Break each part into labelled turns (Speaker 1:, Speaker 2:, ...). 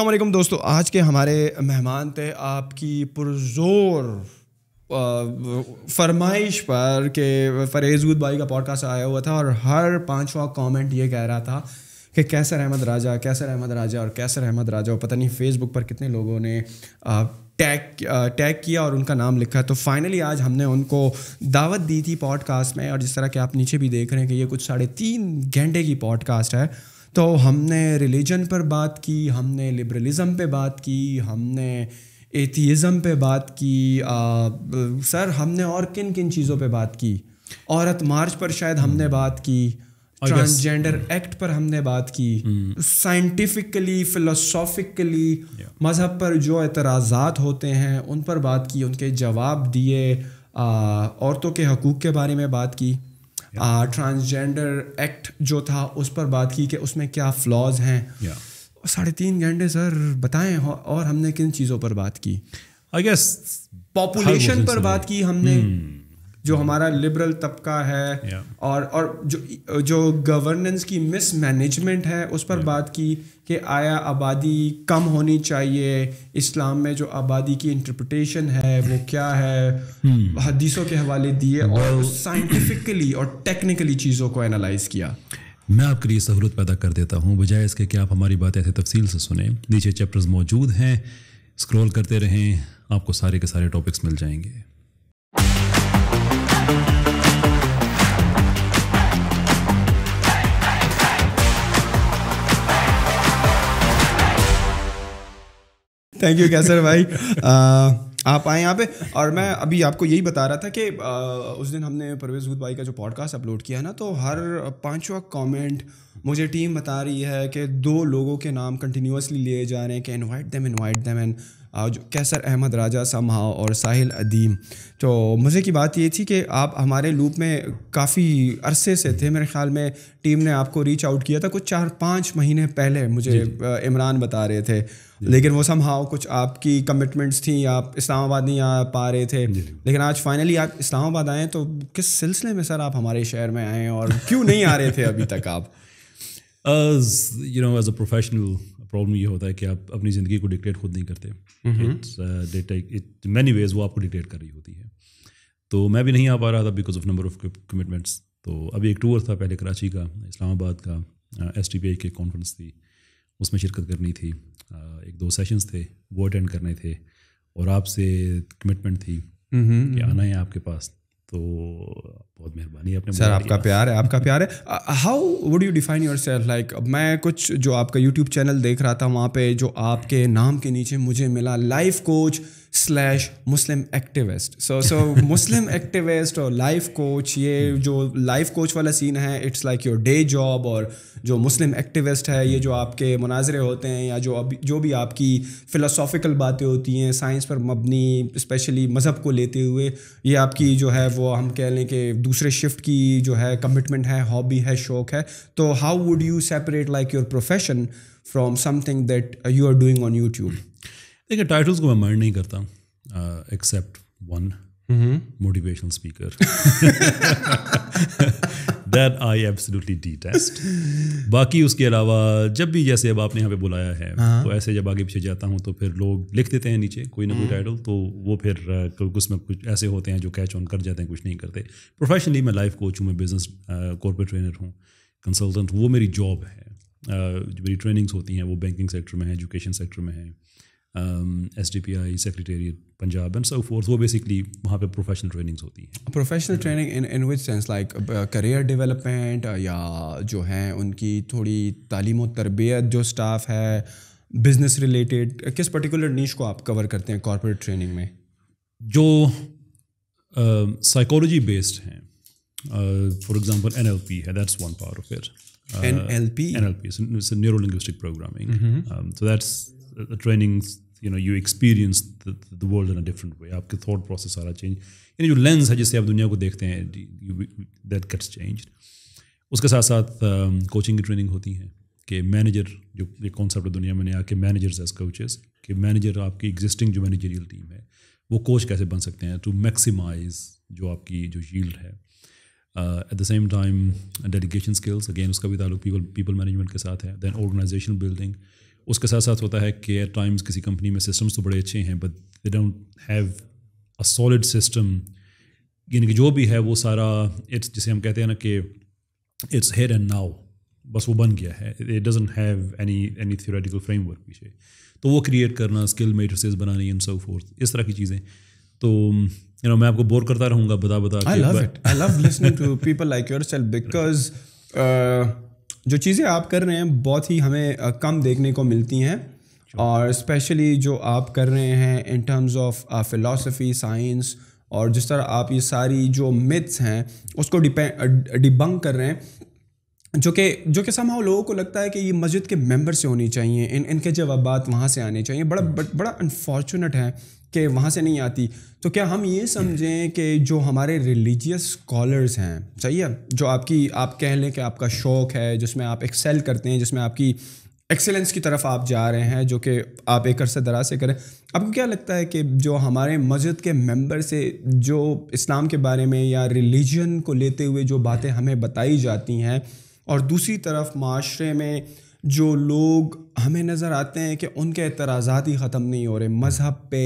Speaker 1: असलम दोस्तों आज के हमारे मेहमान थे आपकी पुरजोर फरमाइश पर के फरेजूद भाई का पॉडकास्ट आया हुआ था और हर पांचवा कमेंट ये कह रहा था कि कैसर अहमद राजा कैसर अहमद राजा और कैसर अहमद राजा और पता नहीं फेसबुक पर कितने लोगों ने टैग टैग किया और उनका नाम लिखा तो फाइनली आज हमने उनको दावत दी थी पॉडकास्ट में और जिस तरह के आप नीचे भी देख रहे हैं कि ये कुछ साढ़े तीन घंटे की पॉडकास्ट है तो हमने रिलीजन पर बात की हमने लिबरलिज़म पे बात की हमने एथीज़म पे बात की आ, सर हमने और किन किन चीज़ों पे बात की औरत मार्च पर शायद हम्म। हमने बात की
Speaker 2: ट्रांसजेंडर
Speaker 1: एक्ट पर हमने बात की साइंटिफिकली फिलोसॉफिकली मज़हब पर जो एतराज़ात होते हैं उन पर बात की उनके जवाब दिए औरतों के हकूक़ के बारे में बात की ट्रांसजेंडर एक्ट जो था उस पर बात की कि उसमें क्या फ्लॉज हैं साढ़े तीन घंटे सर बताएं और हमने किन चीज़ों पर बात की आई गेस पॉपुलेशन पर बात की हमने hmm. जो हमारा लिबरल तबका है yeah. और और जो जो गवर्नेंस की मिसमैनेजमेंट है उस पर yeah. बात की कि आया आबादी कम होनी चाहिए इस्लाम में जो आबादी की इंटरप्रटेशन है वो क्या है हम्म। हदीसों के हवाले दिए और साइंटिफिकली और टेक्निकली चीज़ों को एनालाइज
Speaker 2: किया मैं आपके लिए सहूलत पैदा कर देता हूँ बजाय इसके कि आप हमारी बात ऐसे तफसील से सुने नीचे चैप्टर्स मौजूद हैं स्क्रॉल करते रहें आपको सारे के सारे टॉपिक्स मिल जाएंगे
Speaker 1: थैंक यू कैसर भाई आप आए यहाँ पे और मैं अभी आपको यही बता रहा था कि उस दिन हमने परवेज भूत भाई का जो पॉडकास्ट अपलोड किया ना तो हर पांचवा कमेंट मुझे टीम बता रही है कि दो लोगों के नाम कंटिन्यूसली लिए जा रहे हैं कि invite them invite them and Qaiser Ahmad Raja Samha और साहिल अदीम तो मज़े की बात ये थी कि आप हमारे लूप में काफ़ी अरसे से थे मेरे ख्याल में टीम ने आपको रीच आउट किया था कुछ चार पाँच महीने पहले मुझे इमरान बता रहे थे लेकिन वो सम हाउ कुछ आपकी कमिटमेंट्स थी आप इस्लामाबाद नहीं आ पा रहे थे लेकिन आज फाइनली आप इस्लामाबाद आए तो किस सिलसिले में सर आप हमारे शहर में आए और क्यों नहीं आ रहे थे अभी तक
Speaker 2: आप you know as a professional problem ये होता है कि आप अपनी ज़िंदगी को डिक्टेट खुद नहीं करते मैनी वेज uh, वो आपको डिक्टेट कर रही होती है तो मैं भी नहीं आ पा रहा था because of number of commitments तो अभी एक टूर था पहले कराची का इस्लामाबाद का एस टी पी आई की कॉन्फ्रेंस थी उसमें शिरकत करनी थी एक दो सेशंस थे वो अटेंड करने थे और आपसे कमिटमेंट थी कि आना है आपके पास तो बहुत मेहरबानी आपने सर आपका प्यार है आपका
Speaker 1: प्यार है how would you define yourself like मैं कुछ जो आपका यूट्यूब चैनल देख रहा था वहाँ पे जो आपके नाम के नीचे मुझे मिला life coach slash Muslim activist so so Muslim activist और लाइफ कोच ये जो लाइफ कोच वाला सीन है it's like your day job और जो मुस्लिम एक्टिविस्ट है ये जो आपके मुनाजरे होते हैं या जो अभी जो भी आपकी फ़िलोसॉफ़िकल बातें होती हैं साइंस पर मबनी स्पेशली मज़हब को लेते हुए ये आपकी जो है वो हम कह लें कि दूसरे शिफ्ट की जो है कमिटमेंट है हॉबी है शौक़ है तो how would you separate like your profession from something that you are
Speaker 2: doing on YouTube देखिए टाइटल्स को मैं माइंड नहीं करता except one motivational speaker that I absolutely detest बाकी उसके अलावा जब भी जैसे अब आपने यहाँ पे बुलाया है हाँ। तो ऐसे जब आगे पीछे जाता हूँ तो फिर लोग लिख देते हैं नीचे कोई ना कोई टाइटल mm-hmm. तो वो फिर uh, उसमें कुछ ऐसे होते हैं जो कैच ऑन कर जाते हैं कुछ नहीं करते प्रोफेशनली मैं लाइफ कोच हूँ मैं बिजनेस कॉरपोरेट ट्रेनर हूँ कंसल्टेंट वो मेरी जॉब है uh, जो मेरी ट्रेनिंग्स होती हैं वो बैंकिंग सेक्टर में है एजुकेशन सेक्टर में है S D P I secretariat Punjab and so forth वो बेसिकली वहाँ पे प्रोफेशनल ट्रेनिंग्स होती
Speaker 1: हैं professional training in in which sense like career development या जो हैं उनकी थोड़ी तालीम तरबियत जो स्टाफ है बिजनेस
Speaker 2: रिलेटेड uh, किस पर्टिकुलर नीच को आप कवर करते हैं कॉरपोरेट ट्रेनिंग में जो साइकोलॉजी um, बेस्ड हैं फॉर एल पी है that's one power of it L P neuro linguistic programming so that's trainings you know you experience the world in a different way आपके thought process सारा change यानी जो lens है जिससे आप दुनिया को देखते हैं दैट गेट्स चेंज उसके साथ साथ कोचिंग um, की ट्रेनिंग होती है कि मैनेजर जो ये कॉन्सेप्ट दुनिया में नया कि मैनेजर्स एज कोचेस कि मैनेजर आपकी एग्जिस्टिंग जो मैनेजरियल टीम है वो कोच कैसे बन सकते हैं टू मैक्सिमाइज जो आपकी जो शील्ड है at the same time dedication skills again उसका भी ताल्लुक पीपल पीपल मैनेजमेंट के साथ है दैन ऑर्गेनाइजेशन बिल्डिंग उसके साथ साथ होता है कि एट टाइम्स किसी कंपनी में सिस्टम्स तो बड़े अच्छे हैं but they don't have a solid system यानी कि जो भी है वो सारा इट्स जिसे हम कहते हैं ना कि इट्स हेड एंड नाउ बस वो बन गया है it doesn't have any any theoretical framework पीछे तो वो क्रिएट करना स्किल मैट्रिसेस बनानी एंड सो फोर्थ इस तरह की चीज़ें तो यू नो मैं आपको बोर करता रहूँगा बता बता I love it I love listening
Speaker 1: to people like yourself because जो चीज़ें आप कर रहे हैं बहुत ही हमें कम देखने को मिलती हैं और स्पेशली जो आप कर रहे हैं in terms of philosophy science और जिस तरह आप ये सारी जो मिथ्स हैं उसको डिबंक कर रहे हैं जो कि जो कि समाओ लोगों को लगता है कि ये मस्जिद के मेंबर से होनी चाहिए इन इनके जवाब वहाँ से आने चाहिए बड़ा बड़ा अनफॉर्चुनेट है कि वहाँ से नहीं आती तो क्या हम ये समझें कि जो हमारे रिलीजियस स्कॉलर्स हैं सही है जो आपकी आप कह लें कि आपका शौक़ है जिसमें आप एक्सेल करते हैं जिसमें आपकी एक्सेलेंस की तरफ आप जा रहे हैं जो कि आप एक अरसे दराज से करें आपको क्या लगता है कि जो हमारे मस्जिद के मेंबर से जो इस्लाम के बारे में या रिलीजन को लेते हुए जो बातें हमें बताई जाती हैं और दूसरी तरफ माशरे में जो लोग हमें नज़र आते हैं कि उनके एतराज़ात ही ख़त्म नहीं हो रहे मज़हब पे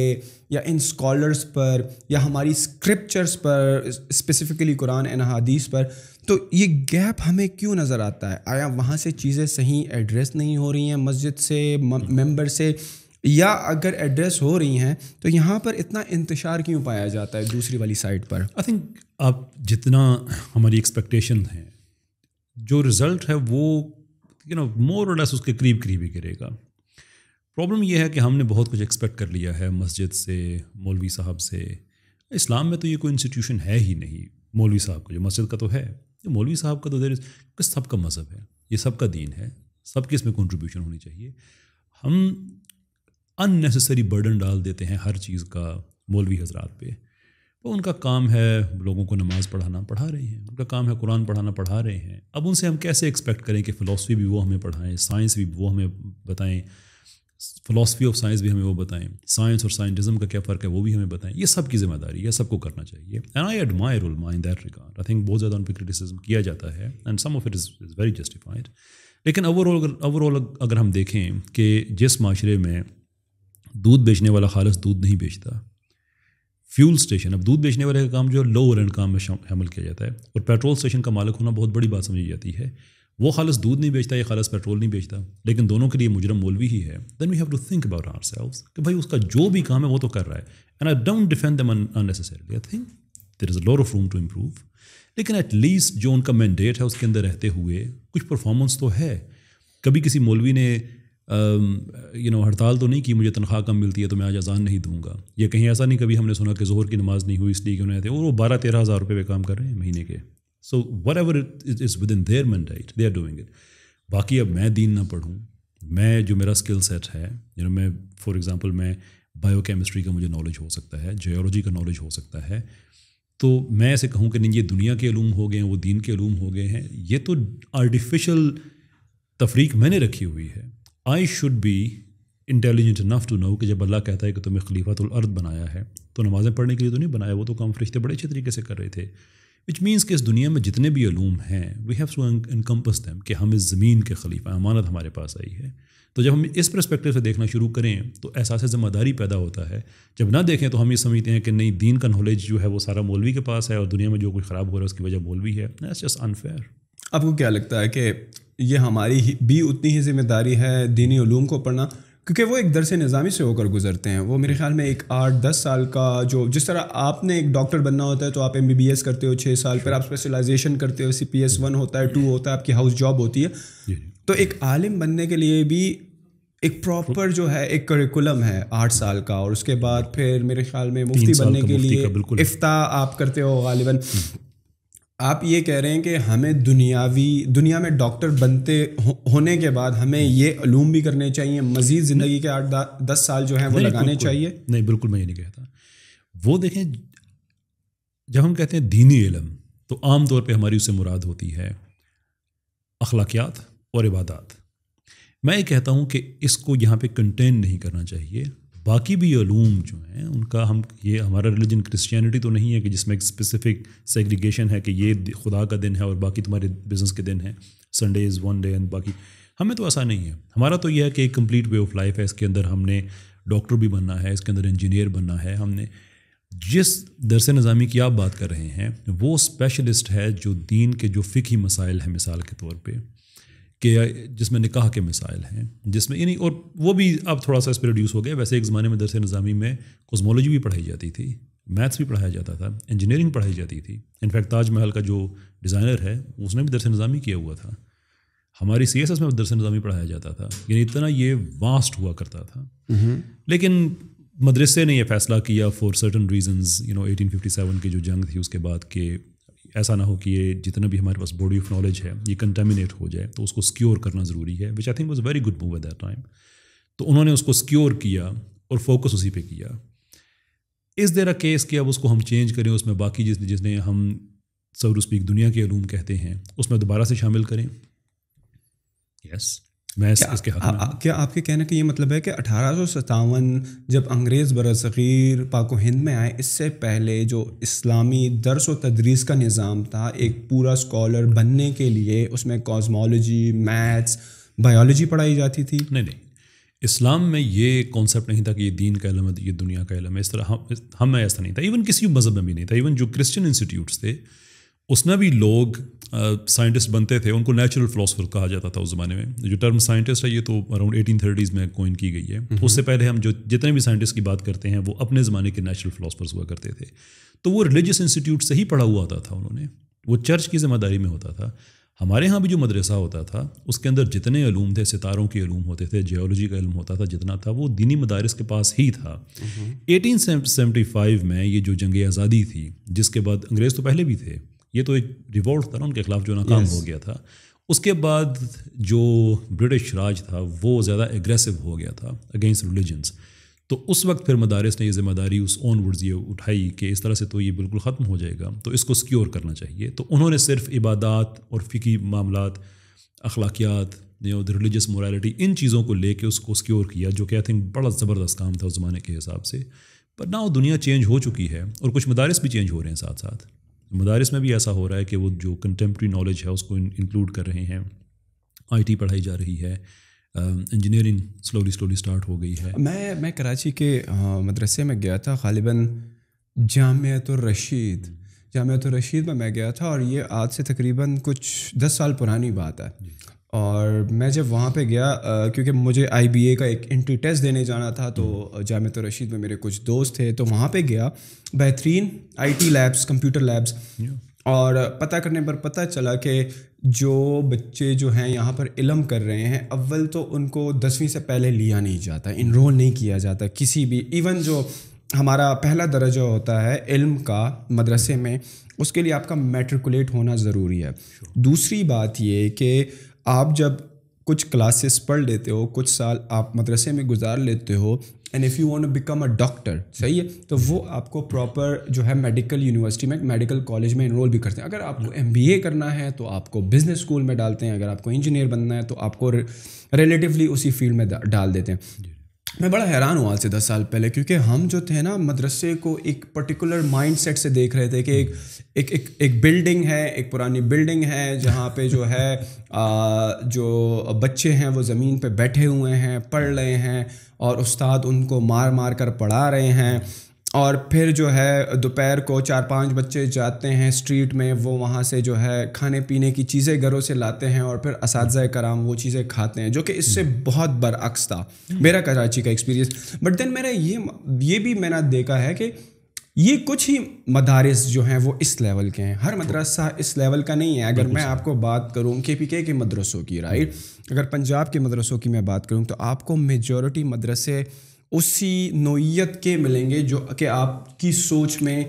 Speaker 1: या इन स्कॉलर्स पर या हमारी स्क्रिप्चर्स पर स्पेसिफ़िकली कुरान एन हदीस पर तो ये गैप हमें क्यों नज़र आता है आया वहाँ से चीज़ें सही एड्रेस नहीं हो रही हैं मस्जिद से मेम्बर से या अगर एड्रेस हो रही हैं तो यहाँ पर इतना इंतशार क्यों पाया जाता है दूसरी
Speaker 2: वाली साइड पर आई थिंक आप जितना हमारी एक्सपेक्टेशन है जो रिज़ल्ट है वो यू नो मोर और लेस उसके करीब करीब ही गिरेगा प्रॉब्लम यह है कि हमने बहुत कुछ एक्सपेक्ट कर लिया है मस्जिद से मौलवी साहब से इस्लाम में तो ये कोई इंस्टीट्यूशन है ही नहीं मौलवी साहब का जो मस्जिद का तो है मौलवी साहब का तो देर क्योंकि सबका मज़हब है ये सबका दीन है सबकी इसमें कंट्रीब्यूशन होनी चाहिए हम अननेसेसरी बर्डन डाल देते हैं हर चीज़ का मौलवी हजरात पे तो उनका काम है लोगों को नमाज पढ़ाना पढ़ा रहे हैं उनका काम है कुरान पढ़ाना पढ़ा रहे हैं अब उनसे हम कैसे एक्सपेक्ट करें कि फ़िलासफ़ी भी वो हमें पढ़ाएँ साइंस भी वो हमें बताएं फ़िलासफ़ी ऑफ साइंस भी हमें वो बताएं साइंस और साइंटिज़म का क्या फ़र्क है वो भी हमें बताएं ये सब की जिम्मेदारी है सबको करना चाहिए and I admire ulema in that regard I think बहुत ज़्यादा उन पर क्रिटिसिज्म किया जाता है and some of it is is very justified लेकिन ओवरऑल अगर ओवरऑल अगर हम देखें कि जिस माशरे में दूध बेचने वाला खालस दूध नहीं बेचता फ्यूल स्टेशन अब दूध बेचने वाले का काम जो है लो रेंट काम में शामिल किया जाता है और पेट्रोल स्टेशन का मालिक होना बहुत बड़ी बात समझी जाती है वो खालस दूध नहीं बेचता या खालस पेट्रोल नहीं बेचता लेकिन दोनों के लिए मुजरम मौलवी ही है then we have to think about ourselves कि भाई उसका जो भी काम है वो तो कर रहा है and I don't defend them unnecessarily I think there is a lot of room to improve लेकिन एटलीस्ट जो उनका मैंडेट है उसके अंदर रहते हुए कुछ परफॉर्मेंस तो है कभी किसी मौलवी ने यू नो हड़ताल तो नहीं की मुझे तनख्वाह कम मिलती है तो मैं आज अजान नहीं दूंगा ये कहीं ऐसा नहीं कभी हमने सुना कि जोहर की नमाज़ नहीं हुई इसलिए क्यों नहीं थे और वो बारह तेरह हज़ार रुपये पे काम कर रहे हैं महीने के so whatever it is within their man right they are doing it बाकी अब मैं दीन ना पढ़ूँ मैं जो मेरा स्किल सेट है यू नो मैं फॉर एग्ज़ाम्पल मैं बायो केमिस्ट्री का मुझे नॉलेज हो सकता है जियोलॉजी का नॉलेज हो सकता है तो मैं ऐसे कहूँ कि नहीं ये दुनिया के अलूम हो गए हैं वो दीन के अलूम हो गए हैं ये तो आर्टिफिशल तफरीक मैंने रखी हुई है I should be intelligent enough to know कि जब अल्लाह कहता है कि तुम्हें खलीफातुलर्द बनाया है तो नमाज़ें पढ़ने के लिए तो नहीं बनाया वो तो काम फरिश्ते बड़े अच्छे तरीके से कर रहे थे विच मीन्स कि इस दुनिया में जितने भी ूम हैं we have to encompass them कि हम इस ज़मीन के खलीफा अमानत हमारे पास आई है तो जब हम इस परस्पेक्टिव से देखना शुरू करें तो एहसास ज़िम्मेदारी पैदा होता है जब ना देखें तो हम ये समझते हैं कि नहीं दीन का नॉलेज जो है वो सारा मौलवी के पास है और दुनिया में जो कुछ ख़राब हो रहा है उसकी वजह मौलवी है जस्ट अनफेयर आपको क्या लगता है कि ये हमारी ही भी उतनी ही जिम्मेदारी है दीनी ूम को पढ़ना क्योंकि वो एक
Speaker 1: दरस निज़ामी से होकर गुजरते हैं वो मेरे ख्याल में एक आठ दस साल का जो जिस तरह आपने एक डॉक्टर बनना होता है तो आप एम बी बी एस करते हो छः साल फिर आप स्पेशलाइजेशन करते हो सी पी एस वन होता है टू होता है आपकी हाउस जॉब होती है तो एक आलिम बनने के लिए भी एक प्रॉपर जो है एक करिकुलम है आठ साल का और उसके बाद फिर मेरे ख्याल में मुफ्ती बनने के लिए इफ्ता आप करते हो गालिबा हम्म। आप ये कह रहे हैं कि हमें दुनियावी दुनिया में डॉक्टर बनते हो, होने के बाद हमें ये अलूम भी करने चाहिए मज़ीद ज़िंदगी के आठ दस साल जो हैं वो लगाने चाहिए
Speaker 2: नहीं बिल्कुल मैं ये नहीं कहता वो देखें जब हम कहते हैं दीनी इलम तो आम तौर पे हमारी उससे मुराद होती है अखलाकियात और इबादत मैं ये कहता हूँ कि इसको यहाँ पे कंटेन नहीं करना चाहिए बाकी भी अलूम जो हैं उनका हम ये हमारा रिलीजन क्रिश्चियनिटी तो नहीं है कि जिसमें एक स्पेसिफिक सेग्रीगेशन है कि ये खुदा का दिन है और बाकी तुम्हारे बिजनेस के दिन हैं Sunday is one day and बाकी हमें तो ऐसा नहीं है हमारा तो यह है कि एक कम्प्लीट वे ऑफ लाइफ है इसके अंदर हमने डॉक्टर भी बनना है इसके अंदर इंजीनियर बनना है हमने जिस दरस नज़ामी की आप बात कर रहे हैं वो स्पेशलिस्ट है जो दीन के जो फ़िकी मसाइल हैं मिसाल के तौर पर कि जिसमें निकाह के मिसाइल हैं जिसमें यानी और वो भी अब थोड़ा सा इस पर रिड्यूस हो गया वैसे एक ज़माने में दरस नज़ामी में कॉस्मोलॉजी भी पढ़ाई जाती थी मैथ्स भी पढ़ाया जाता था इंजीनियरिंग पढ़ाई जाती थी इनफैक्ट ताजमहल का जो डिज़ाइनर है उसने भी दरस नज़ामी किया हुआ था हमारी सी एस एस में दरस नज़ामी पढ़ाया जाता था यानी इतना ये वास्ट हुआ करता था लेकिन मदरसे ने यह फैसला किया for certain reason you know 1857 की जो जंग थी उसके बाद के ऐसा ना हो कि ये जितना भी हमारे पास बॉडी ऑफ नॉलेज है ये कंटेमिनेट हो जाए तो उसको स्क्योर करना ज़रूरी है which I think was very good move at that time तो उन्होंने उसको स्क्योर किया और फोकस उसी पर किया इस देर केस कि अब उसको हम चेंज करें उसमें बाकी जिस जिसने हम सौर स्पीक दुनिया के अलूम कहते हैं उसमें दोबारा से शामिल करें यस yes. मैं क्या, इसके हाथ में आ, क्या आपके कहने का ये मतलब है कि अठारह
Speaker 1: जब अंग्रेज़ बर सग़ीर पाको हिंद में आए इससे पहले जो इस्लामी दरस व तदरीस का निज़ाम था एक पूरा स्कॉलर बनने के लिए उसमें
Speaker 2: कॉस्मोलॉजी मैथ्स बायोलॉजी पढ़ाई जाती थी नहीं नहीं इस्लाम में ये कॉन्सेप्ट नहीं था कि ये दीन का इलम है ये दुनिया का इलम है इस तरह हम हमें ऐसा नहीं था इवन किसी मज़हब में भी नहीं था इवन जो क्रिश्चियन इंस्टीट्यूट्स थे उसमें भी लोग साइंटिस्ट बनते थे उनको नेचुरल फिलोसफर कहा जाता था उस ज़माने में जो टर्म साइंटिस्ट है ये तो अराउंड एटीन थर्टीज़ में कोइन की गई है उससे पहले हम जो जितने भी साइंटिस्ट की बात करते हैं वो अपने ज़माने के नेचुरल फिलोसफर्स हुआ करते थे तो वो रिलीजियस इंस्टीट्यूट से ही पढ़ा हुआ होता था उन्होंने वो चर्च की जिम्मेदारी में होता था हमारे यहाँ भी जो मदरसा होता था उसके अंदर जितने अलूम थे सितारों के अलूम होते थे जियोलॉजी का इलम होता था जितना था वो दीनी मदारस के पास ही था फाइव में ये जो जंग आज़ादी थी जिसके बाद अंग्रेज़ तो पहले भी थे ये तो एक रिवोल्ट था ना उनके खिलाफ जो नाकाम yes. हो गया था उसके बाद जो ब्रिटिश राज था वो ज़्यादा एग्रेसिव हो गया था अगेंस्ट रिलीजन्स तो उस वक्त फिर मदारस ने ये जिम्मेदारी उस ऑनवर्ड्स ये उठाई कि इस तरह से तो ये बिल्कुल ख़त्म हो जाएगा तो इसको सिक्योर करना चाहिए तो उन्होंने सिर्फ इबादत और फ़िकी मामला अखलाकियात द रिलीजस मोरालिटी इन चीज़ों को लेके उसको सिक्योर किया जो कि आई थिंक बड़ा ज़बरदस्त काम था उस ज़माने के हिसाब से पर ना वो दुनिया चेंज हो चुकी है और कुछ मदारस भी चेंज हो रहे हैं साथ साथ मदारस में भी ऐसा हो रहा है कि वो जो कंटेम्प्रेरी नॉलेज है उसको इंक्लूड कर रहे हैं आईटी पढ़ाई जा रही है इंजीनियरिंग स्लोली स्लोली स्टार्ट हो गई है
Speaker 1: मैं मैं कराची के मदरसे में गया था खालिबा जामियत रशीद हम्म। रशीद में मैं गया था और ये आज से तकरीबन कुछ दस साल पुरानी बात है और मैं जब वहाँ पे गया क्योंकि मुझे आई का एक एंट्री टेस्ट देने जाना था तो हम्म। जाम तो रशीद में मेरे कुछ दोस्त थे तो वहाँ पे गया बेहतरीन आईटी लैब्स कंप्यूटर लैब्स और पता करने पर पता चला कि जो बच्चे जो हैं यहाँ पर इलम कर रहे हैं अव्वल तो उनको दसवीं से पहले लिया नहीं जाता इनरोल नहीं किया जाता किसी भी इवन जो हमारा पहला दर्जा होता है इल्म का मदरसे में उसके लिए आपका मेट्रिकुलेट होना ज़रूरी है दूसरी बात ये कि आप जब कुछ क्लासेस पढ़ लेते हो कुछ साल आप मदरसे में गुजार लेते हो and if you want to become a doctor सही है तो वो आपको प्रॉपर जो है मेडिकल यूनिवर्सिटी में मेडिकल कॉलेज में इनरोल भी करते हैं अगर आपको एम करना है तो आपको बिजनेस स्कूल में डालते हैं अगर आपको इंजीनियर बनना है तो आपको रिलेटिवली उसी फील्ड में डाल देते हैं मैं बड़ा हैरान हुआ आज से दस साल पहले क्योंकि हम जो थे ना मदरसे को एक पर्टिकुलर माइंड सेट से देख रहे थे कि एक एक एक, एक बिल्डिंग है एक पुरानी बिल्डिंग है जहाँ पे जो है आ, जो बच्चे हैं वो ज़मीन पे बैठे हुए हैं पढ़ रहे हैं और उस्ताद उनको मार मार कर पढ़ा रहे हैं और फिर जो है दोपहर को चार पांच बच्चे जाते हैं स्ट्रीट में वो वहाँ से जो है खाने पीने की चीज़ें घरों से लाते हैं और फिर इस कराम वो चीज़ें खाते हैं जो कि इससे हम्म। बहुत बरअक्स था मेरा कराची का एक्सपीरियंस बट देन मेरा ये ये भी मैंने देखा है कि ये कुछ ही मदारस जो हैं वो इस लेवल के हैं हर तो मदरसा इस लेवल का नहीं है अगर मैं आपको बात करूँ के पी के के मदरसों की राइट हम्म। अगर पंजाब के मदरसों की मैं बात करूँ तो आपको मेजोरिटी मदरसे उसी नोयत के मिलेंगे जो कि आपकी सोच में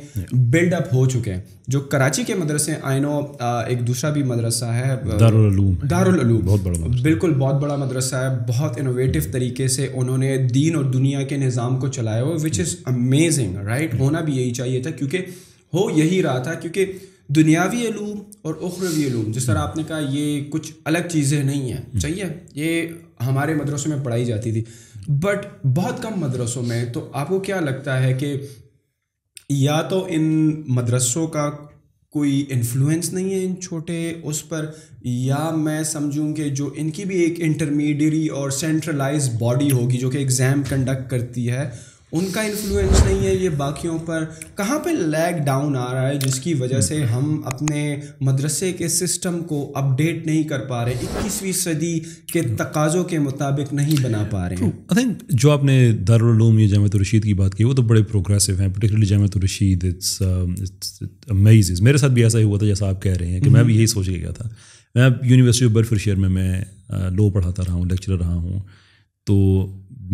Speaker 1: बिल्डअप हो चुके हैं जो कराची के मदरसे आई नो एक दूसरा भी मदरसा है दारूम दारूम बहुत बड़ा बिल्कुल बहुत बड़ा मदरसा है बहुत इनोवेटिव तरीके से उन्होंने दीन और दुनिया के निज़ाम को चलाया हुआ विच इज़ अमेजिंग राइट होना भी यही चाहिए था क्योंकि हो यही रहा था क्योंकि दुनियावी आलूम और उखरवी अलूम जिस तरह आपने कहा ये कुछ अलग चीज़ें नहीं हैं हम्म। चाहिए ये हमारे मदरसों में पढ़ाई जाती थी बट बहुत कम मदरसों में तो आपको क्या लगता है कि या तो इन मदरसों का कोई इन्फ्लुएंस नहीं है इन छोटे उस पर या मैं समझूं कि जो इनकी भी एक इंटरमीडियरी और सेंट्रलाइज बॉडी होगी जो कि एग्ज़ाम कंडक्ट करती है उनका इन्फ्लुएंस नहीं है ये बाकियों पर कहाँ पे लैग डाउन आ रहा है जिसकी वजह से हम अपने मदरसे के सिस्टम को अपडेट नहीं कर पा रहे इक्कीसवीं सदी के तकाज़ों के मुताबिक नहीं बना पा रहे हैं
Speaker 2: आई थिंक जो आपने दारूम या जामत रशीद की बात की वो तो बड़े प्रोग्रेसिव हैं पर्टिकुलरली जामत रशीद इट्स अमेजिज um, मेरे साथ भी ऐसा ही हुआ था जैसा आप कह रहे हैं कि मैं भी हम्म। यही सोच के गया था मैं यूनिवर्सिटी ऑफ बर्फर में मैं लो uh, पढ़ाता रहा हूँ लेक्चर रहा हूँ तो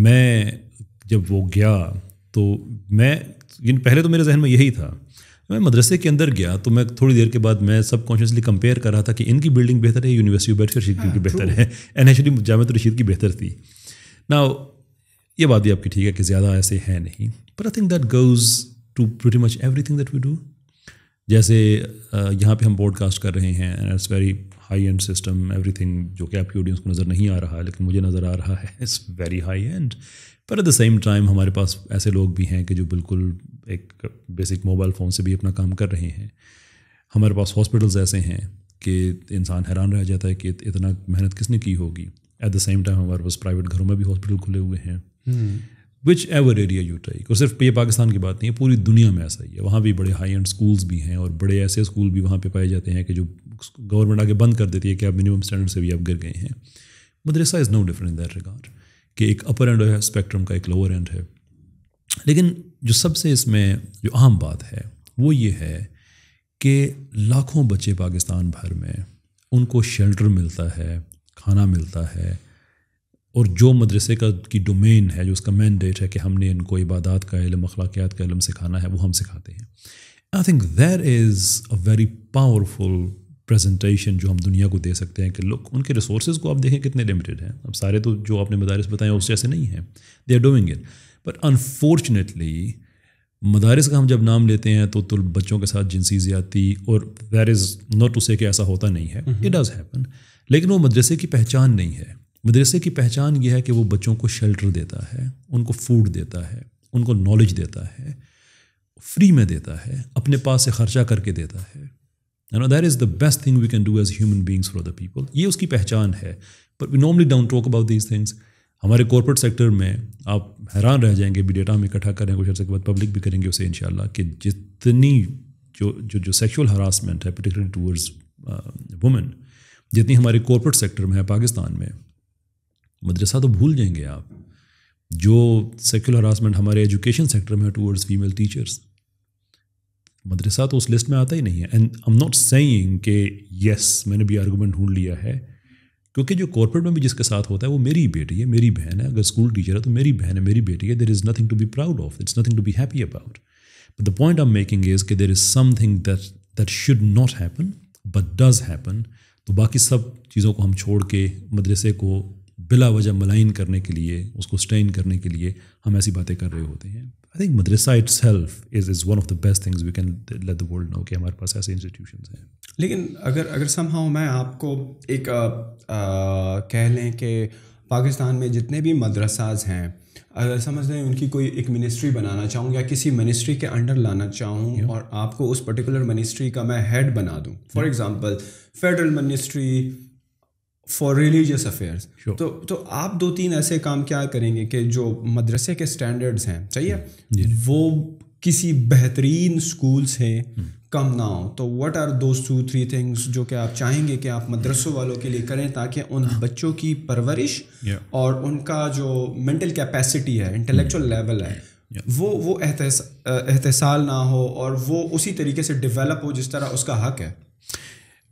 Speaker 2: मैं जब वो गया तो मैं इन पहले तो मेरे जहन में यही था मैं मदरसे के अंदर गया तो मैं थोड़ी देर के बाद मैं सब कॉन्शियसली कंपेयर कर रहा था कि इनकी बिल्डिंग बेहतर है यूनिवर्सिटी बैठ रशीद की हाँ, बेहतर है एन एच डी जामत रशीद की बेहतर थी ना ये बात भी आपकी ठीक है कि ज़्यादा ऐसे है नहीं पर I think that goes to pretty much everything that we do जैसे यहाँ पे हम ब्रॉडकास्ट कर रहे हैं and it's very high end system thing जो कि आपकी ऑडियंस को नज़र नहीं आ रहा है लेकिन मुझे नज़र आ रहा है इट्स वेरी हाई एंड पर एट द सेम टाइम हमारे पास ऐसे लोग भी हैं कि जो बिल्कुल एक बेसिक मोबाइल फ़ोन से भी अपना काम कर रहे हैं हमारे पास हॉस्पिटल्स ऐसे हैं कि इंसान हैरान रह जाता है कि इतना मेहनत किसने की होगी एट द सेम टाइम हमारे पास प्राइवेट घरों में भी हॉस्पिटल खुले हुए हैं whichever area you take और सिर्फ ये पाकिस्तान की बात नहीं है पूरी दुनिया में ऐसा ही है वहाँ भी बड़े हाई एंड स्कूल्स भी हैं और बड़े ऐसे स्कूल भी वहाँ पे पाए जाते हैं कि जो गवर्नमेंट आगे बंद कर देती है कि आप मिनिमम स्टैंडर्ड से भी आप गिर गए हैं madrasa is no different in that regard कि एक अपर एंड है स्पेक्ट्रम का एक लोअर एंड है लेकिन जो सबसे इसमें जो अहम बात है वो ये है कि लाखों बच्चे पाकिस्तान भर में उनको शेल्टर मिलता है खाना मिलता है और जो मदरसे का की डोमेन है जो उसका मैंडेट है कि हमने इनको इबादत का इलम अखलाकियात का इलम सिखाना है वो हम सिखाते हैं I think there is a very powerful presentation जो हम दुनिया को दे सकते हैं कि लोग उनके रिसोर्स को आप देखें कितने लिमिटेड हैं अब सारे तो जो आपने मदारस बताए उस जैसे नहीं हैं they are doing it but unfortunately madaris का हम जब नाम लेते हैं तो, तुल तो बच्चों के साथ जिनसी ज़्यादती और वेर इज़ नॉट उसे कि ऐसा होता नहीं है इट डज़ हैपन लेकिन वो मदरसे की पहचान नहीं है मदरसे की पहचान यह है कि वो बच्चों को शेल्टर देता है उनको फूड देता है उनको नॉलेज देता है फ्री में देता है अपने पास से खर्चा करके देता है no that is the best thing we can do as human beings for the people ये उसकी पहचान है but we normally don't talk about these things हमारे कॉरपोरेट सेक्टर में आप हैरान रह जाएंगे भी डेटा हम इकट्ठा करें कुछ अर्से के बाद पब्लिक भी करेंगे उसे इन कि जितनी जो जो जो सेक्शुअल हरासमेंट है पर्टिकुलरली टूवर्ड्स वुमेन जितनी हमारे कॉरपोरेट सेक्टर में है पाकिस्तान में मदरसा तो भूल जाएंगे आप जो सेक्युलर हरासमेंट हमारे एजुकेशन सेक्टर में है टूवर्ड्स फीमेल टीचर्स मदरसा तो उस लिस्ट में आता ही नहीं है and I am not saying के यस मैंने भी आर्गूमेंट ढूंढ लिया है क्योंकि जो कॉर्पोरेट में भी जिसके साथ होता है वो मेरी बेटी है मेरी बहन है अगर स्कूल टीचर है तो मेरी बहन है मेरी बेटी है there is nothing to be proud of it's nothing to be happy about but the point I am making is कि there is something that that should not happen but does happen तो बाकी सब चीज़ों को हम छोड़ के मदरसे को बिला वजह मलाइन करने के लिए उसको स्टेन करने के लिए हम ऐसी बातें कर रहे होते हैं I think madrasa itself is is one of the best things we can let the world know कि हमारे पास ऐसे इंस्टीट्यूशन हैं
Speaker 1: लेकिन अगर अगर समहाउ मैं आपको एक आ, आ, कह लें कि पाकिस्तान में जितने भी मदरसाज हैं अगर समझ लें उनकी कोई एक मिनिस्ट्री बनाना चाहूँ या किसी मिनिस्ट्री के अंडर लाना चाहूँ yeah. और आपको उस पर्टिकुलर मिनिस्ट्री का मैं हेड बना दूँ for example federal ministry for religious affairs तो तो आप दो तीन ऐसे काम क्या करेंगे कि जो मदरसे के स्टैंडर्ड्स हैं चाहिए वो किसी बेहतरीन स्कूल हम्म। से कम ना हो तो व्हाट आर दो टू थ्री थिंग्स जो कि आप चाहेंगे कि आप मदरसों वालों के लिए करें ताकि उन हाँ। बच्चों की परवरिश और उनका जो मेंटल कैपेसिटी है इंटेलेक्चुअल लेवल hmm. है वो वो एहतसाल ना हो और वो उसी तरीके से डेवलप हो जिस तरह उसका हक है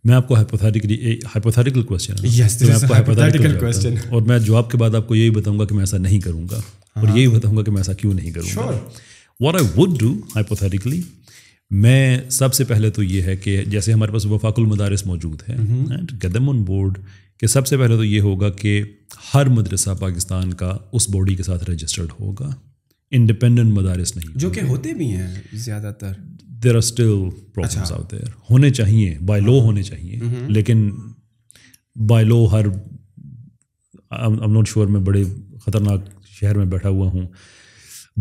Speaker 2: मैं आपको हाइपोथेटिकली हाइपोथेटिकल क्वेश्चन मैं आपको हाइपोथेटिकल क्वेश्चन और मैं जवाब के बाद आपको यही बताऊंगा कि मैं ऐसा नहीं करूंगा हाँ. और यही हाँ। बताऊंगा कि मैं ऐसा क्यों नहीं करूंगा what I would do hypothetically मैं सबसे पहले तो ये है कि जैसे हमारे पास वफाकुल मदारस मौजूद है एंड गदम ऑन बोर्ड के सबसे पहले तो ये होगा कि हर मदरसा पाकिस्तान का उस बॉडी के साथ रजिस्टर्ड होगा इंडिपेंडेंट मदारस नहीं जो कि
Speaker 1: होते भी हैं ज़्यादातर
Speaker 2: there are still problems out there होने चाहिए बाय हाँ। लो होने चाहिए हम्म हम्म। लेकिन बाय लो हर आई एम श्योर बड़े ख़तरनाक शहर में बैठा हुआ हूँ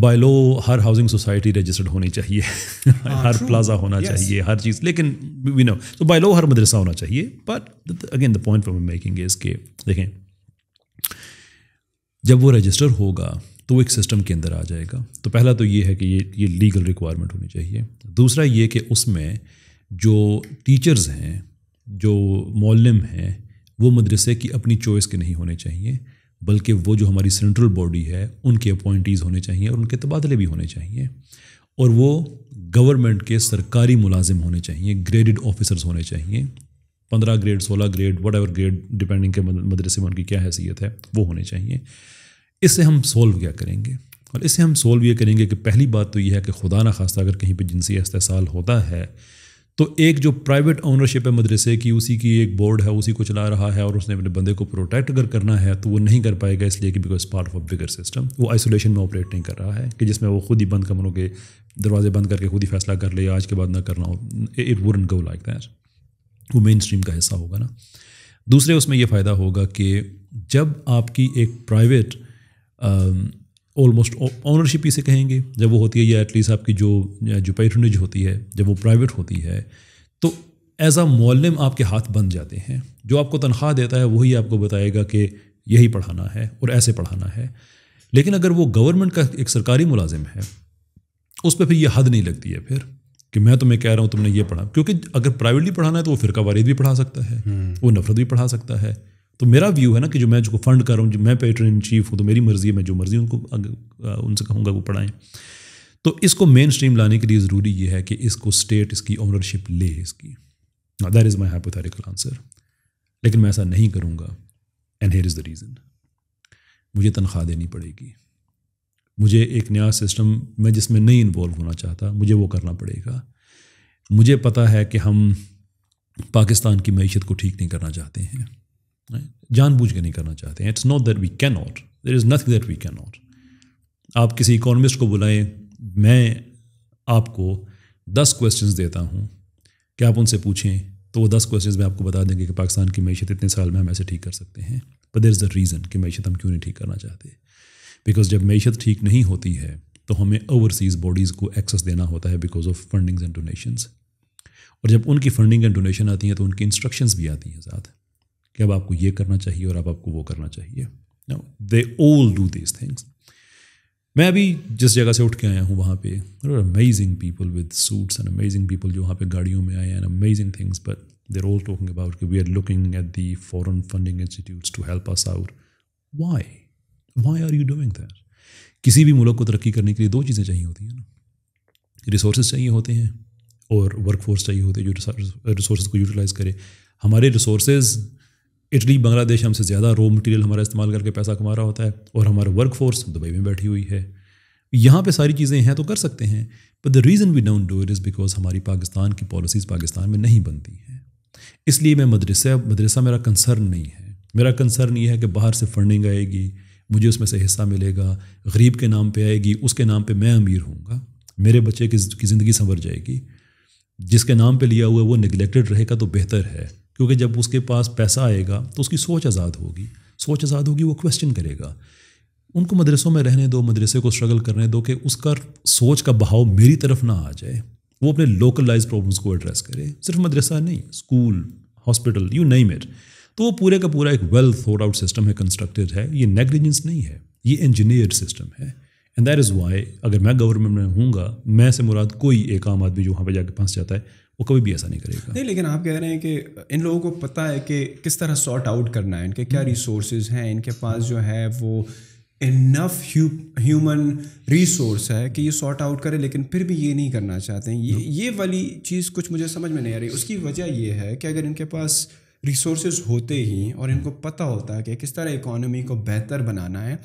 Speaker 2: बाय लो हर हाउसिंग सोसाइटी रजिस्टर्ड होनी चाहिए हाँ, हर प्लाजा होना चाहिए हर चीज़ लेकिन वी नो तो बाय लो हर मदरसा होना चाहिए but again the point for making इसके देखें जब वो रजिस्टर होगा तो वो एक सिस्टम के अंदर आ जाएगा तो पहला तो ये है कि ये ये लीगल रिक्वायरमेंट होनी चाहिए दूसरा ये कि उसमें जो टीचर्स हैं जो मौलम हैं वो मदरसे की अपनी चॉइस के नहीं होने चाहिए बल्कि वो जो हमारी सेंट्रल बॉडी है उनके अपॉइंटीज़ होने चाहिए और उनके तबादले भी होने चाहिए और वो गवर्नमेंट के सरकारी मुलाजिम होने चाहिए ग्रेडेड ऑफिसर्स होने चाहिए पंद्रह ग्रेड सोलह grade whatever grade depending के मदरसे में उनकी क्या हैसियत है वो होने चाहिए इसे हम सोल्व क्या करेंगे और इसे हम सोल्व ये करेंगे कि पहली बात तो यह है कि खुदा ना खास्ता अगर कहीं पर जिनसी इस्तेसाल होता है तो एक जो प्राइवेट ओनरशिप है मदरसे की उसी की एक बोर्ड है उसी को चला रहा है और उसने अपने बंदे को प्रोटेक्ट अगर करना है तो वो नहीं कर पाएगा इसलिए कि because part of a bigger system वो आइसोलेशन में ऑपरेट नहीं कर रहा है कि जिसमें वो खुद ही बंद कमरों के दरवाजे बंद करके खुद ही फैसला कर ले आज के बाद ना करना हो it wouldn't go like that वो मेन स्ट्रीम का हिस्सा होगा ना दूसरे उसमें यह फ़ायदा होगा कि जब आपकी एक प्राइवेट ऑलमोस्ट um, ही इसे कहेंगे जब वो होती है या एटलीस्ट आपकी जो जो पैटर्नेज होती है जब वो प्राइवेट होती है तो एज आ मोलम आपके हाथ बन जाते हैं जो आपको तनख्वाह देता है वही आपको बताएगा कि यही पढ़ाना है और ऐसे पढ़ाना है लेकिन अगर वो गवर्नमेंट का एक सरकारी मुलाजिम है उस पर फिर ये हद नहीं लगती है फिर कि मैं तुम्हें कह रहा हूँ तुमने ये पढ़ा क्योंकि अगर प्राइवेटली पढ़ाना है तो वो फिरका वारिद भी पढ़ा सकता है हम्म। वो नफरत भी पढ़ा सकता है तो मेरा व्यू है ना कि जो मैं जो फंड कर रहा हूँ जो मैं पेटर इन चीफ हूँ तो मेरी मर्जी है मैं जो मर्जी उनको उनसे कहूँगा वो पढ़ाएँ तो इसको मेन स्ट्रीम लाने के लिए ज़रूरी ये है कि इसको स्टेट इसकी ऑनरशिप ले इसकी that is my hypothetical answer लेकिन मैं ऐसा नहीं करूँगा and here is the reason मुझे तनख्वाह देनी पड़ेगी मुझे एक नया सिस्टम मैं जिसमें नहीं इन्वॉल्व होना चाहता मुझे वो करना पड़ेगा मुझे पता है कि हम पाकिस्तान की मीशत को ठीक नहीं करना चाहते हैं जानबूझ के नहीं करना चाहते हैं it's not that we can not there is nothing that we can not आप किसी इकोनॉमिस्ट को बुलाएं मैं आपको दस क्वेश्चन देता हूँ क्या आप उनसे पूछें तो वो दस क्वेश्चन में आपको बता देंगे कि पाकिस्तान की मीशत इतने साल में हम ऐसे ठीक कर सकते हैं but there is the reason कि मीशत हम क्यों नहीं ठीक करना चाहते बिकॉज जब मीशत ठीक नहीं होती है तो हमें ओवरसीज़ बॉडीज़ को एक्सेस देना होता है because of fundings and donations और जब उनकी फंडिंग एंड डोनेशन आती हैं तो उनकी इंस्ट्रक्शंस भी आती हैं साथ कि अब आपको ये करना चाहिए और अब आपको वो करना चाहिए they all do these things मैं अभी जिस जगह से उठ के आया हूँ वहाँ पे amazing people with suits and amazing people जो वहाँ पे गाड़ियों में आए हैं amazing things but they're all talking about कि we are looking at the foreign funding institutes to help us out why why are you doing that किसी भी मुल्क को तरक्की करने के लिए दो चीज़ें चाहिए होती हैं ना रिसोर्स चाहिए होते हैं और वर्क फोर्स चाहिए होते हैं जो रिसोर्स को यूटिलाइज़ करे हमारे रिसोर्सेज इटली बांग्लादेश हमसे ज़्यादा रॉ मटेरियल हमारा इस्तेमाल करके पैसा कमा रहा होता है और हमारा वर्क फोर्स दुबई में बैठी हुई है यहाँ पे सारी चीज़ें हैं तो कर सकते हैं but the reason we don't do it is because हमारी पाकिस्तान की पॉलिसीज़ पाकिस्तान में नहीं बनती हैं इसलिए मैं मदरसा मदरसा मेरा कंसर्न नहीं है मेरा कंसर्न ये है कि बाहर से फंडिंग आएगी मुझे उसमें से हिस्सा मिलेगा गरीब के नाम पे आएगी उसके नाम पे मैं अमीर होऊंगा मेरे बच्चे की ज़िंदगी संवर जाएगी जिसके नाम पे लिया हुआ वो निगलेक्टेड रहेगा तो बेहतर है क्योंकि जब उसके पास पैसा आएगा तो उसकी सोच आज़ाद होगी सोच आज़ाद होगी वो क्वेश्चन करेगा उनको मदरसों में रहने दो मदरसे को स्ट्रगल करने दो कि उसका सोच का बहाव मेरी तरफ ना आ जाए वो अपने लोकलाइज प्रॉब्लम्स को एड्रेस करे सिर्फ मदरसा नहीं स्कूल हॉस्पिटल यू नहीं मेट तो वो पूरे का पूरा एक वेल थोट आउट सिस्टम है कंस्ट्रक्टेड है ये नेग्लिजेंस नहीं है ये इंजीनियर सिस्टम है एंड दैट इज़ वाई अगर मैं गवर्नमेंट में हूँगा मैं से मुराद कोई एक आम आदमी जो वहाँ पर जाकर फंस जाता है वो कभी भी ऐसा नहीं करेगा नहीं
Speaker 1: लेकिन आप कह रहे हैं कि इन लोगों को पता है कि किस तरह सॉर्ट आउट करना है इनके क्या रिसोर्स हम्म। हैं इनके पास जो है वो इनफ ह्यूमन रिसोर्स है कि ये सॉर्ट आउट करें लेकिन फिर भी ये नहीं करना चाहते हैं ये हम्म। ये वाली चीज़ कुछ मुझे समझ में नहीं आ रही उसकी वजह ये है कि अगर इनके पास रिसोर्स होते ही और इनको पता होता है कि किस तरह इकोनॉमी को बेहतर बनाना है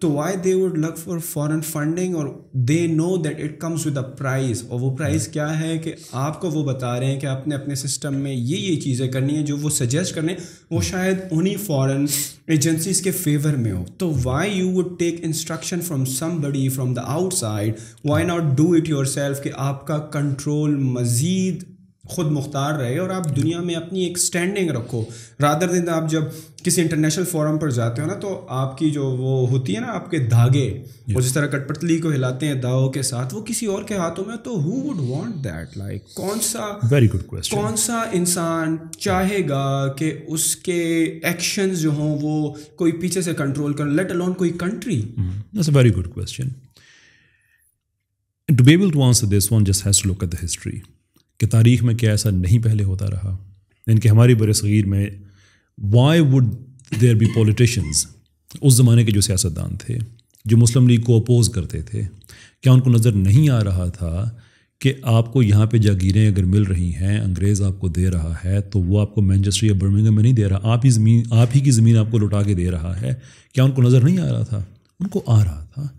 Speaker 1: तो why they would look for foreign funding और they know that it comes with a price और वो प्राइस hmm. क्या है कि आपको वो बता रहे हैं कि आपने अपने सिस्टम में ये ये चीज़ें करनी है जो वो सजेस्ट कर रहे हैं वो hmm. शायद उन्हीं फॉरेन एजेंसीज के फेवर में हो तो why you would take instruction from somebody from the outside why not do it yourself कि आपका कंट्रोल मज़ीद खुद मुख्तार रहे और आप दुनिया में अपनी एक स्टैंडिंग रखो रादर दिन आप जब किसी इंटरनेशनल फोरम पर जाते हो ना तो आपकी जो वो होती है ना आपके धागे वो जिस तरह कटपटली को हिलाते हैं दावों के साथ वो किसी और के हाथों में तो who would want that like कौन सा
Speaker 2: वेरी गुड क्वेश्चन कौन
Speaker 1: सा इंसान चाहेगा कि उसके एक्शन जो हों वो कोई पीछे से कंट्रोल कर लेट अलोन कोई country
Speaker 2: that's a very good question to be able to answer this one just has to look at the history कि तारीख़ में क्या ऐसा नहीं पहले होता रहा यानी कि हमारी बरसीर में why would there be politicians उस ज़माने के जो सियासतदान थे जो मुस्लिम लीग को अपोज़ करते थे क्या उनको नज़र नहीं आ रहा था कि आपको यहाँ पे जागीरें अगर मिल रही हैं अंग्रेज़ आपको दे रहा है तो वो आपको मैनचेस्टर या बर्मिंगम में नहीं दे रहा आप ही ज़मीन आप ही की ज़मीन आपको लुटा के दे रहा है क्या उनको नज़र नहीं आ रहा था उनको आ रहा था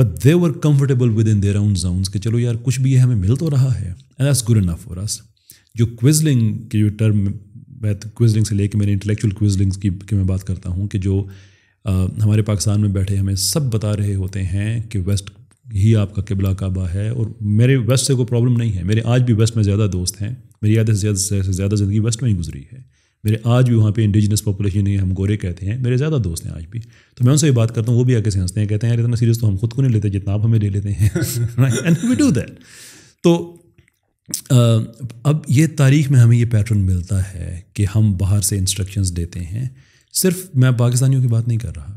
Speaker 2: but they were comfortable within their own zones कि चलो यार कुछ भी ये हमें मिल तो रहा है and as good enough for us जो क्विजलिंग की जो टर्म मैं क्विजलिंग तो से लेकर मेरे इंटेलेक्चुअल क्विजलिंग्स की, की मैं बात करता हूँ कि जो आ, हमारे पाकिस्तान में बैठे हमें सब बता रहे होते हैं कि वेस्ट ही आपका किबला काबा है और मेरे वेस्ट से कोई प्रॉब्लम नहीं है मेरे आज भी वेस्ट में ज़्यादा दोस्त हैं मेरी याद से ज़्यादा से ज़्यादा ज़िंदगी वेस्ट में ही गुजरी है मेरे आज भी वहाँ पे इंडिजिनस पॉपुलेशन है हम गोरे कहते हैं मेरे ज़्यादा दोस्त हैं आज भी तो मैं उनसे भी बात करता हूँ वो भी आके से हंसते हैं कहते हैं यार इतना सीरियस तो हम खुद को नहीं लेते जितना आप हमें ले लेते हैं एंड वी डू दैट तो अब ये तारीख में हमें ये पैटर्न मिलता है कि हम बाहर से इंस्ट्रक्शंस देते हैं सिर्फ मैं पाकिस्तानियों की बात नहीं कर रहा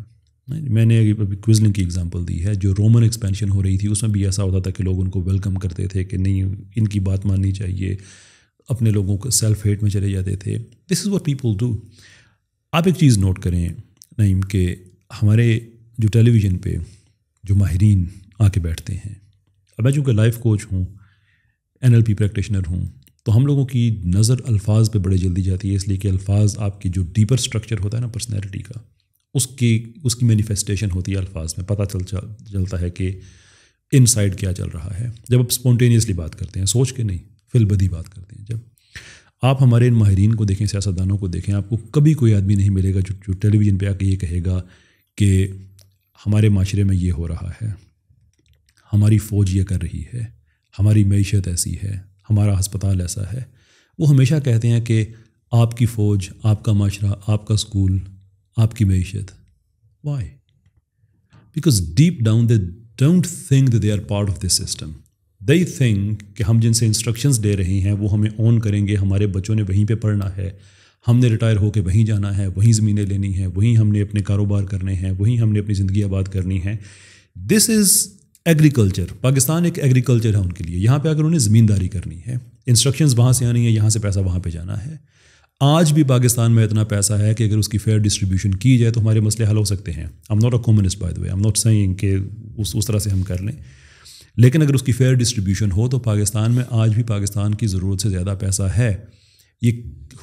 Speaker 2: मैंने अभी क्विजलिंग की एग्जांपल दी है जो रोमन एक्सपेंशन हो रही थी उसमें भी ऐसा होता था कि लोग उनको वेलकम करते थे कि नहीं इनकी बात माननी चाहिए अपने लोगों को सेल्फ हेट में चले जाते थे this is what people do आप एक चीज़ नोट करें नईम के हमारे जो टेलीविज़न पे जो माहरीन आके बैठते हैं अब मैं चूँकि लाइफ कोच हूँ एन एल पी प्रैक्टिशनर हूँ तो हम लोगों की नज़र अल्फाज पे बड़े जल्दी जाती है इसलिए कि अल्फाज आपकी जो डीपर स्ट्रक्चर होता है ना पर्सनैलिटी का उसके उसकी मैनिफेस्टेशन होती है अल्फाज में पता चल चलता है कि इन क्या चल रहा है जब आप स्पॉन्टेनियसली बात करते हैं सोच के नहीं फिलबदी बात करते हैं जब आप हमारे इन माहरीन को देखें सियासतदानों को देखें आपको कभी कोई आदमी नहीं मिलेगा जो जो टेलीविज़न पर आके ये कहेगा कि हमारे माशरे में ये हो रहा है हमारी फ़ौज ये कर रही है हमारी मीशत ऐसी है हमारा हस्पताल ऐसा है वो हमेशा कहते हैं कि आपकी फ़ौज आपका माशरा आपका स्कूल आपकी मीशत why because deep down they don't think they are part of this system they think कि हम जिनसे इंस्ट्रक्शंस दे रहे हैं वो हमें ऑन करेंगे हमारे बच्चों ने वहीं पे पढ़ना है हमने रिटायर होकर वहीं जाना है वहीं ज़मीनें लेनी है वहीं हमने अपने कारोबार करने हैं वहीं हमने अपनी ज़िंदगी आबाद करनी है दिस इज़ एग्रीकल्चर पाकिस्तान एक एग्रीकल्चर है उनके लिए यहाँ पर अगर उन्हें ज़मींदारी करनी है इंस्ट्रक्शन वहाँ से आनी है यहाँ से पैसा वहाँ पर जाना है आज भी पाकिस्तान में इतना पैसा है कि अगर उसकी फेयर डिस्ट्रीब्यूशन की जाए तो हमारे मसले हल हो सकते हैं I am not a communist by the way I am not saying कि उस उस तरह से हम कर लें लेकिन अगर उसकी फेयर डिस्ट्रीब्यूशन हो तो पाकिस्तान में आज भी पाकिस्तान की ज़रूरत से ज़्यादा पैसा है ये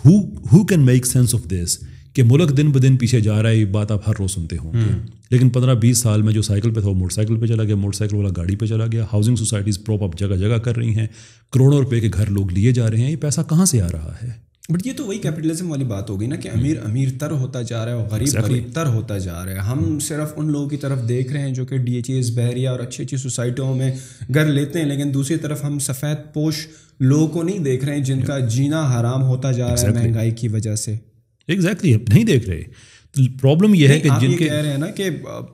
Speaker 2: who can make sense of this कि मुल्क दिन ब दिन पीछे जा रहा है ये बात आप हर रोज़ सुनते होंगे हम्म। लेकिन पंद्रह बीस साल में जो साइकिल पे था वो मोटरसाइकिल पे चला गया मोटरसाइकिल वाला गाड़ी पे चला गया हाउसिंग सोसाइटीज़ प्रॉप अप जगह जगह कर रही हैं करोड़ों रुपए के घर लोग लिए जा रहे हैं ये पैसा कहाँ से आ रहा है
Speaker 1: बट ये तो वही कैपिटलिज्म वाली बात होगी ना कि हम्म। अमीर अमीर तर होता जा रहा है और गरीब exactly. गरीब तर होता जा रहा है हम हम्म। सिर्फ उन लोगों की तरफ देख रहे हैं जो कि डी एच एस बहरिया और अच्छी अच्छी सोसाइटियों में घर लेते हैं लेकिन दूसरी तरफ हम सफ़ेद पोश लोगों को नहीं देख रहे हैं जिनका जीना हराम होता जा exactly. रहा है महंगाई की वजह से
Speaker 2: एग्जैक्टली exactly, नहीं देख रहे प्रॉब्लम यह है कि जिनके कह
Speaker 1: रहे हैं ना कि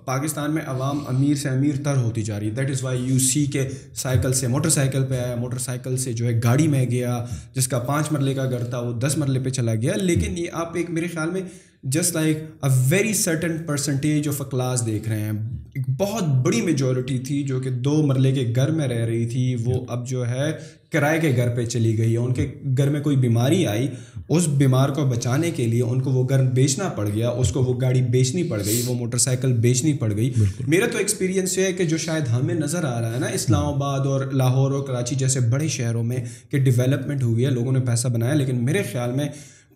Speaker 1: पाकिस्तान में आवाम अमीर से अमीर तर होती जा रही है that is why you see के साइकिल से मोटरसाइकिल पे आया मोटरसाइकिल से जो है गाड़ी में गया जिसका पाँच मरले का घर था वो दस मरले पे चला गया लेकिन ये आप एक मेरे ख्याल में just like a very certain percentage of a class देख रहे हैं एक बहुत बड़ी मेजोरिटी थी जो कि दो मरले के घर में रह रही थी वो अब जो है किराए के घर पे चली गई है उनके घर में कोई बीमारी आई उस बीमार को बचाने के लिए उनको वो घर बेचना पड़ गया उसको वो गाड़ी बेचनी पड़ गई वो मोटरसाइकिल बेचनी पड़ गई मेरा तो एक्सपीरियंस ये है कि जो शायद हमें नज़र आ रहा है ना इस्लामाबाद और लाहौर और कराची जैसे बड़े शहरों में कि डेवलपमेंट हुई है लोगों ने पैसा बनाया लेकिन मेरे ख्याल में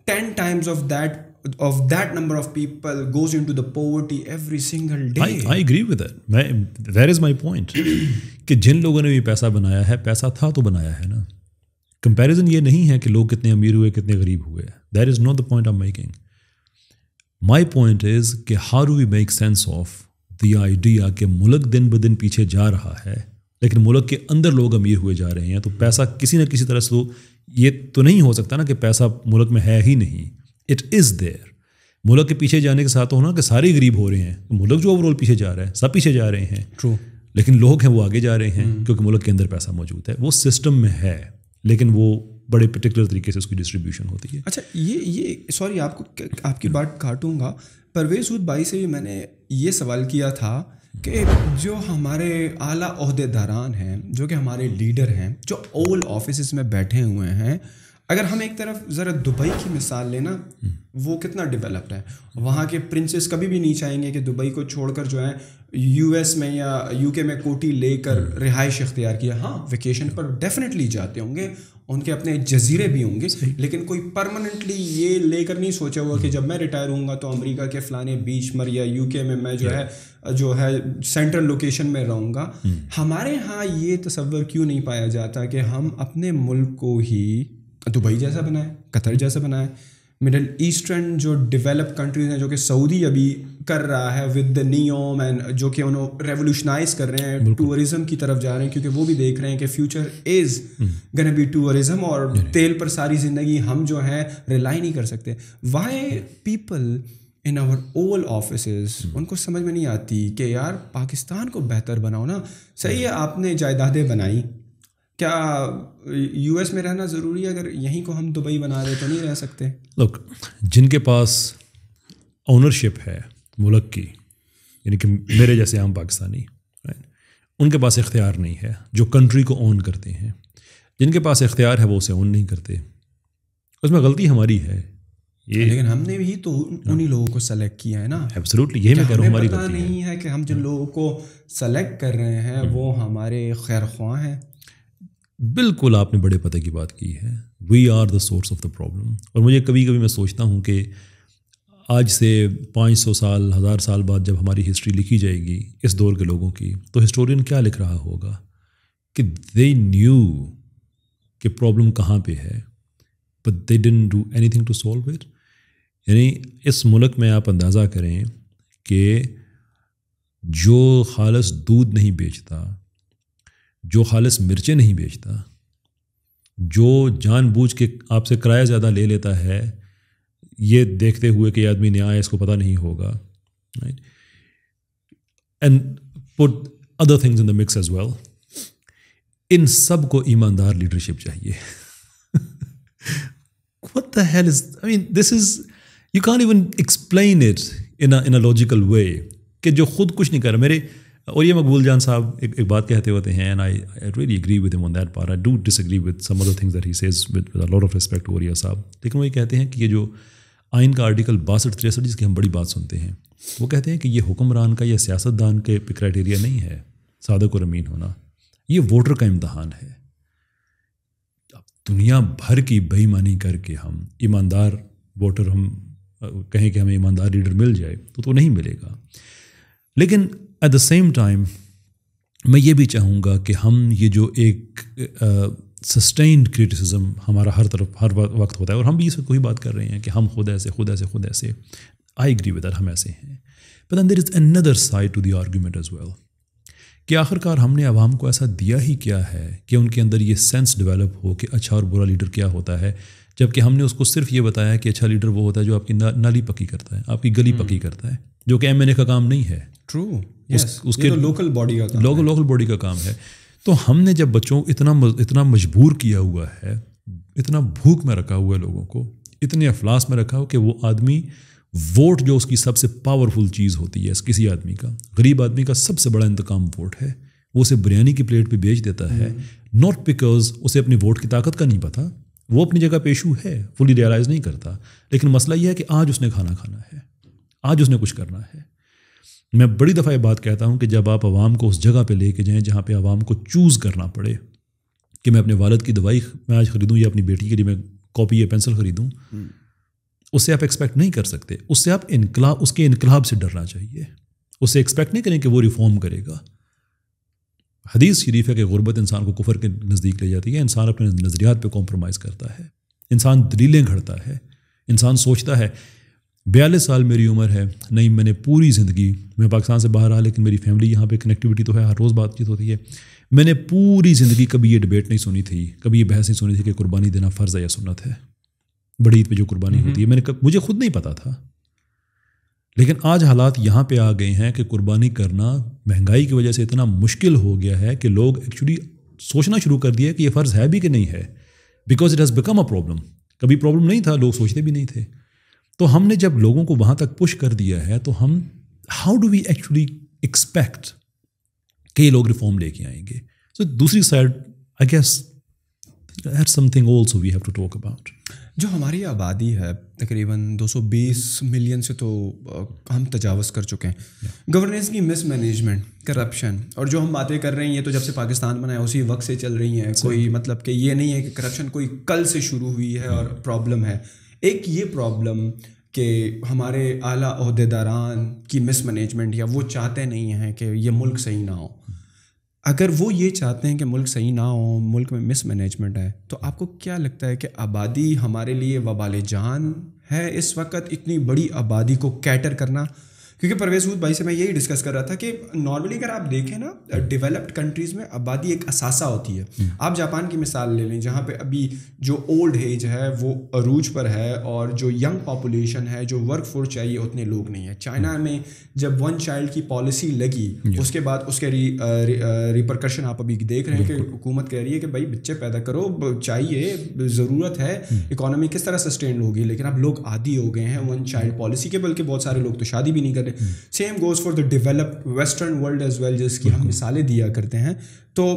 Speaker 1: ten times of that of that number of people goes into the poverty every single day. I,
Speaker 2: I agree with that. मैं that is my point कि जिन लोगों ने भी पैसा बनाया है पैसा था तो बनाया है ना कंपैरिजन ये नहीं है कि लोग कितने अमीर हुए कितने गरीब हुए that is not the point of making my point is कि how do we make sense of the idea कि मुल्क दिन ब दिन पीछे जा रहा है लेकिन मुल्क के अंदर लोग अमीर हुए जा रहे हैं तो पैसा किसी न किसी तरह से तो ये तो नहीं हो सकता ना कि पैसा मुल्क में है ही नहीं इट इज़ देयर मुल्क के पीछे जाने के साथ होना कि सारे गरीब हो रहे हैं तो मुल्क जो ओवरऑल पीछे जा रहा है सब पीछे जा रहे हैं ट्रू लेकिन लोग हैं वो आगे जा रहे हैं hmm. क्योंकि मुल्क के अंदर पैसा मौजूद है वो सिस्टम में है लेकिन वो बड़े पर्टिकुलर तरीके से उसकी डिस्ट्रीब्यूशन होती है
Speaker 1: अच्छा ये ये सॉरी आपको आपकी बात काटूंगा परवेज भाई से भी मैंने ये सवाल किया था कि जो हमारे आला अहदेदारान हैं जो कि हमारे लीडर हैं जो ओल्ड ऑफिस में बैठे हुए हैं अगर हम एक तरफ ज़रा दुबई की मिसाल लेना हम्म। वो कितना डेवलप्ड है वहाँ के प्रिंसेस कभी भी नहीं चाहेंगे कि दुबई को छोड़कर जो है यूएस में या यूके में कोटी लेकर हम्म। रिहाइश इख्तियार किया हाँ वेकेशन पर डेफिनेटली जाते होंगे उनके अपने जजीरे भी होंगे लेकिन कोई परमानेंटली ये लेकर नहीं सोचा हुआ कि जब मैं रिटायर होऊंगा तो अमेरिका के फलाने बीच मर या यूके में मैं जो है जो है सेंट्रल लोकेशन में रहूँगा हम्म। हमारे यहाँ ये तस्वर क्यों नहीं पाया जाता कि हम अपने मुल्क को ही दुबई जैसा बना है कतर जैसा बना है मिडल ईस्टर्न जो डेवलप कंट्रीज हैं जो कि सऊदी अभी कर रहा है विद द नियम एंड जो कि उन्होंने रेवोल्यूशनाइज कर रहे हैं टूरिज्म की तरफ जा रहे हैं क्योंकि वो भी देख रहे हैं कि future is gonna be tourism और तेल पर सारी जिंदगी हम जो हैं रिलाई नहीं कर सकते why people in our all office उनको समझ में नहीं आती कि यार पाकिस्तान को बेहतर बनाओ ना सही है आपने जायदादें बनाई क्या यूएस में रहना ज़रूरी है अगर यहीं को हम दुबई बना रहे तो नहीं रह सकते
Speaker 2: लुक जिनके पास ओनरशिप है मुल्क की यानी कि मेरे जैसे आम पाकिस्तानी उनके पास इख्तियार नहीं है जो कंट्री को ओन करते हैं जिनके पास इख्तियार है वो उसे ओन नहीं करते उसमें गलती हमारी है ये लेकिन हमने
Speaker 1: भी तो हाँ। उन्हीं लोगों को सेलेक्ट किया है ना
Speaker 2: एब्सोल्युटली यही मैं कह रहा हूँ हमारी गलती
Speaker 1: नहीं है।, है कि हम जिन हाँ। लोगों को सेलेक्ट कर रहे हैं हम्म। वो हमारे खैर ख्वाह हैं
Speaker 2: बिल्कुल आपने बड़े पते की बात की है we are the source of the problem और मुझे कभी कभी मैं सोचता हूँ कि आज से 500 साल हज़ार साल बाद जब हमारी हिस्ट्री लिखी जाएगी इस दौर के लोगों की तो हिस्टोरियन क्या लिख रहा होगा कि दे न्यू कि प्रॉब्लम कहाँ पे है but they didn't do anything to solve it यानी इस मुल्क में आप अंदाज़ा करें कि जो खालस दूध नहीं बेचता जो खालस मिर्चें नहीं बेचता जो जानबूझ के आपसे किराया ज़्यादा ले लेता है ये देखते हुए कि आदमी न्याय इसको पता नहीं होगा and put other things in the mix as well इन सब को ईमानदार लीडरशिप चाहिए what the hell is i mean this is you can't even explain it in a in a logical way कि जो खुद कुछ नहीं कर रहा मेरे और ये मकबूल जान साहब एक, एक बात कहते होते हैं and I I really agree with him on that par I do disagree with some other things that he says with lot of respect Orya साहब लेकिन वो ये कहते हैं कि ये जो आइन का आर्टिकल बासठ तिरसठ जिसकी हम बड़ी बात सुनते हैं वो कहते हैं कि ये हुक्मरान का या सियासतदान के क्राइटेरिया नहीं है सादक और अमीन होना ये वोटर का इम्तहान है दुनिया भर की बेईमानी करके हम ईमानदार वोटर हम कहें कि हमें ईमानदार लीडर मिल जाए तो तो नहीं मिलेगा लेकिन एट द सेम टाइम मैं ये भी चाहूँगा कि हम ये जो एक सस्टेन्ड क्रिटिसिज्म हमारा हर तरफ हर वक्त होता है और हम भी इस कोई बात कर रहे हैं कि हम खुद ऐसे खुद ऐसे खुद ऐसे आई एग्री विद हम ऐसे हैं but there is another side to the argument as well कि आखिरकार हमने आवाम को ऐसा दिया ही क्या है कि उनके अंदर ये सेंस डेवलप हो कि अच्छा और बुरा लीडर क्या होता है जबकि हमने उसको सिर्फ ये बताया कि अच्छा लीडर वो होता है जो आपकी नाली पक्की करता है आपकी गली हम्म। पक्की करता है जो कि एम का काम नहीं है ट्रू yes, उस, उसके लोकल तो बॉडी का लोकल लोकल बॉडी का काम है तो हमने जब बच्चों को इतना इतना मजबूर किया हुआ है इतना भूख में रखा हुआ है लोगों को इतने अफलास में रखा हो कि वो आदमी वोट जो उसकी सबसे पावरफुल चीज़ होती है किसी आदमी का गरीब आदमी का सबसे बड़ा इंतकाम वोट है वो उसे बिरयानी की प्लेट पे बेच देता है नॉट हम्म। बिकॉज उसे अपनी वोट की ताकत का नहीं पता वो अपनी जगह पे इशू है फुली रियलाइज़ नहीं करता लेकिन मसला यह है कि आज उसने खाना खाना है आज उसने कुछ करना है मैं बड़ी दफ़ा ये बात कहता हूँ कि जब आप आवाम को उस जगह पे लेके जाएं जहाँ पे आवाम को चूज़ करना पड़े कि मैं अपने वालद की दवाई मैं आज ख़रीदूँ या अपनी बेटी के लिए मैं कॉपी या पेंसिल ख़रीदूँ हम्म। उससे आप एक्सपेक्ट नहीं कर सकते उससे आप इनकलाब उसके इनकलाब से डरना चाहिए उससे एक्सपेक्ट नहीं करें कि वो रिफॉर्म करेगा हदीस शरीफ है कि गुरबत इंसान को कुफर के नज़दीक ले जाती है इंसान अपने नज़रियात पर कॉम्प्रोमाइज़ करता है इंसान दलीलें घड़ता है इंसान सोचता है बयालीस साल मेरी उम्र है नहीं मैंने पूरी ज़िंदगी मैं पाकिस्तान से बाहर रहा लेकिन मेरी फैमिली यहाँ पे कनेक्टिविटी तो है हर रोज़ बातचीत होती है मैंने पूरी ज़िंदगी कभी ये डिबेट नहीं सुनी थी कभी ये बहस नहीं सुनी थी कि कुर्बानी देना फ़र्ज़ है या सुनत है बड़ी ईद पर जो कुर्बानी हम्म। होती है मैंने मुझे खुद नहीं पता था लेकिन आज हालात यहाँ पे आ गए हैं कि कुर्बानी करना महंगाई की वजह से इतना मुश्किल हो गया है कि लोग एक्चुअली सोचना शुरू कर दिया कि ये फ़र्ज़ है भी कि नहीं है because it has become a problem कभी प्रॉब्लम नहीं था लोग सोचते भी नहीं थे तो हमने जब लोगों को वहाँ तक पुश कर दिया है तो हम how do we actually expect कि ये लोग रिफॉर्म लेके आएंगे सो so, दूसरी साइड I guess that something also we have to talk about
Speaker 1: जो हमारी आबादी है तकरीबन 220 मिलियन से तो हम तजावज़ कर चुके हैं गवर्नेंस की मिस मैनेजमेंट करप्शन और जो हम बातें कर रहे हैं ये तो जब से पाकिस्तान बनाया उसी वक्त से चल रही हैं कोई मतलब कि ये नहीं है कि करप्शन कोई कल से शुरू हुई है और प्रॉब्लम है एक ये प्रॉब्लम कि हमारे आला अहदेदारान की मिस मैनेजमेंट या वो चाहते नहीं हैं कि ये मुल्क सही ना हो अगर वो ये चाहते हैं कि मुल्क सही ना हो मुल्क में मिस मैनेजमेंट है तो आपको क्या लगता है कि आबादी हमारे लिए वबाल जान है इस वक्त इतनी बड़ी आबादी को कैटर करना क्योंकि परवेज भाई से मैं यही डिस्कस कर रहा था कि नॉर्मली अगर आप देखें ना डेवलप्ड कंट्रीज़ में आबादी एक असासा होती है हम्म। आप जापान की मिसाल ले लें जहाँ पे अभी जो ओल्ड एज है वो अरूज पर है और जो यंग पॉपुलेशन है जो वर्क फोर्स चाहिए उतने लोग नहीं है चाइना हम्म। में जब वन चाइल्ड की पॉलिसी लगी उसके बाद उसके री, रि, रिप्रकशन आप अभी देख रहे हैं कि हुकूमत कह रही है कि भाई बच्चे पैदा करो चाहिए ज़रूरत है इकोनॉमी हम्म। किस तरह सस्टेन होगी लेकिन अब लोग आदि हो गए हैं वन चाइल्ड पॉलिसी के बल्कि बहुत सारे लोग तो शादी भी नहीं कर करें same goes for the developed western world as well जिसकी हम मिसालें दिया करते हैं तो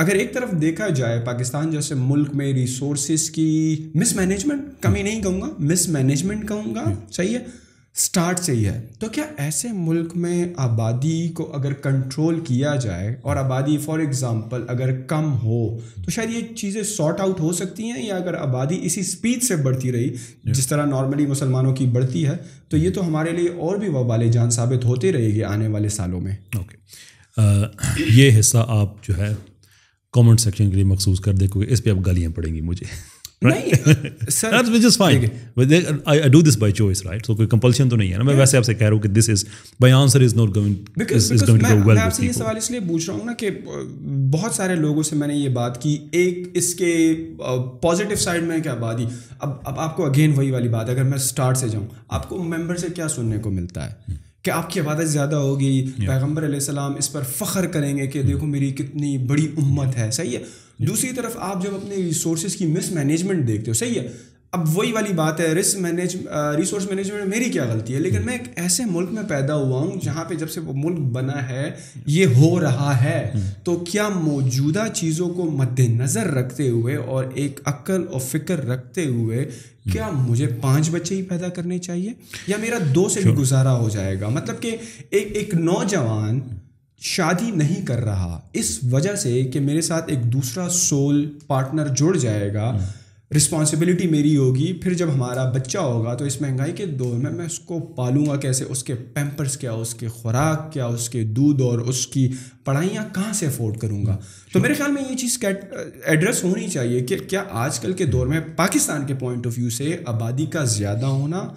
Speaker 1: अगर एक तरफ देखा जाए पाकिस्तान जैसे मुल्क में रिसोर्सेज की मिसमैनेजमेंट कमी हाँ। नहीं कहूँगा मिसमैनेजमेंट कहूँगा हाँ। सही है स्टार्ट से ही है तो क्या ऐसे मुल्क में आबादी को अगर कंट्रोल किया जाए और आबादी फॉर एग्ज़ाम्पल अगर कम हो तो शायद ये चीज़ें सॉर्ट आउट हो सकती हैं या अगर आबादी इसी स्पीड से बढ़ती रही जिस तरह नॉर्मली मुसलमानों की बढ़ती है तो ये तो हमारे लिए और भी वबाल जान साबित होते रहेगी आने वाले सालों में ओके
Speaker 2: okay. ये हिस्सा आप जो है कमेंट सेक्शन के लिए मखसूस कर दे क्योंकि इस पर आप गालियाँ पड़ेंगी मुझे sir fine I do this by choice right so कोई कंपल्शन तो नहीं है ना मैं वैसे आपसे कह रहा कि this is answer is not going is going to go well आपसे ये
Speaker 1: सवाल इसलिए पूछ रहा हूँ ना कि बहुत सारे लोगों से मैंने ये बात की एक इसके पॉजिटिव साइड में क्या बात ही अब अब आपको अगेन वही वाली बात है अगर मैं स्टार्ट से जाऊँ आपको मेम्बर से क्या सुनने को मिलता है hmm. कि आपकी आबादत ज़्यादा होगी पैगम्बर सलाम इस पर फ़ख्र करेंगे कि देखो मेरी कितनी बड़ी उम्मत है सही है दूसरी तरफ आप जब अपने रिसोर्स की मिस मैनेजमेंट देखते हो सही है अब वही वाली बात है रिस्क मैनेज रिसोर्स मैनेजमेंट में मेरी क्या गलती है लेकिन मैं एक ऐसे मुल्क में पैदा हुआ हूँ जहाँ पे जब से वो मुल्क बना है ये हो रहा है तो क्या मौजूदा चीज़ों को मद्देनज़र रखते हुए और एक अक्ल और फिक्र रखते हुए क्या मुझे पांच बच्चे ही पैदा करने चाहिए या मेरा दो से भी गुजारा हो जाएगा मतलब कि एक एक नौजवान शादी नहीं कर रहा इस वजह से कि मेरे साथ एक दूसरा सोल पार्टनर जुड़ जाएगा हम्म। रिस्पॉन्सिबिलिटी मेरी होगी फिर जब हमारा बच्चा होगा तो इस महंगाई के दौर में मैं उसको पालूंगा कैसे उसके पैम्पर्स क्या उसके खुराक क्या उसके दूध और उसकी पढ़ाइयाँ कहाँ से अफोर्ड करूँगा तो मेरे ख्याल में ये चीज़ एड्रेस होनी चाहिए कि क्या आजकल के दौर में पाकिस्तान के पॉइंट ऑफ व्यू से आबादी का ज़्यादा होना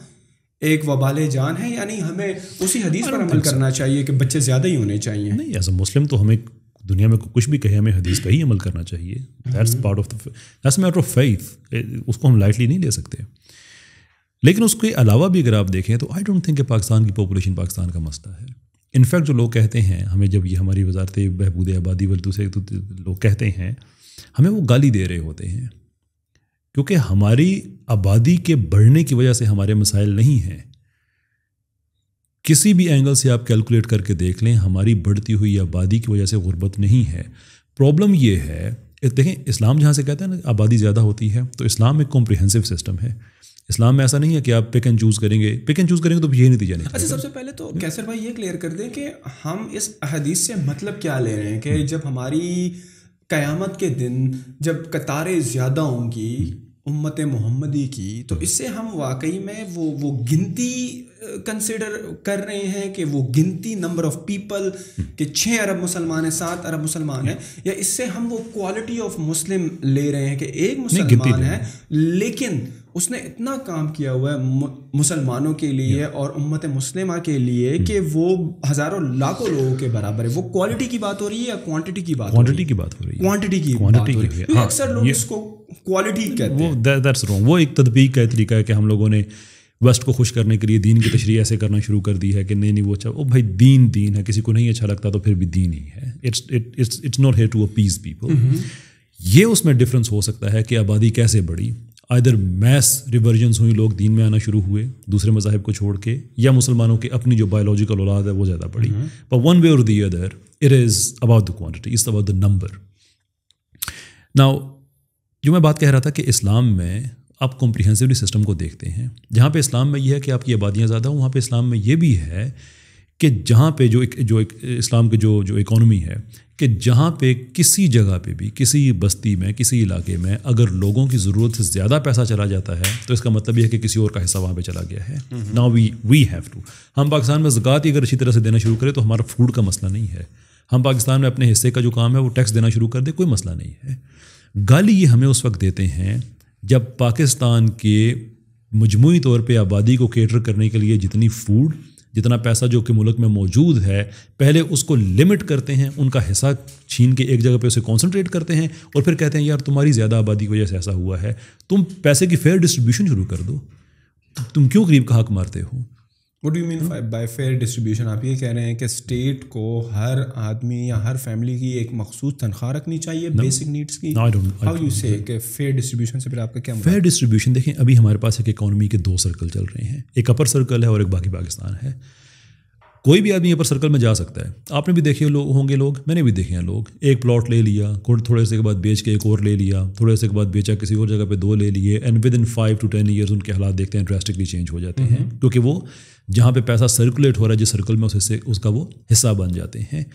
Speaker 1: एक वबाल जान है यानी हमें उसी हदीस पर अमल करना
Speaker 2: चाहिए कि बच्चे ज़्यादा ही होने चाहिए नहीं एज अ मुस्लिम तो हमें दुनिया में कुछ भी कहे हमें हदीस का ही अमल करना चाहिए that's part of that's matter of faith उसको हम लाइटली नहीं ले सकते लेकिन उसके अलावा भी अगर आप देखें तो आई डोंट थिंक पाकिस्तान की पॉपुलेशन पाकिस्तान का मसला है इनफैक्ट जो लोग कहते हैं हमें जब ये हमारी वजारत बहबूद आबादी वाले दूसरे तो, तो लोग कहते हैं हमें वो गाली दे रहे होते हैं क्योंकि हमारी आबादी के बढ़ने की वजह से हमारे मसाइल नहीं हैं किसी भी एंगल से आप कैलकुलेट करके देख लें हमारी बढ़ती हुई आबादी की वजह से गुर्बत नहीं है प्रॉब्लम यह है देखें इस्लाम जहाँ से कहते हैं ना आबादी ज़्यादा होती है तो इस्लाम एक कॉम्प्रिहेंसिव सिस्टम है इस्लाम में ऐसा नहीं है कि आप पिक एंड चूज़ करेंगे पिक एंड चूज़ करेंगे तो ये नतीजा नहीं अच्छा सबसे
Speaker 1: पहले तो कैसर भाई ये क्लियर कर दें कि हम इस अहदीस से मतलब क्या ले रहे हैं कि जब हमारी क़यामत के दिन जब कतारें ज़्यादा होंगी उम्मत मोहम्मदी की तो इससे हम वाकई में वो वो गिनती कंसिडर कर रहे हैं कि वो गिनती नंबर ऑफ़ पीपल के छः अरब मुसलमान हैं सात अरब मुसलमान हैं या इससे हम वो क्वालिटी ऑफ मुस्लिम ले रहे हैं कि एक मुसलमान है लेकिन उसने इतना काम किया हुआ है मुसलमानों के लिए और उम्मत मुस्लिमा के लिए hmm. कि वो हज़ारों लाखों लोगों के बराबर है वो क्वालिटी की बात हो रही है या क्वांटिटी की बात क्वांटिटी की बात हो रही है क्वांटिटी की क्वांटिटी हाँ, अक्सर लोग इसको क्वालिटी
Speaker 2: कहते वो दैट्स रॉन्ग वो एक तदबीक का तरीका है कि हम लोगों ने वेस्ट को खुश करने के लिए दीन की तशरी ऐसे करना शुरू कर दी है कि नहीं नहीं वो अच्छा ओ भाई दीन दीन है किसी को नहीं अच्छा लगता तो फिर भी दीन ही है it's it's it's not here to please people ये उसमें डिफरेंस हो सकता है कि आबादी कैसे बढ़ी आइदर मैस रिवर्जनस हुई लोग दीन में आना शुरू हुए दूसरे मजाहब को छोड़ के या मुसलमानों की अपनी जो बायोलॉजिकल औलाद है वो ज़्यादा पड़ी पर वन वे और the other it is about the quantity is about the number now जो मैं बात कह रहा था कि इस्लाम में आप कॉम्प्रीहेंसिवली सिस्टम को देखते हैं जहाँ पे इस्लाम में यह है कि आपकी आबादियाँ ज़्यादा हों वहाँ पे इस्लाम में ये भी है कि जहाँ पे जो एक जो एक इस्लाम के जो जो इकोनॉमी है कि जहाँ पे किसी जगह पे भी किसी बस्ती में किसी इलाके में अगर लोगों की ज़रूरत से ज़्यादा पैसा चला जाता है तो इसका मतलब यह है कि किसी और का हिस्सा वहाँ पे चला गया है ना वी वी हैव टू हम पाकिस्तान में ज़क़़त ही अगर अच्छी तरह से देना शुरू करें तो हमारा फूड का मसला नहीं है हम पाकिस्तान में अपने हिस्से का जो काम है वो टैक्स देना शुरू कर दे कोई मसला नहीं है गाली ये हमें उस वक्त देते हैं जब पाकिस्तान के मजमू तौर पर आबादी को केटर करने के लिए जितनी फूड जितना पैसा जो कि मुल्क में मौजूद है पहले उसको लिमिट करते हैं उनका हिस्सा छीन के एक जगह पे उसे कॉन्सनट्रेट करते हैं और फिर कहते हैं यार तुम्हारी ज़्यादा आबादी की वजह से ऐसा हुआ है तुम पैसे की फेयर डिस्ट्रीब्यूशन शुरू कर दो तुम क्यों गरीब का हक मारते हो
Speaker 1: what you mean by fair distribution आप ये कह रहे हैं कि स्टेट को हर आदमी या हर फैमिली की एक मखसूस तनख्वाह रखनी चाहिए बेसिक नीड्स की how you say fair distribution से फिर आपका क्या फेयर
Speaker 2: डिस्ट्रीब्यूशन देखें अभी हमारे पास एक इकोनॉमी के दो सर्कल चल रहे हैं एक अपर सर्कल है और एक बाकी पाकिस्तान है कोई भी आदमी यहाँ पर सर्कल में जा सकता है आपने भी देखे लोग होंगे लोग मैंने भी देखे हैं लोग एक प्लॉट ले लिया थोड़े से के बाद बेच के एक और ले लिया थोड़े से के बाद बेचा किसी और जगह पे दो ले लिए and within five to ten years उनके हालात देखते हैं ड्रेस्टिकली चेंज हो जाते हैं हम्म। क्योंकि वो जहाँ पर पैसा सर्कुलेट हो रहा है जिस सर्कल में उस हिस्से उसका वो हिस्सा बन जाते हैं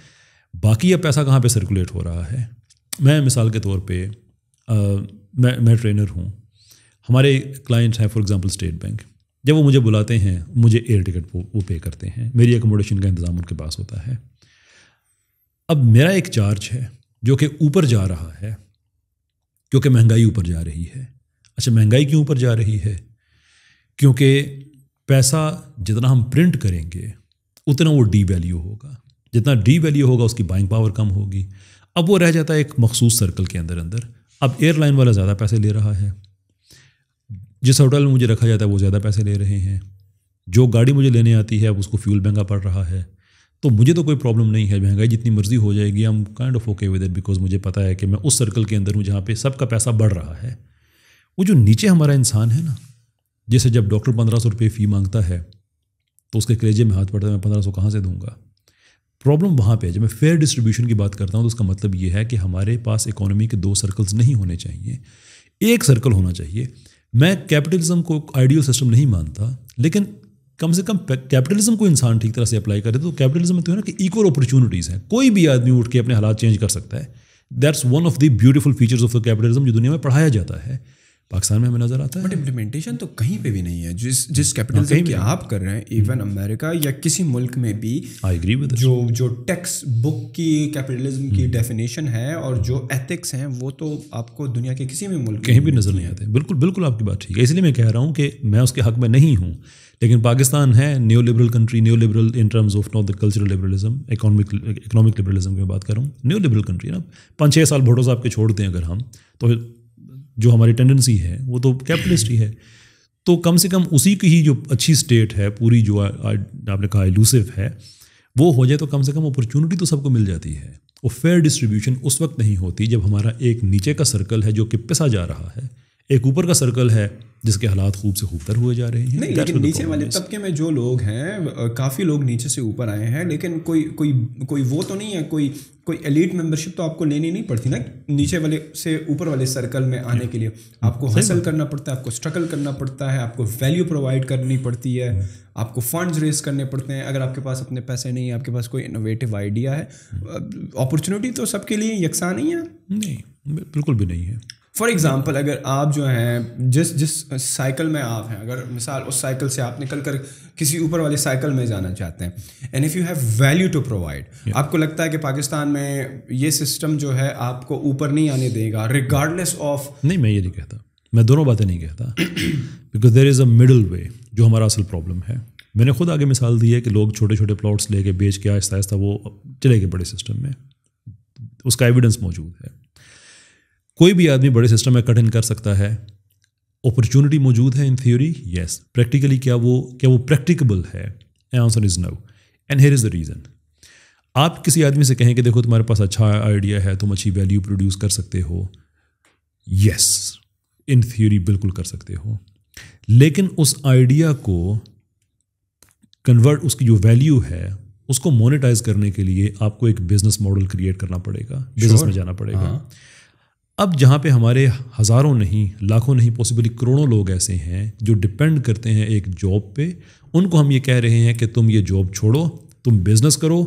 Speaker 2: बाकी अब पैसा कहाँ पर सर्कुलेट हो रहा है मैं मिसाल के तौर पर मैं मैं ट्रेनर हूँ हमारे क्लाइंट्स हैं फॉर एग्ज़ाम्पल स्टेट बैंक जब वो मुझे बुलाते हैं मुझे एयर टिकट वो पे करते हैं मेरी एकोमोडेशन का इंतज़ाम उनके पास होता है अब मेरा एक चार्ज है जो कि ऊपर जा रहा है क्योंकि महंगाई ऊपर जा रही है अच्छा महंगाई क्यों ऊपर जा रही है क्योंकि पैसा जितना हम प्रिंट करेंगे उतना वो डी वैल्यू होगा जितना डी वैल्यू होगा उसकी बाइंग पावर कम होगी अब वो रह जाता है एक मखसूस सर्कल के अंदर अंदर अब एयरलाइन वाला ज़्यादा पैसे ले रहा है जिस होटल में मुझे रखा जाता है वो ज़्यादा पैसे ले रहे हैं जो गाड़ी मुझे लेने आती है अब उसको फ्यूल महंगा पड़ रहा है तो मुझे तो कोई प्रॉब्लम नहीं है महंगाई जितनी मर्जी हो जाएगी हम kind of okay with it because मुझे पता है कि मैं उस सर्कल के अंदर हूँ जहाँ पे सबका पैसा बढ़ रहा है वो जो नीचे हमारा इंसान है ना जैसे जब डॉक्टर पंद्रह सौ रुपये फ़ी मांगता है तो उसके क्रेजे में हाथ पड़ता है मैं पंद्रह सौ कहाँ से दूंगा प्रॉब्लम वहाँ पे है जब मैं फेयर डिस्ट्रीब्यूशन की बात करता हूँ तो उसका मतलब ये है कि हमारे पास इकोनॉमी के दो सर्कल्स नहीं होने चाहिए एक सर्कल होना चाहिए मैं कैपिटलिज्म को आइडियल सिस्टम नहीं मानता लेकिन कम से कम कैपिटलिज्म को इंसान ठीक तरह से अप्लाई करे तो कैपिटलिज्म में तो है ना कि इक्वल अपॉर्चुनिटीज़ हैं कोई भी आदमी उठ के अपने हालात चेंज कर सकता है that's one of the beautiful features of the capitalism जो दुनिया में पढ़ाया जाता है पाकिस्तान में हमें नजर आता
Speaker 1: है बट इम्प्लीमेंटेशन तो कहीं पे भी नहीं है जिस hmm. जिस कैपिटल से आप कर रहे हैं इवन अमेरिका hmm. या किसी मुल्क में भी आई एग्री विद जो जो टेक्स बुक की कैपिटलिज्म की डेफिनेशन hmm. है और जो एथिक्स हैं वो तो आपको दुनिया के किसी भी मुल्क
Speaker 2: कहीं भी नजर नहीं आते बिल्कुल बिल्कुल आपकी बात ठीक है इसलिए मैं कह रहा हूँ कि मैं उसके हक में नहीं हूँ लेकिन पाकिस्तान है new liberal country new liberal in terms of not the cultural liberalism economic economic liberalism की बात कर रहा हूँ न्यू लिबरल कंट्री ना पाँच छः साल भोटो साहब के छोड़ते हैं अगर हम तो जो हमारी टेंडेंसी है वो तो कैपिटलिस्ट ही है तो कम से कम उसी की ही जो अच्छी स्टेट है पूरी जो आपने कहा एलूसिव है वो हो जाए तो कम से कम अपॉर्चुनिटी तो सबको मिल जाती है और फेयर डिस्ट्रीब्यूशन उस वक्त नहीं होती जब हमारा एक नीचे का सर्कल है जो कि पिसा जा रहा है एक ऊपर का सर्कल है जिसके हालात खूब से खूबतर हुए जा रहे हैं नहीं लेकिन नीचे वाले तबके
Speaker 1: में जो लोग हैं काफ़ी लोग नीचे से ऊपर आए हैं लेकिन कोई कोई कोई वो तो नहीं है कोई कोई एलिट मेंबरशिप तो आपको लेनी नहीं पड़ती ना नीचे वाले से ऊपर वाले सर्कल में आने के लिए आपको हासिल करना पड़ता है आपको स्ट्रगल करना पड़ता है आपको वैल्यू प्रोवाइड करनी पड़ती है आपको फंड्स रेज करने पड़ते हैं अगर आपके पास अपने पैसे नहीं है आपके पास कोई इनोवेटिव आइडिया है hmm। अपॉर्चुनिटी तो सबके लिए यकसा नहीं है
Speaker 2: नहीं बिल्कुल भी नहीं है
Speaker 1: फॉर एग्ज़ाम्पल अगर आप जो हैं जिस जिस साइकिल में आप हैं अगर मिसाल उस साइकिल से आप निकल कर किसी ऊपर वाले साइकिल में जाना चाहते हैं and if you have value to provide आपको लगता है कि पाकिस्तान में ये सिस्टम जो है आपको ऊपर नहीं आने देगा
Speaker 2: रिगार्डलेस ऑफ नहीं मैं ये नहीं कहता मैं दोनों बातें नहीं कहता because there is a middle way जो हमारा असल प्रॉब्लम है मैंने खुद आगे मिसाल दी है कि लोग छोटे छोटे प्लॉट्स लेके बेच के आहिस्ता आहिस्ता वो चले गए बड़े सिस्टम में उसका एविडेंस मौजूद है कोई भी आदमी बड़े सिस्टम में कट इन कर सकता है अपॉर्चुनिटी मौजूद है इन थ्योरी यस प्रैक्टिकली क्या वो क्या वो प्रैक्टिकेबल है answer is no and here is the reason आप किसी आदमी से कहें कि देखो तुम्हारे पास अच्छा आइडिया है तुम अच्छी वैल्यू प्रोड्यूस कर सकते हो यस इन थ्योरी बिल्कुल कर सकते हो लेकिन उस आइडिया को कन्वर्ट उसकी जो वैल्यू है उसको मोनेटाइज करने के लिए आपको एक बिजनेस मॉडल क्रिएट करना पड़ेगा बिजनेस sure. में जाना पड़ेगा हाँ. अब जहाँ पे हमारे हज़ारों नहीं लाखों नहीं पॉसिबली करोड़ों लोग ऐसे हैं जो डिपेंड करते हैं एक जॉब पे उनको हम ये कह रहे हैं कि तुम ये जॉब छोड़ो तुम बिज़नेस करो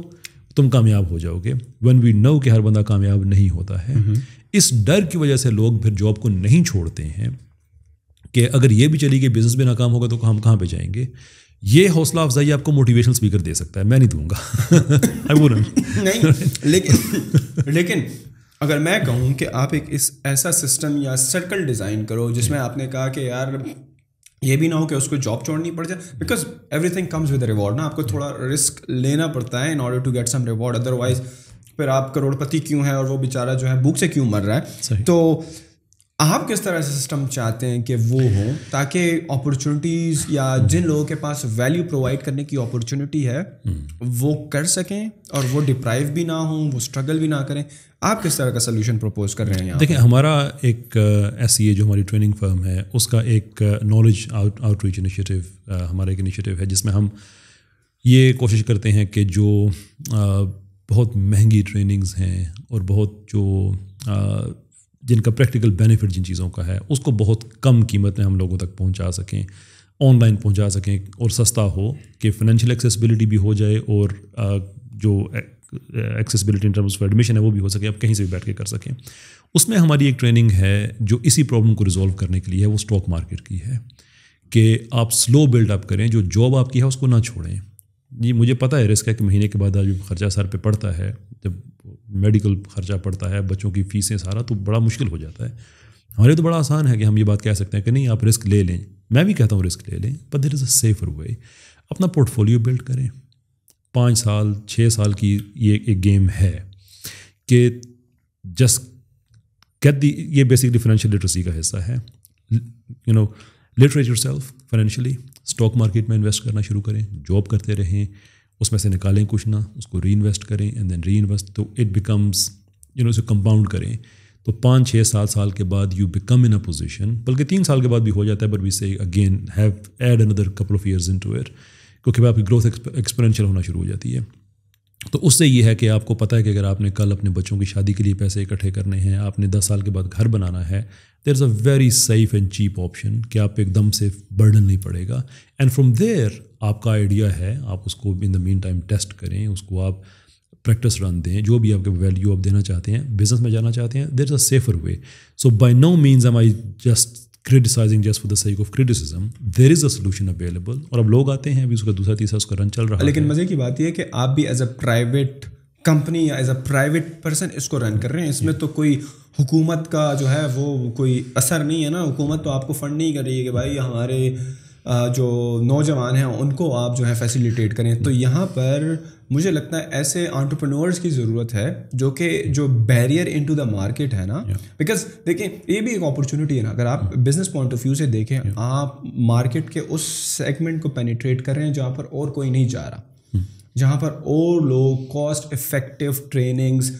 Speaker 2: तुम कामयाब हो जाओगे वन वी नो कि हर बंदा कामयाब नहीं होता है इस डर की वजह से लोग फिर जॉब को नहीं छोड़ते हैं कि अगर ये भी चली गई बिज़नेस में नाकाम होगा तो हम कहाँ पर जाएंगे ये हौसला अफजाई आपको मोटिवेशन स्पीकर दे सकता है मैं नहीं दूंगा आई नहीं लेकिन लेकिन
Speaker 1: अगर मैं कहूँ कि आप एक इस ऐसा सिस्टम या सर्कल डिज़ाइन करो जिसमें आपने कहा कि यार ये भी ना हो कि उसको जॉब छोड़नी पड़ जाए because everything comes with reward ना आपको थोड़ा रिस्क लेना पड़ता है in order to get some reward otherwise फिर आप करोड़पति क्यों हैं और वो बेचारा जो है भूख से क्यों मर रहा है तो आप किस तरह से सिस्टम चाहते हैं कि वो हो ताकि अपॉर्चुनिटीज़ या जिन लोगों के पास वैल्यू प्रोवाइड करने की अपॉर्चुनिटी है हम्म। वो कर सकें और वो डिप्राइव भी ना हों वो स्ट्रगल भी ना करें आप किस तरह का सोल्यूशन प्रपोज कर रहे हैं देखिए
Speaker 2: हमारा एक एस जो हमारी ट्रेनिंग फर्म है उसका एक नॉलेज आउट आउटरीच इनिशिएटिव हमारा एक इनिशिएटिव है जिसमें हम ये कोशिश करते हैं कि जो आ, बहुत महंगी ट्रेनिंग्स हैं और बहुत जो जिनका प्रैक्टिकल बेनिफिट जिन चीज़ों का है उसको बहुत कम कीमत में हम लोगों तक पहुंचा सकें ऑनलाइन पहुंचा सकें और सस्ता हो कि फाइनेंशियल एक्सेसिबिलिटी भी हो जाए और जो accessibility in terms of admission है वो भी हो सके आप कहीं से भी बैठ के कर सकें उसमें हमारी एक ट्रेनिंग है जो इसी प्रॉब्लम को रिजॉल्व करने के लिए है वो स्टॉक मार्केट की है कि आप स्लो बिल्डअप करें जो जॉब आपकी है उसको ना छोड़ें ये मुझे पता है रिस्क है कि महीने के बाद आज खर्चा सर पे पड़ता है जब मेडिकल खर्चा पड़ता है बच्चों की फीसें सारा तो बड़ा मुश्किल हो जाता है हमारे तो बड़ा आसान है कि हम ये बात कह सकते हैं कि नहीं आप रिस्क ले लें मैं भी कहता हूँ रिस्क ले लें but there is a safer way अपना पोर्टफोलियो बिल्ड करें पाँच साल छः साल की ये एक गेम है कि जस्ट गेट दी ये बेसिकली फाइनेंशियल लिटरेसी का हिस्सा है you know literate yourself financially stock market में इन्वेस्ट करना शुरू करें जॉब करते रहें उसमें से निकालें कुछ ना उसको री इन्वेस्ट करें एंड देन री इन्वेस्ट तो इट बिकम्स यू नो उसे कंपाउंड करें तो पाँच छः सात साल के बाद you become in a position बल्कि तीन साल के बाद भी हो जाता है but we say again have add another couple of years in two year क्योंकि आपकी ग्रोथ एक्सपेरेंशल होना शुरू हो जाती है तो उससे ये है कि आपको पता है कि अगर आपने कल अपने बच्चों की शादी के लिए पैसे इकट्ठे करने हैं आपने दस साल के बाद घर बनाना है there is a very safe and cheap option कि आप एकदम से बर्डन नहीं पड़ेगा एंड फ्रॉम देयर आपका आइडिया है आप उसको in the meantime test करें उसको आप प्रैक्टिस रन दें जो भी आपके वैल्यू आप देना चाहते हैं बिजनेस में जाना चाहते हैं there is a safer way so by no means am I just criticising just for the sake of criticism there is a solution available और अब लोग आते हैं अभी उसका दूसरा तीसरा उसका रन चल रहा है लेकिन
Speaker 1: मजे की बात यह कि आप भी एज अ प्राइवेट कंपनी या एज अ प्राइवेट पर्सन इसको रन कर रहे हैं इसमें तो कोई हुकूमत का जो है वो कोई असर नहीं है ना हुकूमत तो आपको फंड नहीं कर रही है कि भाई हमारे जो नौजवान हैं उनको आप जो है फैसिलिटेट करें तो यहाँ पर मुझे लगता है ऐसे आंट्रप्रनोर्स की ज़रूरत है जो कि जो बैरियर इनटू द मार्केट है ना बिकॉज yeah. देखिए ये भी एक अपॉर्चुनिटी है ना अगर आप बिजनेस पॉइंट ऑफ व्यू से देखें yeah. आप मार्केट के उस सेगमेंट को पेनिट्रेट कर रहे हैं जहाँ पर और कोई नहीं जा रहा जहाँ पर और लोग कॉस्ट इफेक्टिव ट्रेनिंग्स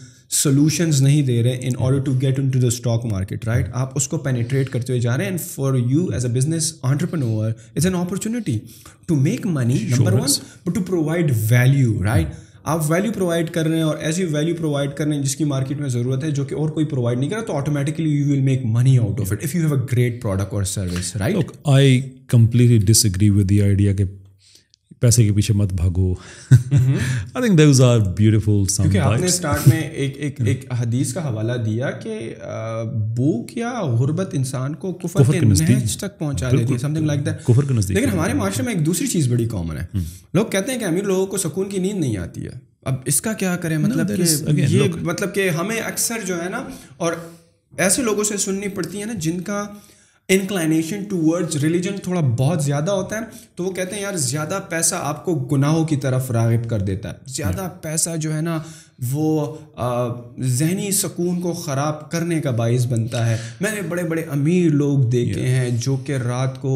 Speaker 1: सोल्यूशंस नहीं दे रहे in order to get into the stock market right आप उसको पेनिट्रेट करते हुए जा रहे हैं and for you as a business entrepreneur is an opportunity to make money number one but to provide value right आप value provide कर रहे हैं और ऐसी वैल्यू प्रोवाइड कर रहे हैं जिसकी मार्केट में ज़रूरत है जो कि और कोई प्रोवाइड नहीं कर रहा तो automatically you will make money out of it if you have a great product और service
Speaker 2: right I completely disagree with the idea के पैसे के पीछे मत भागो I think those are beautiful क्योंकि आपने स्टार्ट
Speaker 1: में एक एक एक हदीस का हवाला दिया कि भूख या गुर्बत इंसान को कुफर, कुफर के नज़दीक तक पहुंचा देती है समथिंग लाइक
Speaker 2: दैट कुफर के नज़दीक लेकिन हमारे
Speaker 1: माशरे में एक दूसरी चीज़ बड़ी कॉमन है hmm. लोग कहते हैं कि अमीर लोगों को सुकून की नींद नहीं आती है अब इसका क्या करें मतलब कि ये मतलब कि हमें अक्सर जो है ना और ऐसे लोगों से सुननी पड़ती है ना जिनका इंक्लाइनेशन टूवर्ड्स रिलीजन थोड़ा बहुत ज़्यादा होता है तो वो कहते हैं यार ज़्यादा पैसा आपको गुनाहों की तरफ रागब कर देता है ज़्यादा हम्म। पैसा जो है ना वो जहनी सुकून को ख़राब करने का बायस बनता है मैंने बड़े बड़े अमीर लोग देखे हैं जो कि रात को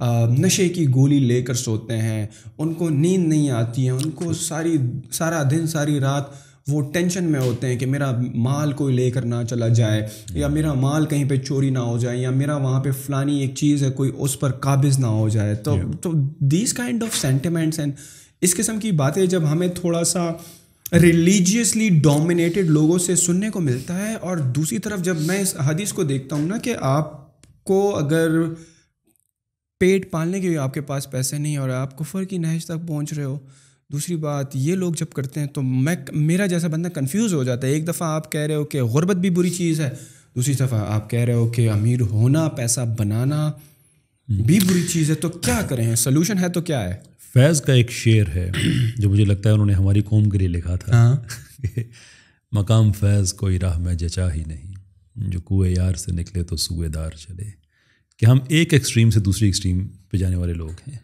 Speaker 1: आ, नशे की गोली लेकर सोते हैं उनको नींद नहीं आती है उनको सारी सारा दिन सारी रात वो टेंशन में होते हैं कि मेरा माल कोई लेकर ना चला जाए या मेरा माल कहीं पे चोरी ना हो जाए या मेरा वहाँ पे फलानी एक चीज़ है कोई उस पर काबिज ना हो जाए तो तो these kind of sentiments and इस किस्म की बातें जब हमें थोड़ा सा रिलीजियसली डोमिनेटेड लोगों से सुनने को मिलता है और दूसरी तरफ जब मैं इस हदीस को देखता हूँ ना कि आपको अगर पेट पालने के लिए आपके पास पैसे नहीं और आप कुफर की नहज तक पहुँच रहे हो दूसरी बात ये लोग जब करते हैं तो मैं मेरा जैसा बंदा कंफ्यूज हो जाता है एक दफ़ा आप कह रहे हो कि गुर्बत भी बुरी चीज़ है दूसरी दफ़ा आप कह रहे हो कि अमीर होना पैसा बनाना हम्म। भी बुरी चीज़ है तो क्या करें सोल्यूशन है तो क्या है
Speaker 2: फैज़ का एक शेर है जो मुझे लगता है उन्होंने हमारी कौम के लिए लिखा था हाँ। मकाम फैज़ कोई राह में जचा ही नहीं जो कुए यार से निकले तो सूएदार चले कि हम एक एक्सट्रीम से दूसरी एक्सट्रीम पे जाने वाले लोग हैं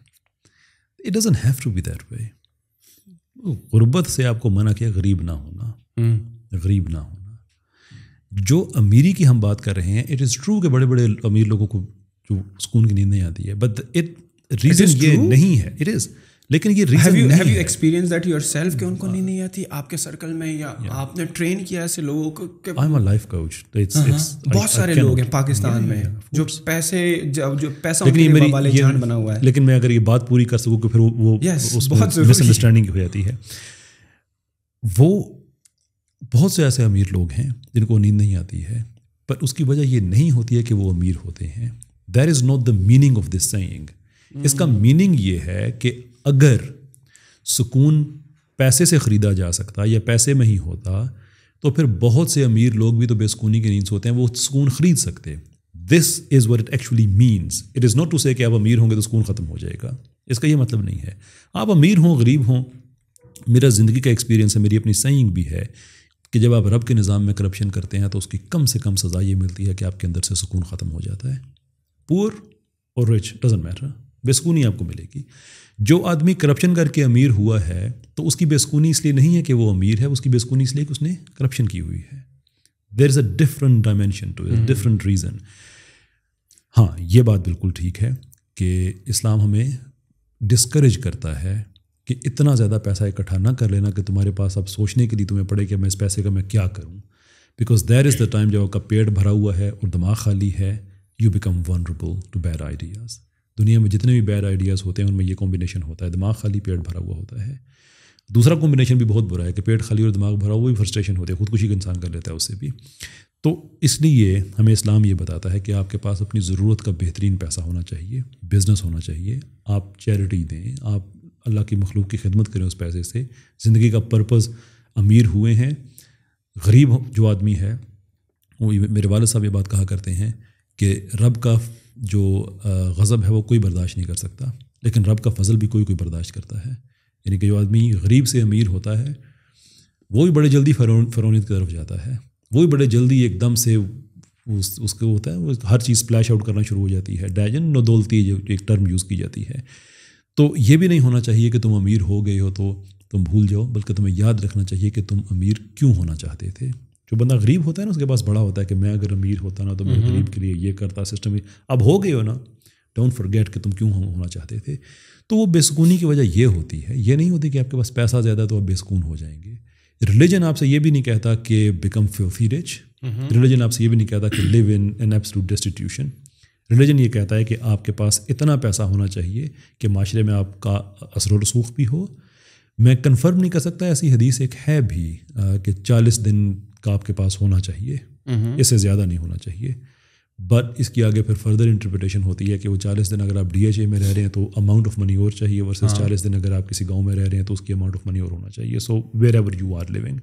Speaker 2: it doesn't have to be that way गुर्बत से आपको मना किया गरीब ना होना हम्म। गरीब ना होना जो अमीरी की हम बात कर रहे हैं इट इज़ ट्रू के बड़े बड़े अमीर लोगों को जो सुकून की नींद नहीं आती है बट इट रीज़न ये नहीं है इट इज़ लेकिन ये रीजन नहीं you have you
Speaker 1: experience that yourself कि उनको नहीं नहीं आती आपके सर्कल में या yeah. आपने ट्रेन किया ऐसे लोगों को I am a
Speaker 2: life coach तो इट्स इट्स बहुत सारे लोग हैं पाकिस्तान में
Speaker 1: जो पैसे जब जो पैसा लेकिन मेरी वाले जान बना हुआ है
Speaker 2: लेकिन मैं अगर ये बात पूरी कर सकूं कि फिर वो उस बहुत मिसअंडरस्टैंडिंग हो जाती है वो बहुत से ऐसे अमीर लोग हैं जिनको नींद नहीं आती है पर उसकी वजह ये नहीं होती है कि वो अमीर होते हैं there is not the meaning of this saying इसका मीनिंग ये है कि अगर सुकून पैसे से ख़रीदा जा सकता या पैसे में ही होता तो फिर बहुत से अमीर लोग भी तो बेसकूनी की नींद सोते हैं वो सुकून ख़रीद सकते this is what it actually means it is not to say कि आप अमीर होंगे तो सुकून ख़त्म हो जाएगा इसका ये मतलब नहीं है आप अमीर हों गरीब हों मेरा ज़िंदगी का एक्सपीरियंस है मेरी अपनी सैंग भी है कि जब आप रब के निज़ाम में करप्शन करते हैं तो उसकी कम से कम सज़ा ये मिलती है कि आपके अंदर से सुकून ख़त्म हो जाता है पुअर और रिच डजेंट मैटर बेसकूनी आपको मिलेगी जो आदमी करप्शन करके अमीर हुआ है तो उसकी बेसकूनी इसलिए नहीं है कि वो अमीर है उसकी बेसकूनी इसलिए कि उसने करप्शन की हुई है there is a different dimension to different reason हाँ ये बात बिल्कुल ठीक है कि इस्लाम हमें डिस्करेज करता है कि इतना ज़्यादा पैसा इकट्ठा ना कर लेना कि तुम्हारे पास अब सोचने के लिए तुम्हें पड़े कि मैं इस पैसे का मैं क्या करूँ because there is the time जब आपका पेट भरा हुआ है और दिमाग खाली है you become vulnerable to bad ideas दुनिया में जितने भी बैड आइडियाज़ होते हैं उनमें ये कॉम्बिनेशन होता है दिमाग खाली पेट भरा हुआ होता है दूसरा कॉम्बिनेशन भी बहुत बुरा है कि पेट खाली और दिमाग भरा हुआ भी फ्रस्ट्रेशन होती है खुदकुशी का इंसान कर लेता है उससे भी तो इसलिए हमें इस्लाम ये बताता है कि आपके पास अपनी ज़रूरत का बेहतरीन पैसा होना चाहिए बिज़नेस होना चाहिए आप चैरिटी दें आप अल्लाह की मखलूक की खिदमत करें उस पैसे से ज़िंदगी का पर्पज़ अमीर हुए हैं गरीब जो आदमी है वो मेरे वाले साहब ये बात कहा करते हैं कि रब का जो गज़ब है वो कोई बर्दाश्त नहीं कर सकता लेकिन रब का फजल भी कोई कोई बर्दाश्त करता है यानी कि जो आदमी गरीब से अमीर होता है वो भी बड़े जल्दी फरोन की तरफ जाता है वो भी बड़े जल्दी एकदम से उस उसके होता है हर चीज़ स्प्लैश आउट करना शुरू हो जाती है डैजन नदौलती जो एक टर्म यूज़ की जाती है तो ये भी नहीं होना चाहिए कि तुम अमीर हो गए हो तो तुम भूल जाओ बल्कि तुम्हें याद रखना चाहिए कि तुम अमीर क्यों होना चाहते थे जो बंदा गरीब होता है ना उसके पास बड़ा होता है कि मैं अगर अमीर होता ना तो मैं गरीब के लिए ये करता सिस्टम अब हो गए हो ना डोंट फॉरगेट कि तुम क्यों होना चाहते थे तो वो बेसकूनी की वजह ये होती है ये नहीं होती कि आपके पास पैसा ज़्यादा तो आप बेसकून हो जाएंगे रिलीजन आपसे ये भी नहीं कहता कि बिकम फ्योफी रिच रिलीजन आपसे ये भी नहीं कहता कि live in an absolute destitution religion ये कहता है कि आपके पास इतना पैसा होना चाहिए कि माशरे में आपका असर रसूख भी हो मैं कन्फर्म नहीं कर सकता ऐसी हदीस एक है भी कि चालीस दिन का आपके पास होना चाहिए हम्म। इससे ज़्यादा नहीं होना चाहिए बट इसकी आगे फिर फर्दर इंटरप्रिटेशन होती है कि वो चालीस दिन अगर आप डी में रह रहे हैं तो अमाउंट ऑफ मनी और चाहिए वर्सेज हाँ। चालीस दिन अगर आप किसी गाँव में रह रहे हैं तो उसकी अमाउंट ऑफ मनी और होना चाहिए so wherever you are living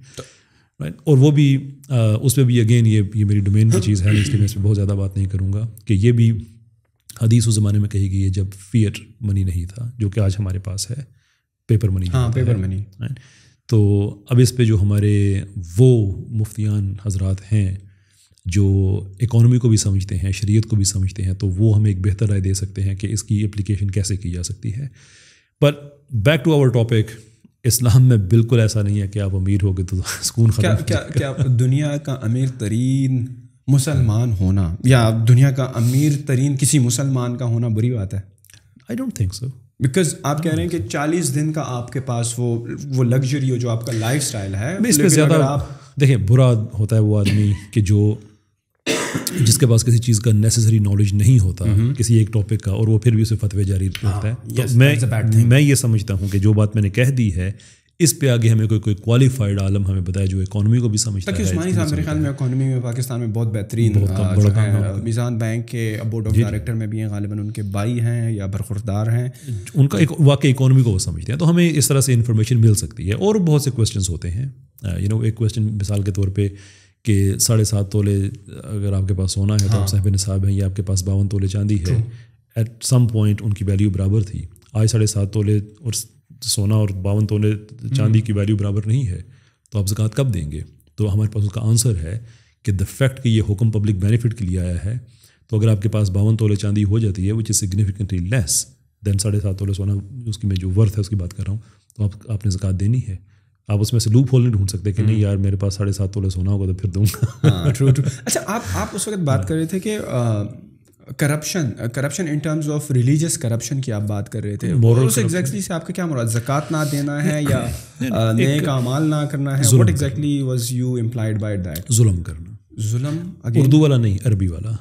Speaker 2: right और वो भी आ, उस पर भी अगेन ये ये मेरी डोमेन की चीज़ है इसलिए मैं इस पर बहुत ज़्यादा बात नहीं करूँगा कि ये भी हदीस उस ज़माने में कही गई है जब फियर मनी नहीं था जो कि आज हमारे पास है पेपर मनी हाँ पेपर मनी राइट तो अब इस पे जो हमारे वो मुफ्तियान हजरात हैं जो इकोनॉमी को भी समझते हैं शरीयत को भी समझते हैं तो वो हमें एक बेहतर राय दे सकते हैं कि इसकी एप्लीकेशन कैसे की जा सकती है पर back to our topic Islam में बिल्कुल ऐसा नहीं है कि आप अमीर हो गए तो सुकून क्या
Speaker 1: क्या क्या दुनिया का अमीर तरीन मुसलमान होना या दुनिया का अमीर तरीन किसी मुसलमान का होना बुरी बात है
Speaker 2: I don't think so
Speaker 1: because आप कह रहे हैं कि चालीस दिन का आपके पास वो वो लग्जरी हो जो आपका लाइफ स्टाइल है इस पर ज़्यादा आप
Speaker 2: देखिए बुरा होता है वो आदमी कि जो जिसके पास किसी चीज़ का नेसेसरी नॉलेज नहीं होता किसी एक टॉपिक का और वो फिर भी उसे फतवे जारी रखता है तो मैं मैं ये समझता हूँ कि जो बात मैंने कह दी है इस पे आगे हमें कोई कोई क्वालिफाइड आलम हमें बताया जो इकानमी को भी समझता है उस्मानी साहब मेरे
Speaker 1: ख्याल में इकानमी में पाकिस्तान में बहुत बेहतरीन मिजान बैंक के बोर्ड ऑफ डायरेक्टर में भी हैं गालिबा उनके
Speaker 2: बाई हैं या बरखुरदार हैं उनका एक वाकई इकानमी को वो समझते हैं तो हमें इस तरह से इन्फॉर्मेशन मिल सकती है और बहुत से क्वेश्चन होते हैं यू नो एक क्वेश्चन मिसाल के तौर पर कि साढ़े सात तोले अगर आपके पास सोना है तो आप हाँ। साहब निसाब हैं या आपके पास बावन तोले चांदी है एट सम पॉइंट उनकी वैल्यू बराबर थी आज साढ़े सात तोले और सोना और बावन तोने चांदी की वैल्यू बराबर नहीं है तो आप जक़ात कब देंगे तो हमारे पास उसका आंसर है कि द फैक्ट कि ये हुक्म पब्लिक बेनिफिट के लिए आया है तो अगर आपके पास बावन तोले चांदी हो जाती है which is significantly less than साढ़े सात तोले सोना उसकी मैं जो वर्थ है उसकी बात कर रहा हूँ तो आप, आपने ज़क़़त देनी है आप उसमें से लूप होल नहीं ढूंढ सकते कि नहीं यार मेरे पास साढ़े सात तोले सोना होगा तो फिर दूंगा ट्रू हाँ,
Speaker 1: ट्रू अच्छा आप आप उस वक्त बात हाँ। कर रहे थे कि corruption corruption in terms of religious corruption की आप बात कर रहे थे उस एग्जैक्टली से आपका क्या मुराद जक़ात ना देना है या uh, नए कामाल ना करना है what exactly was you implied by that जुलम करना जुलम उर्दू
Speaker 2: वाला नहीं अरबी वाला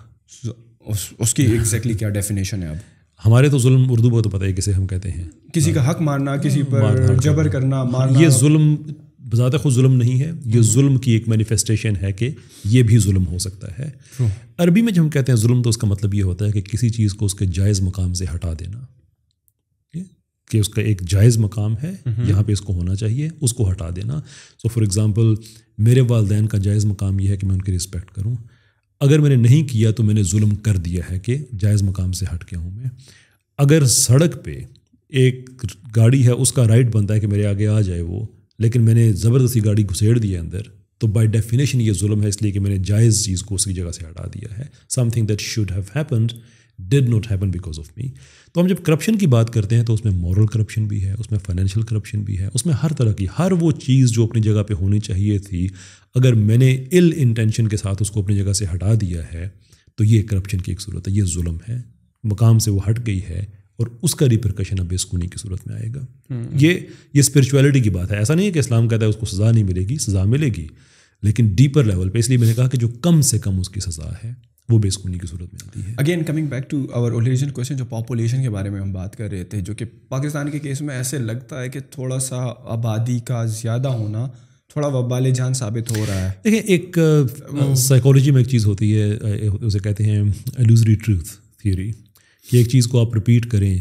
Speaker 2: उस, उसकी एग्जैक्टली exactly क्या डेफिनेशन है अब हमारे तो जुल्म उर्दू में तो पता है किसे हम कहते हैं
Speaker 1: किसी का हक मारना किसी हाँ। पर जबर करना मारना ये
Speaker 2: जुल्म बज़ात खुद जुल्म नहीं है ये हम्म। जुल्म की एक मैनिफेस्टेशन है कि ये भी जुल्म हो सकता है अरबी में जब हम कहते हैं जुल्म तो उसका मतलब ये होता है कि किसी चीज़ को उसके जायज़ मुकाम से हटा देना कि उसका एक जायज़ मकाम है हम्म। यहाँ पे इसको होना चाहिए उसको हटा देना सो फॉर एग्ज़ाम्पल मेरे वालदेन का जायज़ मकाम यह है कि मैं उनकी रिस्पेक्ट करूँ अगर मैंने नहीं किया तो मैंने जुल्म कर दिया है कि जायज़ मकाम से हट के हूँ मैं अगर सड़क पे एक गाड़ी है उसका राइट बनता है कि मेरे आगे आ जाए वो लेकिन मैंने ज़बरदस्ती गाड़ी घुसेड़ दी है अंदर तो बाई डेफिनेशन ये जुल्म है इसलिए कि मैंने जायज़ चीज़ को उसकी जगह से हटा दिया है something that should have happened did not happen because of me तो हम जब करप्शन की बात करते हैं तो उसमें मॉरल करप्शन भी है उसमें फाइनेंशियल करप्शन भी है उसमें हर तरह की हर वो चीज़ जो अपनी जगह पे होनी चाहिए थी अगर मैंने इल इंटेंशन के साथ उसको अपनी जगह से हटा दिया है तो ये करप्शन की एक सूरत है ये जुल्म है मकाम से वो हट गई है और उसका रिप्रकशन अब बेसकूनी की सूरत में आएगा हम्म। ये ये स्पिरिचुअलिटी की बात है ऐसा नहीं है कि इस्लाम कहता है उसको सज़ा नहीं मिलेगी सज़ा मिलेगी लेकिन डीपर लेवल पे इसलिए मैंने कहा कि जो कम से कम उसकी सज़ा है वो बेसकूनी की सूरत में आती है again coming back to our origin question
Speaker 1: जो पॉपुलेशन के बारे में हम बात कर रहे थे जो कि पाकिस्तान के केस में ऐसे लगता है कि थोड़ा सा आबादी का ज़्यादा होना थोड़ा वबाल जान साबित हो रहा है
Speaker 2: देखिए एक साइकोलॉजी हम्म। में एक चीज़ होती है उसे कहते हैं एलूजरी ट्रूथ थियोरी कि एक चीज़ को आप रिपीट करें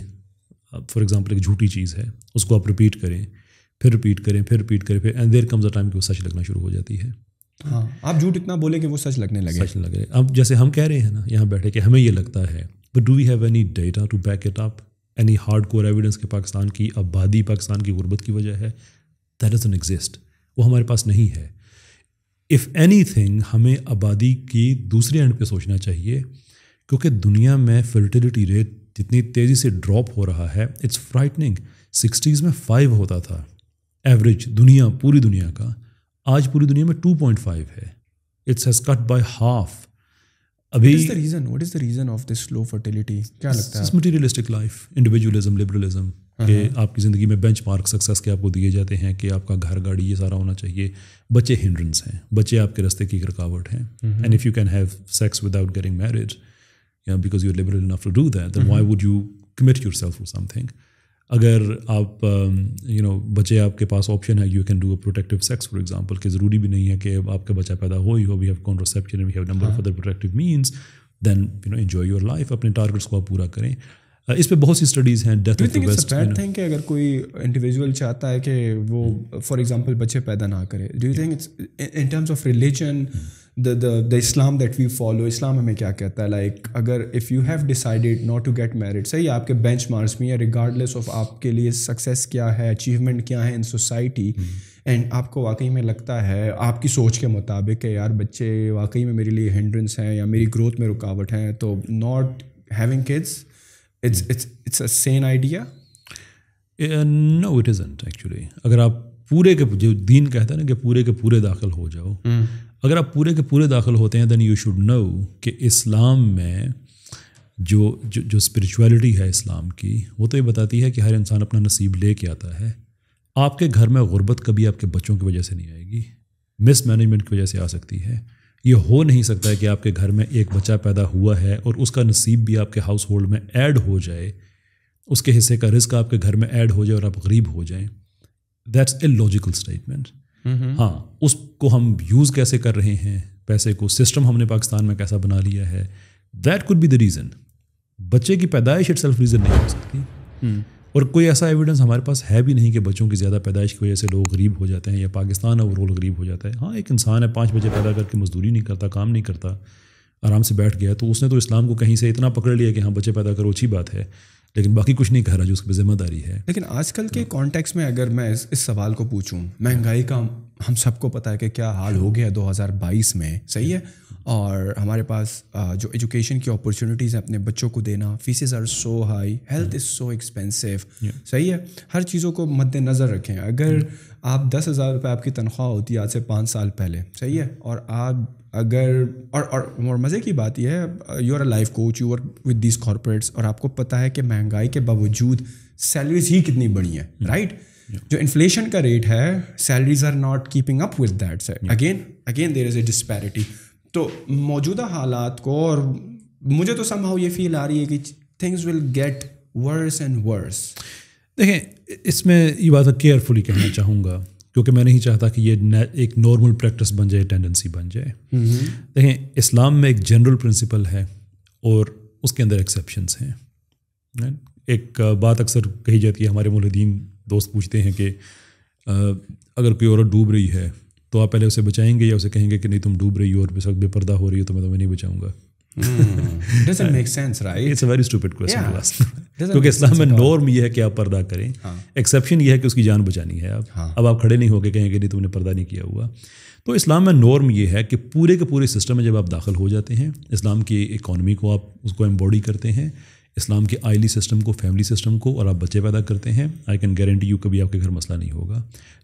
Speaker 2: फॉर एग्जाम्पल एक झूठी चीज़ है उसको आप रिपीट करें फिर रिपीट करें फिर रिपीट करें फिर and there comes a time कि वो सच लगना शुरू हो जाती है
Speaker 1: हाँ आप झूठ इतना बोले कि वो सच लगने लगे सच लगे
Speaker 2: अब जैसे हम कह रहे हैं ना यहाँ बैठे कि हमें ये लगता है but do we have any data to back it up any hard core evidence के पाकिस्तान की आबादी पाकिस्तान की गुर्बत की वजह है दैट डजन एग्जिस्ट वो हमारे पास नहीं है इफ़ एनी थिंग हमें आबादी की दूसरे एंड पे सोचना चाहिए क्योंकि दुनिया में फर्टिलिटी रेट जितनी तेज़ी से ड्रॉप हो रहा है इट्स फ्राइटनिंग सिक्सटीज़ में फाइव होता था एवरेज दुनिया पूरी दुनिया का आज पूरी दुनिया में टू पॉइंट फाइव है it's has cut by half अभी is the
Speaker 1: reason what is the reason of this slow fertility क्या लगता है
Speaker 2: मटीरियलिस्टिक लाइफ इंडिविजुअलिज्म लिबरलिज्म कि आपकी ज़िंदगी में बेंच मार्क सक्सेस के आपको दिए जाते हैं कि आपका घर गाड़ी ये सारा होना चाहिए बच्चे हिंड्रेंस हैं बच्चे आपके रस्ते की रुकावट हैं and if you can have sex without getting marriage या because you are liberal enough to do that then why would you commit yourself to something अगर आप यू नो बच्चे आपके पास ऑप्शन है you can do a protective sex for example कि ज़रूरी भी नहीं है कि आपका बच्चा पैदा हो you we have contraception we have number of other protective means then you know enjoy your life अपने टारगेट्स को आप पूरा करें Uh, इस पे बहुत सी स्टडीज हैं death of west bad
Speaker 1: thing अगर कोई इंडिविजुअल चाहता है कि वो फॉर hmm। एग्जांपल बच्चे पैदा ना करे do you think it's in terms of religion the the the Islam that we follow हमें क्या कहता है like अगर if you have decided not to get married सही आपके बेंच मार्क्स में या रिगार्डलेस ऑफ आपके लिए सक्सेस क्या है अचीवमेंट क्या है इन सोसाइटी एंड आपको वाकई में लगता है आपकी सोच के मुताबिक है यार बच्चे वाकई में मेरे लिए हिंड्रेंस हैं या मेरी ग्रोथ में रुकावट हैं तो not having kids
Speaker 2: it's it's it's a sane idea no it is actually अगर आप पूरे के जो दीन कहता है ना कि पूरे के पूरे दाखिल हो जाओ hmm. अगर आप पूरे के पूरे दाखिल होते हैं देन यू शुड नो कि इस्लाम में जो जो जो स्परिचुअलिटी है इस्लाम की वो तो ये बताती है कि हर इंसान अपना नसीब ले के आता है आपके घर में गुर्बत कभी आपके बच्चों की वजह से नहीं आएगी मिसमैनेजमेंट की वजह से आ सकती है ये हो नहीं सकता है कि आपके घर में एक बच्चा पैदा हुआ है और उसका नसीब भी आपके हाउस होल्ड में ऐड हो जाए उसके हिस्से का रिस्क आपके घर में ऐड हो जाए और आप गरीब हो जाएं that's a logical statement Mm-hmm. हाँ उसको हम यूज़ कैसे कर रहे हैं पैसे को सिस्टम हमने पाकिस्तान में कैसा बना लिया है that could be the reason बच्चे की पैदाइश इट सेल्फ रीज़न नहीं हो सकती
Speaker 3: hmm.
Speaker 2: और कोई ऐसा एविडेंस हमारे पास है भी नहीं कि बच्चों की ज़्यादा पैदाइश की वजह से लोग गरीब हो जाते हैं या पाकिस्तान ओवरऑल गरीब हो जाता है हाँ एक इंसान है पाँच बजे पैदा करके मजदूरी नहीं करता काम नहीं करता आराम से बैठ गया तो उसने तो इस्लाम को कहीं से इतना पकड़ लिया कि हाँ बच्चे पैदा करो अच्छी बात है लेकिन बाकी कुछ नहीं कह रहा जो उसकी जिम्मेदारी है
Speaker 1: लेकिन आजकल के कॉन्टेक्स्ट में अगर मैं इस, सवाल को पूछूं महंगाई का हम सबको पता है कि क्या हाल हो गया 2022 में सही है और हमारे पास जो एजुकेशन की अपॉर्चुनिटीज़ हैं अपने बच्चों को देना fees are so high health is so expensive सही है हर चीज़ों को मद्देनज़र रखें अगर hmm. आप दस हज़ार रुपये आपकी तनख्वाह होती है आज से पाँच साल पहले सही है और आप अगर और और, और मज़े की बात यह है you are a life coach you work with these corporates और आपको पता है कि महंगाई के बावजूद सैलरीज ही कितनी बड़ी हैं राइट जो इन्फ्लेशन का रेट है salaries are not keeping up with that again again there is a disparity तो मौजूदा हालात को और मुझे तो संभव ये फील आ रही है कि things will get worse and worse
Speaker 2: देखें इसमें ये बात केयरफुली कहना चाहूँगा क्योंकि मैं नहीं चाहता कि ये एक नॉर्मल प्रैक्टिस बन जाए टेंडेंसी बन जाए देखें इस्लाम में एक जनरल प्रिंसिपल है और उसके अंदर एक्सेप्शंस हैं एक बात अक्सर कही जाती है हमारे मुलदीन दोस्त पूछते हैं कि अगर कोई औरत डूब रही है तो आप पहले उसे बचाएंगे या उसे कहेंगे कि नहीं तुम डूब रही हो और बेपर्दा हो रही हो तो मैं तुम्हें नहीं बचाऊंगा क्योंकि hmm. इस्लाम में नॉर्म यह है कि आप पर्दा करें एक्सेप्शन हाँ। ये यह है कि उसकी जान बचानी है आप हाँ। अब आप खड़े नहीं होकर कहेंगे नहीं तुमने पर्दा नहीं किया हुआ तो इस्लाम में नॉर्म यह है कि पूरे के पूरे सिस्टम में जब आप दाखिल हो जाते हैं इस्लाम की इकॉनमी को आप उसको एम्बॉडी करते हैं इस्लाम के आइली सिस्टम को फैमिली सिस्टम को और आप बच्चे पैदा करते हैं आई कैन गारंटी यू कभी आपके घर मसला नहीं होगा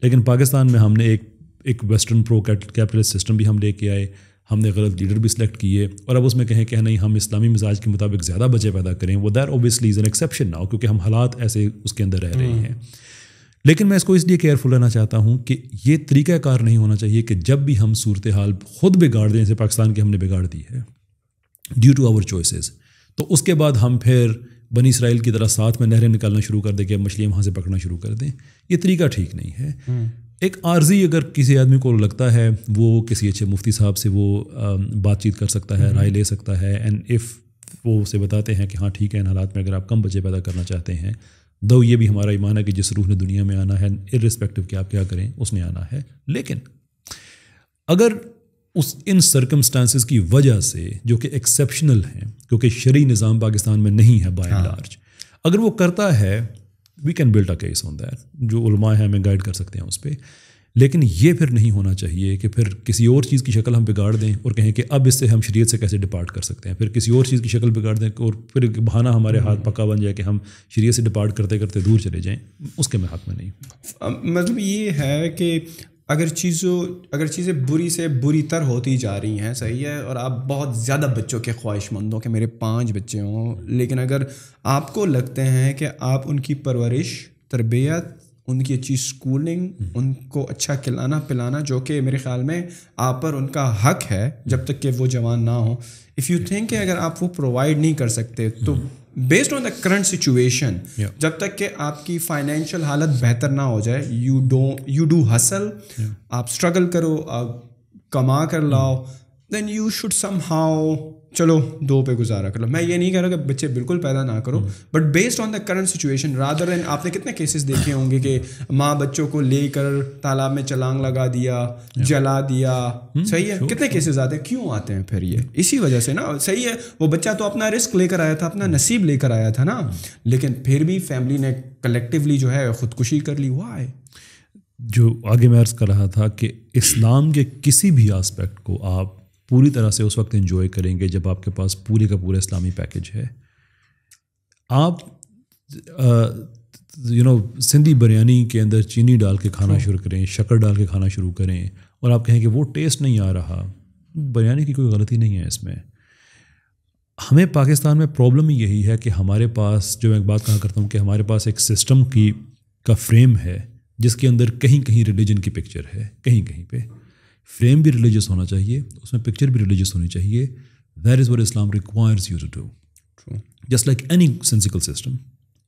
Speaker 2: लेकिन पाकिस्तान में हमने एक एक वेस्टर्न प्रो कैपिटलिस्ट सिस्टम भी हम लेके आए हमने गलत लीडर भी सिलेक्ट किए और अब उसमें कहें कि नहीं हम इस्लामी मिजाज के मुताबिक ज़्यादा बचे पैदा करें वो there obviously is an exception ना हो क्योंकि हम हालात ऐसे उसके अंदर रह रहे हम्म। हैं लेकिन मैं इसको इसलिए केयरफुल रहना चाहता हूँ कि ये तरीक़ाकार नहीं होना चाहिए कि जब भी हम सूरत हाल खुद बिगाड़ दें जैसे पाकिस्तान की हमने बिगाड़ दी है ड्यू टू आवर चॉइसेस तो उसके बाद हम फिर बनी इसराइल की तरह साथ में नहरें निकालना शुरू कर दें कि मछलियाँ वहाँ से पकड़ना शुरू कर दें ये तरीका ठीक नहीं है हम्म। एक आर्जी अगर किसी आदमी को लगता है वो किसी अच्छे मुफ्ती साहब से वो बातचीत कर सकता है राय ले सकता है एंड इफ़ वो उसे बताते हैं कि हाँ ठीक है इन हालात में अगर आप कम बच्चे पैदा करना चाहते हैं दो ये भी हमारा ईमान है कि जिस रूह ने दुनिया में आना है रिस्पेक्टिव कि आप क्या करें उसने आना है लेकिन अगर उस इन सर्कमस्टांसिस की वजह से जो कि एक्सेप्शनल हैं क्योंकि शरी निज़ाम पाकिस्तान में नहीं है बाय हाँ। लार्ज अगर वो करता है we can build a case on that जो उलमा है हमें गाइड कर सकते हैं उस पर लेकिन ये फिर नहीं होना चाहिए कि फिर किसी और चीज़ की शक्ल हम बिगाड़ दें और कहें कि अब इससे हम शरीयत से कैसे डिपार्ट कर सकते हैं फिर किसी और चीज़ की शक्ल बिगाड़ दें और फिर बहाना हमारे हाथ हम्म। पक्का बन जाए कि हम शरीयत से डिपार्ट करते करते दूर चले जाएं उसके मैं हक में नहीं
Speaker 1: मतलब ये है कि अगर चीज़ों अगर चीज़ें बुरी से बुरी तर होती जा रही हैं सही है और आप बहुत ज़्यादा बच्चों के ख्वाहिशमंद हो कि मेरे पांच बच्चे हों लेकिन अगर आपको लगते हैं कि आप उनकी परवरिश तरबियत उनकी अच्छी स्कूलिंग हम्म। उनको अच्छा खिलाना पिलाना जो कि मेरे ख्याल में आप पर उनका हक है जब तक कि वो जवान ना हो इफ़ यू थिंक कि अगर आप वो प्रोवाइड नहीं कर सकते तो hmm. Based on the current situation जब तक कि आपकी फाइनेंशियल हालत बेहतर ना हो जाए you do you do hustle आप स्ट्रगल करो आप कमा कर लाओ then you should somehow चलो दो पे गुजारा कर लो मैं ये नहीं कह रहा कि बच्चे बिल्कुल पैदा ना करो but based on the current situation rather than आपने कितने केसेस देखे होंगे कि माँ बच्चों को लेकर तालाब में चलांग लगा दिया जला दिया हम्म, सही है कितने केसेस आते हैं क्यों आते हैं फिर ये इसी वजह से ना सही है वो बच्चा तो अपना रिस्क लेकर आया था अपना हम्म। नसीब लेकर आया था ना हम्म।
Speaker 2: लेकिन फिर भी फैमिली ने कलेक्टिवली जो है खुदकुशी कर ली हुआ जो आगे मैं अर्ज कर रहा था कि इस्लाम के किसी भी आस्पेक्ट को आप पूरी तरह से उस वक्त इन्जॉय करेंगे जब आपके पास पूरे का पूरा इस्लामी पैकेज है आप यू नो सिंधी बिरयानी के अंदर चीनी डाल के खाना हाँ। शुरू करें शक्कर डाल के खाना शुरू करें और आप कहें कि वो टेस्ट नहीं आ रहा बिरयानी की कोई गलती नहीं है इसमें हमें पाकिस्तान में प्रॉब्लम यही है कि हमारे पास जो मैं एक बात कहा करता हूँ कि हमारे पास एक सिस्टम की का फ्रेम है जिसके अंदर कहीं कहीं रिलीजन की पिक्चर है कहीं कहीं पे फ्रेम भी रिलीजियस होना चाहिए उसमें पिक्चर भी रिलीजियस होनी चाहिए that is where Islam requires you to do just like any sensical system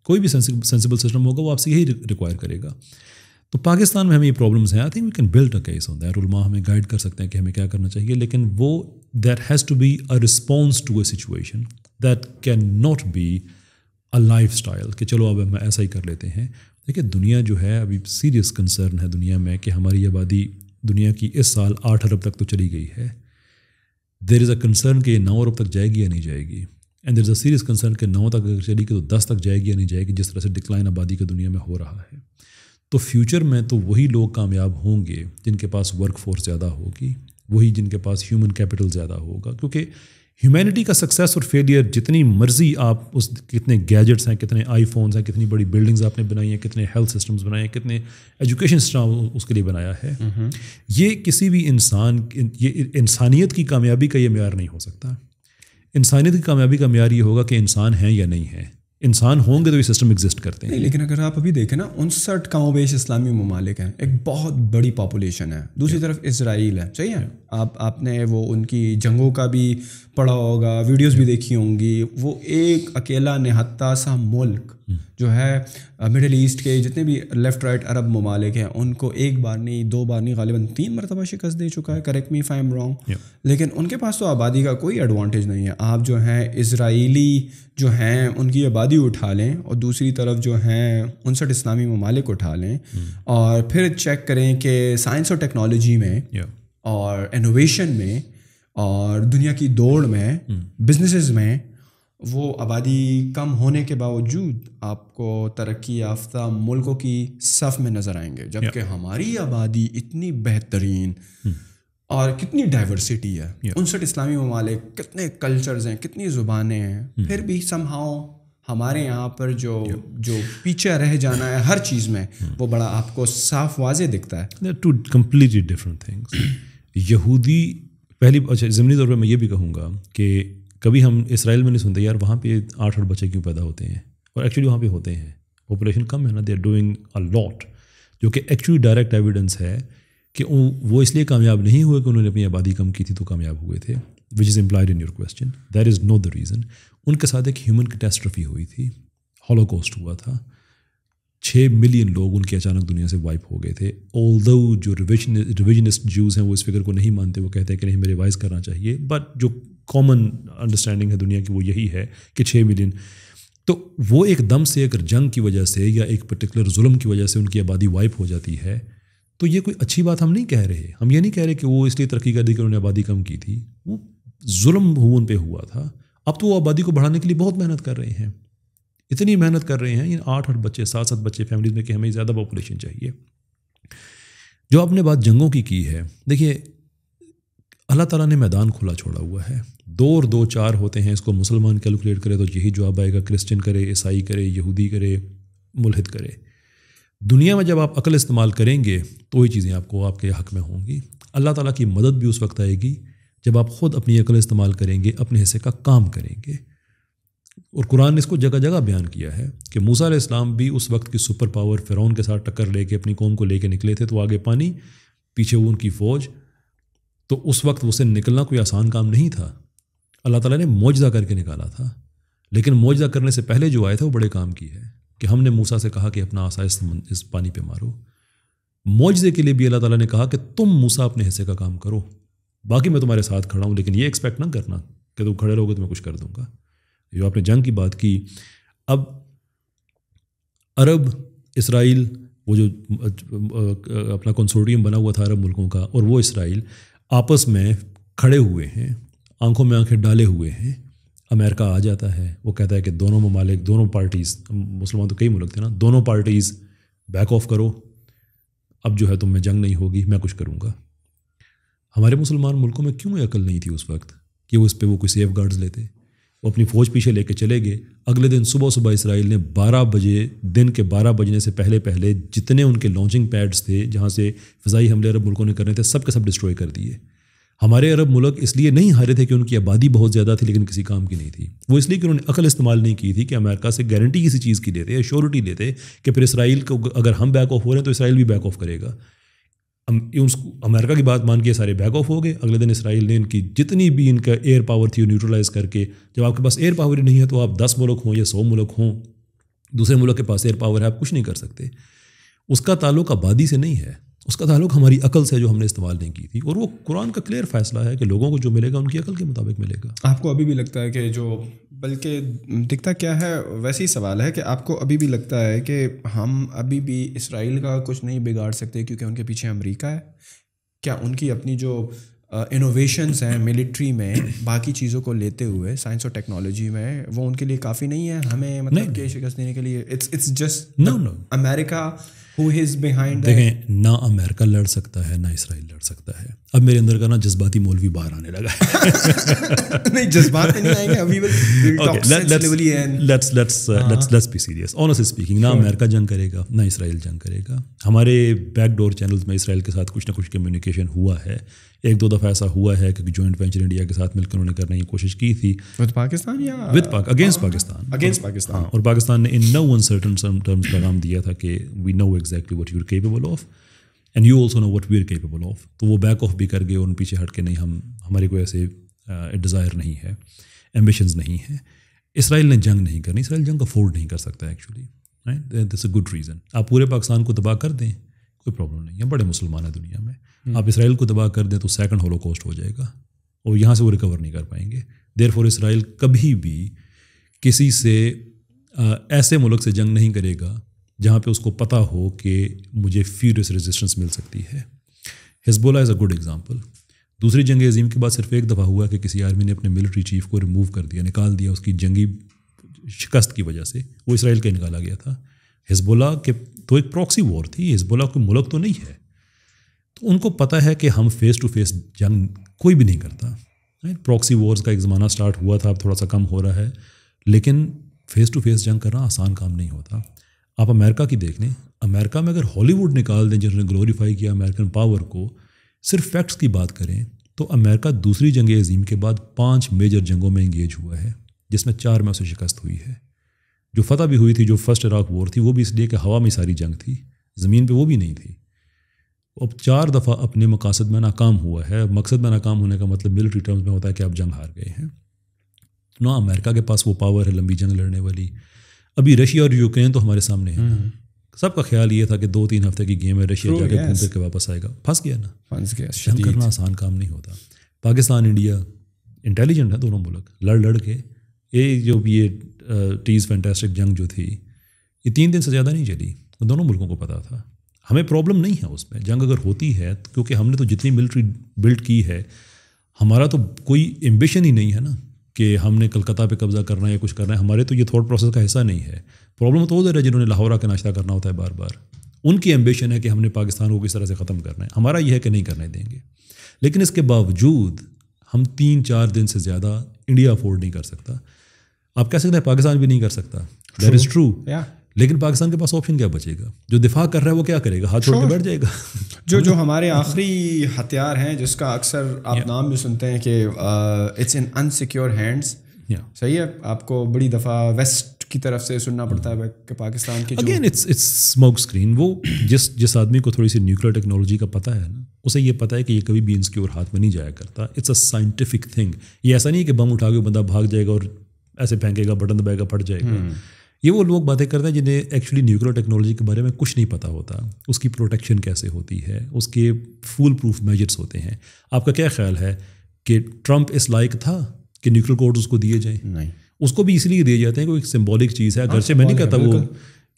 Speaker 2: कोई भी सेंसिबल सिस्टम होगा वो आपसे यही रिक्वायर करेगा तो पाकिस्तान में हमें ये प्रॉब्लम्स हैं I think we can build a case on that उलमा हमें गाइड कर सकते हैं कि हमें क्या करना चाहिए लेकिन वो that has to be a response to a situation that can not be a lifestyle कि चलो अब हम ऐसा ही कर लेते हैं देखिए दुनिया जो है अभी सीरियस कंसर्न है दुनिया में कि हमारी आबादी दुनिया की इस साल आठ अरब तक तो चली गई है देर इज़ अ कंसर्न कि नौ अरब तक जाएगी या नहीं जाएगी and there is a serious concern कि नौ तक अगर चली गई तो दस तक जाएगी या नहीं जाएगी जिस तरह से डिक्लाइन आबादी की दुनिया में हो रहा है तो फ्यूचर में तो वही लोग कामयाब होंगे जिनके पास वर्क फोर्स ज़्यादा होगी वही जिनके पास ह्यूमन कैपिटल ज़्यादा होगा क्योंकि ह्यूमैनिटी का सक्सेस और फेलियर जितनी मर्जी आप उस कितने गैजेट्स हैं कितने आईफोन्स हैं कितनी बड़ी बिल्डिंग्स आपने बनाई हैं कितने हेल्थ सिस्टम्स बनाए हैं कितने एजुकेशन सिस्टम उसके लिए बनाया है ये किसी भी इंसान ये इंसानियत की कामयाबी का ये मैार नहीं हो सकता इंसानियत की कामयाबी का मैार ये होगा कि इंसान है या नहीं है इंसान होंगे तो ये सिस्टम एग्जिस्ट करते हैं
Speaker 1: लेकिन अगर आप अभी देखें ना उनसठ कामोबेश इस्लामी ममालिक हैं एक बहुत बड़ी पॉपुलेशन है दूसरी तरफ इसराइल है सही है आप आपने वो उनकी जंगों का भी पढ़ा होगा वीडियोज़ भी देखी होंगी वो एक अकेला निहत्ता सा मुल्क जो है मिडल ईस्ट के जितने भी लेफ्ट राइट अरब ममालिक हैं उनको एक बार नहीं दो बार नहीं गालिबा तीन मरतबा शिकस्त दे चुका है correct me if I am wrong लेकिन उनके पास तो आबादी का कोई एडवांटेज नहीं है आप जो हैं इसराइली जो हैं उनकी आबादी उठा लें और दूसरी तरफ जो हैं उनसठ इस्लामी ममालिक उठा लें hmm. और फिर चेक करें कि साइंस और टेक्नोलॉजी में और इनोवेशन में और दुनिया की दौड़ में बिजनेसिस hmm. में वो आबादी कम होने के बावजूद आपको तरक्की याफ्ता मुल्कों की सफ में नज़र आएंगे जबकि हमारी आबादी इतनी बेहतरीन hmm. और कितनी डाइवर्सिटी है उनसठ इस्लामी ममालिक कितने कल्चर्स हैं कितनी ज़ुबानें हैं hmm. फिर भी समहाओ हमारे यहाँ पर जो जो पीछे रह जाना है हर चीज़ में hmm. वो बड़ा आपको साफ वाजे
Speaker 2: दिखता है टू कम्प्लीटली डिफरेंट थिंग्स यहूदी पहली अच्छा ज़मीनी तौर पर मैं ये भी कहूँगा कि कभी हम इसराइल में नहीं सुनते यार वहाँ पे आठ आठ बच्चे क्यों पैदा होते हैं और एक्चुअली वहाँ पे होते हैं पॉपुलेशन कम है ना they are doing a lot जो कि एक्चुअली डायरेक्ट एविडेंस है कि वो इसलिए कामयाब नहीं हुए कि उन्होंने अपनी आबादी कम की थी तो कामयाब हुए थे which is implied in your question there is no the reason उनके साथ एक ह्यूमन कैटेस्ट्रफी हुई थी हॉलोकॉस्ट हुआ था छः मिलियन लोग उनके अचानक दुनिया से वाइप हो गए थे ऑल जो रिविजन रिविजनिस्ट जूज हैं वो इस फिगर को नहीं मानते वो कहते हैं कि नहीं मैं रिवाइज करना चाहिए बट जो कॉमन अंडरस्टैंडिंग है दुनिया की वो यही है कि छः मिलियन तो वो एक दम से अगर जंग की वजह से या एक पर्टिकुलर जुल्म की वजह से उनकी आबादी वाइप हो जाती है तो ये कोई अच्छी बात हम नहीं कह रहे हम ये नहीं कह रहे कि वो इसलिए तरक्की कर दी कि उन्होंने आबादी कम की थी वो जुल्म उन पर हुआ था अब तो वो आबादी को बढ़ाने के लिए बहुत मेहनत कर रहे हैं इतनी मेहनत कर रहे हैं ये आठ आठ बच्चे सात सात बच्चे फैमिलीज में कि हमें ज़्यादा पॉपुलेशन चाहिए जो आपने बात जंगों की की है देखिए अल्लाह ताला ने मैदान खुला छोड़ा हुआ है दो और दो चार होते हैं इसको मुसलमान कैलकुलेट करे तो यही जवाब आएगा क्रिश्चियन करे ईसाई करे यहूदी करे मुलहद करे दुनिया में जब आप अकल इस्तेमाल करेंगे तो ये चीज़ें आपको आपके हक में होंगी अल्लाह ताला की मदद भी उस वक्त आएगी जब आप ख़ुद अपनी अकल इस्तेमाल करेंगे अपने हिस्से का काम करेंगे और कुरान ने इसको जगह जगह बयान किया है कि मूसा इस्लाम भी उस वक्त की सुपर पावर फ़िरौन के साथ टक्कर लेके अपनी कौम को लेके निकले थे तो आगे पानी पीछे वो उनकी फ़ौज तो उस वक्त उसे निकलना कोई आसान काम नहीं था अल्लाह ताला ने मौजदा करके निकाला था लेकिन मौजदा करने से पहले जो आए थे वो बड़े काम की है कि हमने मूसा से कहा कि अपना आशा इस पानी पे मारो मौजदे के लिए भी अल्लाह ताला ने कहा कि तुम मूसा अपने हिस्से का काम करो बाकी मैं तुम्हारे साथ खड़ा हूँ लेकिन ये एक्सपेक्ट ना करना कि तुम खड़े रहोगे तो मैं कुछ कर दूंगा जो आपने जंग की बात की अब अरब इसराइल वो जो अपना कंसोर्टियम बना हुआ था अरब मुल्कों का और वो इसराइल आपस में खड़े हुए हैं आंखों में आंखें डाले हुए हैं अमेरिका आ जाता है वो कहता है कि दोनों ममालिक दोनों पार्टीज़ मुसलमान तो कई मुल्क थे ना दोनों पार्टीज़ बैक ऑफ करो अब जो है तुम में जंग नहीं होगी मैं कुछ करूँगा हमारे मुसलमान मुल्कों में क्यों अकल नहीं थी उस वक्त कि वो इस पर वो कोई सेफ गार्ड्स लेते वो अपनी फ़ौज पीछे लेके चले गए अगले दिन सुबह सुबह इसराइल ने 12 बजे दिन के 12 बजने से पहले पहले जितने उनके लॉन्चिंग पैड्स थे जहाँ से फाई हमले अरब मुल्कों ने करने थे सब के सब डिस्ट्रॉय कर दिए हमारे अरब मुल्क इसलिए नहीं हारे थे कि उनकी आबादी बहुत ज़्यादा थी लेकिन किसी काम की नहीं थी वो इसलिए कि उन्होंने अकल इस्तेमाल नहीं की थी कि अमेरिका से गारंटी किसी चीज़ की लेते या श्योरिटी लेते कि फिर इसराइल को अगर हम बैक ऑफ हो रहे हैं तो इसराइल भी बैक ऑफ करेगा अमेरिका की बात मान के सारे बैक ऑफ हो गए अगले दिन इसराइल ने इनकी जितनी भी इनका एयर पावर थी न्यूट्रलाइज करके जब आपके पास एयर पावर ही नहीं है तो आप दस मुल्क हों या सौ मुल्क हों दूसरे मुल्क के पास एयर पावर है आप कुछ नहीं कर सकते उसका ताल्लुक आबादी से नहीं है उसका ताल्लुक हमारी अकल से जो हमने इस्तेमाल नहीं की थी और वो कुरान का क्लियर फैसला है कि लोगों को जो मिलेगा उनकी अकल के मुताबिक मिलेगा
Speaker 1: आपको अभी भी लगता है कि जो बल्कि दिखता क्या है वैसे ही सवाल है कि आपको अभी भी लगता है कि हम अभी भी इसराइल का कुछ नहीं बिगाड़ सकते क्योंकि उनके पीछे अमरीका है क्या उनकी अपनी जो इनोवेशंस हैं मिलिट्री में बाकी चीज़ों को लेते हुए साइंस और टेक्नोलॉजी में वो उनके लिए काफ़ी नहीं है हमें मतलब के शिकस्त देने के लिए it's it's just no no America देखें
Speaker 2: ना अमेरिका लड़ सकता है ना इसराइल लड़ सकता है अब मेरे अंदर का ना जज्बाती मौलवी बाहर आने लगा नहीं स्पीकिंग uh, हाँ। ना अमेरिका जंग करेगा ना इसराइल जंग करेगा हमारे बैकडोर चैनल्स में इसराइल के साथ कुछ ना कुछ कम्युनिकेशन हुआ है एक दो दफ़ा ऐसा हुआ है कि जॉइंट वेंचर इंडिया के साथ मिलकर उन्होंने करने की कोशिश की थी विद पाकिस्तान या विद पाक अगेंस्ट पाकिस्तान अगेंस्ट पाकिस्तान और पाकिस्तान हाँ, ने इन नो अनसर्टन टर्म्स पैगाम दिया था कि we know exactly what you are capable of and you also know what we are capable of तो वो बैक ऑफ भी कर गए उन पीछे हट के नहीं हम हमारे कोई ऐसे डिज़ायर नहीं है एम्बिशंस नहीं है इसराइल ने जंग नहीं करनी इसराइल जंग अफोर्ड नहीं कर सकता actually right this a good reason आप पूरे पाकिस्तान को तबाह कर दें कोई प्रॉब्लम नहीं है बड़े मुसलमान हैं दुनिया में हम्म। आप इसराइल को तबाह कर दें तो सेकंड कोस्ट हो जाएगा और यहाँ से वो रिकवर नहीं कर पाएंगे देर फॉर इसराइल कभी भी किसी से आ, ऐसे मुल्क से जंग नहीं करेगा जहाँ पे उसको पता हो कि मुझे फ्यूरियस रेजिस्टेंस मिल सकती है Hezbollah is a good example दूसरी जंग अजीम के बाद सिर्फ एक दफ़ा हुआ कि किसी आर्मी ने अपने मिलिट्री चीफ को रिमूव कर दिया निकाल दिया उसकी जंगी शिकस्त की वजह से वो इसराइल का निकाला गया था हिजबोला के तो एक प्रॉक्सी वॉर थी हिजबोला कोई मुल्क तो नहीं है तो उनको पता है कि हम फेस टू फेस जंग कोई भी नहीं करता प्रॉक्सी वॉर्स का एक ज़माना स्टार्ट हुआ था अब थोड़ा सा कम हो रहा है लेकिन फेस टू फेस जंग करना आसान काम नहीं होता आप अमेरिका की देख लें अमेरिका में अगर हॉलीवुड निकाल दें जिन्होंने ग्लोरीफाई किया अमेरिकन पावर को सिर्फ फैक्ट्स की बात करें तो अमेरिका दूसरी जंग अजीम के बाद पाँच मेजर जंगों में इंगेज हुआ है जिसमें चार में उसे शिकस्त हुई है जो फतह भी हुई थी जो फर्स्ट इराक वॉर थी वो भी इसलिए कि हवा में सारी जंग थी ज़मीन पे वो भी नहीं थी अब चार दफ़ा अपने मकासद में नाकाम हुआ है मकसद में नाकाम होने का मतलब मिलिट्री टर्म्स में होता है कि आप जंग हार गए हैं ना अमेरिका के पास वो पावर है लंबी जंग लड़ने वाली अभी रशिया और यूक्रेन तो हमारे सामने है हम्म। सबका ख्याल ये था कि दो तीन हफ्ते की गेम है रशिया जाके घूम फिर के वापस आएगा फंस गया ना फंस गया जंग करना आसान काम नहीं होता पाकिस्तान इंडिया इंटेलिजेंट है दोनों मुल्क लड़ लड़ के ये जो ये टीज़ फैंटेस्टिक जंग जो थी ये तीन दिन से ज़्यादा नहीं चली तो दोनों मुल्कों को पता था हमें प्रॉब्लम नहीं है उसमें जंग अगर होती है तो क्योंकि हमने तो जितनी मिलिट्री बिल्ड की है हमारा तो कोई एम्बिशन ही नहीं है ना कि हमने कलकत्ता पे कब्जा करना है या कुछ करना है हमारे तो ये थॉट प्रोसेस का हिस्सा नहीं है प्रॉब्लम तो उधर है जिन्होंने लाहौरा का नाश्ता करना होता है बार बार उनकी एम्बिशन है कि हमने पाकिस्तान को किस तरह से ख़त्म करना है हमारा यह है कि नहीं करने देंगे लेकिन इसके बावजूद हम तीन चार दिन से ज़्यादा इंडिया अफोर्ड नहीं कर सकता आप कह सकते हैं पाकिस्तान भी नहीं कर सकता दैट इज़ ट्रू लेकिन पाकिस्तान के पास ऑप्शन क्या बचेगा जो दिफा कर रहा है वो क्या करेगा हाथ छोड़ के बैठ जाएगा
Speaker 1: जो जो हमारे आखिरी हथियार हैं जिसका अक्सर आप yeah. नाम भी सुनते हैं कि इट्स इन अनसिक्योर हैंड्स सही है आपको बड़ी दफ़ा वेस्ट की तरफ से सुनना पड़ता है कि पाकिस्तान की again
Speaker 2: it's it's smoke screen वो जिस जिस आदमी को थोड़ी सी न्यूक्लियर टेक्नोलॉजी का पता है ना उसे ये पता है कि ये कभी भी इनसिक्योर हाथ में नहीं जाया करता इट्स अ साइंटिफिक थिंग ये ऐसा नहीं है कि बम उठा के बंदा भाग जाएगा और ऐसे फेंकेगा बटन दबाएगा फट जाएगा हम्म। ये वो लोग बातें करते हैं जिन्हें एक्चुअली न्यूक्लियर टेक्नोलॉजी के बारे में कुछ नहीं पता होता उसकी प्रोटेक्शन कैसे होती है उसके फुल प्रूफ मेजर्स होते हैं आपका क्या ख्याल है कि ट्रंप इस लाइक था कि न्यूक्लियर कोड उसको दिए जाए नहीं उसको भी इसलिए दिए जाते हैं कोई सिम्बॉलिक चीज़ है घर हाँ, से मैं नहीं कहता वो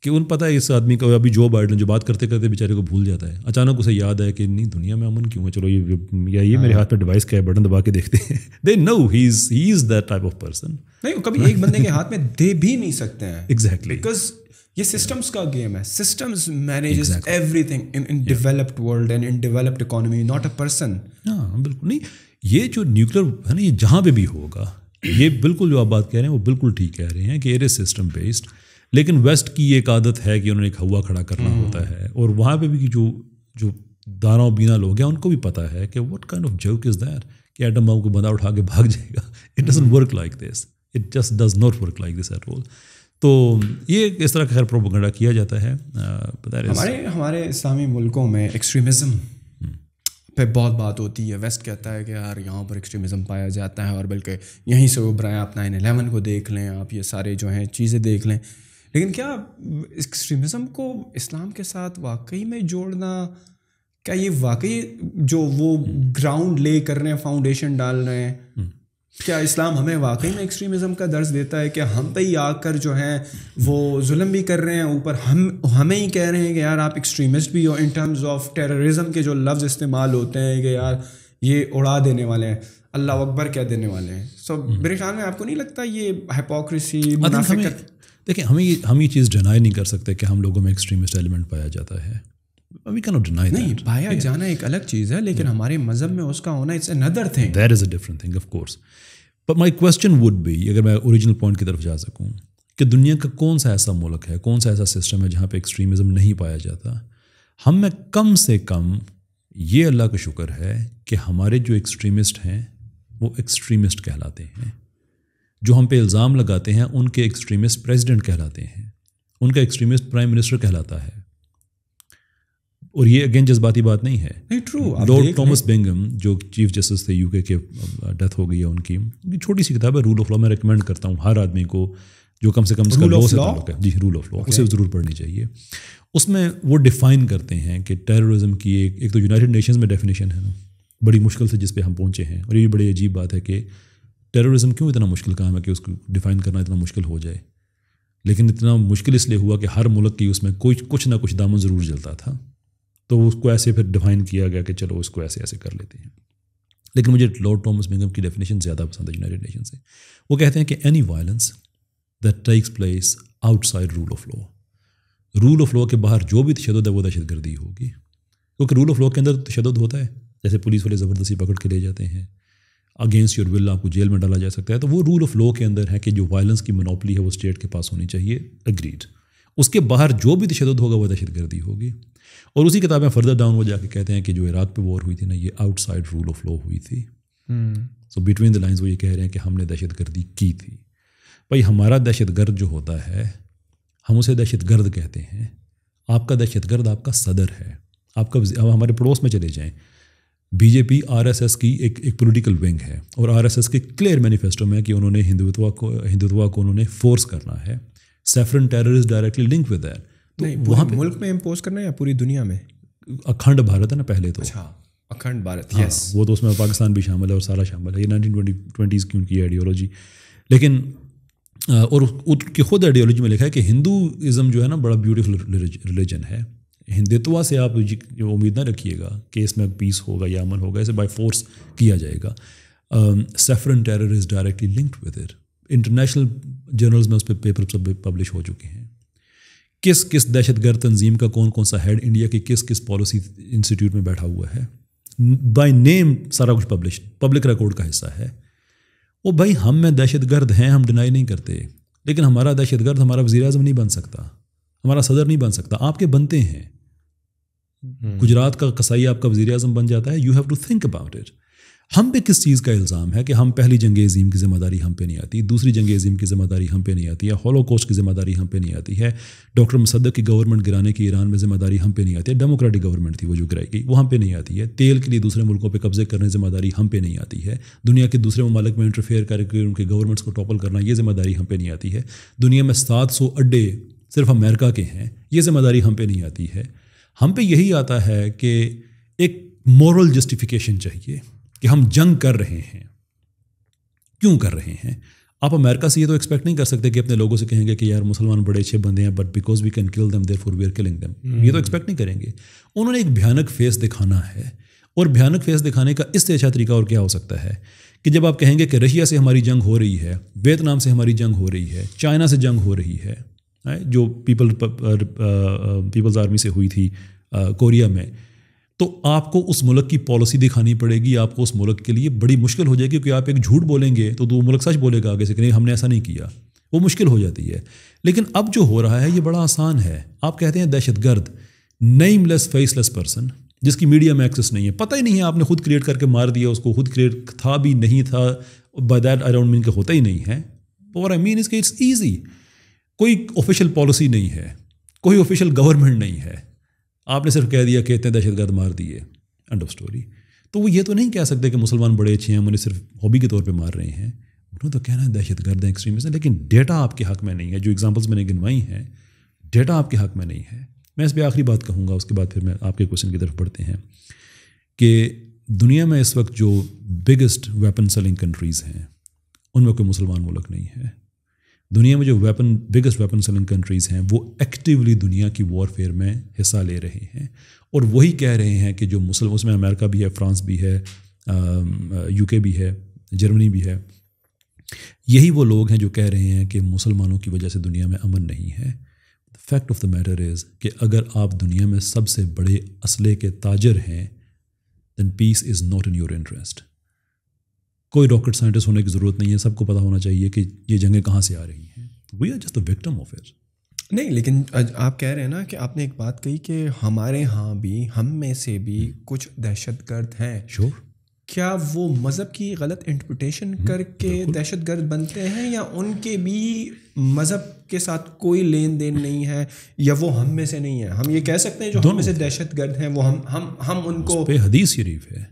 Speaker 2: कि उन पता है इस आदमी का अभी जो बाइडन जो बात करते करते बेचारे को भूल जाता है अचानक उसे याद है कि नहीं दुनिया में अमन क्यों है चलो ये या ये मेरे हाँ। हाथ में डिवाइस क्या है बटन दबा के देखते हैं they know he is he is that type of person नहीं कभी एक बंदे के हाथ में
Speaker 1: दे भी नहीं सकते हैं एग्जैक्टली बिकॉज ये सिस्टम्स का गेम है systems manages everything in in
Speaker 2: developed world and in
Speaker 1: developed economy not a person हाँ बिल्कुल
Speaker 2: नहीं ये जो न्यूक्लियर है ना ये जहाँ पे भी होगा ये बिल्कुल जो आप बात कह रहे हैं वो बिल्कुल ठीक कह रहे हैं कि एरे सिस्टम बेस्ड लेकिन वेस्ट की एक आदत है कि उन्होंने एक हवा खड़ा करना हम्म। होता है और वहाँ पे भी जो जो दाना बीना लोग हैं उनको भी पता है कि what kind of joke is that कि एटम बम को बंदा उठा के भाग जाएगा it doesn't work like this it just does not work like this at all तो ये इस तरह का खैर प्रोपोगंडा किया जाता है uh, हमारे
Speaker 1: हमारे इस्लामी मुल्कों में एक्सट्रीमिज़म hmm. पे बहुत बात होती है वेस्ट कहता है कि यार यहाँ पर एक्सट्रीमिज़म पाया जाता है और बल्कि यहीं से उभराएं आप नाइन एलेवन को देख लें आप ये सारे जो हैं चीज़ें देख लें लेकिन क्या एक्सट्रीमिज़म को इस्लाम के साथ वाकई में जोड़ना क्या ये वाकई जो वो ग्राउंड hmm. ले कर रहे हैं फाउंडेशन डाल रहे हैं hmm. क्या इस्लाम हमें वाकई में एक्सट्रीमिज़म का दर्ज देता है कि हम पे ही आकर जो है वो जुल्म भी कर रहे हैं ऊपर हम हमें ही कह रहे हैं कि यार आप एक्सट्रीमिस्ट भी हो इन टर्म्स ऑफ टेररिज्म के जो लफ्ज़ इस्तेमाल होते हैं कि यार ये उड़ा देने वाले हैं अल्लाह अकबर क्या देने वाले हैं सो हम्म। मेरे ख्याल में आपको नहीं लगता ये हाइपोक्रेसी
Speaker 2: देखिए हम ये हम ये चीज़ डिनाई नहीं कर सकते कि हम लोगों में एक्सट्रीमिस्ट एलिमेंट पाया जाता है we cannot नहीं, पाया yeah. जाना एक अलग चीज़ है लेकिन yeah. हमारे मज़हब में उसका होना it's another thing that is a different thing of course but my question would भी अगर मैं ओरिजिनल पॉइंट की तरफ जा सकूँ कि दुनिया का कौन सा ऐसा मुल्क है कौन सा ऐसा सिस्टम है जहाँ पे एक्सट्रीमिज़म नहीं पाया जाता हम में कम से कम ये अल्लाह का शुक्र है कि हमारे जो एक्सट्रीमिस्ट हैं वो एक्सट्रीमिस्ट कहलाते हैं जो हम पे इल्ज़ाम लगाते हैं उनके एक्सट्रीमिस्ट प्रेसिडेंट कहलाते हैं उनका एक्सट्रीमिस्ट प्राइम मिनिस्टर कहलाता है और ये अगेन जज्बाती बात नहीं है नहीं ट्रू लॉर्ड थॉमस बेंगम जो चीफ जस्टिस थे यूके के डेथ हो गई है उनकी उनकी छोटी सी किताब है रूल ऑफ लॉ मैं रिकमेंड करता हूँ हर आदमी को जो कम से कम इसका लॉ से ताल्लुक है जी रूल ऑफ लॉ उसे ज़रूर पढ़नी चाहिए उसमें वो डिफाइन करते हैं कि टेररिज्म की एक एक तो यूनाइटेड नेशंस में डेफिनेशन है ना बड़ी मुश्किल से जिस पे हम पहुंचे हैं और ये बड़ी अजीब बात है कि टेररिज्म क्यों इतना मुश्किल काम है कि उसको डिफाइन करना इतना मुश्किल हो जाए लेकिन इतना मुश्किल इसलिए हुआ कि हर मुल्क की उसमें कोई कुछ ना कुछ दामन ज़रूर जलता था तो उसको ऐसे फिर डिफाइन किया गया कि चलो उसको ऐसे ऐसे कर लेते हैं लेकिन मुझे लॉर्ड टॉमस मिंगम की डेफिनेशन ज़्यादा पसंद है यूनाइटेड नेशन से वो कहते हैं कि any violence that takes place outside rule of law rule of law के बाहर जो भी तशद है वो दहशत गर्दी होगी क्योंकि रूल ऑफ लॉ के अंदर तशद होता है जैसे पुलिस वाले ज़बरदस्ती पकड़ के ले जाते हैं अगेंस्ट योर विल आपको जेल में डाला जा सकता है तो वो रूल ऑफ लॉ के अंदर है कि जो वायलेंस की मनोपली है वो स्टेट के पास होनी चाहिए अग्रीड उसके बाहर जो भी तशद होगा वह दहशत गर्दी होगी और उसी किताब में फर्दर डाउन वो जाके कहते हैं कि जो इराक पे वॉर हुई थी ना ये आउटसाइड रूल ऑफ लॉ हुई थी सो बिटवीन द लाइंस वो ये कह रहे हैं कि हमने दहशत गर्दी की थी भाई हमारा दहशत गर्द जो होता है हम उसे दहशत गर्द कहते हैं आपका दहशत गर्द आपका सदर है आपका अब हमारे पड़ोस में चले जाएं बीजेपी आरएसएस की एक एक पॉलिटिकल विंग है और आरएसएस के क्लियर मैनिफेस्टो में कि उन्होंने हिंदुत्व को हिंदुत्व को उन्होंने फोर्स करना है saffron terrorist directly link with that तो नहीं वहाँ मुल्क
Speaker 1: में इम्पोज करना है या पूरी दुनिया में
Speaker 2: अखंड भारत है ना पहले तो अच्छा
Speaker 1: अखंड भारत हाँ, यस
Speaker 2: वो तो उसमें पाकिस्तान भी शामिल है और सारा शामिल है ये नाइनटीन ट्वेंटी ट्वेंटीज़ की उनकी आइडियोलॉजी लेकिन और उनकी खुद आइडियोलॉजी में लिखा है कि हिंदूज़म जो है ना बड़ा ब्यूटीफुल रिलीजन है हिंदुत्व से आप उम्मीद ना रखिएगा कि इसमें पीस होगा या अमन होगा इसे बाई फोर्स किया जाएगा saffron terror is directly linked with it international journals में उस पर पेपर सब पब्लिश हो चुके हैं किस किस दहशतगर्द तंजीम का कौन कौन सा हेड इंडिया की किस किस पॉलिसी इंस्टीट्यूट में बैठा हुआ है बाय नेम सारा कुछ पब्लिश पब्लिक रिकॉर्ड का हिस्सा है वो भाई हम में दहशत गर्द हैं हम डिनाई नहीं करते लेकिन हमारा दहशत गर्द हमारा वजी अजम नहीं बन सकता हमारा सदर नहीं बन सकता आपके बनते हैं हम्म। गुजरात का कसाई आपका वजी अजम बन जाता है you have to think about it हम पे किस चीज़ का इल्ज़ाम है कि हम पहली जंग अजीम की ज़िम्मेदारी हम पे नहीं आती दूसरी जंग अजीम की ज़िम्मेदारी हम पे नहीं आती है कोस्ट की ज़िम्मेदारी हम पे नहीं आती है डॉक्टर मुसदक की गवर्नमेंट गिराने की ईरान में ज़िम्मेदारी हम पे नहीं आती है डेमोक्रेटिक गवर्नमेंट थी वो जो गिराई गई वो हम पे नहीं आती है तेल के लिए दूसरे मुल्कों पर कब्जे करने ज़िम्मेदारी हम पे नहीं आती है दुनिया के दूसरे ममालिक में इंटरफेयर करके उनके गवर्नमेंट्स को टॉपल करना ये ज़िम्मेदारी हम पे नहीं आती है दुनिया में सात सौ अड्डे सिर्फ अमेरिका के हैं ये ज़िम्मेदारी हम पे नहीं आती है हम पे यही आता है कि एक मॉरल जस्टिफिकेशन चाहिए कि हम जंग कर रहे हैं क्यों कर रहे हैं आप अमेरिका से ये तो एक्सपेक्ट नहीं कर सकते कि अपने लोगों से कहेंगे कि यार मुसलमान बड़े अच्छे बंदे हैं but because we can kill them therefore we are killing them ये तो एक्सपेक्ट हम्म। नहीं करेंगे उन्होंने एक भयानक फेस दिखाना है और भयानक फेस दिखाने का इससे अच्छा तरीका और क्या हो सकता है कि जब आप कहेंगे कि रशिया से हमारी जंग हो रही है वियतनाम से हमारी जंग हो रही है चाइना से जंग हो रही है जो पीपल पीपल्स आर्मी से हुई थी uh, कोरिया में तो आपको उस मुल्क की पॉलिसी दिखानी पड़ेगी आपको उस मुल्क के लिए बड़ी मुश्किल हो जाएगी क्योंकि आप एक झूठ बोलेंगे तो दो तो मुल्क सच बोलेगा आगे से कि नहीं हमने ऐसा नहीं किया वो मुश्किल हो जाती है लेकिन अब जो हो रहा है ये बड़ा आसान है आप कहते हैं दहशत गर्द नेमलेस फेसलेस पर्सन जिसकी मीडिया में एक्सेस नहीं है पता ही नहीं है आपने खुद क्रिएट करके मार दिया उसको खुद क्रिएट था भी नहीं था बाय दैट अराउंड मीन के होता ही नहीं है और आई मीन इसके इट्स ईजी कोई ऑफिशियल पॉलिसी नहीं है कोई ऑफिशियल गवर्नमेंट नहीं है आपने सिर्फ कह दिया कि इतने दहशतगर्द मार दिए एंड ऑफ स्टोरी तो वो ये तो नहीं कह सकते कि मुसलमान बड़े अच्छे हैं उन्हें सिर्फ हॉबी के तौर पर मार रहे हैं उन्होंने तो कहना है दहशत गर्द हैं एक्सट्रीमिस्ट हैं लेकिन डेटा आपके हक में नहीं है जो एग्जाम्पल्स मैंने गिनवाई हैं डेटा आपके हक में नहीं है मैं इस पर आखिरी बात कहूँगा उसके बाद फिर मैं आपके क्वेश्चन की तरफ बढ़ते हैं कि दुनिया में इस वक्त जो बिगेस्ट वेपन सेलिंग कंट्रीज़ हैं उनमें कोई मुसलमान मुल्क नहीं है दुनिया में जो weapon biggest weapon selling countries हैं वो एक्टिवली दुनिया की वॉरफेयर में हिस्सा ले रहे हैं और वही कह रहे हैं कि जो मुसल उसमें अमेरिका भी है फ्रांस भी है यूके भी है जर्मनी भी है यही वो लोग हैं जो कह रहे हैं कि मुसलमानों की वजह से दुनिया में अमन नहीं है fact of the matter is कि अगर आप दुनिया में सबसे बड़े असले के ताजर हैं then peace is not in your interest कोई रॉकेट साइंटिस्ट होने की ज़रूरत नहीं है सबको पता होना चाहिए कि ये जंगें कहाँ से आ रही हैं we are just the victim of it
Speaker 1: नहीं लेकिन आप कह रहे हैं ना कि आपने एक बात कही कि हमारे यहाँ भी हम में से भी हम्म। कुछ दहशत गर्द हैं श्योर क्या वो मज़हब की गलत इंटरप्रटेशन हम्म, करके दहशत गर्द बनते हैं या उनके भी मज़हब के साथ कोई लेन देन नहीं है या वो हम में से नहीं है हम ये कह सकते हैं जो हम में से दहशत गर्द हैं वो हम हम हम
Speaker 2: उनको हदीस शरीफ है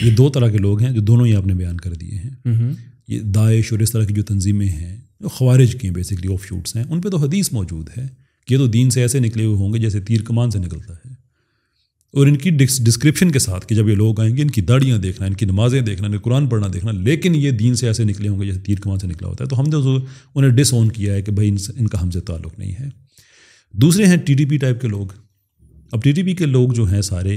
Speaker 2: ये दो तरह के लोग हैं जो दोनों ही आपने बयान कर दिए हैं ये दाइश और इस तरह की जो तंजीमें हैं जो खवारिज की हैं बेसिकली ऑफ शूट्स हैं उन पर तो हदीस मौजूद है कि ये तो दीन से ऐसे निकले हुए होंगे जैसे तीर कमान से निकलता है और इनकी डिस्क्रिप्शन के साथ कि जब ये लोग आएंगे इनकी दाढ़ियाँ देखना इनकी नमाज़ें देखना इनके कुरान पढ़ना देखना लेकिन ये दीन से ऐसे निकले होंगे जैसे तीर कमान से निकला होता है तो हमने तो उन्हें डिसऑन किया है कि भाई इनका हमसे ताल्लुक़ नहीं है दूसरे हैं टी टाइप के लोग अब टी के लोग जो हैं सारे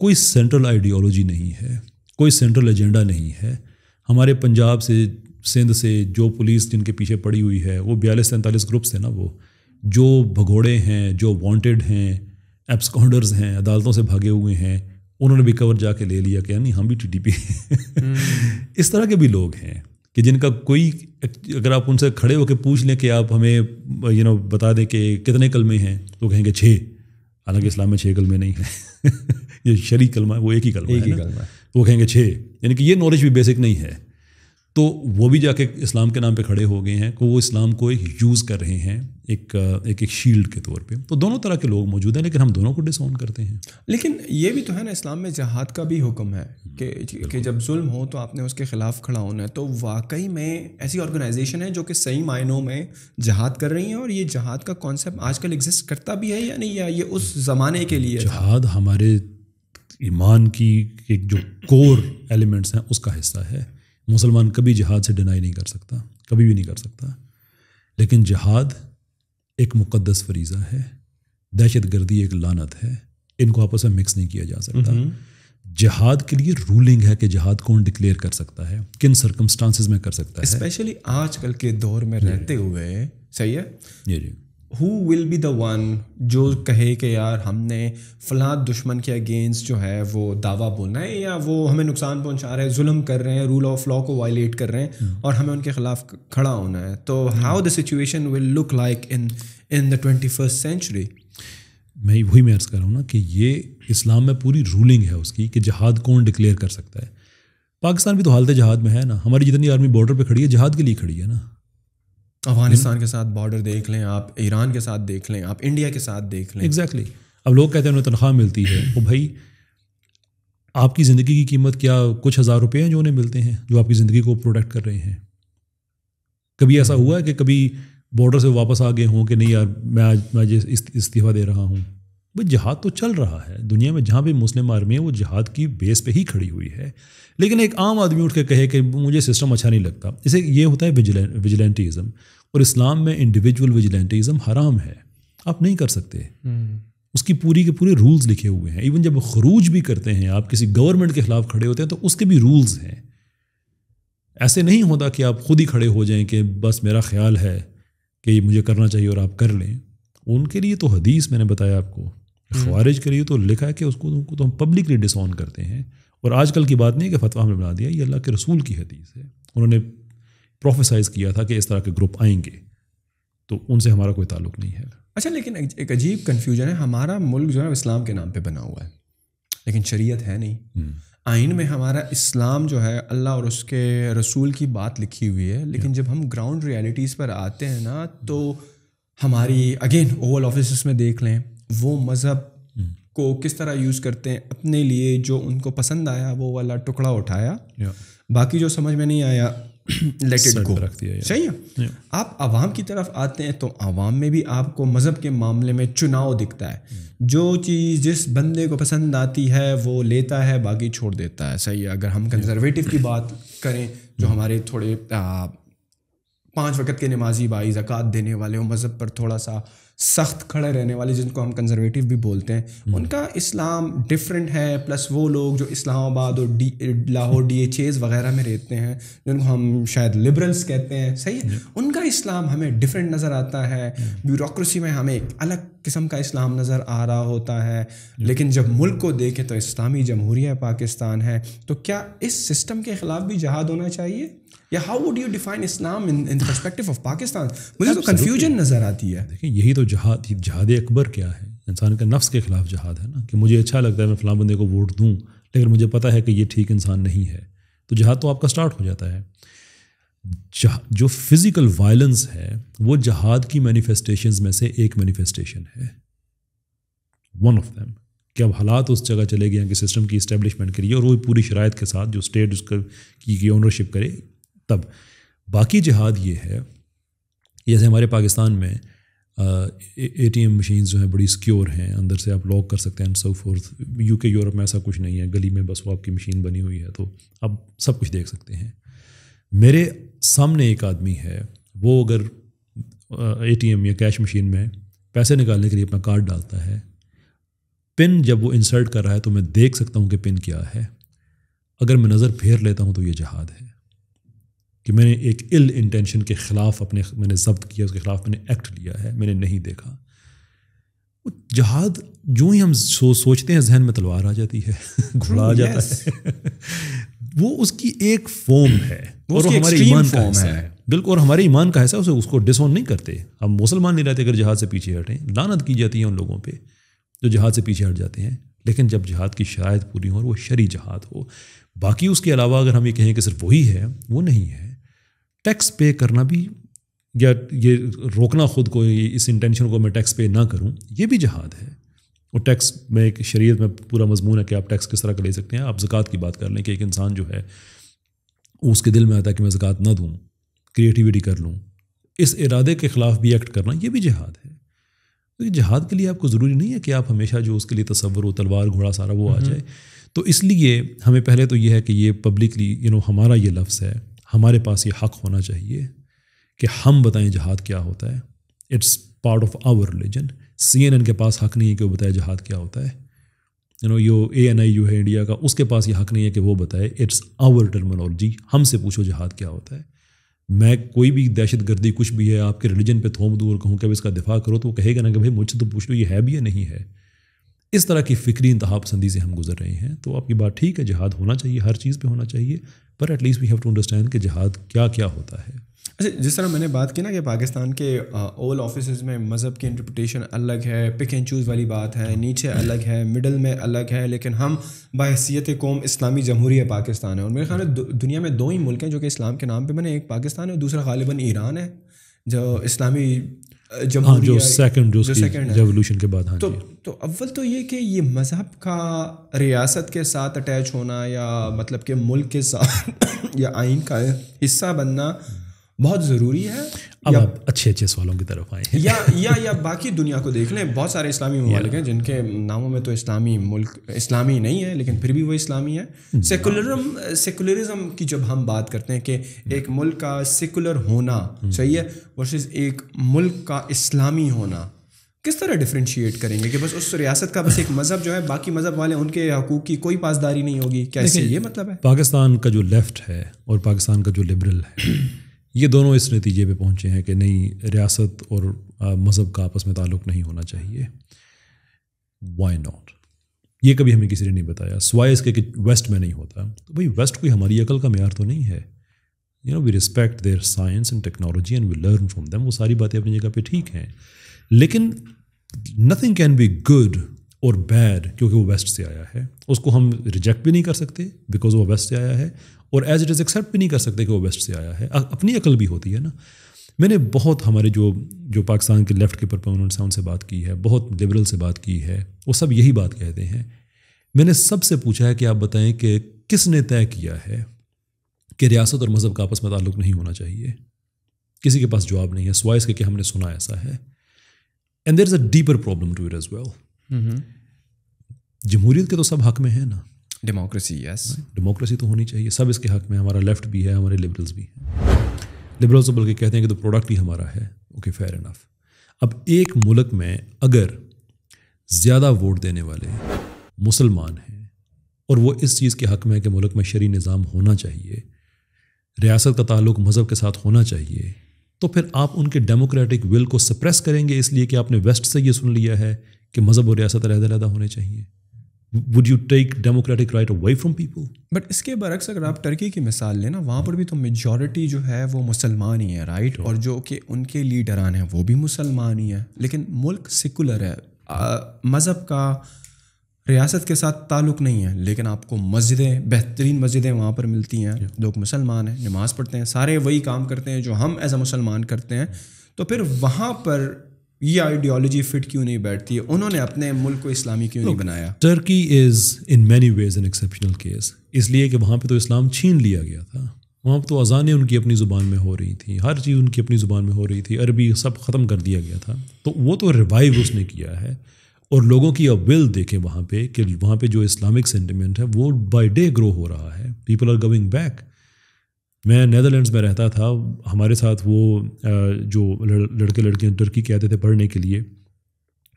Speaker 2: कोई सेंट्रल आइडियोलॉजी नहीं है कोई सेंट्रल एजेंडा नहीं है हमारे पंजाब से सिंध से जो पुलिस जिनके पीछे पड़ी हुई है वो बयालीस सैंतालीस ग्रुप्स हैं ना वो जो भगोड़े हैं जो वांटेड हैं एब्सकाउंडर्स हैं अदालतों से भागे हुए हैं उन्होंने भी कवर जाके ले लिया कि नहीं हम भी टी हैं इस तरह के भी लोग हैं कि जिनका कोई अगर आप उनसे खड़े होकर पूछ लें कि आप हमें यू नो बता दें कि कितने कलमे हैं तो कहेंगे छः हालांकि इस्लाम में छः कलमे नहीं हैं ये शरी कलमा है वो एक ही कलमा एक है ही कलमा है तो वो कहेंगे छः यानी कि ये नॉलेज भी बेसिक नहीं है तो वो भी जाके इस्लाम के नाम पे खड़े हो गए हैं को तो वो इस्लाम को एक यूज़ कर रहे हैं एक एक एक शील्ड के तौर पे तो दोनों तरह के लोग मौजूद हैं लेकिन हम दोनों को डिसऑन करते हैं
Speaker 1: लेकिन ये भी तो है ना इस्लाम में जहाद का भी हुक्म है कि कि जब जुल्म हो तो आपने उसके ख़िलाफ़ खड़ा होना है तो वाकई में ऐसी ऑर्गेनाइजेशन है जो कि सही मायनों में जहाद कर रही हैं और ये जहाद का कॉन्सेप्ट आजकल एग्जिस्ट करता भी है या नहीं या ये उस ज़माने के लिए जहाद
Speaker 2: हमारे ईमान की के जो कोर एलिमेंट्स हैं उसका हिस्सा है मुसलमान कभी जहाद से डिनाई नहीं कर सकता कभी भी नहीं कर सकता लेकिन जहाद एक मुकदस फरीज़ा है दहशत गर्दी एक लानत है इनको आपस में मिक्स नहीं किया जा सकता हम्म। जहाद के लिए रूलिंग है कि जहाद कौन डिक्लेयर कर सकता है किन सर्कमस्टांसिस में कर सकता है स्पेशली
Speaker 1: आजकल के दौर में रहते हुए सही है जी जी who will be the one जो कहे कि यार हमने फ़लाद दुश्मन के अगेंस्ट जो है वो दावा बोलना है या वो हमें नुकसान पहुंचा रहे हैं जुल्म कर रहे हैं रूल ऑफ लॉ को वायलेट कर रहे हैं hmm. और हमें उनके ख़िलाफ़ खड़ा होना है तो how the situation will look like in
Speaker 2: in the twenty first century मैं वही मैं अर्ज़ कर रहा हूँ ना कि ये इस्लाम में पूरी रूलिंग है उसकी कि जहाद कौन डिक्लेयर कर सकता है पाकिस्तान भी तो हालत जहाद में है ना हमारी जितनी आर्मी बॉर्डर पर खड़ी है जहाद के लिए खड़ी है ना
Speaker 1: अफगानिस्तान के साथ बॉर्डर देख लें आप
Speaker 2: ईरान के साथ देख लें आप इंडिया के साथ देख लें एग्जैक्टली exactly. अब लोग कहते हैं उन्हें तनख्वाह मिलती है वो भाई आपकी ज़िंदगी की कीमत क्या कुछ हज़ार रुपये हैं जो उन्हें मिलते हैं जो आपकी ज़िंदगी को प्रोटेक्ट कर रहे हैं कभी ऐसा हुआ है कि कभी बॉर्डर से वापस आ गए हों कि नहीं यार मैं आज मैं इस्तीफ़ा दे रहा हूँ भाई जहाद तो चल रहा है दुनिया में जहाँ भी मुस्लिम आर्मी है वो जहाद की बेस पे ही खड़ी हुई है लेकिन एक आम आदमी उठ के कहे कि मुझे सिस्टम अच्छा नहीं लगता इसे ये होता है विजिलेंटिज़म और इस्लाम में इंडिविजुअल विजिलेंटिज़म हराम है आप नहीं कर सकते हम्म। उसकी पूरी के पूरे रूल्स लिखे हुए हैं इवन जब खरूज भी करते हैं आप किसी गवर्नमेंट के खिलाफ खड़े होते हैं तो उसके भी रूल्स हैं ऐसे नहीं होता कि आप खुद ही खड़े हो जाएं कि बस मेरा ख्याल है कि मुझे करना चाहिए और आप कर लें उनके लिए तो हदीस मैंने बताया आपको खारिज करिए तो लिखा है कि उसको तो- उनको तो हम पब्लिकली डिसऑन करते हैं और आजकल की बात नहीं है कि फतवा हमने बना दिया ये अल्लाह के रसूल की हदीस है उन्होंने प्रोफेसाइज किया था कि इस तरह के ग्रुप आएंगे तो उनसे हमारा कोई ताल्लुक नहीं है
Speaker 1: अच्छा लेकिन एक अजीब कन्फ्यूजन है हमारा मुल्क जो है इस्लाम के नाम पर बना हुआ है लेकिन शरीय है नहीं हम्म। आइन में हमारा इस्लाम जो है अल्लाह और उसके रसूल की बात लिखी हुई है लेकिन जब हम ग्राउंड रियलिटीज़ पर आते हैं ना तो हमारी अगेन ओवल ऑफिस में देख लें वो मज़हब हम्म। को किस तरह यूज़ करते हैं अपने लिए जो उनको पसंद आया वो वाला टुकड़ा उठाया बाकी जो समझ में नहीं आया लेट इट गो सही है आप आवाम की तरफ आते हैं तो आवाम में भी आपको मज़हब के मामले में चुनाव दिखता है हम्म। जो चीज़ जिस बंदे को पसंद आती है वो लेता है बाकी छोड़ देता है सही है अगर हम कंजर्वेटिव की बात करें जो हम्म। हमारे थोड़े आ, पाँच वक्त के नमाजी भाई ज़क़़त देने वाले हो मज़हब पर थोड़ा सा सख्त खड़े रहने वाले जिनको हम कंजर्वेटिव भी बोलते हैं हम्म। उनका इस्लाम डिफरेंट है प्लस वो लोग जो इस्लामाबाद और डी लाहौर डी एच एज वगैरह में रहते हैं जिनको हम शायद लिबरल्स कहते हैं सही है हम्म। उनका इस्लाम हमें डिफरेंट नज़र आता है ब्यूरोसी हम्म। में हमें एक अलग किस्म का इस्लाम नज़र आ रहा होता है लेकिन जब मुल्क को देखें तो इस्लामी जमहूरिया पाकिस्तान है तो क्या इस सिस्टम के ख़िलाफ़ भी जहाद होना चाहिए या how would you define Islam in in perspective of Pakistan मुझे तो कन्फ्यूजन
Speaker 2: नज़र आती है देखिए यही तो जहाद जहाद अकबर क्या है इंसान के नफ्स के खिलाफ जहाद है ना कि मुझे अच्छा लगता है मैं फलां बंदे को वोट दूँ लेकिन मुझे पता है कि ये ठीक इंसान नहीं है तो जहाद तो आपका स्टार्ट हो जाता है जो फिज़िकल वायलेंस है वो जहाद की मैनिफेस्टेशंस में से एक मैनिफेस्टेशन है वन ऑफ देम कि अब हालात उस जगह चले गए हैं कि सिस्टम की इस्टेब्लिशमेंट के लिए और वो पूरी शराय के साथ जो स्टेट उसका की ओनरशिप करे तब बाकी जहाद ये है जैसे हमारे पाकिस्तान में ए टी एम मशीन जो हैं बड़ी सिक्योर हैं अंदर से आप लॉक कर सकते हैं so forth U K Europe में ऐसा कुछ नहीं है गली में बस वो आपकी मशीन बनी हुई है तो आप सब कुछ देख सकते हैं मेरे सामने एक आदमी है वो अगर ए टी एम या कैश मशीन में पैसे निकालने के लिए अपना कार्ड डालता है पिन जब वो इंसर्ट कर रहा है तो मैं देख सकता हूँ कि पिन क्या है अगर मैं नज़र फेर लेता हूँ तो ये जहाद है कि मैंने एक इल इंटेंशन के ख़िलाफ़ अपने मैंने जब्त किया उसके ख़िलाफ़ मैंने एक्ट लिया है मैंने नहीं देखा जहाज जो ही हम सो, सोचते हैं जहन में तलवार आ जाती है घुड़ा आ hmm, जाता है वो उसकी एक फॉर्म है और हमारे ईमान का हिस्सा है बिल्कुल और हमारे ईमान का हिस्सा उसे उसको डिसऑन नहीं करते हम मुसलमान नहीं रहते अगर जहाज से पीछे हटें लानत की जाती है उन लोगों पर जो जहाज से पीछे हट जाते हैं लेकिन जब जहाद की शरात पूरी हो और वो शरी जहाद हो बाकी उसके अलावा अगर हम ये कहें कि सिर्फ वही है वो नहीं है टैक्स पे करना भी या ये रोकना खुद को इस इंटेंशन को मैं टैक्स पे ना करूँ ये भी जहाद है और टैक्स में एक शरीयत में पूरा मजमून है कि आप टैक्स किस तरह का ले सकते हैं आप जक़ात की बात कर लें कि एक इंसान जो है उसके दिल में आता है कि मैं ज़क़़त ना दूँ क्रिएटिविटी कर लूँ इस इरादे के ख़िलाफ़ भी एक्ट करना ये भी जहाद है तो ये जहाद के लिए आपको ज़रूरी नहीं है कि आप हमेशा जो उसके लिए तस्वुर व तलवार घोड़ा सारा वो आ हम्म। जाए तो इसलिए हमें पहले तो यह है कि ये पब्लिकली यू नो हमारा ये लफ्ज़ है हमारे पास ये हक होना चाहिए कि हम बताएं जहाद क्या होता है it's part of our religion C N N के पास हक नहीं है कि वो बताए जहाद क्या होता है यू नो यो ए एन आई यू है इंडिया का उसके पास ये हक नहीं है कि वो बताए इट्स आवर टर्मोलॉजी हमसे पूछो जहाद क्या होता है मैं कोई भी दहशत गर्दी कुछ भी है आपके रिलीजन पे थोम दूर कहूँ कि इसका दिफा करो तो वो कहेगा ना कि भाई मुझसे तो पूछ लो ये है भी या नहीं है इस तरह की फ़िक्री इंतहा पसंदी से हम गुजर रहे हैं तो आपकी बात ठीक है जहाद होना चाहिए हर चीज़ पर होना चाहिए पर at least we have to understand कि जहाद क्या क्या होता है
Speaker 1: अच्छा जिस तरह मैंने बात की ना कि पाकिस्तान के ओल ऑफिस में मज़हब की इंटरप्रटेशन अलग है पिक एंड चूज़ वाली बात है नीचे अलग है मिडल में अलग है लेकिन हम बाहसीत कौम इस्लामी जमहूरी पाकिस्तान है और मेरे ख्याल में दुनिया में दो ही मुल्क हैं जो कि इस्लाम के नाम पर बने एक पाकिस्तान है और दूसरा गालिबा ईरान है जो इस्लामी हाँ, जो सेकंड जो, जो सेकंड रेवोल्यूशन के बाद हाँ तो तो अव्वल तो ये कि ये मज़हब का रियासत के साथ अटैच होना या मतलब के मुल्क के साथ या आइन का हिस्सा बनना बहुत ज़रूरी है
Speaker 2: अब आप अच्छे अच्छे सवालों की तरफ आए या
Speaker 1: या या बाकी दुनिया को देख लें बहुत सारे इस्लामी ममालिक हैं जिनके नामों में तो इस्लामी मुल्क इस्लामी नहीं है लेकिन फिर भी वो इस्लामी है हम्म। सेकुलरम सेकुलरिज्म की जब हम बात करते हैं कि एक मुल्क का सेकुलर होना हम्म। चाहिए वर्सेज एक मुल्क का इस्लामी होना किस तरह डिफ्रेंशिएट करेंगे कि बस उस रियासत का बस एक मज़हब जो है बाकी मज़हब वाले उनके हकूक़ की कोई पासदारी नहीं होगी क्या ये मतलब है
Speaker 2: पाकिस्तान का जो लेफ़्ट है और पाकिस्तान का जो लिबरल है ये दोनों इस नतीजे पे पहुँचे हैं कि नहीं रियासत और मज़हब का आपस में ताल्लुक़ नहीं होना चाहिए वाई नॉट ये कभी हमें किसी ने नहीं बताया सवाए इसके कि वेस्ट में नहीं होता तो भाई वेस्ट कोई हमारी अकल का मैार तो नहीं है you know we respect their science and technology and we learn from them वो सारी बातें अपनी जगह पे ठीक हैं लेकिन नथिंग कैन बी गुड और बैड क्योंकि वो वेस्ट से आया है उसको हम रिजेक्ट भी नहीं कर सकते बिकॉज वो वेस्ट से आया है और एज इट इज़ एक्सेप्ट भी नहीं कर सकते कि वो वेस्ट से आया है अपनी अकल भी होती है ना मैंने बहुत हमारे जो जो पाकिस्तान के लेफ्ट के परपोनेंट्स हैं उनसे बात की है बहुत लिबरल से बात की है वो सब यही बात कहते हैं मैंने सबसे पूछा है कि आप बताएं कि किसने तय किया है कि रियासत और मज़हब का आपस में ताल्लुक नहीं होना चाहिए किसी के पास जवाब नहीं है स्वाइस के कि हमने सुना ऐसा है and there is a deeper problem to it as
Speaker 3: well
Speaker 2: जमहूरीत के तो सब हक में है ना डेमोक्रेसी यस डेमोक्रेसी तो होनी चाहिए सब इसके हक में हमारा लेफ्ट भी है हमारे लिबरल्स भी हैं लिबरल्स तो बल्कि कहते हैं कि तो प्रोडक्ट ही हमारा है ओके फेयर इनफ अब एक मुल्क में अगर ज़्यादा वोट देने वाले मुसलमान हैं और वो इस चीज़ के हक में है कि मुल्क में शरी निज़ाम होना चाहिए रियासत का ताल्लुक मज़हब के साथ होना चाहिए तो फिर आप उनके डेमोक्रेटिक विल को सप्रेस करेंगे इसलिए कि आपने वेस्ट से ये सुन लिया है कि मज़हब और रियासत अलहदा होने चाहिए would you take democratic right away from people
Speaker 1: but इसके बरक्स अगर आप टर्की की मिसाल लेना वहाँ पर भी तो मेजोरिटी जो है वो मुसलमान ही है राइट और जो कि उनके लीडरान हैं वो भी मुसलमान ही है लेकिन मुल्क सिकुलर है मज़हब का रियासत के साथ ताल्लुक नहीं है लेकिन आपको मस्जिदें बेहतरीन मस्जिदें वहाँ पर मिलती हैं लोग मुसलमान हैं नमाज़ पढ़ते हैं सारे वही काम करते हैं जो हम एज अ मुसलमान करते हैं तो फिर वहाँ पर ये आइडियोलॉजी फिट क्यों नहीं बैठती है उन्होंने अपने मुल्क को इस्लामी क्यों नहीं बनाया
Speaker 2: Turkey is in many ways an exceptional case इसलिए कि वहाँ पर तो इस्लाम छीन लिया गया था वहाँ पर तो अजानें उनकी अपनी ज़ुबान में हो रही थी हर चीज़ उनकी अपनी ज़ुबान में हो रही थी अरबी सब ख़त्म कर दिया गया था तो वो तो रिवाइव उसने किया है और लोगों की अब विल देखें वहाँ पे कि वहाँ पे जो इस्लामिक सेंटिमेंट है वो बाय डे ग्रो हो रहा है पीपल आर गोइंग बैक मैं नैदरलैंड में रहता था हमारे साथ वो जो लड़के लड़कियाँ टर्की के आते थे पढ़ने के लिए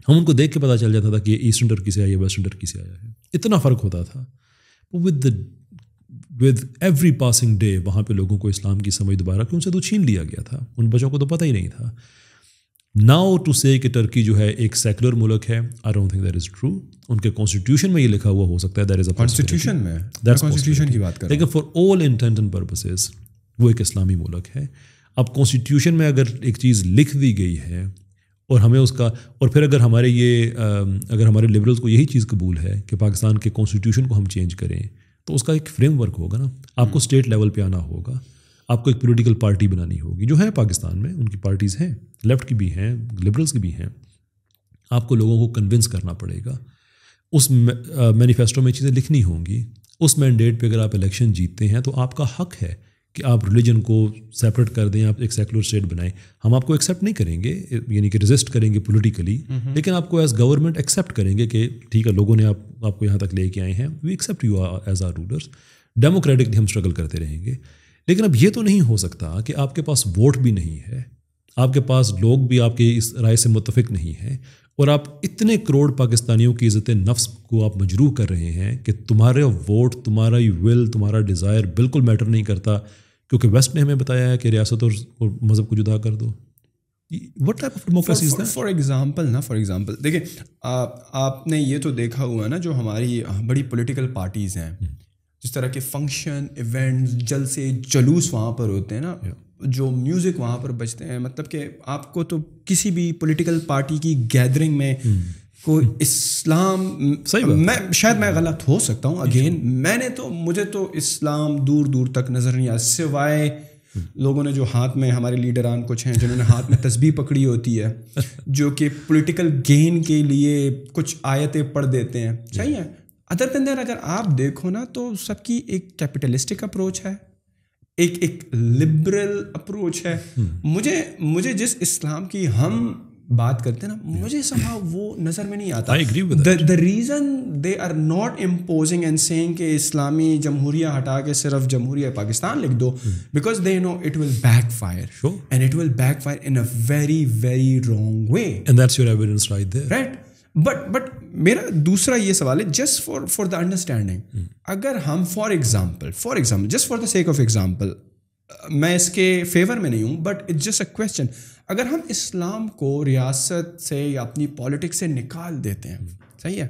Speaker 2: हम उनको देख के पता चल जाता था कि ये ईस्टर्न टर्की से आया है वेस्टर्न टर्की से आया है इतना फ़र्क होता था with with every passing day वहाँ पे लोगों को इस्लाम की समझ दोबारा क्यों उनसे तो छीन लिया गया था उन बच्चों को तो पता ही नहीं था नाउ टू से कि टर्की जो है एक सेकुलर मुल्क है I don't think that is true उनके कॉन्स्टिट्यूशन में ये लिखा हुआ हो सकता है दैट इज कॉन्स्टिट्यूशन में कॉन्स्टिट्यूशन की बात करें लेकिन for all intent and purposes वो एक इस्लामी मुल्क है अब कॉन्स्टिट्यूशन में अगर एक चीज़ लिख दी गई है और हमें उसका और फिर अगर हमारे ये अगर हमारे लिबरल्स को यही चीज़ कबूल है कि पाकिस्तान के कॉन्स्टिट्यूशन को हम चेंज करें तो उसका एक फ्रेमवर्क होगा ना आपको स्टेट लेवल पे आना होगा आपको एक पोलिटिकल पार्टी बनानी होगी जो है पाकिस्तान में उनकी पार्टीज़ हैं लेफ्ट की भी हैं लिबरल्स की भी हैं आपको लोगों को कन्विंस करना पड़ेगा उस मैनिफेस्टो में चीज़ें लिखनी होंगी उस मैंडेट पे अगर आप इलेक्शन जीतते हैं तो आपका हक है कि आप रिलीजन को सेपरेट कर दें आप एक सेकुलर स्टेट बनाएं हम आपको एक्सेप्ट नहीं करेंगे यानी कि रिजिस्ट करेंगे पोलिटिकली लेकिन आपको एज गवर्नमेंट एक्सेप्ट करेंगे कि ठीक है लोगों ने आप आपको यहाँ तक लेके आए हैं we accept you as our rulers democratically हम स्ट्रगल करते रहेंगे लेकिन अब ये तो नहीं हो सकता कि आपके पास वोट भी नहीं है आपके पास लोग भी आपके इस राय से मुतफिक नहीं हैं और आप इतने करोड़ पाकिस्तानियों की इज़्ज़त नफ्स को आप मजरूह कर रहे हैं कि तुम्हारे वोट तुम्हारा विल तुम्हारा डिज़ायर बिल्कुल मैटर नहीं करता क्योंकि वेस्ट ने हमें बताया है कि रियासत और, और मज़हब को जुदा कर दो what type of democracy for
Speaker 1: example ना फॉर एग्जाम्पल देखिए आपने ये तो देखा हुआ है ना जो हमारी हाँ, बड़ी पोलिटिकल पार्टीज़ हैं हम्म। जिस तरह के फंक्शन इवेंट्स जलसे जलूस वहाँ पर होते हैं ना जो म्यूज़िक वहाँ पर बजते हैं मतलब कि आपको तो किसी भी पॉलिटिकल पार्टी की गैदरिंग में hmm. को इस्लाम सही मैं शायद मैं hmm. गलत हो सकता हूँ अगेन hmm. मैंने तो मुझे तो इस्लाम दूर दूर तक नज़र नहीं आया सिवाय लोगों ने जो हाथ में हमारे लीडरान कुछ हैं जिन्होंने हाथ में तस्बी पकड़ी होती है जो कि पॉलिटिकल गेन के लिए कुछ आयतें पढ़ देते हैं सही है अदर देन देन अगर आप देखो ना तो सबकी एक कैपिटलिस्टिक अप्रोच है एक एक लिबरल अप्रोच है हम्म। मुझे मुझे जिस इस्लाम की हम बात करते हैं ना मुझे समाव वो नज़र में नहीं आता the reason they are not imposing and saying के इस्लामी जमहूरिया हटा के सिर्फ जमहूरिया पाकिस्तान लिख दो because they know it will backfire and it will backfire in a very very wrong way and that's your evidence right there right but but मेरा दूसरा ये सवाल है just for for the understanding अगर हम for example for example just for the sake of example मैं इसके favour में नहीं हूँ but it's just a question अगर हम इस्लाम को रियासत से या अपनी पॉलिटिक्स से निकाल देते हैं hmm. सही है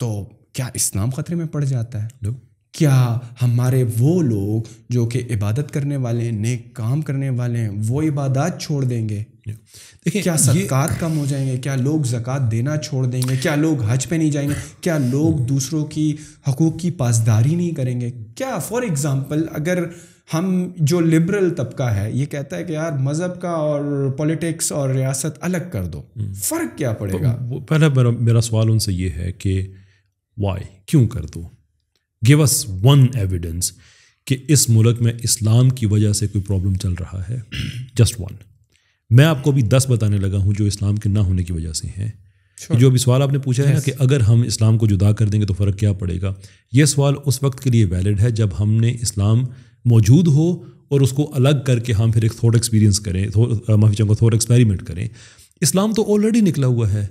Speaker 1: तो क्या इस्लाम खतरे में पड़ जाता है no. क्या हमारे वो लोग जो कि इबादत करने वाले हैं नेक काम करने वाले हैं वो इबादत छोड़ देंगे देखिए क्या सरकार कम हो जाएंगे क्या लोग जक़ात देना छोड़ देंगे क्या लोग हज पे नहीं जाएंगे क्या लोग दूसरों की हकूक़ की पासदारी नहीं करेंगे क्या फॉर एग्ज़ाम्पल अगर हम जो लिबरल तबका है ये कहता है कि यार मज़हब का और पॉलिटिक्स और रियासत अलग कर दो
Speaker 2: hmm. फ़र्क क्या पड़ेगा तो पहला मेरा मेरा सवाल उनसे ये है कि वाई क्यों कर दो गिव अस वन एविडेंस कि इस मुल्क में इस्लाम की वजह से कोई प्रॉब्लम चल रहा है जस्ट वन मैं आपको अभी दस बताने लगा हूँ जो इस्लाम के ना होने की वजह से हैं sure. जो अभी सवाल आपने पूछा yes. है ना कि अगर हम इस्लाम को जुदा कर देंगे तो फ़र्क क्या पड़ेगा ये सवाल उस वक्त के लिए वैलिड है जब हमने इस्लाम मौजूद हो और उसको अलग करके हम फिर एक थॉट एक्सपीरियंस करें माफी चाहूँगा थॉट एक्सपेरिमेंट करें इस्लाम तो ऑलरेडी निकला हुआ है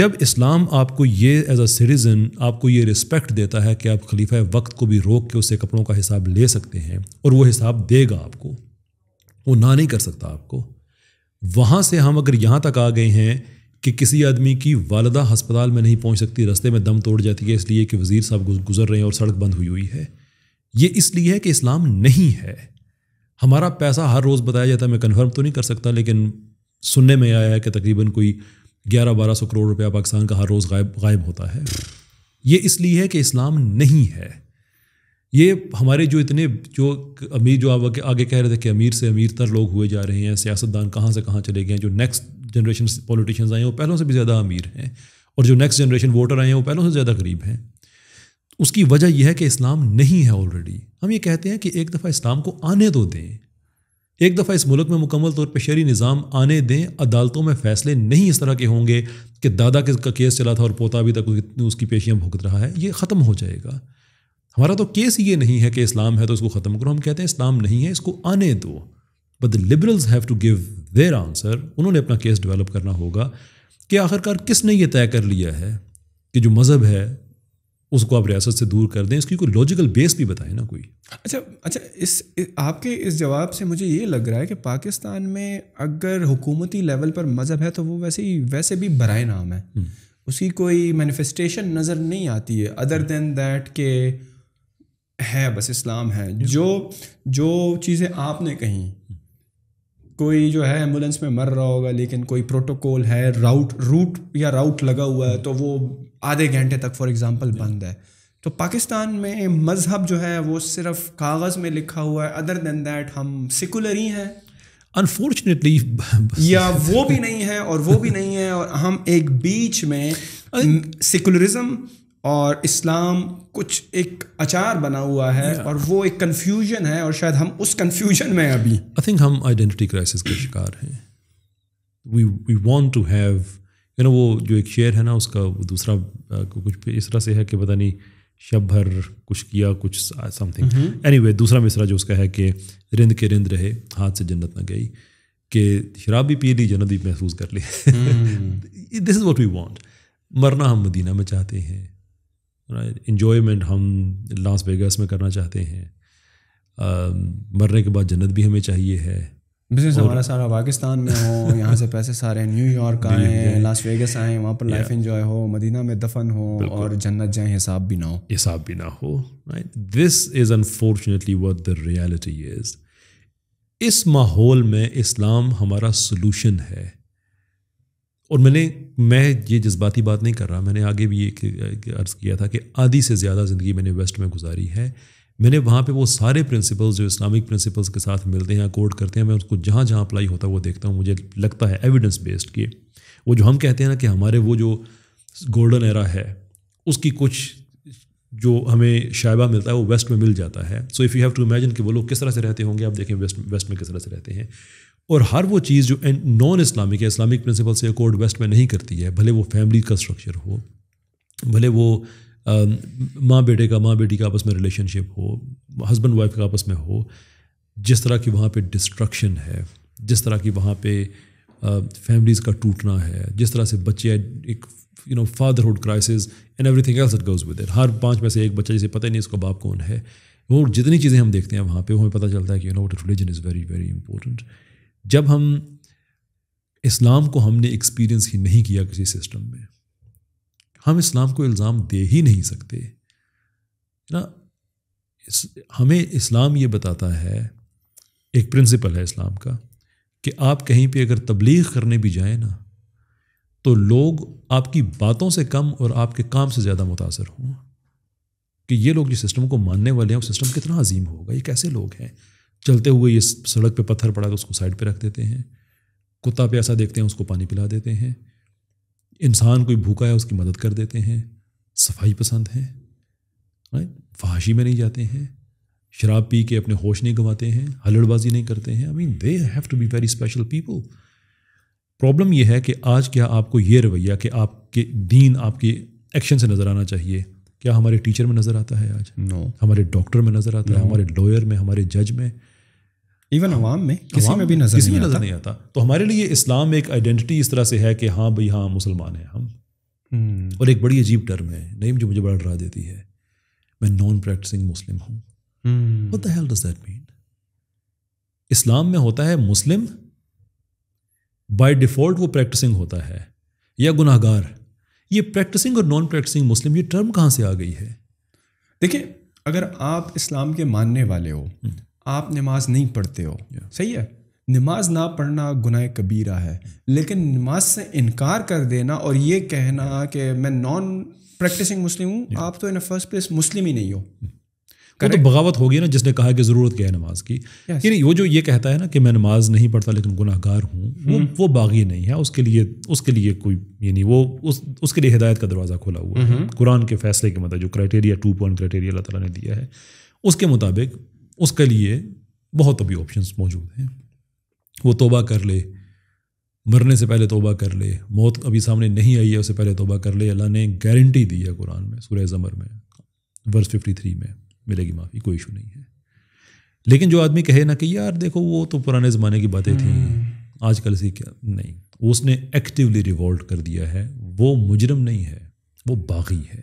Speaker 2: जब इस्लाम आपको ये एज अ सिटीज़न आपको ये रिस्पेक्ट देता है कि आप खलीफा वक्त को भी रोक के उससे कपड़ों का हिसाब ले सकते हैं और वो हिसाब देगा आपको वो ना नहीं कर सकता आपको वहाँ से हम अगर यहाँ तक आ गए हैं कि किसी आदमी की वालदा हस्पताल में नहीं पहुँच सकती रस्ते में दम तोड़ जाती है इसलिए कि वज़ीर साहब गुजर रहे हैं और सड़क बंद हुई हुई है ये इसलिए है कि इस्लाम नहीं है हमारा पैसा हर रोज़ बताया जाता है मैं कन्फर्म तो नहीं कर सकता लेकिन सुनने में आया है कि तकरीबन कोई ग्यारह बारह सौ करोड़ रुपया पाकिस्तान का हर रोज़ गायब गायब होता है ये इसलिए है कि इस्लाम नहीं है ये हमारे जो इतने जो अमीर जो आप आगे कह रहे थे कि अमीर से अमीर तर लोग हुए जा रहे हैं सियासतदान कहाँ से कहाँ चले गए हैं जो नेक्स्ट जनरेशन पॉलिटिशन आए हैं वो पहलों से भी ज़्यादा अमीर हैं और जो नेक्स्ट जनरेशन वोटर आए हैं वो पहलों से ज़्यादा गरीब हैं उसकी वजह यह है कि इस्लाम नहीं है ऑलरेडी हम ये कहते हैं कि एक दफ़ा इस्लाम को आने तो दें एक दफ़ा इस मुल्क में मुकम्मल तौर पर शहरी निज़ाम आने दें अदालतों में फैसले नहीं इस तरह के होंगे कि दादा का केस चला था और पोता अभी तक उसकी पेशियाँ भुगत रहा है ये ख़त्म हो जाएगा हमारा तो केस ये नहीं है कि इस्लाम है तो इसको ख़त्म करो हम कहते हैं इस्लाम नहीं है इसको आने दो but the liberals have to give their answer उन्होंने अपना केस डेवलप करना होगा कि आखिरकार किसने ये तय कर लिया है कि जो मज़हब है उसको आप रियासत से दूर कर दें इसकी कोई लॉजिकल बेस भी बताएं ना कोई अच्छा अच्छा इस आपके
Speaker 1: इस जवाब से मुझे ये लग रहा है कि पाकिस्तान में अगर हुकूमती लेवल पर मज़हब है तो वो वैसे ही वैसे भी बरए नाम है हम्म। उसकी कोई मैनिफेस्टेशन नज़र नहीं आती है अदर देन दैट के है बस इस्लाम है जो जो चीज़ें आपने कहीं कोई जो है एम्बुलेंस में मर रहा होगा लेकिन कोई प्रोटोकॉल है राउट रूट या राउट लगा हुआ है तो वो आधे घंटे तक फॉर एग्ज़ाम्पल बंद है तो पाकिस्तान में मज़हब जो है वो सिर्फ कागज़ में लिखा हुआ है अदर देन दैट हम सिकुलर ही हैं अनफॉर्चुनेटली या वो भी नहीं है और वो भी नहीं है और हम एक बीच में सेकुलरिज्म और इस्लाम कुछ एक अचार बना हुआ है yeah. और वो एक कन्फ्यूजन है और शायद हम उस कन्फ्यूजन
Speaker 2: में अभी आई थिंक हम आइडेंटिटी क्राइसिस के शिकार हैं we we want to have you know वो जो एक शेयर है ना उसका वो दूसरा कुछ इस तरह से है कि पता नहीं शब भर कुछ किया कुछ समथिंग एनी वे दूसरा मिसरा जो उसका है कि रिंद के रिंद रहे हाथ से जन्नत ना गई कि शराब भी पी ली जन्नत भी महसूस कर ली this is what we want मरना हम मदीना में चाहते हैं इन्जॉयमेंट हम लास वेगास में करना चाहते हैं um, मरने के बाद जन्नत भी हमें चाहिए है बिजनेस हमारा
Speaker 1: सारा पाकिस्तान में हो यहाँ से पैसे सारे न्यूयॉर्क आए लास वेगस आए वहाँ पर लाइफ एंजॉय हो मदीना में दफन हो और जन्नत जाए हिसाब भी
Speaker 2: ना हो हिसाब भी ना हो this is unfortunately the reality is इस माहौल में इस्लाम हमारा सोलूशन है और मैंने मैं ये जज्बाती बात नहीं कर रहा मैंने आगे भी ये अर्ज़ किया था कि आधी से ज़्यादा ज़िंदगी मैंने वेस्ट में गुजारी है मैंने वहाँ पे वो सारे प्रिंसिपल्स जो इस्लामिक प्रिंसिपल्स के साथ मिलते हैं कोड करते हैं मैं उसको जहाँ जहाँ अप्लाई होता है वो देखता हूँ मुझे लगता है एविडेंस बेस्ड के वो जो हम कहते हैं ना कि हमारे वो जो गोल्डन एरा है उसकी कुछ जो हमें शायबा मिलता है वो वेस्ट में मिल जाता है so if you have to imagine कि वो लोग किस तरह से रहते होंगे आप देखें वेस्ट वेस्ट में किस तरह से रहते हैं और हर वो चीज़ जो नॉन इस्लामिक है इस्लामिक प्रिंसिपल से अकॉर्ड वेस्ट में नहीं करती है भले वो फैमिली का स्ट्रक्चर हो भले वो माँ बेटे का माँ बेटी का आपस में रिलेशनशिप हो हस्बैंड वाइफ का आपस में हो जिस तरह की वहाँ पे डिस्ट्रक्शन है जिस तरह की वहाँ पे फैमिलीज़ का टूटना है जिस तरह से बच्चे एक you know fatherhood crisis and everything else that goes with it हर पांच में से एक बच्चा जिसे पता ही नहीं उसका बाप कौन है वो जितनी चीज़ें हम देखते हैं वहाँ पे हमें पता चलता है कि you know what religion is very very important जब हम इस्लाम को हमने एक्सपीरियंस ही नहीं किया किसी सिस्टम में हम इस्लाम को इल्ज़ाम दे ही नहीं सकते ना इस, हमें इस्लाम ये बताता है एक प्रिंसिपल है इस्लाम का कि आप कहीं पे अगर तबलीग करने भी जाए ना तो लोग आपकी बातों से कम और आपके काम से ज़्यादा मुतासर हों कि ये लोग जिस सिस्टम को मानने वाले हैं वो सिस्टम कितना अजीम होगा ये कैसे लोग हैं चलते हुए ये सड़क पे पत्थर पड़ा तो उसको साइड पे रख देते हैं कुत्ता प्यासा देखते हैं उसको पानी पिला देते हैं इंसान कोई भूखा है उसकी मदद कर देते हैं सफाई पसंद है फहाशी में नहीं जाते हैं शराब पी के अपने होश नहीं गंवाते हैं हलड़बाजी नहीं करते हैं I mean they have to be very special people problem यह है कि आज क्या आपको ये रवैया कि आपके दीन आपके एक्शन से नज़र आना चाहिए क्या हमारे टीचर में नज़र आता है आज नो no. हमारे डॉक्टर में नजर आता no. है हमारे लॉयर में हमारे जज में इवन आवाम में किसी में भी नजर किसी में नजर नहीं आता तो हमारे लिए इस्लाम एक आइडेंटिटी इस तरह से है कि हाँ भाई हाँ मुसलमान हैं हम हम्म। और एक बड़ी अजीब टर्म है नहीं जो मुझे बड़ा डरा देती है मैं नॉन प्रैक्टिसिंग मुस्लिम हूँ दैट हम्म। मीन इस्लाम में होता है मुस्लिम बाई डिफॉल्ट वो प्रैक्टिसिंग होता है या गुनागार ये प्रैक्टिसिंग और नॉन प्रैक्टिसिंग मुस्लिम ये टर्म कहाँ से आ गई है
Speaker 1: देखिए अगर आप इस्लाम के मानने वाले हो हम्म। आप नमाज नहीं पढ़ते हो सही है नमाज ना पढ़ना गुनाह कबीरा है लेकिन नमाज से इनकार कर देना और ये कहना कि मैं नॉन प्रैक्टिसिंग मुस्लिम हूँ आप तो इन फर्स्ट प्लेस मुस्लिम ही नहीं हो hmm.
Speaker 2: वो तो बगावत होगी ना जिसने कहा कि ज़रूरत क्या है नमाज की yes. वो जो ये कहता है ना कि मैं नमाज नहीं पढ़ता लेकिन गुनाहगार हूँ वो hmm. वो बागी नहीं है उसके लिए उसके लिए कोई यानी वो उस उसके लिए हिदायत का दरवाज़ा खोला हुआ है hmm. कुरान के फैसले के मतलब जो क्राइटेरिया टू पॉइंट क्राइटेरिया अल्लाह तला ने दिया है उसके मुताबिक उसके लिए बहुत अभी ऑप्शंस मौजूद हैं वो तोबा कर ले मरने से पहले तोबा कर ले मौत अभी सामने नहीं आई है उससे पहले तोबा कर ले अल्लाह ने गारंटी दी है कुरान में सूर्य ज़मर में वर्स फिफ्टी थ्री में मिलेगी माफ़ी कोई इशू नहीं है लेकिन जो आदमी कहे ना कि यार देखो वो तो पुराने ज़माने की बातें थी हम्म। आजकल से क्या नहीं उसने एक्टिवली रिवॉल्ट कर दिया है वो मुजरम नहीं है वो बागी है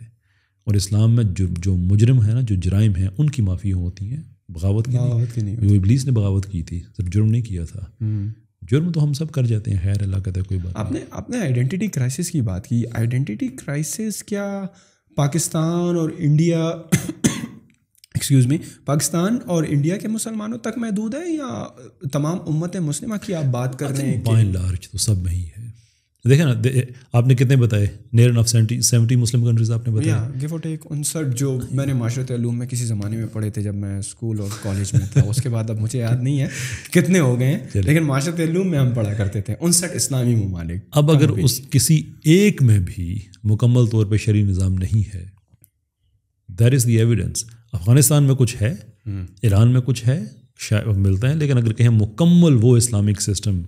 Speaker 2: और इस्लाम में जो जो मुजरम है ना जो जराइम हैं उनकी माफ़ी होती हैं बगावत की बगावत की नहीं वो इबलीस ने बगावत की थी सिर्फ जुर्म नहीं किया था हम्म। जुर्म तो हम सब कर जाते हैं खैर अल्लाह कहते तो हैं कोई बात आपने
Speaker 1: आपने आइडेंटिटी क्राइसिस की बात की आइडेंटिटी क्राइसिस क्या पाकिस्तान और इंडिया एक्सक्यूज़ मी पाकिस्तान और इंडिया के मुसलमानों तक महदूद है या तमाम उम्मत मुस्लिम की आप बात कर रहे हैं बाय
Speaker 2: लार्ज तो सब में ही है देखे ना दे, आपने कितने बताए near of seventy seventy Muslim countries आपने बताया
Speaker 1: गिव और टेक उनसठ जो मैंने माशरत आलूम में किसी ज़माने में पढ़े थे जब मैं स्कूल और कॉलेज में था उसके बाद अब मुझे याद नहीं है कितने हो गए हैं लेकिन माशरत आलूम में हम पढ़ा करते थे उनसठ इस्लामी ममालिक अब अगर उस
Speaker 2: किसी एक में भी मुकम्मल तौर पर शरी निज़ाम नहीं है there is the evidence Afghanistan में कुछ है हम्म। ईरान में कुछ है शायद मिलता है लेकिन अगर कहें मुकम्मल वो इस्लामिक सिस्टम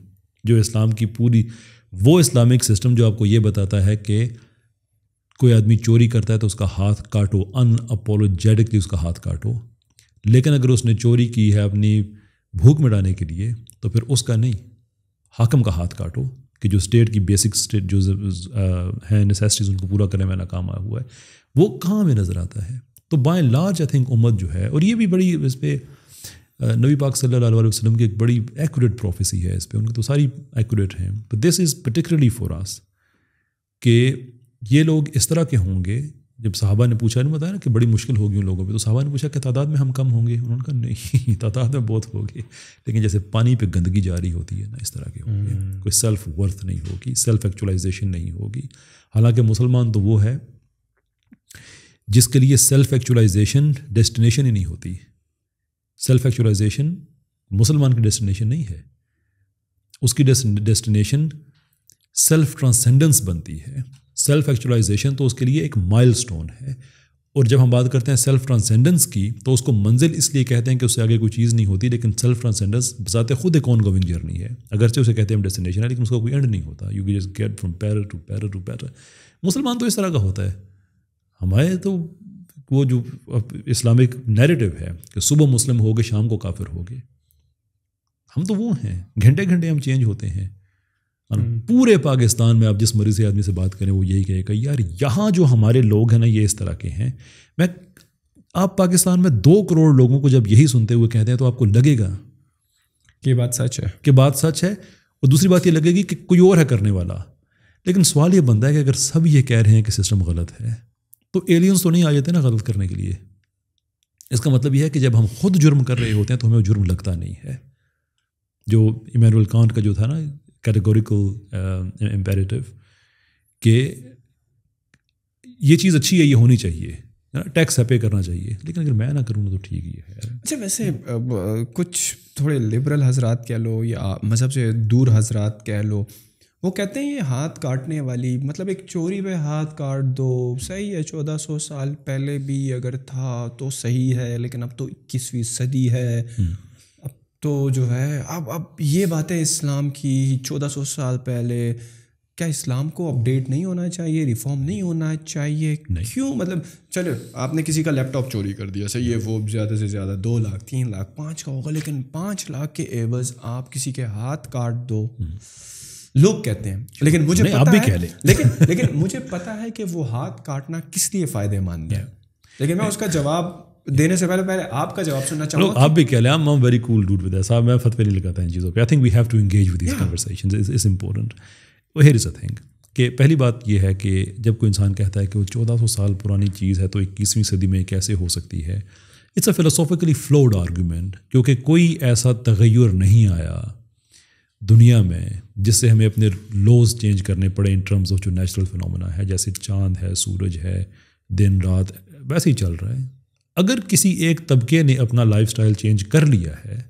Speaker 2: जो इस्लाम की पूरी वो इस्लामिक सिस्टम जो आपको ये बताता है कि कोई आदमी चोरी करता है तो उसका हाथ काटो अन अपोलोजेटिकली उसका हाथ काटो लेकिन अगर उसने चोरी की है अपनी भूख मिटाने के लिए तो फिर उसका नहीं हाकम का हाथ काटो कि जो स्टेट की बेसिक स्टेट जो हैं नेसेसिटीज़ उनको पूरा करने में नाकाम आया हुआ है वो कहाँ में नज़र आता है तो बाय लार्ज आई थिंक उम्मत जो है और ये भी बड़ी इस पर नबी पाक सल्लल्लाहु अलैहि वसल्लम की एक बड़ी एक्यूरेट प्रोफेसी है इस पर उनकी तो सारी एक्यूरेट हैं but this is particularly for us कि ये लोग इस तरह के होंगे जब साहबा ने पूछा नहीं बताया ना कि बड़ी मुश्किल होगी उन लोगों पे तो साहबा ने पूछा कि तादाद में हम कम होंगे उन्होंने कहा नहीं तादाद में बहुत होगी लेकिन जैसे पानी पे गंदगी जारी होती है ना इस तरह के होंगे हम्म। कोई सेल्फ वर्थ नहीं होगी सेल्फ एक्चुअलाइजेशन नहीं होगी हालांकि मुसलमान तो वो है जिसके लिए सेल्फ एक्चुअलाइजेशन डेस्टिनेशन ही नहीं होती सेल्फ एक्चुअलाइजेशन मुसलमान की डेस्टिनेशन नहीं है उसकी डेस्टिनेशन सेल्फ ट्रांसेंडेंस बनती है सेल्फ एक्चुलाइजेशन तो उसके लिए एक माइलस्टोन है और जब हम बात करते हैं सेल्फ ट्रांसेंडेंस की तो उसको मंजिल इसलिए कहते हैं कि उससे आगे कोई चीज़ नहीं होती लेकिन सेल्फ ट्रांसेंडेंस बजाते खुद एक ऑन गोविंग जर्नी है अगरचे उसे कहते हैं डेस्टिनेशन है लेकिन उसका कोई एंड नहीं होता यू जस्ट गेट फ्रॉम पैर टू पैर टू पैर मुसलमान तो इस तरह का होता है हमारे तो वो जो इस्लामिक नैरेटिव है कि सुबह मुस्लिम हो गए शाम को काफिर हो गए हम तो वो हैं घंटे घंटे हम चेंज होते हैं और हम्म। पूरे पाकिस्तान में आप जिस मरीज आदमी से बात करें वो यही कहेगा यार यहाँ जो हमारे लोग हैं ना ये इस तरह के हैं मैं आप पाकिस्तान में दो करोड़ लोगों को जब यही सुनते हुए कहते हैं तो आपको लगेगा कि बात सच है कि बात सच है और दूसरी बात ये लगेगी कि कोई और है करने वाला लेकिन सवाल ये बनता है कि अगर सब ये कह रहे हैं कि सिस्टम गलत है तो एलियंस तो नहीं आ जाते ना गलत करने के लिए इसका मतलब यह है कि जब हम खुद जुर्म कर रहे होते हैं तो हमें जुर्म लगता नहीं है जो इमानुअल कांट का जो था ना कैटेगोरिकल इम्पेरेटिव uh, कि ये चीज़ अच्छी है ये होनी चाहिए टैक्स है पे करना चाहिए लेकिन अगर मैं ना करूँ तो ठीक ही है
Speaker 1: अच्छा वैसे कुछ थोड़े लिबरल हजरात कह लो या मज़हब से दूर हजरात कह लो वो कहते हैं ये हाथ काटने वाली मतलब एक चोरी पे हाथ काट दो सही है चौदह सौ साल पहले भी अगर था तो सही है लेकिन अब तो इक्कीसवीं सदी है हम्म। अब तो जो है अब अब ये बातें इस्लाम की चौदह सौ साल पहले क्या इस्लाम को अपडेट नहीं होना चाहिए रिफॉर्म नहीं होना चाहिए क्यों मतलब चलो आपने किसी का लैपटॉप चोरी कर दिया सही है वो ज़्यादा से ज़्यादा दो लाख तीन लाख पाँच का होगा लेकिन पाँच लाख के एवज आप किसी के हाथ काट दो हम्म। लोग कहते हैं लेकिन मुझे पता आप भी कह लेकिन लेकिन मुझे पता है कि वो हाथ काटना किस लिए फायदेमंद है लेकिन मैं उसका जवाब देने से पहले पहले आपका जवाब सुनना चाहूंगा आप
Speaker 2: भी कह लें I am very cool dude with साहब मैं फतवे नहीं लगाता इन चीज़ों पे I think we have to engage with this conversation is is important here is a thing कि पहली बात यह है कि जब कोई इंसान कहता है कि वो चौदह सौ साल पुरानी चीज़ है तो इक्कीसवीं सदी में कैसे हो सकती है it's a philosophically flawed argument क्योंकि कोई ऐसा तगैर नहीं आया दुनिया में जिससे हमें अपने लॉज चेंज करने पड़े इन टर्म्स ऑफ जो नेचुरल फिनोमेना है जैसे चांद है सूरज है दिन रात वैसे ही चल रहा है अगर किसी एक तबके ने अपना लाइफ चेंज कर लिया है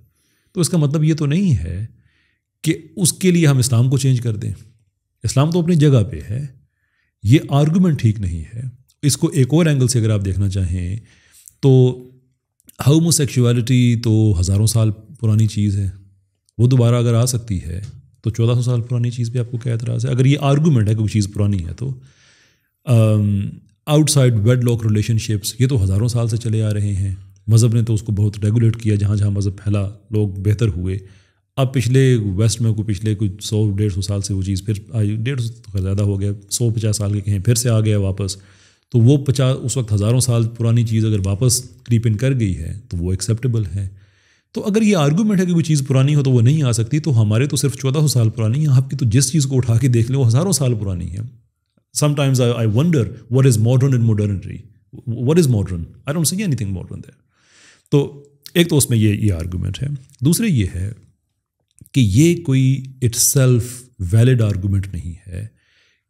Speaker 2: तो इसका मतलब ये तो नहीं है कि उसके लिए हम इस्लाम को चेंज कर दें इस्लाम तो अपनी जगह पे है ये आर्गूमेंट ठीक नहीं है इसको एक और एंगल से अगर आप देखना चाहें तो होमोसेक्सुअलिटी तो हज़ारों साल पुरानी चीज़ है वो दोबारा अगर आ सकती है तो चौदह सौ साल पुरानी चीज़ पे आपको क्या एतराज़ है अगर ये आर्गूमेंट है कि कोई चीज़ पुरानी है तो आउटसाइड वेड लॉक रिलेशनशिप्स ये तो हज़ारों साल से चले आ रहे हैं मज़हब ने तो उसको बहुत रेगुलेट किया जहाँ जहाँ मज़हब फैला लोग बेहतर हुए अब पिछले वेस्ट में को पिछले कुछ सौ डेढ़ सौ साल से वो चीज़ फिर आई डेढ़ सौ तो ज़्यादा हो गया सौ पचास साल के कहें फिर से आ गया वापस तो वो पचास उस वक्त हज़ारों साल पुरानी चीज़ अगर वापस क्रीप इन कर गई है तो वो एक्सेप्टेबल है तो अगर ये आर्गूमेंट है कि कोई चीज़ पुरानी हो तो वो नहीं आ सकती तो हमारे तो सिर्फ चौदह साल पुरानी है आपकी तो जिस चीज़ को उठा के देख लें वो हज़ारों साल पुरानी है I I wonder what is modern in in what is modern I don't see anything modern there तो एक तो उसमें ये ये आर्गूमेंट है दूसरे ये है कि ये कोई इट्स सेल्फ वैलिड आर्गूमेंट नहीं है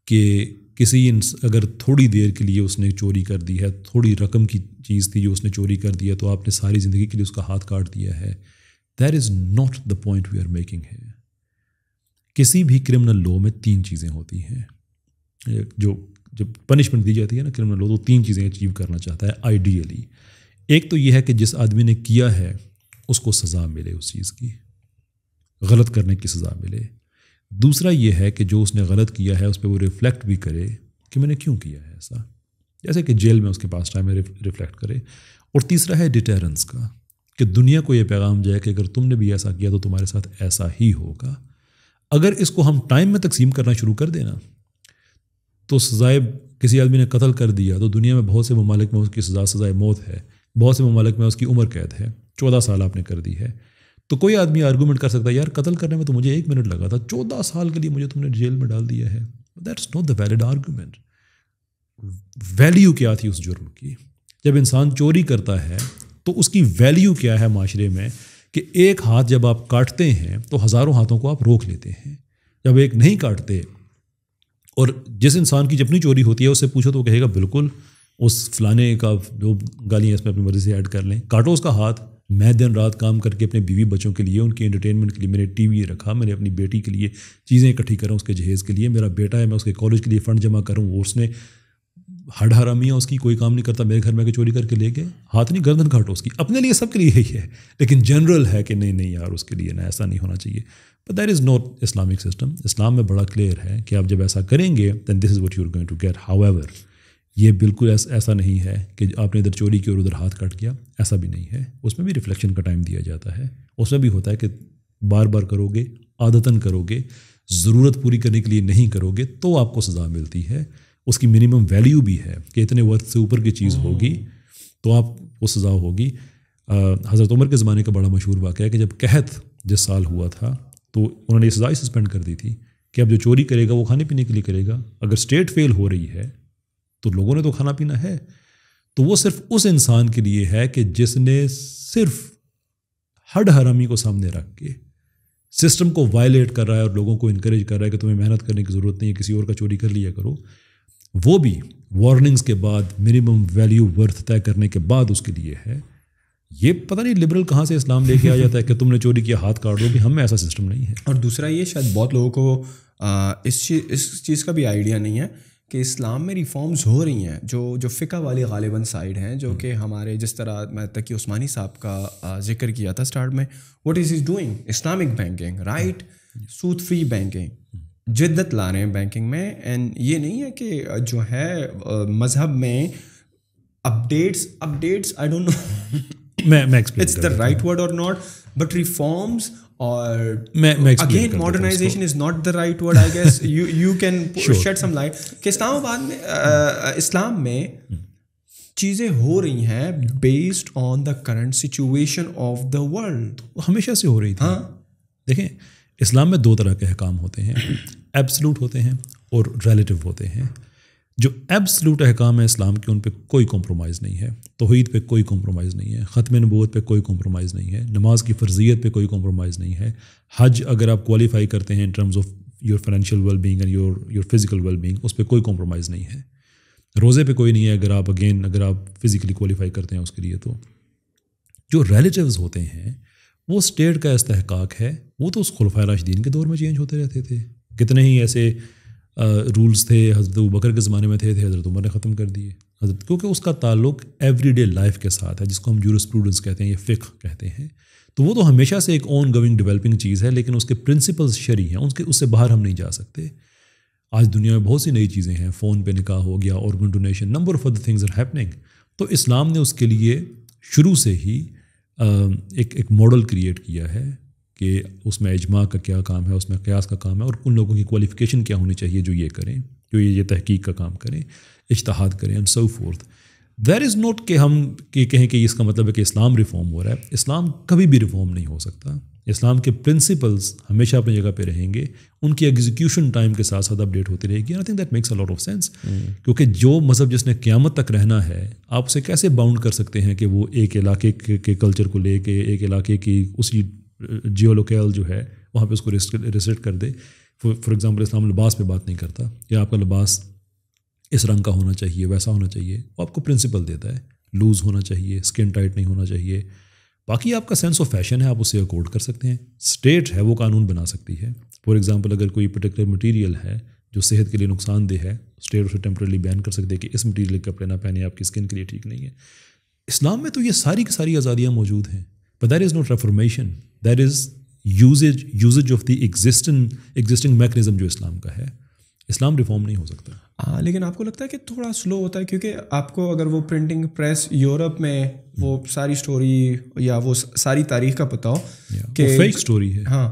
Speaker 2: कि किसी अगर थोड़ी देर के लिए उसने चोरी कर दी है थोड़ी रकम की चीज़ थी जो उसने चोरी कर दी है तो आपने सारी ज़िंदगी के लिए उसका हाथ काट दिया है that is not the point we are making है किसी भी क्रिमिनल लॉ में तीन चीज़ें होती हैं जो जब पनिशमेंट दी जाती है ना क्रिमिनल लॉ तो तीन चीज़ें अचीव करना चाहता है आइडियली एक तो यह है कि जिस आदमी ने किया है उसको सज़ा मिले उस चीज़ की गलत करने की सज़ा मिले दूसरा ये है कि जो उसने गलत किया है उस पर वो रिफ्लेक्ट भी करे कि मैंने क्यों किया है ऐसा जैसे कि जेल में उसके पास टाइम है रिफ्लेक्ट करे और तीसरा है डिटेरेंस का कि दुनिया को ये पैगाम जाए कि अगर तुमने भी ऐसा किया तो तुम्हारे साथ ऐसा ही होगा अगर इसको हम टाइम में तकसीम करना शुरू कर देना तो सजाए किसी आदमी ने कत्ल कर दिया तो दुनिया में बहुत से ममालिक में उसकी सजा सजाए मौत है बहुत से ममालिक में उसकी उम्र कैद है चौदह साल आपने कर दी है तो कोई आदमी आर्गूमेंट कर सकता है यार कत्ल करने में तो मुझे एक मिनट लगा था चौदह साल के लिए मुझे तुमने जेल में डाल दिया है that's not the valid argument value क्या थी उस जुर्म की जब इंसान चोरी करता है तो उसकी वैल्यू क्या है माशरे में कि एक हाथ जब आप काटते हैं तो हज़ारों हाथों को आप रोक लेते हैं जब एक नहीं काटते और जिस इंसान की जितनी चोरी होती है उससे पूछो तो वो कहेगा बिल्कुल उस फलाने का जो गालियाँ इसमें अपनी मर्ज़ी से ऐड कर लें काटो उसका हाथ मैं दिन रात काम करके अपने बीवी बच्चों के लिए उनके एंटरटेनमेंट के लिए मैंने टीवी रखा मैंने अपनी बेटी के लिए चीज़ें इकट्ठी करूँ उसके जहेज़ के लिए मेरा बेटा है मैं उसके कॉलेज के लिए फ़ंड जमा करूँ और उसने हड हरामियाँ उसकी कोई काम नहीं करता मेरे घर में चोरी करके ले गए हाथ नहीं गर्दन घाटो उसकी अपने लिए सबके लिए यही है लेकिन जनरल है कि नहीं नहीं यार उसके लिए ना ऐसा नहीं होना चाहिए but that is not Islamic system Islam में बड़ा क्लियर है कि आप जब ऐसा करेंगे then this is what you're going to get however ये बिल्कुल ऐस, ऐसा नहीं है कि आपने इधर चोरी की और उधर हाथ काट किया ऐसा भी नहीं है उसमें भी रिफ्लेक्शन का टाइम दिया जाता है उसमें भी होता है कि बार बार करोगे आदतन करोगे ज़रूरत पूरी करने के लिए नहीं करोगे तो आपको सज़ा मिलती है उसकी मिनिमम वैल्यू भी है कि इतने वर्थ से ऊपर की चीज़ होगी हम्म। तो आप वो सज़ा होगी हज़रत उमर के ज़माने का बड़ा मशहूर वाक़ है कि जब कहत जिस साल हुआ था तो उन्होंने सज़ा ही सस्पेंड कर दी थी कि अब जो चोरी करेगा वो खाने पीने के लिए करेगा अगर स्टेट फेल हो रही है तो लोगों ने तो खाना पीना है तो वो सिर्फ उस इंसान के लिए है कि जिसने सिर्फ हड हरामी को सामने रख के सिस्टम को वायलेट कर रहा है और लोगों को इनक्रेज कर रहा है कि तुम्हें मेहनत करने की ज़रूरत नहीं है किसी और का चोरी कर लिया करो वो भी वार्निंग्स के बाद मिनिमम वैल्यू वर्थ तय करने के बाद उसके लिए है ये पता नहीं लिबरल कहाँ से इस्लाम लेके आ जाता है कि तुमने चोरी किया हाथ काट दो कि हमें ऐसा सिस्टम नहीं है
Speaker 1: और दूसरा ये शायद बहुत लोगों को आ, इस चीज़ इस चीज़ का भी आइडिया नहीं है कि इस्लाम में रिफॉर्म्स हो रही हैं जो जो फ़िका वाली गालिबा साइड हैं जो हम्म। कि हमारे जिस तरह मैं तकी उस्मानी साहब का जिक्र किया था स्टार्ट में what is is doing Islamic banking right सूद फ्री बैंकिंग जिद्दत ला रहे हैं बैंकिंग में एंड ये नहीं है कि जो है मज़हब में updates updates I don't know मैं it's the right word or not but reforms or again modernization is not the right word I guess you you can shed some light कि इस्लामाबाद में इस्लाम में चीज़ें हो रही
Speaker 2: हैं based on the current situation of the world हमेशा से हो रही थी हाँ देखें इस्लाम में दो तरह के अहकाम होते हैं एब्सलूट होते हैं और रिलेटिव होते हैं जो एब्सलूट अहकाम है इस्लाम के उन पर कोई कॉम्प्रोमाइज़ नहीं है तोहद पर कोई कॉम्प्रोमाइज़ नहीं है ख़त्म नबूत पर कोई कॉम्प्रोमाइज़ नहीं है नमाज की फर्जियत पर कोई कॉम्प्रोमाइज़ नहीं है हज अगर आप क्वालिफाई करते हैं in terms of your financial well being and your your physical well being उस पर कोई कॉम्प्रोमाइज़ नहीं है रोज़े पर कोई नहीं है अगर आप अगेन अगर आप फिज़िकली क्वालिफाई करते हैं उसके लिए तो जो रिलेटिव्स होते हैं वो स्टेट का इस्तेहकाक है वो तो उस खुलफा राशदीन के दौर में चेंज होते रहते थे कितने ही ऐसे रूल्स थे हज़रत बकर के ज़माने में थे थे हज़रत उमर ने ख़त्म कर दिए हज़रत क्योंकि उसका ताल्लुक एवरीडे लाइफ के साथ है जिसको हम जूरस्प्रूडेंस कहते हैं या फ़िक कहते हैं तो वो तो हमेशा से एक ऑन गोइंग डेवलपिंग चीज़ है लेकिन उसके प्रिंसिपल्स शरी हैं उसके उससे बाहर हम नहीं जा सकते आज दुनिया में बहुत सी नई चीज़ें हैं फ़ोन पे निकाह हो गया organ donation number of other things are happening तो इस्लाम ने उसके लिए शुरू से ही एक एक मॉडल क्रिएट किया है कि उसमें अजमा का क्या काम है उसमें क्यास का काम है और उन लोगों की क्वालिफ़िकेशन क्या होनी चाहिए जो ये करें जो ये ये तहकीक का काम करें इश्तहाद करें and so forth there is note कि हम कि कहें कि इसका मतलब है कि इस्लाम रिफॉर्म हो रहा है इस्लाम कभी भी रिफॉर्म नहीं हो सकता इस्लाम के प्रिंसिपल्स हमेशा अपनी जगह पे रहेंगे उनकी एग्जीक्यूशन टाइम के साथ साथ अपडेट होती रहेगी I think that makes a lot of sense
Speaker 3: क्योंकि
Speaker 2: जो मज़हब जिसने क्यामत तक रहना है आप उसे कैसे बाउंड कर सकते हैं कि वो एक इलाके के, के कल्चर को ले एक इलाके की उसी जियो लोकेल जो है वहाँ पे उसको रिसेट कर दे फॉर एग्ज़ाम्पल इस्लाम लिबास पे बात नहीं करता कि आपका लिबास इस रंग का होना चाहिए वैसा होना चाहिए वो आपको प्रिंसिपल देता है लूज़ होना चाहिए स्किन टाइट नहीं होना चाहिए बाकी आपका सेंस ऑफ फैशन है आप उसे अकॉर्ड कर सकते हैं स्टेट है वो कानून बना सकती है फॉर एग्ज़ाम्पल अगर कोई पर्टिकुलर मटेरियल है जो सेहत के लिए नुकसानदेह है स्टेट उसे टेम्प्रेली बैन कर सकते हैं कि इस मटीरियल के कपड़े ना पहने आपकी स्किन के लिए ठीक नहीं है इस्लाम में तो ये सारी की सारी आज़ादियाँ मौजूद हैं But that is not reformation. That is usage usage of the existing existing mechanism जो इस्लाम का है इस्लाम रिफॉर्म नहीं हो सकता
Speaker 1: हाँ लेकिन आपको लगता है कि थोड़ा स्लो होता है क्योंकि आपको अगर वो प्रिंटिंग प्रेस यूरोप में वो सारी स्टोरी या वो सारी तारीख का पता हो कि फेक स्टोरी
Speaker 2: है हाँ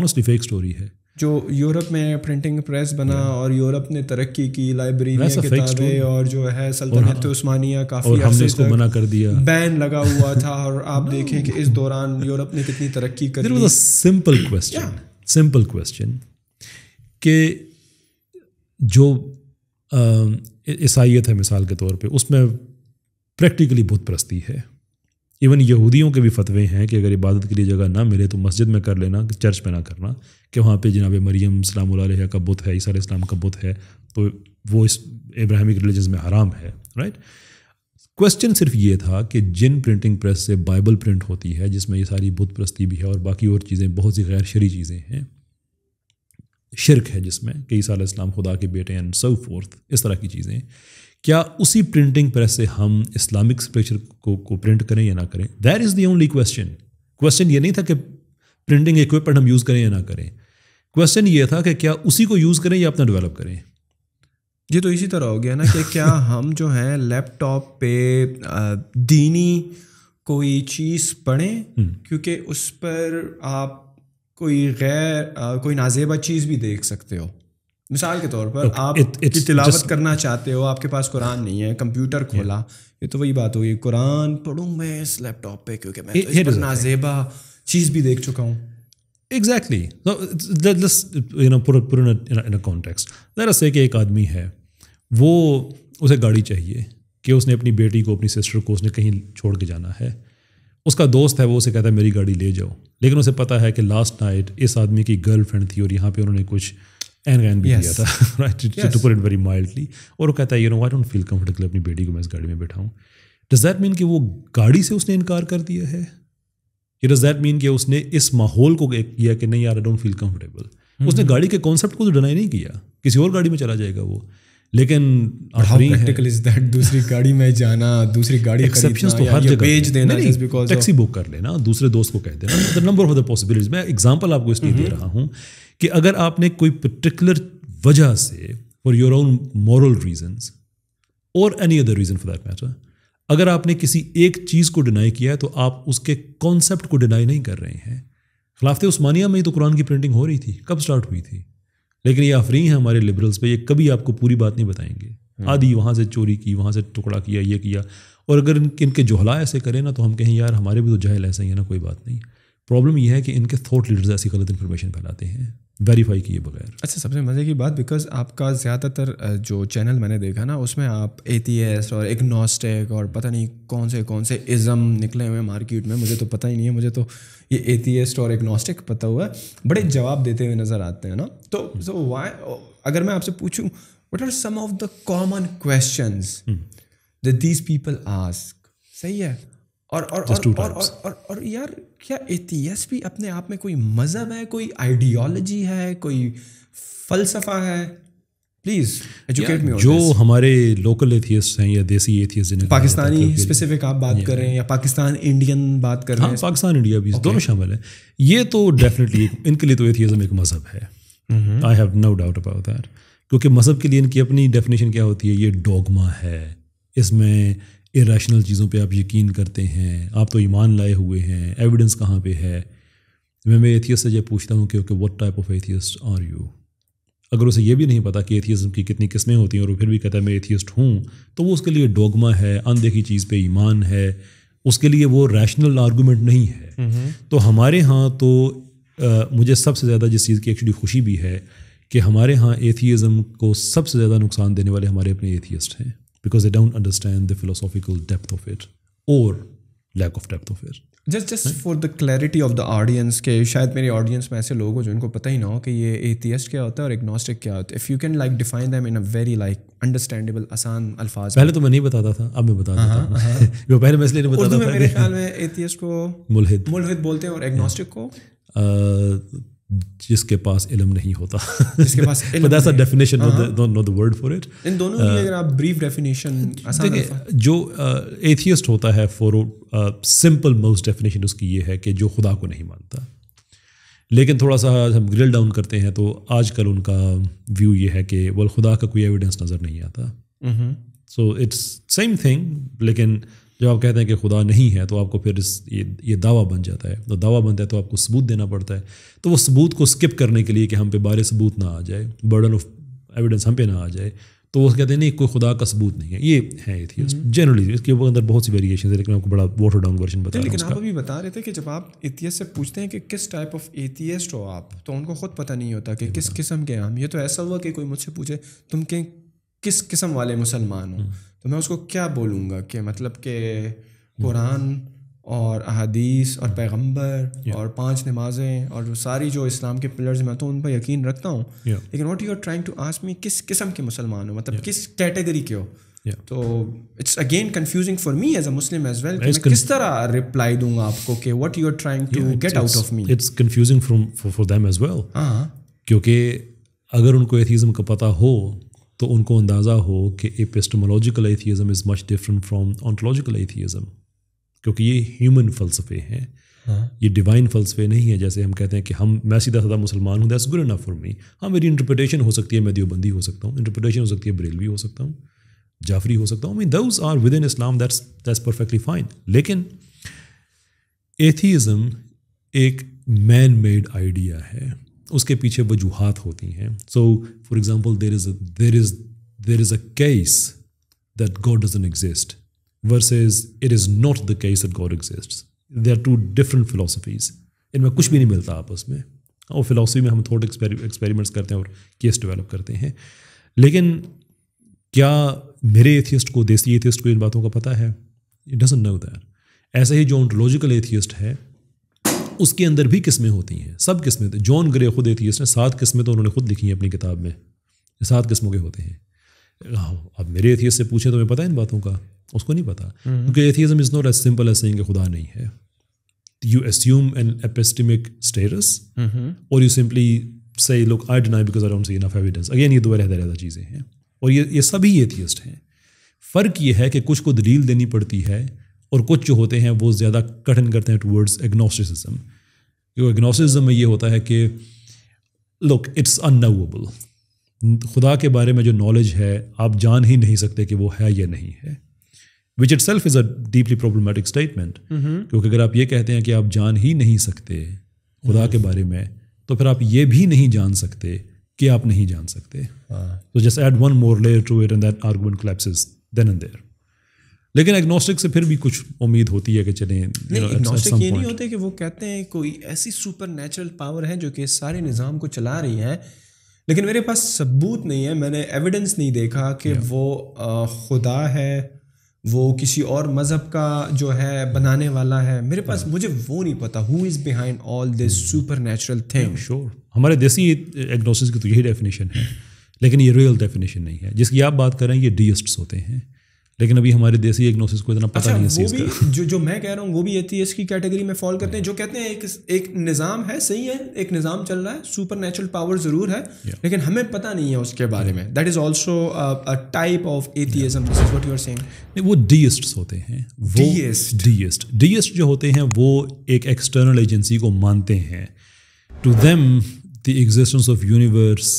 Speaker 2: ऑनेस्टली फेक स्टोरी है
Speaker 1: जो यूरोप में प्रिंटिंग प्रेस बना और यूरोप ने तरक्की की लाइब्रेरी किताबें और जो है सल्तनत उस्मानिया काफ़ी और हमने इसको मना कर दिया बैन लगा हुआ था और आप देखें कि इस दौरान यूरोप ने कितनी तरक्की दी
Speaker 2: सिंपल क्वेश्चन सिंपल क्वेश्चन के जो ईसाइत है मिसाल के तौर पे उसमें प्रैक्टिकली बुत प्रस्ती है इवन यहूदियों के भी फतवे हैं कि अगर इबादत के लिए जगह ना मिले तो मस्जिद में कर लेना चर्च में ना करना कि वहाँ पे जनाब मरियम सलाम का बुत है ईसा इस्लाम का बुत है तो वो इस इब्राहिमिक रिलीजन में हराम है राइट क्वेश्चन सिर्फ ये था कि जिन प्रिंटिंग प्रेस से बाइबल प्रिंट होती है जिसमें ये सारी बुत प्रस्ती भी है और बाकी और चीज़ें बहुत सी गैर शरी चीज़ें हैं शिरक है जिसमें कई साल इस्लाम खुदा के बेटे एंड सो फोर्थ इस तरह की चीज़ें क्या उसी प्रिंटिंग प्रेस से हम इस्लामिक लिटरेचर को, को प्रिंट करें या ना करें that is the only question question ये नहीं था कि प्रिंटिंग इक्विपमेंट हम यूज़ करें या ना करें क्वेश्चन ये था कि क्या उसी को यूज़ करें या अपना डेवलप करें ये तो इसी तरह हो गया ना कि क्या हम जो हैं लैपटॉप पे
Speaker 1: दीनी कोई चीज़ पढ़ें हम्म। क्योंकि उस पर आप कोई गैर कोई नाजेबा चीज़ भी देख सकते हो मिसाल के तौर पर Look, आप it, की तिलावत just... करना चाहते हो आपके पास कुरान नहीं है कंप्यूटर खोला yeah. ये तो वही बात होगी कुरान पढ़ूँ मैं इस लैपटॉप पे क्योंकि मैं it, तो
Speaker 2: नाजेबा चीज़ भी देख चुका हूँ एग्जैक्टली exactly. no, कि एक आदमी है वो उसे गाड़ी चाहिए कि उसने अपनी बेटी को अपनी सिस्टर को उसने कहीं छोड़ के जाना है उसका दोस्त है वो उसे कहता है मेरी गाड़ी ले जाओ लेकिन उसे पता है कि लास्ट नाइट इस आदमी की गर्लफ्रेंड थी और यहाँ पे उन्होंने कुछ एन कैन भी किया था right to put it very mildly और वो कहता है you know I don't feel comfortable अपनी बेटी को मैं इस गाड़ी में बैठाऊँ डज दैट मीन कि वो गाड़ी से उसने इनकार कर दिया है ये डज दैट मीन कि उसने इस माहौल को किया कि नहीं यार आई डोंट फील कंफर्टेबल उसने गाड़ी के कॉन्सेप्ट को तो डिनाई नहीं किया किसी और गाड़ी में चला जाएगा वो लेकिन दैट
Speaker 1: दूसरी गाड़ी में जाना दूसरी गाड़ी एक्सेप्शंस तो हर जगह भेज देना बिकॉज़ टैक्सी
Speaker 2: बुक कर लेना दूसरे दोस्त को कह देना the number of the possibilities मैं एग्जांपल आपको इसलिए दे हम्म। रहा हूँ कि अगर आपने कोई पर्टिकुलर वजह से for your own moral reasons और any other reason for that matter अगर आपने किसी एक चीज़ को डिनाई किया है तो आप उसके कॉन्सेप्ट को डिनाई नहीं कर रहे हैं खिलाफत उस्मानिया में ही तो कुरान की प्रिंटिंग हो रही थी कब स्टार्ट हुई थी लेकिन ये आफरी हैं हमारे लिबरल्स पे ये कभी आपको पूरी बात नहीं बताएंगे हम्म। आधी वहाँ से चोरी की वहाँ से टुकड़ा किया ये किया और अगर इनके इनके जोहला ऐसे करें ना तो हम कहें यार हमारे भी तो जहल ऐसे ही है ना कोई बात नहीं प्रॉब्लम यह है कि इनके थॉट लीडर्स ऐसी गलत इन्फॉर्मेशन फैलाते हैं वेरीफाई किए बगैर अच्छा सबसे मज़े की बात बिकॉज आपका
Speaker 1: ज़्यादातर जो चैनल मैंने देखा ना उसमें आप ए और एग्नोस्टिक और पता नहीं कौन से कौन से इज़म निकले हुए मार्केट में मुझे तो पता ही नहीं है मुझे तो ये ए और एग्नोस्टिक पता हुआ है बड़े जवाब देते हुए नज़र आते हैं ना तो सो हम्म। वाई अगर मैं आपसे पूछूँ what are some of the common question these people ask सही है और और और, और और, और और यार क्या एटीएस भी अपने आप में कोई मज़हब है कोई आइडियोलॉजी है कोई फलसफा है प्लीज़ एजुकेट मी जो this.
Speaker 2: हमारे लोकल एथियस्ट हैं या देसी एथियस्ट जिन्हें पाकिस्तानी स्पेसिफिक आप बात कर रहे हैं या पाकिस्तान इंडियन बात कर रहे हैं पाकिस्तान इंडिया भी दोनों शामिल है ये तो डेफिनेटली इनके लिए तो एथियज़म एक मज़हब है I have no doubt about that क्योंकि मज़हब के लिए इनकी अपनी डेफिनेशन क्या होती है ये डोगमा है इसमें इरेशनल चीज़ों पे आप यकीन करते हैं आप तो ईमान लाए हुए हैं एविडेंस कहाँ पे है मैं मैं एथियस से जब पूछता हूँ कि okay what type of atheist are you अगर उसे ये भी नहीं पता कि एथियज़म की कितनी किस्में होती हैं और वो फिर भी कहता है मैं एथियस्ट हूँ तो वो उसके लिए डोगमा है अनदेखी चीज़ पर ईमान है उसके लिए वो रैशनल आर्गूमेंट नहीं है तो हमारे यहाँ तो आ, मुझे सबसे ज़्यादा जिस चीज़ की एक्चुअली खुशी भी है कि हमारे यहाँ एथियज़म को सबसे ज़्यादा नुकसान देने वाले हमारे अपने एथियस्ट हैं because they don't understand the philosophical depth of it or lack of depth of it
Speaker 1: just just for the clarity of the audience के शायद मेरी ऑडियंस में ऐसे लोग हो जिनको पता ही ना हो कि ये एथियस्ट क्या होता है और एग्नोस्टिक क्या होता है if you can like define them in a very like understandable आसान अल्फाज पहले तो
Speaker 2: मैं नहीं बताता था अब मैं बता देता हाँ, हूं हाँ, हाँ। पहले मैं इसलिए बताता था मेरे ख्याल
Speaker 1: में एथियस्ट को मुलहिद मुलहिद बोलते हैं और एग्नोस्टिक को
Speaker 2: जिसके पास इलम नहीं होता जिसके पास इलम that's a definition don't know the word for it in दोनों की uh, अगर
Speaker 1: आप ब्रीफ डेफिनेशन
Speaker 2: जो एथियस्ट uh, होता है फॉर सिंपल मोस्ट डेफिनेशन उसकी ये है कि जो खुदा को नहीं मानता लेकिन थोड़ा सा हम ग्रिल डाउन करते हैं तो आजकल उनका व्यू ये है कि वो खुदा का कोई एविडेंस नज़र नहीं आता सो इट्स सेम थिंग लेकिन जब आप कहते हैं कि खुदा नहीं है तो आपको फिर इस ये ये दावा बन जाता है तो दावा बनता है तो आपको सबूत देना पड़ता है तो वो सबूत को स्किप करने के लिए कि हम पे बारे सबूत ना आ जाए बर्डन ऑफ एविडेंस हम पे ना आ जाए तो वो कहते हैं नहीं कोई खुदा का सबूत नहीं है ये है थी जनरली हम्म। इसके अंदर बहुत सी वेरिएशन है लेकिन आपको बड़ा वोटर डाउन वर्जन बता लेकिन आप
Speaker 1: अभी बता रहे थे कि जब आप एथियस्ट से पूछते हैं कि किस टाइप ऑफ एथियस्ट हो आप तो उनको खुद पता नहीं होता कि किस किस्म के हम ये तो ऐसा हुआ कि कोई मुझसे पूछे तुम के किस किस्म वाले मुसलमान हों हम्म। तो मैं उसको क्या बोलूँगा कि मतलब के हम्म। कुरान और अदीस और हम्म। पैगंबर और पांच नमाजें और जो सारी जो इस्लाम के पिलर्स मैं तो उन पर यकीन रखता हूँ लेकिन what you are trying to ask me किस किस्म के मुसलमान हो मतलब किस कैटेगरी के हो तो it's again confusing for me as a Muslim as well किस तरह रिप्लाई दूंगा आपको कि what you are trying to get out of me
Speaker 2: it's confusing for them as well क्योंकि अगर उनको एथीज्म का पता हो तो उनको अंदाज़ा हो कि epistemological atheism is much different from ontological atheism क्योंकि ये ह्यूमन फ़लसफ़े हैं हाँ। ये डिवाइन फ़लसफ़े नहीं है जैसे हम कहते हैं कि हम मैं सीधा साधा मुसलमान हूँ that's good enough for me हाँ मेरी इंटरप्रटेशन हो सकती है मैं देवबंदी हो सकता हूँ इंटरप्रटेशन हो सकती है बरेलवी हो सकता हूँ जाफरी हो सकता हूँ mean thou are within Islam that's that's perfectly fine लेकिन एथीज़म एक मैन मेड आइडिया है उसके पीछे वजूहत होती हैं so for example there is there is there is a case that God doesn't exist versus it is not the case that God exist they are two different philosophies इनमें कुछ भी नहीं मिलता आपस में और फिलोसफी में हम थोड़े एक्सपेरिमेंट्स करते हैं और केस डेवलप करते हैं लेकिन क्या मेरे एथियस्ट को देसी एथियस्ट को इन बातों का पता है इट डजेंट नो दैट ऐसे ही जो ऑन्टोलॉजिकल एथियस्ट है उसके अंदर भी किस्में होती हैं सब किस्में जॉन ग्रे खुद एथियस्ट इसने सात किस्में तो उन्होंने खुद लिखी हैं अपनी किताब में सात किस्मों के होते हैं अब मेरे एथियस से पूछें तो मैं पता है इन बातों का उसको नहीं पता हम्म। क्योंकि atheism is not as simple as saying खुदा नहीं है you assume an epistemic status और यू सिंपली सही look I deny because I don't see enough evidence again ये दो रहता रहता चीज़ें हैं और ये ये सभी एथियस्ट हैं फ़र्क ये है कि कुछ को दलील देनी पड़ती है और कुछ जो होते हैं वो ज़्यादा कठिन करते हैं टूवर्ड्स एग्नोस्टिसिज्म क्योंकि एग्नोस्टिसिज्म में ये होता है कि लुक इट्स अनबल खुदा के बारे में जो नॉलेज है आप जान ही नहीं सकते कि वो है या नहीं है which itself is a deeply problematic statement क्योंकि अगर आप ये कहते हैं कि आप जान ही नहीं सकते खुदा के बारे में तो फिर आप ये भी नहीं जान सकते कि आप नहीं जान सकते तो just add one more layer to it and that argument collapse then and there लेकिन एग्नोस्टिक से फिर भी कुछ उम्मीद होती है कि चले एग्नोस्टिक ये नहीं
Speaker 1: होते कि वो कहते हैं कोई ऐसी सुपर नेचुरल पावर है जो कि सारे निज़ाम को चला रही है लेकिन मेरे पास सबूत नहीं है मैंने एविडेंस नहीं देखा कि वो खुदा है वो किसी और मज़हब का जो है बनाने वाला है मेरे पास मुझे वो नहीं पता who is behind all this supernatural
Speaker 2: thing sure हमारे देसी एग्नोसिस की तो यही डेफिनेशन है लेकिन ये रियल डेफिनेशन नहीं है जिसकी आप बात करें ये डीएस्ट्स होते हैं लेकिन अभी हमारे देसी एग्नोसिस को इतना पता अच्छा, नहीं है चीज़
Speaker 1: का जो जो मैं कह रहा हूँ वो भी एथी की कैटेगरी में फॉल करते हैं जो कहते हैं एक एक निज़ाम है सही है एक निज़ाम चल रहा है सुपर नेचुरल पावर ज़रूर है लेकिन हमें पता नहीं है उसके बारे में that is also type of atheism this is what you are
Speaker 2: नहीं वो डीएस्ट्स होते हैं वो डीएस्ट डीएस्ट जो होते हैं वो एक एक्सटर्नल एजेंसी को मानते हैं to them the existence of universe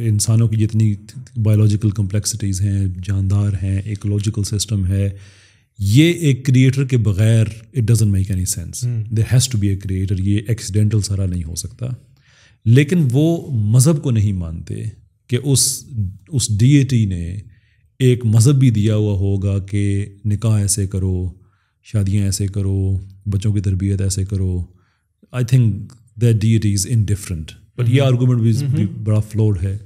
Speaker 2: इंसानों की जितनी बायोलॉजिकल कम्प्लेक्सिटीज़ हैं जानदार हैं एकोलॉजिकल सिस्टम है ये एक क्रिएटर के बगैर it doesn't make any sense there has to be a creator ये एक्सीडेंटल सारा नहीं हो सकता लेकिन वो मज़हब को नहीं मानते कि उस उस डीएटी ने एक मज़हब भी दिया हुआ होगा कि निकाह ऐसे करो शादियाँ ऐसे करो बच्चों की तरबियत ऐसे करो I think that deity is indifferent but ये आर्गूमेंट mm-hmm. mm-hmm. भी बड़ा फ्लोड है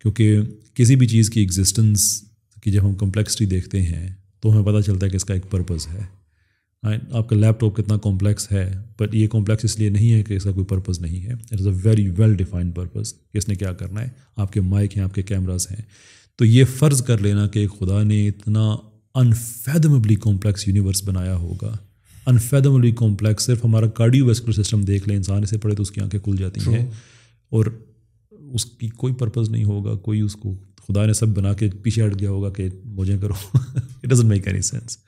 Speaker 2: क्योंकि किसी भी चीज़ की एग्जिस्टेंस की जब हम कम्प्लेक्सिटी देखते हैं तो हमें पता चलता है कि इसका एक पर्पज़ है आपका लैपटॉप कितना कॉम्प्लेक्स है बट ये कॉम्प्लेक्स इसलिए नहीं है कि इसका कोई पर्पज़ नहीं है it is a very well defined purpose कि इसने क्या करना है आपके माइक हैं आपके कैमराज हैं तो ये फ़र्ज़ कर लेना कि खुदा ने इतना अनफेदमबली कॉम्प्लेक्स यूनिवर्स बनाया होगा अनफेदमबली कॉम्प्लेक्स सिर्फ हमारा कार्डियोवेस्कुलर सिस्टम देख ले इंसान इसे पड़े तो उसकी आंखें खुल जाती हैं और उसकी कोई पर्पज़ नहीं होगा कोई उसको खुदा ने सब बना के पीछे हट गया होगा कि मुझे करो it doesn't make any sense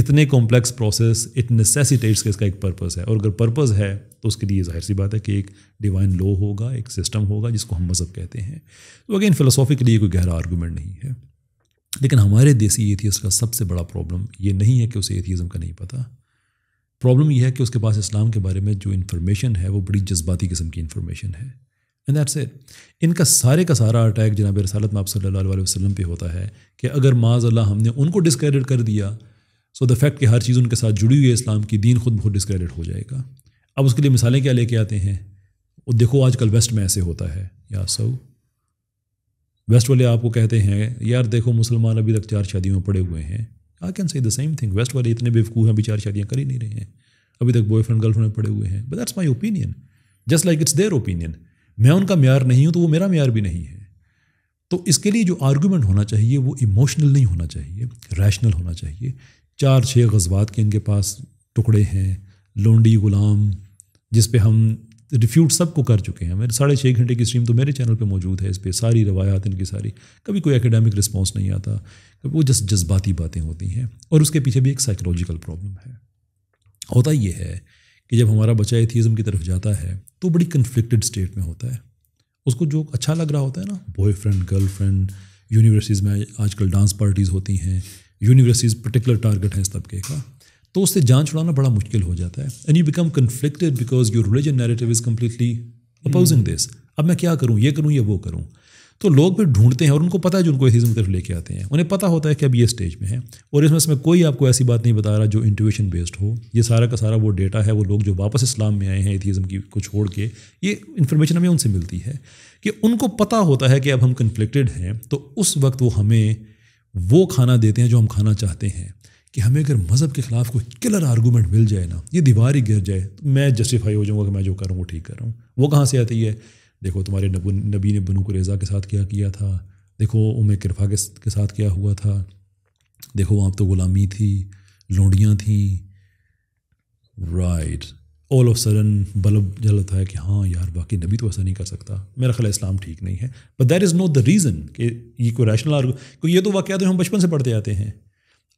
Speaker 2: इतने कॉम्प्लेक्स प्रोसेस इट नेसेसिटेट्स के इसका एक पर्पज़ है और अगर पर्पज़ है तो उसके लिए जाहिर सी बात है कि एक डिवाइन लॉ होगा एक सिस्टम होगा जिसको हम मज़हब कहते हैं तो अगेन फिलोसॉफिकली कोई गहरा आर्गूमेंट नहीं है लेकिन हमारे देसी एथियस का सबसे बड़ा प्रॉब्लम ये नहीं है कि उसे एथियज़म का नहीं पता प्रॉब्लम यह है कि उसके पास इस्लाम के बारे में जो इन्फॉर्मेशन है वो बड़ी जज्बाती किस्म की इन्फॉर्मेशन है एंड दैट्स इट इनका सारे का सारा अटैक जनाब रसालत माप सल्ला वसलम पर होता है कि अगर माजल्ला हमने उनको डिस्क्रेडिट कर दिया सो द फैक्ट कि हर चीज़ उनके साथ जुड़ी हुई है इस्लाम की दीन खुद बहुत डिस्क्रेडिट हो जाएगा अब उसके लिए मिसालें क्या लेके आते हैं और देखो आजकल वेस्ट में ऐसे होता है या सऊ वेस्ट वाले आपको कहते हैं यार देखो मुसलमान अभी तक चार शादियों में पड़े हुए हैं I can say the same thing west वाले इतने बेवकूफ़ हैं अभी चार शादियाँ कर ही नहीं रहे हैं अभी तक बॉयफ्रेंड गर्लफ्रेंड पड़े हुए हैं but that's my opinion just like it's their opinion मैं उनका म्यार नहीं हूँ तो वो मेरा म्यार भी नहीं है तो इसके लिए जो आर्गूमेंट होना चाहिए वो इमोशनल नहीं होना चाहिए रैशनल होना चाहिए चार छः गजबात के इनके पास टुकड़े हैं लोंडी गुलाम जिस पे हम रिफ्यूट सब को कर चुके हैं मेरे साढ़े छः घंटे की स्ट्रीम तो मेरे चैनल पे मौजूद है इस पर सारी रवायात इनकी सारी कभी कोई एकेडमिक रिस्पॉन्स नहीं आता कभी वो जस्ट जज्बाती बातें होती हैं और उसके पीछे भी एक साइकोलॉजिकल प्रॉब्लम है होता ये है कि जब हमारा बच्चा एथीज़म की तरफ जाता है तो बड़ी कन्फ्लिक्टेड स्टेट में होता है उसको जो अच्छा लग रहा होता है ना बॉयफ्रेंड गर्लफ्रेंड यूनिवर्सिटीज़ में आजकल डांस पार्टीज़ होती हैं यूनिवर्सिटीज़ पर्टिकुलर टारगेट हैं इस तबके का तो उससे जान छुड़ाना बड़ा मुश्किल हो जाता है and you become conflicted because your religion narrative is completely opposing this अब मैं क्या करूँ ये करूँ या वो करूँ तो लोग भी ढूंढते हैं और उनको पता है जो उनको एथिज्म की तरफ लेके आते हैं उन्हें पता होता है कि अब ये स्टेज में है और इसमें इसमें कोई आपको ऐसी बात नहीं बता रहा जो इंटूशन बेस्ड हो ये सारा का सारा वो डेटा है वो लोग जो वापस इस्लाम में आए हैं एथिज्म की को छोड़ के ये इन्फॉर्मेशन हमें उनसे मिलती है कि उनको पता होता है कि अब हम कन्फ्लिक्टेड हैं तो उस वक्त वो हमें वो खाना देते हैं जो हम खाना चाहते हैं कि हमें अगर मज़हब के ख़िलाफ़ कोई किलर आर्गूमेंट मिल जाए ना ये दीवार ही गिर जाए तो मैं जस्टिफाई हो जाऊँगा कि मैं जो कर रहा हूँ वो ठीक कर रहा हूँ वो कहाँ से आती है देखो तुम्हारे नबी ने बनू कुरेज़ा के साथ क्या किया था देखो उम किरफा के, के साथ क्या हुआ था देखो वहाँ तो ग़ुलामी थी लोंडियाँ थीं right all of sudden bulb जलता है कि हाँ यार बाकी नबी तो ऐसा नहीं कर सकता मेरा ख्याल इस्लाम ठीक नहीं है but that is not the reason कि ये कोई रैशनल आर्ग क्योंकि ये तो वाक़ात तो हम बचपन से पढ़ते आते हैं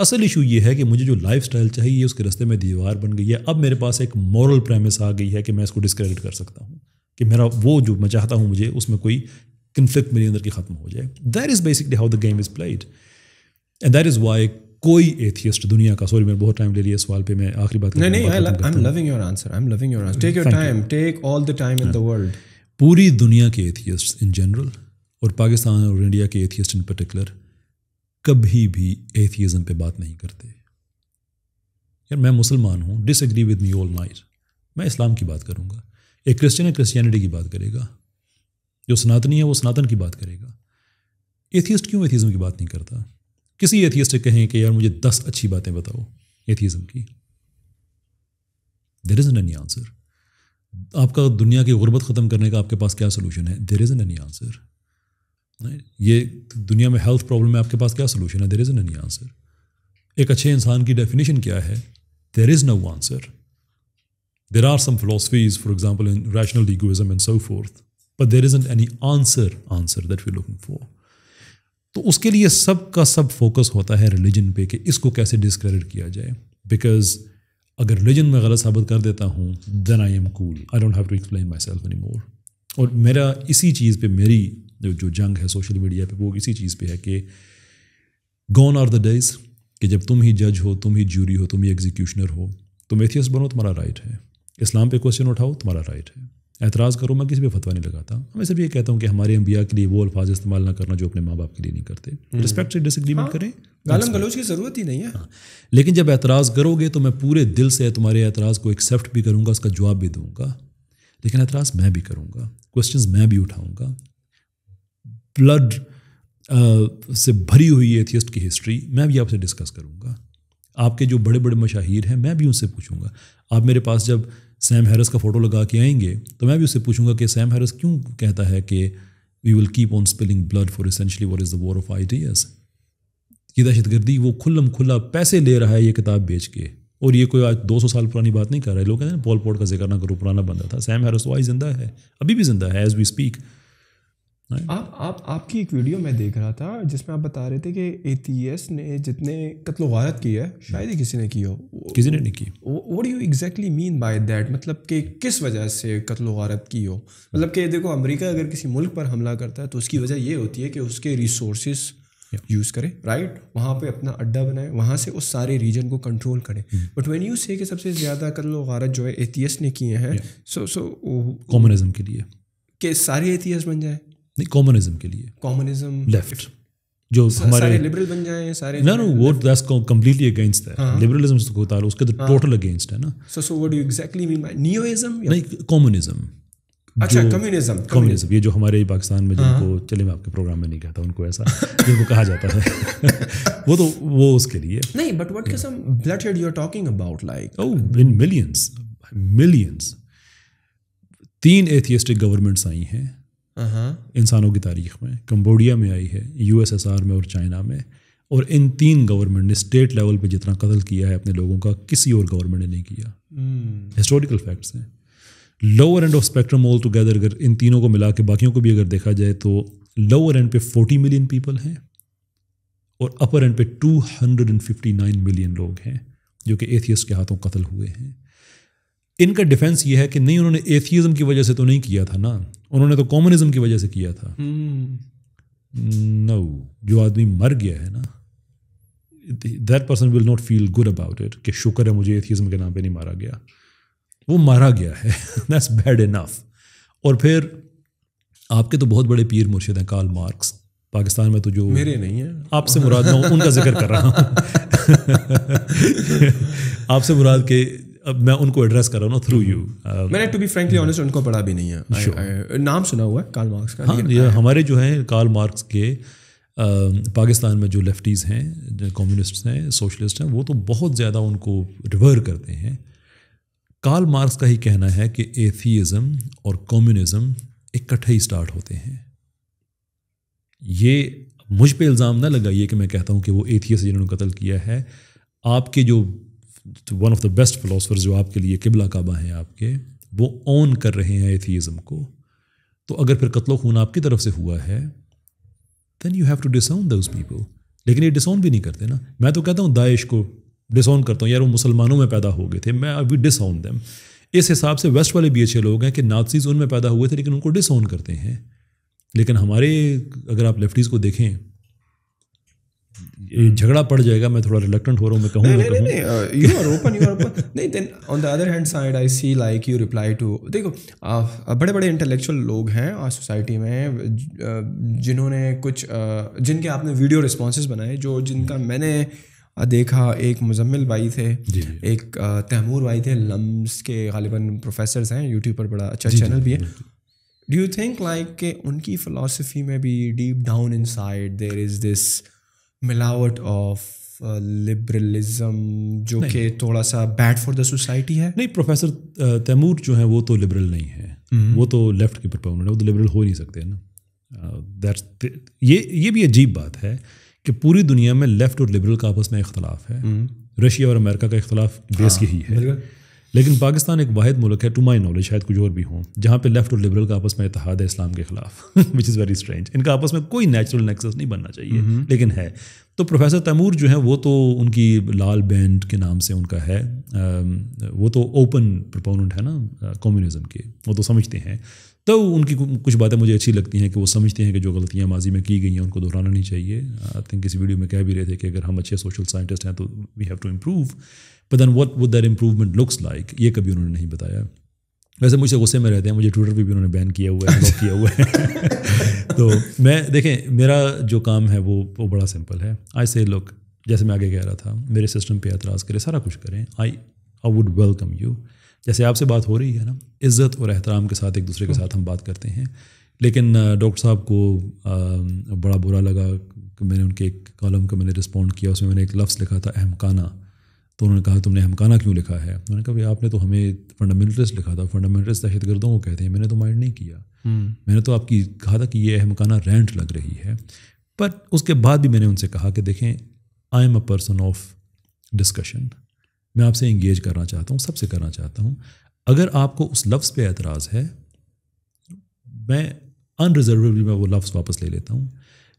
Speaker 2: असल इशू ये है कि मुझे जो लाइफ स्टाइल चाहिए उसके रस्ते में दीवार बन गई है अब मेरे पास एक मॉरल प्रेमिस आ गई है कि मैं इसको डिस्क्रेडिट कर सकता हूँ कि मेरा वो जो मैं चाहता हूँ मुझे उसमें कोई कन्फ्लिक्ट मेरे अंदर की ख़त्म हो जाए that is basically how the game is played and that is why कोई एथियस्ट दुनिया का सॉरी मैं बहुत टाइम ले लिया इस सवाल पे मैं आखिरी बात नहीं नहीं I am
Speaker 1: loving your answer I am loving your answer take your time take all the time in the world
Speaker 2: पूरी दुनिया के एथियस्ट इन जनरल और पाकिस्तान और इंडिया के एथियस्ट इन पर्टिकुलर कभी भी एथियज़म पे बात नहीं करते यार मैं मुसलमान हूँ disagree with me all night मैं इस्लाम की बात करूँगा एक क्रिश्चियन है क्रिश्चियनिटी की बात करेगा जो सनातनी है वो सनातन की बात करेगा एथियस्ट क्यों एथीजम की बात नहीं करता किसी एथियस्ट से कहें कि यार मुझे दस अच्छी बातें बताओ एथीजम की there is an any answer आपका दुनिया की गुर्बत ख़त्म करने का आपके पास क्या सोल्यूशन है there is an any answer ये दुनिया में हेल्थ प्रॉब्लम में आपके पास क्या सोल्यूशन है there is an any answer एक अच्छे इंसान की डेफिनेशन क्या है there is no answer There are some philosophies, for example, in rational egoism and so forth, but there isn't any answer answer that we're looking for. तो उसके लिए सब का सब फोकस होता है रिलीजन पे कि इसको कैसे डिस्क्रेडिट किया जाए बिकॉज अगर रिलीजन में गलत साबित कर देता हूँ then I am cool I don't have to explain myself anymore और मेरा इसी चीज़ पे मेरी जो जो जंग है सोशल मीडिया पे वो इसी चीज़ पे है कि गॉन आर द डेज कि जब तुम ही जज हो तुम ही ज्यूरी हो तुम ही एग्जीक्यूशनर हो तुम तो एथियस बनो तुम्हारा राइट है इस्लाम पे क्वेश्चन उठाओ तुम्हारा राइट है एतराज़ करो मैं किसी पर फतवा नहीं लगाता मैं सिर्फ ये कहता हूँ कि हमारे अम्बिया के लिए वो अल्फाज इस्तेमाल ना करना जो अपने माँ बाप के लिए नहीं करते रिस्पेक्ट हम्म। से डिसग्रीमेंट हाँ। करें
Speaker 1: गालम गलोच की ज़रूरत ही नहीं है हाँ।
Speaker 2: लेकिन जब एतराज़ करोगे तो मैं पूरे दिल से तुम्हारे एतराज़ को एक्सेप्ट भी करूँगा उसका जवाब भी दूँगा लेकिन एतराज़ मैं भी करूँगा क्वेश्चन मैं भी उठाऊँगा ब्लड से भरी हुई एथियस्ट की हिस्ट्री मैं भी आपसे डिस्कस करूँगा आपके जो बड़े बड़े मशाहिर हैं मैं भी उनसे पूछूंगा आप मेरे पास जब सैम हैरस का फ़ोटो लगा के आएंगे तो मैं भी उससे पूछूंगा कि सैम हैरस क्यों कहता है कि we will keep on spilling blood for essentially what is the war of ideas ये दहशतगर्दी वो खुल्लम खुल्ला पैसे ले रहा है ये किताब बेच के और ये कोई आज 200 साल पुरानी बात नहीं कर रहा है लोग कहते हैं पॉल पोर्ट का जिक्र ना करो पुराना बंदा था सैम हैरस वाई जिंदा है अभी भी जिंदा है एज वी स्पीक
Speaker 1: आप आप आपकी एक वीडियो मैं देख रहा था जिसमें आप बता रहे थे कि एटीएस ने जितने कत्ल वारत की है शायद ही किसी ने की हो किसी ने नहीं की do you exactly mean by that मतलब कि किस वजह से कत्ल वारत की हो मतलब कि देखो अमेरिका अगर किसी मुल्क पर हमला करता है तो उसकी वजह ये होती है कि उसके रिसोर्स यूज़ करें राइट वहाँ पे अपना अड्डा बनाए वहाँ से उस सारे रीजन को कंट्रोल करें बट व्हेन यू से कि सबसे ज़्यादा कत्ल वारत जो है एटीएस ने किए हैं सो सो
Speaker 2: कॉमनिज्म के लिए
Speaker 1: कि सारे एटीएस बन जाए
Speaker 2: नहीं कॉमनिज्म के लिए कॉमनिज्म लेफ्ट जो हमारे लिबरल बन जाए सारे ना ना वो दैट्स कंप्लीटली अगेंस्ट है लिबरलिज्म से होता है उसके तो टोटल हाँ। अगेंस्ट है ना
Speaker 1: so so what do you exactly mean by neoism नहीं
Speaker 2: कॉमनिज्म अच्छा कम्युनिज्म कम्युनिज्म ये जो हमारे पाकिस्तान में हाँ। जिनको चले मैं आपके प्रोग्राम में नहीं कहता उनको ऐसा जिनको कहा जाता है वो तो वो उसके लिए नहीं बट व्हाट किसम blood blooded you are talking about like oh in millions millions तीन एथियस्टिक गवर्नमेंट्स आई हैं Uh-huh. इंसानों की तारीख में कम्बोडिया में आई है यूएसएसआर में और चाइना में और इन तीन गवर्नमेंट ने स्टेट लेवल पे जितना कत्ल किया है अपने लोगों का किसी और गवर्नमेंट ने नहीं किया हिस्टोरिकल hmm. फैक्ट्स हैं lower end of spectrum all together अगर इन तीनों को मिला के बाकियों को भी अगर देखा जाए तो लोअर एंड पे 40 मिलियन पीपल हैं और अपर एंड पे 259 मिलियन लोग हैं जो कि एथियस के हाथों कत्ल हुए हैं इनका डिफेंस ये है कि नहीं उन्होंने एथियज़म की वजह से तो नहीं किया था ना उन्होंने तो कॉमनिज्म की वजह से किया था
Speaker 3: नो
Speaker 2: no, जो आदमी मर गया है ना that person will not feel good about it कि शुक्र है मुझे एथियज्म के नाम पे नहीं मारा गया वो मारा गया है दैट्स बैड इनफ और फिर आपके तो बहुत बड़े पीर मुर्शिद हैं कार्ल मार्क्स पाकिस्तान में तो जो मेरे नहीं है आपसे मुराद ना उनका जिक्र कर रहा हूँ आपसे मुराद के अब मैं उनको एड्रेस कर रहा हूँ थ्रू यू hmm. मैंने टू बी फ्रेंकली ऑनेस्ट उनको पढ़ा भी नहीं है sure. I,
Speaker 1: I, नाम सुना हुआ है कार्ल मार्क्स का हाँ ये
Speaker 2: हमारे जो हैं कार्ल मार्क्स के आ, पाकिस्तान में जो लेफ्टीज़ हैं कम्युनिस्ट हैं सोशलिस्ट हैं वो तो बहुत ज़्यादा उनको रिवर करते हैं कार्ल मार्क्स का ही कहना है कि एथीज़म और कम्युनिज़म इकट्ठे ही स्टार्ट होते हैं ये मुझ पर इल्ज़ाम ना लगाइए कि मैं कहता हूँ कि वो एथियस जिन्होंने कत्ल किया है आपके जो one of the best philosopher जो आपके लिए किबला काबा हैं आपके वो ऑन कर रहे हैं एथीज़म को तो अगर फिर कत्लो खून आपकी तरफ से हुआ है then you have to disown those people लेकिन ये डिसाउन भी नहीं करते ना मैं तो कहता हूँ दाइश को डिसाउन करता हूँ यार वो मुसलमानों में पैदा हो गए थे मैं वी डिसाउन दैम इस हिसाब से वेस्ट वाले भी अच्छे लोग हैं कि नाथसीज उनमें पैदा हुए थे लेकिन उनको डिसाउन करते हैं लेकिन हमारे अगर आप लेफ्टीज़ को देखें झगड़ा पड़ जाएगा मैं थोड़ा रिलेक्टेंट हो रहा हूँ मैं कहूँ नहीं नहीं you are open you are open
Speaker 1: नहीं then on the other hand side I see like you reply to देखो बड़े बड़े इंटेलेक्चुअल लोग हैं और uh, सोसाइटी में uh, जिन्होंने कुछ uh, जिनके आपने वीडियो रिस्पॉन्स बनाए जो जिनका मैंने देखा एक मुजम्मिल भाई थे एक तैमूर भाई थे लम्स के गालिबा प्रोफेसर हैं यूट्यूब पर बड़ा अच्छा चैनल भी है डू यू थिंक लाइक के उनकी फ़िलासफ़ी में भी deep down inside there is this मिलावट ऑफ लिबरलिज्म uh, जो कि थोड़ा सा बैड
Speaker 2: फॉर द सोसाइटी है नहीं प्रोफेसर तैमूर uh, जो है वो तो लिबरल नहीं है हम्म। वो तो लेफ्ट के प्रपोनेंट है वो तो लिबरल हो नहीं सकते ना uh, ये ये भी अजीब बात है कि पूरी दुनिया में लेफ्ट और लिबरल का आपस में इख्तलाफ है हम्म। रशिया और अमेरिका का इख्तलाफ बेस हाँ, यही है लेकिन पाकिस्तान एक वाद मुल्क है टू माई नॉलेज शायद कुछ और भी हों जहाँ पे लेफ्ट और लिबरल का आपस में इतिहाद है इस्लाम के खिलाफ विच इज़ वेरी स्ट्रेंज इनका आपस में कोई नेचुरल नेक्सस नहीं बनना चाहिए लेकिन है तो प्रोफेसर तैमूर जो है वो तो उनकी लाल बैंड के नाम से उनका है वो तो ओपन प्रपोनेंट है ना कम्युनिज्म के वो तो समझते हैं तो उनकी कुछ बातें मुझे अच्छी लगती हैं कि वो समझते हैं कि जो गलतियाँ माजी में की गई हैं उनको दोहराना नहीं चाहिए आई थिंक किसी वीडियो में कह भी रहे थे कि अगर हम अच्छे सोशल साइंटिस्ट हैं तो we have to improve but then what would that improvement looks like ये कभी उन्होंने नहीं बताया वैसे मुझे गुस्से में रहते हैं मुझे ट्विटर पे भी उन्होंने बैन किया हुआ है किया हुआ है तो मैं देखें मेरा जो काम है वो वो बड़ा सिंपल है आई से लुक जैसे मैं आगे कह रहा था मेरे सिस्टम पे एतराज़ करें सारा कुछ करें I I would welcome you जैसे आपसे बात हो रही है ना इज़्ज़त और एहतराम के साथ एक दूसरे के साथ हम बात करते हैं लेकिन डॉक्टर साहब को बड़ा बुरा लगा मैंने उनके एक कॉलम का मैंने रिस्पॉन्ड किया उसमें मैंने एक लफ्स लिखा था अहमकाना तो उन्होंने कहा तुमने हमकाना क्यों लिखा है उन्होंने कहा भाई आपने तो हमें फंडामेंटलिस्ट लिखा था फंडामेंटलिस्ट तो गर्दों को कहते हैं मैंने तो माइंड नहीं किया हम्म। मैंने तो आपकी कहा था कि ये हमकाना रेंट लग रही है पर उसके बाद भी मैंने उनसे कहा कि देखें I am a person of discussion मैं आपसे इंगेज करना चाहता हूँ सबसे करना चाहता हूँ अगर आपको उस लफ्ज़ पे एतराज़ है मैं अनरिजर्वेबली मैं वो लफ्ज़ वापस ले लेता हूँ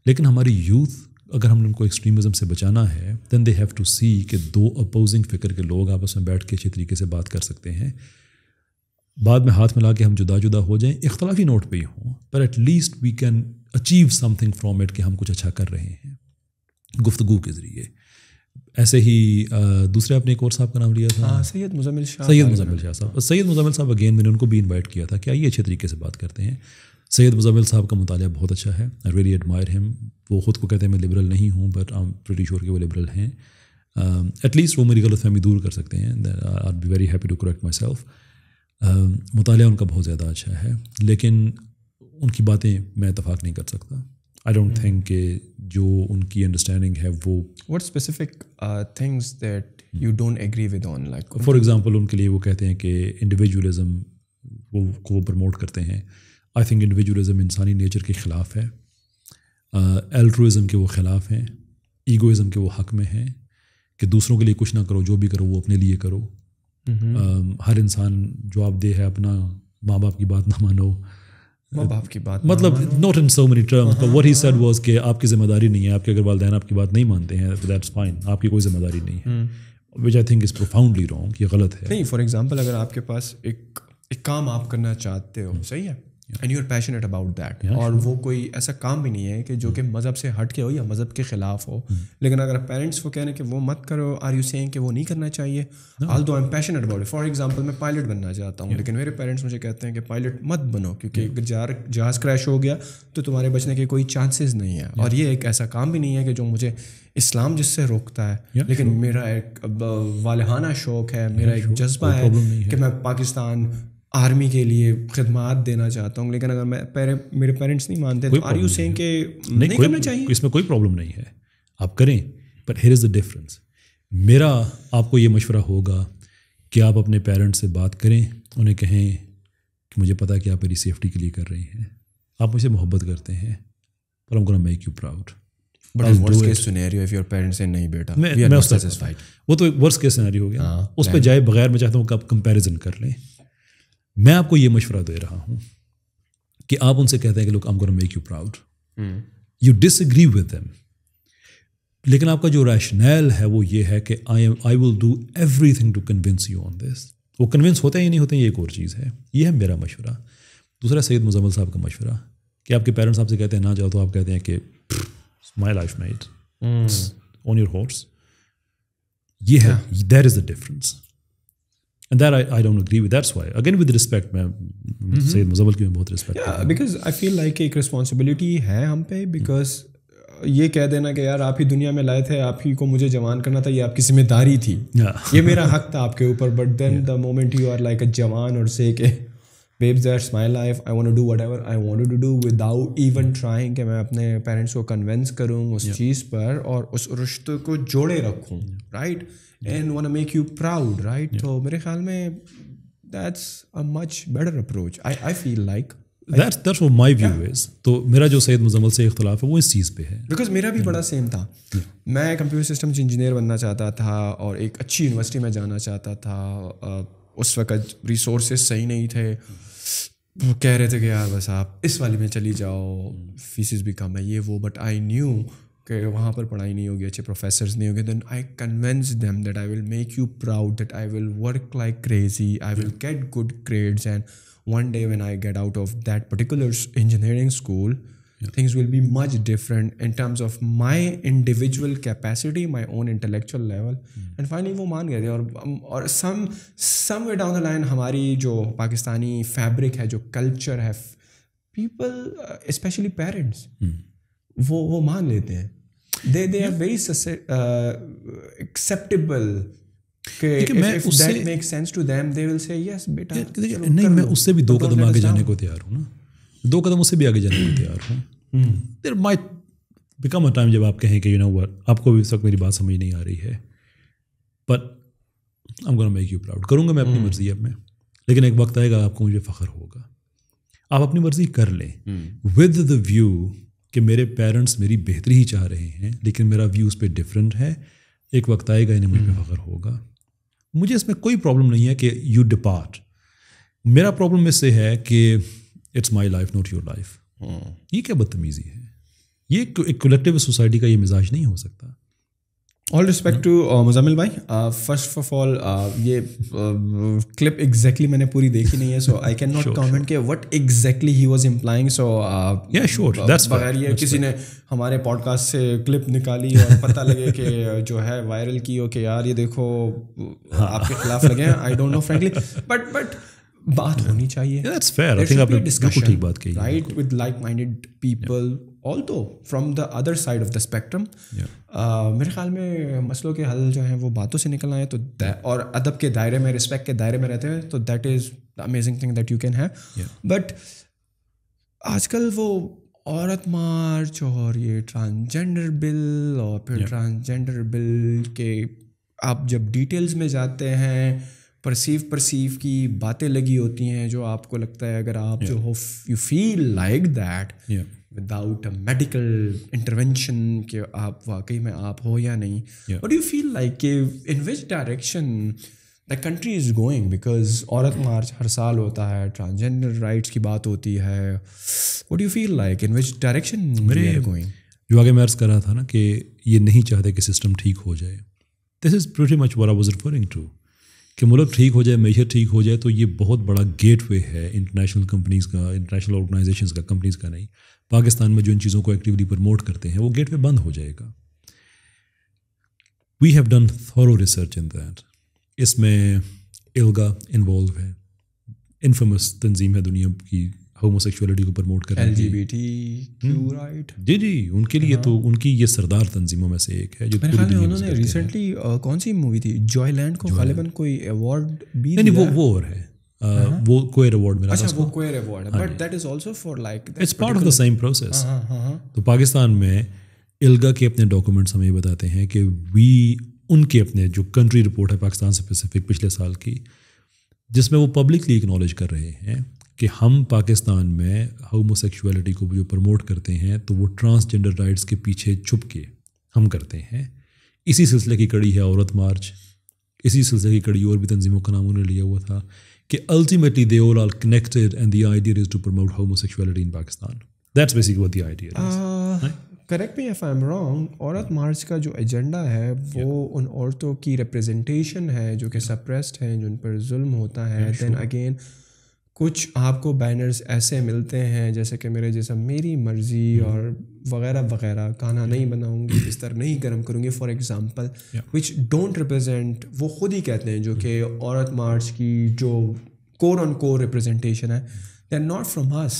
Speaker 2: लेकिन हमारी यूथ अगर हम उनको एक्सट्रीमिज़म से बचाना है then they have to see कि दो अपोजिंग फिक्र के लोग आपस में बैठ के अच्छे तरीके से बात कर सकते हैं बाद में हाथ मिला के हम जुदा जुदा हो जाएं इख्तलाफी नोट पे ही हों पर at least we can achieve something from it कि हम कुछ अच्छा कर रहे हैं गुफ्तु के ज़रिए ऐसे ही दूसरे आपने एक और साहब का नाम लिया था हाँ,
Speaker 1: सैयद मुजमिल शाह सैयद मुजमिल शाह साहब
Speaker 2: सैयद मुजमिल साहब अगेन मैंने उनको भी इनवाइट किया था कि आइए अच्छे तरीके से बात करते हैं सैयद मुजमिल साहब का मताल बहुत अच्छा है आई रियली एडमायर हिम वो ख़ुद को कहते हैं मैं लिबरल नहीं हूँ but I am pretty sure कि वो लिबरल हैं एटलीस्ट um, वो मेरी गलत फहमी दूर कर सकते हैं are be very happy to correct myself मुताल उनका बहुत ज़्यादा अच्छा है लेकिन उनकी बातें मैं इतफाक़ नहीं कर सकता आई डोंट थिंक कि जो उनकी अंडरस्टैंडिंग है वो
Speaker 1: what specific things that you don't agree with on like for
Speaker 2: example उनके लिए वो कहते हैं कि इंडिविजुअलिज़म वो को वो प्रमोट करते हैं आई थिंक इंडिविजुअलिज्म इंसानी नेचर के ख़िलाफ़ है एल्ट्रोज़म के वो ख़िलाफ़ हैं ईगोज़म के वो हक में हैं कि दूसरों के लिए कुछ ना करो जो भी करो वो अपने लिए करो आ, हर इंसान जवाब दे है अपना माँ बाप की बात ना मानो माँ बाप की बात मतलब not in so many terms but what he said was कि आपकी जिम्मेदारी नहीं है आपके अगर वालदेन आपकी बात नहीं मानते हैं दैट्स फाइन आपकी कोई जिम्मेदारी नहीं है which I think is profoundly wrong ये गलत है नहीं
Speaker 1: फॉर एग्जाम्पल अगर आपके पास एक एक काम आप करना चाहते
Speaker 2: हो सही है and
Speaker 1: you are passionate about that और वो कोई ऐसा काम भी नहीं है कि जो कि hmm. मज़हब से हट के हो या मज़हब के ख़िलाफ़ हो hmm. लेकिन अगर पेरेंट्स को कह रहे हैं कि वो मत करो आर यू सेइंग कि वो नहीं करना चाहिए although I am passionate about for example मैं पायलट बनना चाहता हूँ लेकिन मेरे पेरेंट्स मुझे कहते हैं कि पायलट मत बनो क्योंकि अगर जहाज़ क्रैश हो गया तो तुम्हारे बचने के कोई चांसेस नहीं है और ये एक ऐसा काम भी नहीं है कि जो मुझे इस्लाम जिससे रोकता है लेकिन मेरा एक वालहाना शौक़ है मेरा एक जज्बा है कि मैं पाकिस्तान आर्मी के लिए खदमात देना चाहता हूँ लेकिन अगर मैं पेरे, मेरे पेरेंट्स नहीं मानते तो आर यू सेइंग
Speaker 2: कि नहीं, नहीं करना चाहिए इसमें कोई प्रॉब्लम नहीं है आप करें but here is the difference मेरा आपको ये मशवरा होगा कि आप अपने पेरेंट्स से बात करें उन्हें कहें कि मुझे पता है कि आप मेरी सेफ्टी के लिए कर रही हैं आप मुझे मोहब्बत करते हैं पर हमको मेक यू प्राउड वो तो वर्स केस सिनेरियो हो गया हाँ, उस पर जाए बगैर मैं चाहता हूँ कि आप कर लें मैं आपको ये मशवरा दे रहा हूं कि आप उनसे कहते हैं कि look I am gonna make you proud you disagree with them लेकिन आपका जो रैशनैल है वो ये है कि I am I will do every thing to convince you on this वो कन्विंस होते हैं या नहीं होते हैं ये एक और चीज़ है ये है मेरा मशवरा दूसरा सैद मुजम्मल साहब का मशवरा कि आपके पेरेंट्स आपसे कहते हैं ना जाओ तो आप कहते हैं कि my life mate on your horse ये है there is a difference and that I, I don't agree with that's why again with respect I say hmm Syed Muzammil की yeah,
Speaker 1: because I feel like एक responsibility है हम पे because mm ये कह देना कि यार आप ही दुनिया में लाए थे आप ही को मुझे जवान करना था ये आपकी जिम्मेदारी थी
Speaker 3: yeah. ये मेरा हक
Speaker 1: था आपके ऊपर but then the moment you are like a जवान और से के बेब्स that's my life I want do whatever I want to do without even trying कि मैं अपने पेरेंट्स को कन्वेंस करूँ उस yeah. चीज़ पर और उस रिश्ते को जोड़े रखूँ right yeah. right? And one make you proud right तो मेरे ख्याल में that's a much better approach I I feel like that's
Speaker 2: that's what my view is तो मेरा जो सैयद मुजम्मल से इख्तलाफ है वो इस चीज़ पे है
Speaker 1: बिकॉज मेरा भी बड़ा सेम था मैं कंप्यूटर सिस्टम इंजीनियर बनना चाहता था और एक अच्छी यूनिवर्सिटी में जाना चाहता था उस वक्त रिसोर्सेज सही नहीं थे वो कह रहे थे कि यार बस आप इस वाली में चली जाओ फीसिस भी कम है ये वो बट आई न्यू कि वहाँ पर पढ़ाई नहीं होगी अच्छे प्रोफेसर नहीं होंगे then I convinced them that I will make you proud that I will work like crazy I will get good grades and one day when I get out of that particular engineering school things will be much different in terms of my individual capacity my own intellectual level and finally वो मान गए थे और, और some some way down the line हमारी जो Pakistani fabric है जो कल्चर है पीपल इस्पेली पेरेंट्स वो वो मान लेते हैं they they are very acceptable नहीं मैं उससे भी तो दो तो कदम आगे जाने
Speaker 2: को तैयार हूँ ना दो कदम उससे भी आगे जाने को तैयार हूँ देर माई बिकम अ टाइम जब आप कहें कि यू नो वट आपको अभी तक मेरी बात समझ नहीं आ रही है but I am gonna make you proud करूँगा मैं अपनी हम्म। मर्जी अब मैं लेकिन एक वक्त आएगा आपको मुझे फ़ख्र होगा आप अपनी मर्जी कर लें विद द व्यू कि मेरे पेरेंट्स मेरी बेहतरी ही चाह रहे हैं लेकिन मेरा व्यू उस पर डिफरेंट है एक वक्त आएगा इन्हें मुझ पर हम्म। फ़ख्र होगा मुझे इसमें कोई प्रॉब्लम नहीं है कि यू डिपार्ट मेरा प्रॉब्लम इससे है कि it's my life not your life ये क्या बदतमीज़ी है ये एक कलेक्टिव सोसाइटी का ये मिजाज नहीं हो सकता
Speaker 1: ऑल रिस्पेक्ट टू मुजामिल भाई फर्स्ट ऑफ ऑल ये क्लिप uh, एग्जैक्टली मैंने पूरी देखी नहीं है सो आई कैन नॉट कमेंट के what exactly he was implying so sure बगैर ये किसी ने हमारे पॉडकास्ट से क्लिप निकाली और पता लगे कि uh, जो है वायरल की हो कि यार ये देखो uh, हाँ। आपके खिलाफ लगे I don't know frankly but but बात yeah. होनी चाहिए दैट्स फेयर आई थिंक आपने बिल्कुल ठीक बात कही right with like minded people although from the other side of the spectrum मेरे ख्याल में मसलों के हल जो हैं वो बातों से निकलना है तो और अदब के दायरे में रिस्पेक्ट के दायरे में रहते हैं तो that is the amazing thing that you can have but आजकल वो औरत मार्च और ये ट्रांसजेंडर बिल और फिर ट्रांसजेंडर बिल के आप जब डिटेल्स में जाते हैं परसीव परसीव की बातें लगी होती हैं जो आपको लगता है अगर आप yeah. जो हो you feel like that without medical intervention के आप वाकई में आप हो या नहीं और यू फील लाइक के in which direction the country is going because Aurat March हर साल होता है ट्रांसजेंडर राइट्स की बात होती है
Speaker 2: what you feel like in which direction going जो आगे मैं अर्ज कर रहा था ना कि ये नहीं चाहते कि सिस्टम ठीक हो जाए this is pretty much where I was referring to कि मुल्क ठीक हो जाए मेजर ठीक हो जाए तो ये बहुत बड़ा गेट वे है इंटरनेशनल कंपनीज़ का इंटरनेशनल ऑर्गेनाइजेशन का कंपनीज़ का नहीं पाकिस्तान में जो इन चीज़ों को एक्टिवली प्रमोट करते हैं वो गेट वे बंद हो जाएगा we have done thorough research in that इसमें इल्गा इन्वॉल्व है इनफेमस तंजीम है दुनिया की होमोसेक्सुअलिटी को प्रमोट कर एलजीबीटी क्यू राइट जी जी उनके लिए तो हाँ। उनकी ये सरदार तंजीमों में से एक है जो पूरी दुनिया उन्होंने
Speaker 1: रिसेंटली कौन सी मूवी थी जॉयलैंड को गालिबा कोई अवार्ड
Speaker 2: भी नहीं वो वो और है हाँ, हाँ। वो कोयर अवार्ड मिला अच्छा वो कोयर अवार्ड है but
Speaker 1: that is also for like it's part of the same process
Speaker 2: तो पाकिस्तान में इल्गा के अपने डॉक्यूमेंट्स हमें बताते हैं कि वी उनके अपने जो कंट्री रिपोर्ट है पाकिस्तान स्पेसिफिक पिछले साल की जिसमें वो पब्लिकली एक्नॉलेज कर रहे हैं कि हम पाकिस्तान में होमोसेक्सुअलिटी को जो प्रमोट करते हैं तो वो ट्रांसजेंडर राइट्स के पीछे छुप के हम करते हैं इसी सिलसिले की कड़ी है औरत मार्च इसी सिलसिले की कड़ी और भी तंजीमों का नाम उन्होंने लिया हुआ था कि ultimately they all are connected and the idea is to promote homosexuality in Pakistan that's basically the idea
Speaker 1: correct me if I am wrong Aurat March का जो एजेंडा है वो yeah. उन औरतों की रिप्रेजेंटेशन है जो कि सप्रेस्ड हैं जिन पर जुल्म होता है देन yeah, अगेन sure. कुछ आपको बैनर्स ऐसे मिलते हैं जैसे कि मेरे जैसा मेरी मर्ज़ी हम्म। और वगैरह वगैरह खाना नहीं बनाऊंगी तरह नहीं गर्म करूँगी for example which don't represent वो खुद ही कहते हैं जो हम्म। कि औरत मार्च की जो कोर ऑन कोर रिप्रजेंटेशन है they are not from us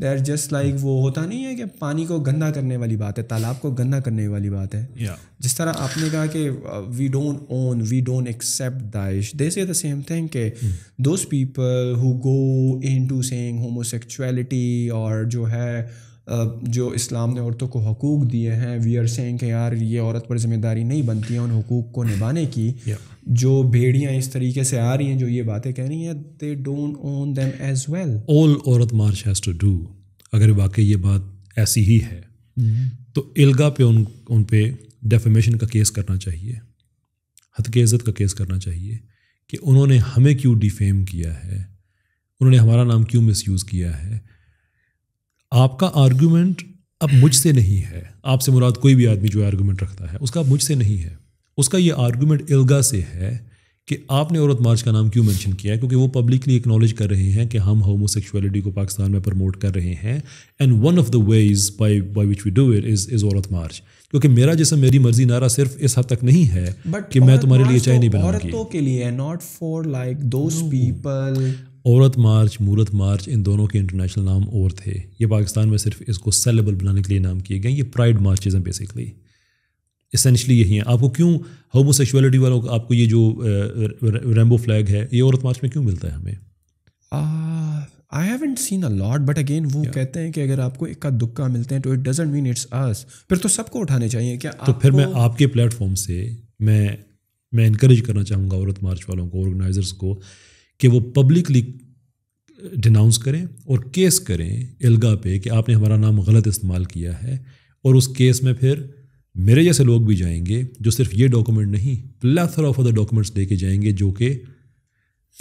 Speaker 1: they're just like वो होता नहीं है कि पानी को गंदा करने वाली बात है तालाब को गंदा करने वाली बात है yeah. जिस तरह आपने कहा कि we don't own we don't accept Daesh they say the same thing के those people who go into सेंग होमोसेक्चुअलिटी और जो है जो इस्लाम ने औरतों को हकूक़ दिए हैं वी आर सेंग के यार ये औरत पर ज़िम्मेदारी नहीं बनती है उन हकूक़ को निभाने की जो भेड़ियाँ इस तरीके से आ रही हैं जो ये बातें कह रही हैं they don't own them as well
Speaker 2: all Aurat March has to do अगर वाकई ये बात ऐसी ही है हम्म। तो इल्गा पे उन उन पे डेफेमेशन का केस करना चाहिए हद के इज़्ज़त का केस करना चाहिए कि उन्होंने हमें क्यों डिफेम किया है उन्होंने हमारा नाम क्यों यूज़ किया है आपका आर्ग्यूमेंट अब मुझसे नहीं है आपसे मुराद कोई भी आदमी जो आर्ग्यूमेंट रखता है उसका मुझसे नहीं है उसका ये आर्गूमेंट इल्गा से है कि आपने औरत मार्च का नाम क्यों मेंशन किया है क्योंकि वो पब्लिकली एक्नॉलेज कर रहे हैं कि हम होमोसेक्सुअलिटी को पाकिस्तान में प्रमोट कर रहे हैं and one of the ways by by which we do it is is Aurat March क्योंकि मेरा जैसा मेरी मर्जी नारा सिर्फ इस हद तक नहीं है कि मैं तुम्हारे लिए चाय नहीं तो बनाऊंगी औरतों
Speaker 1: के लिए not for like those people
Speaker 2: Aurat March मूरत मार्च इन दोनों के इंटरनेशनल नाम और थे ये पाकिस्तान में सिर्फ इसको सेलेबल बनाने के लिए नाम किए गए ये प्राइड मार्चेज हैं बेसिकली इसेंशली यही हैं आपको क्यों होमोसेक्सुअलिटी वालों का आपको ये जो रेम्बो फ्लैग है ये औरत मार्च में क्यों मिलता है हमें
Speaker 1: I haven't seen a lot but again वो yeah. कहते हैं कि अगर आपको इक्का दुक्का मिलते हैं तो it doesn't mean it's us फिर तो सबको उठाने चाहिए क्या तो फिर मैं
Speaker 2: आपके प्लेटफॉर्म से मैं मैं इनक्रेज करना चाहूँगा औरत मार्च वालों को ऑर्गेनाइजर्स को कि वो पब्लिकली डिनाउंस करें और केस करें इल्गा पे कि आपने हमारा नाम गलत इस्तेमाल किया है और उस केस में फिर मेरे जैसे लोग भी जाएंगे जो सिर्फ ये डॉक्यूमेंट नहीं प्लेथर ऑफ अदर डॉक्यूमेंट्स लेके जाएंगे जो कि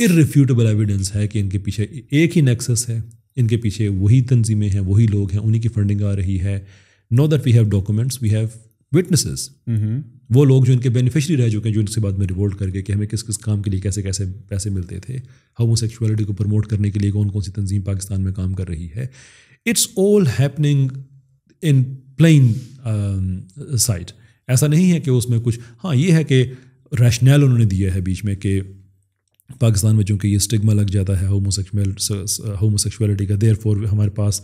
Speaker 2: इरिफ्यूटेबल एविडेंस है कि इनके पीछे एक ही नेक्सस है इनके पीछे वही तंजीमें हैं वही लोग हैं उन्हीं की फंडिंग आ रही है no that we have documents we have witnesses वो लोग जो इनके बेनिफिशरी रह चुके हैं जो इनके बाद में रिवोल्ट करके कि हमें किस किस काम के लिए कैसे कैसे पैसे मिलते थे होमोसेक्सुअलिटी को प्रमोट करने के लिए कौन कौन सी तंजीम पाकिस्तान में काम कर रही है it's all happening in plain sight ऐसा नहीं है कि उसमें कुछ हाँ ये है कि रैशनैल उन्होंने दिया है बीच में कि पाकिस्तान में चूँकि ये स्टिग्मा लग जाता है होमोसेक्सुअल होमोसेक्सुअलिटी uh, का देयर फोर हमारे पास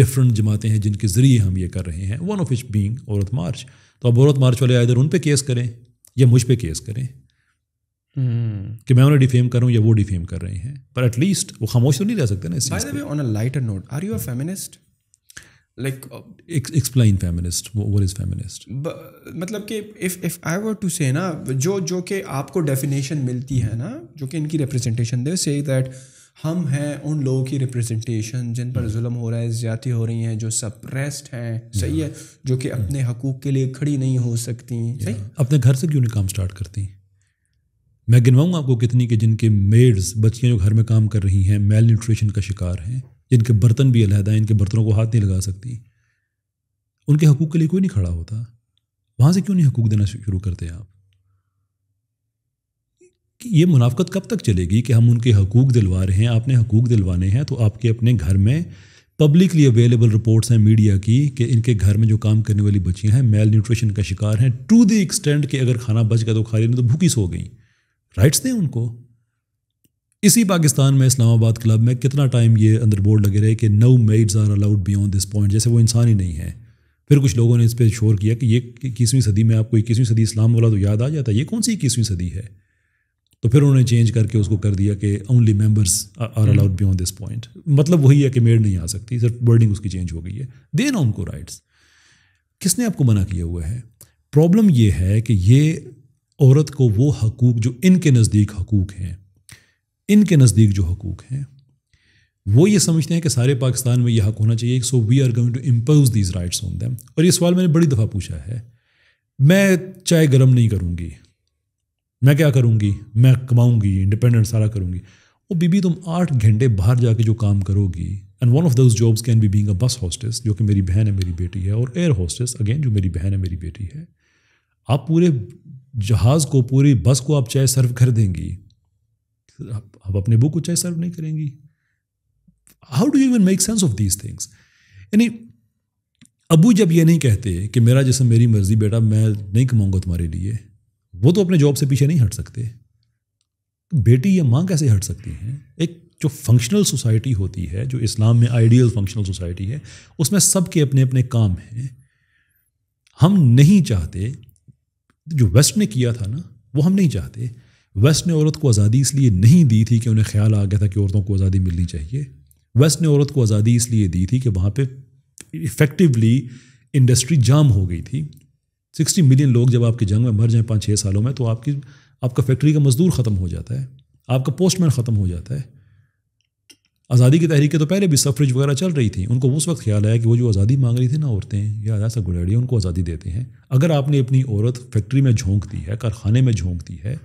Speaker 2: डिफरेंट जमातें हैं जिनके ज़रिए हम ये कर रहे हैं वन ऑफ इच बींग औरत मार्च तो आप औरत मार्च वाले आइधर उन पर केस करें या मुझ पर केस करें हम्म। कि मैं उन्हें डिफेम करूँ या वो डिफेम कर रहे हैं पर एटलीस्ट वो खामोश तो नहीं रह सकते ना इससे
Speaker 1: lighter note are you feminist
Speaker 2: like explain feminist what is feminist
Speaker 1: मतलब कि if if I were to say ना जो जो कि आपको डेफिनेशन मिलती है ना जो कि इनकी रिप्रेजेंटेशन दे से दैट हम हैं उन लोगों की रिप्रेजेंटेशन जिन पर जुल्म हो रहा है ज़्यादा हो रही हैं जो सप्रेस्ड हैं सही है जो कि अपने हकूक़ के लिए खड़ी नहीं हो सकती
Speaker 2: सही अपने घर से क्यों नहीं काम स्टार्ट करती हैं मैं गिनवाऊंगा आपको कितनी कि जिनके मेड्स बच्चियाँ जो घर में काम कर रही हैं मेल न्यूट्रिशन का शिकार हैं जिनके बर्तन भी अलहदा हैं इनके बर्तनों को हाथ नहीं लगा सकती उनके हकूक़ के लिए कोई नहीं खड़ा होता वहाँ से क्यों नहीं हकूक़ देना शुरू करते आप ये मुनाफत कब तक चलेगी कि हम उनके हकूक़ दिलवा रहे हैं आपने हकूक़ दिलवाने हैं तो आपके अपने घर में पब्लिकली अवेलेबल रिपोर्ट्स हैं मीडिया की कि इनके घर में जो काम करने वाली बच्चियां हैं मेल न्यूट्रिशन का शिकार हैं टू द एक्सटेंड कि अगर खाना बच गया तो खा रही तो भूखी सो गई राइट्स दें उनको इसी पाकिस्तान में इस्लामाबाद क्लब में कितना टाइम ये अंदर बोर्ड लगे रहे कि no maids are allowed beyond this point जैसे वो इंसान ही नहीं है फिर कुछ लोगों ने इस पर शोर किया कि ये इक्कीसवीं सदी में आपको इक्कीसवीं सदी इस्लाम वाला तो याद आ जाता है ये कौन सी इक्कीसवीं सदी है तो फिर उन्होंने चेंज करके उसको कर दिया कि only members are allowed on this point मतलब वही है कि मेड नहीं आ सकती सिर्फ वर्डिंग उसकी चेंज हो गई है देना उनको राइट्स किसने आपको मना किया हुआ है प्रॉब्लम ये है कि ये औरत को वो हकूक जो इनके नज़दीक हकूक हैं इनके नज़दीक जो हकूक हैं वो ये समझते हैं कि सारे पाकिस्तान में यह हक होना चाहिए so we are going to impose these rights on them और ये सवाल मैंने बड़ी दफ़ा पूछा है मैं चाय गर्म नहीं करूँगी मैं क्या करूँगी मैं कमाऊँगी इंडिपेंडेंट सारा करूँगी वो बीबी तुम आठ घंटे बाहर जाके जो काम करोगी and one of those jobs can be being a bus hostess जो कि मेरी बहन है मेरी बेटी है और एयर हॉस्टेस अगेन जो मेरी बहन है मेरी बेटी है आप पूरे जहाज़ को पूरी बस को आप चाय सर्व कर देंगी आप, आप अपने बुक को चाय सर्व नहीं करेंगी how do you even make sense of these things यानी अबू जब ये नहीं कहते कि मेरा जैसे मेरी मर्जी बेटा मैं नहीं कमाऊंगा तुम्हारे लिए वो तो अपने जॉब से पीछे नहीं हट सकते बेटी या माँ कैसे हट सकती हैं एक जो फंक्शनल सोसाइटी होती है जो इस्लाम में आइडियल फंक्शनल सोसाइटी है उसमें सबके अपने अपने काम हैं हम नहीं चाहते जो वेस्ट ने किया था ना वो हम नहीं चाहते वेस्ट ने औरत को आज़ादी इसलिए नहीं दी थी कि उन्हें ख्याल आ गया था कि औरतों को आज़ादी मिलनी चाहिए वेस्ट ने औरत को आज़ादी इसलिए दी थी कि वहाँ पे इफ़ेक्टिवली इंडस्ट्री जाम हो गई थी सिक्सटी मिलियन लोग जब आपकी जंग में मर जाएं पाँच छः सालों में तो आपकी आपका फैक्ट्री का मजदूर ख़त्म हो जाता है आपका पोस्टमैन ख़त्म हो जाता है आज़ादी की तहरीकें तो पहले भी सफरेज वगैरह चल रही थी उनको उस वक्त ख्याल आया कि वो जो आज़ादी मांग रही थी ना औरतें या ऐसा गुलाड़िया उनको आज़ादी देते हैं अगर आपने अपनी औरत फैक्ट्री में झोंक दी है कारखाने में झोंक दी है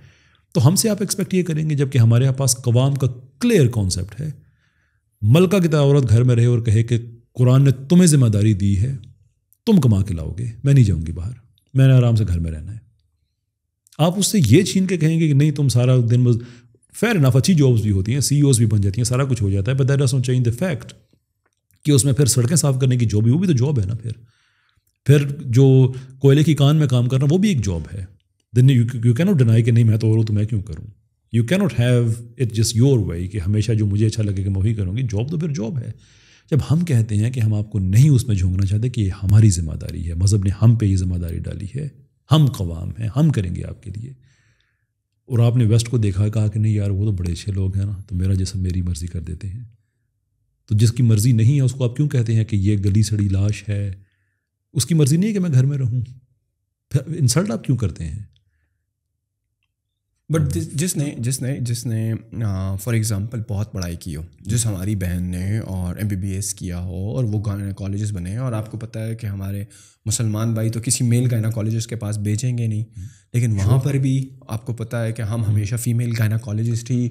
Speaker 2: तो हमसे आप एक्सपेक्ट ये करेंगे जबकि हमारे यहाँ पास कवाम का क्लियर कॉन्सेप्ट है मलका की तरह औरत घर में रहे और कहे कि कुरान ने तुम्हें ज़िम्मेदारी दी है तुम कमा के लाओगे मैं नहीं जाऊँगी बाहर मैंने आराम से घर में रहना है आप उससे ये छीन के कहेंगे कि नहीं तुम सारा दिन बस फेयर इनफ अच्छी जॉब्स भी होती हैं सी भी बन जाती हैं सारा कुछ हो जाता है but that does change the fact कि उसमें फिर सड़कें साफ करने की जॉब भी वो भी तो जॉब है ना फिर फिर जो कोयले की कान में काम करना वो भी एक जॉब है देन यू कैन डिनाई कि नहीं मैं तो और तो मैं क्यों करूँ you cannot have it just your way कि हमेशा जो मुझे अच्छा लगे कि मैं वही करूँगी जॉब तो फिर जॉब है जब हम कहते हैं कि हम आपको नहीं उसमें झोंकना चाहते कि ये हमारी ज़िम्मेदारी है मज़हब ने हम पे ये ज़िम्मेदारी डाली है हम कवाम हैं हम करेंगे आपके लिए और आपने वेस्ट को देखा कहा कि नहीं यार वो तो बड़े अच्छे लोग हैं ना तो मेरा जैसा मेरी मर्ज़ी कर देते हैं तो जिसकी मर्ज़ी नहीं है उसको आप क्यों कहते हैं कि ये गली सड़ी लाश है उसकी मर्ज़ी नहीं है कि मैं घर में रहूँ फिर इंसल्ट आप क्यों करते हैं
Speaker 1: बट hmm. जिस, जिसने जिसने जिसने फॉर एग्ज़ाम्पल बहुत पढ़ाई की हो जिस हमारी बहन ने और एम बी एस किया हो और वो कॉलेजेस बने हैं और आपको पता है कि हमारे मुसलमान भाई तो किसी मेल गायना कॉलेज के पास भेजेंगे नहीं hmm. लेकिन वहाँ पर भी आपको पता है कि हम hmm. हमेशा फ़ीमेल गायना कॉलेज़ ही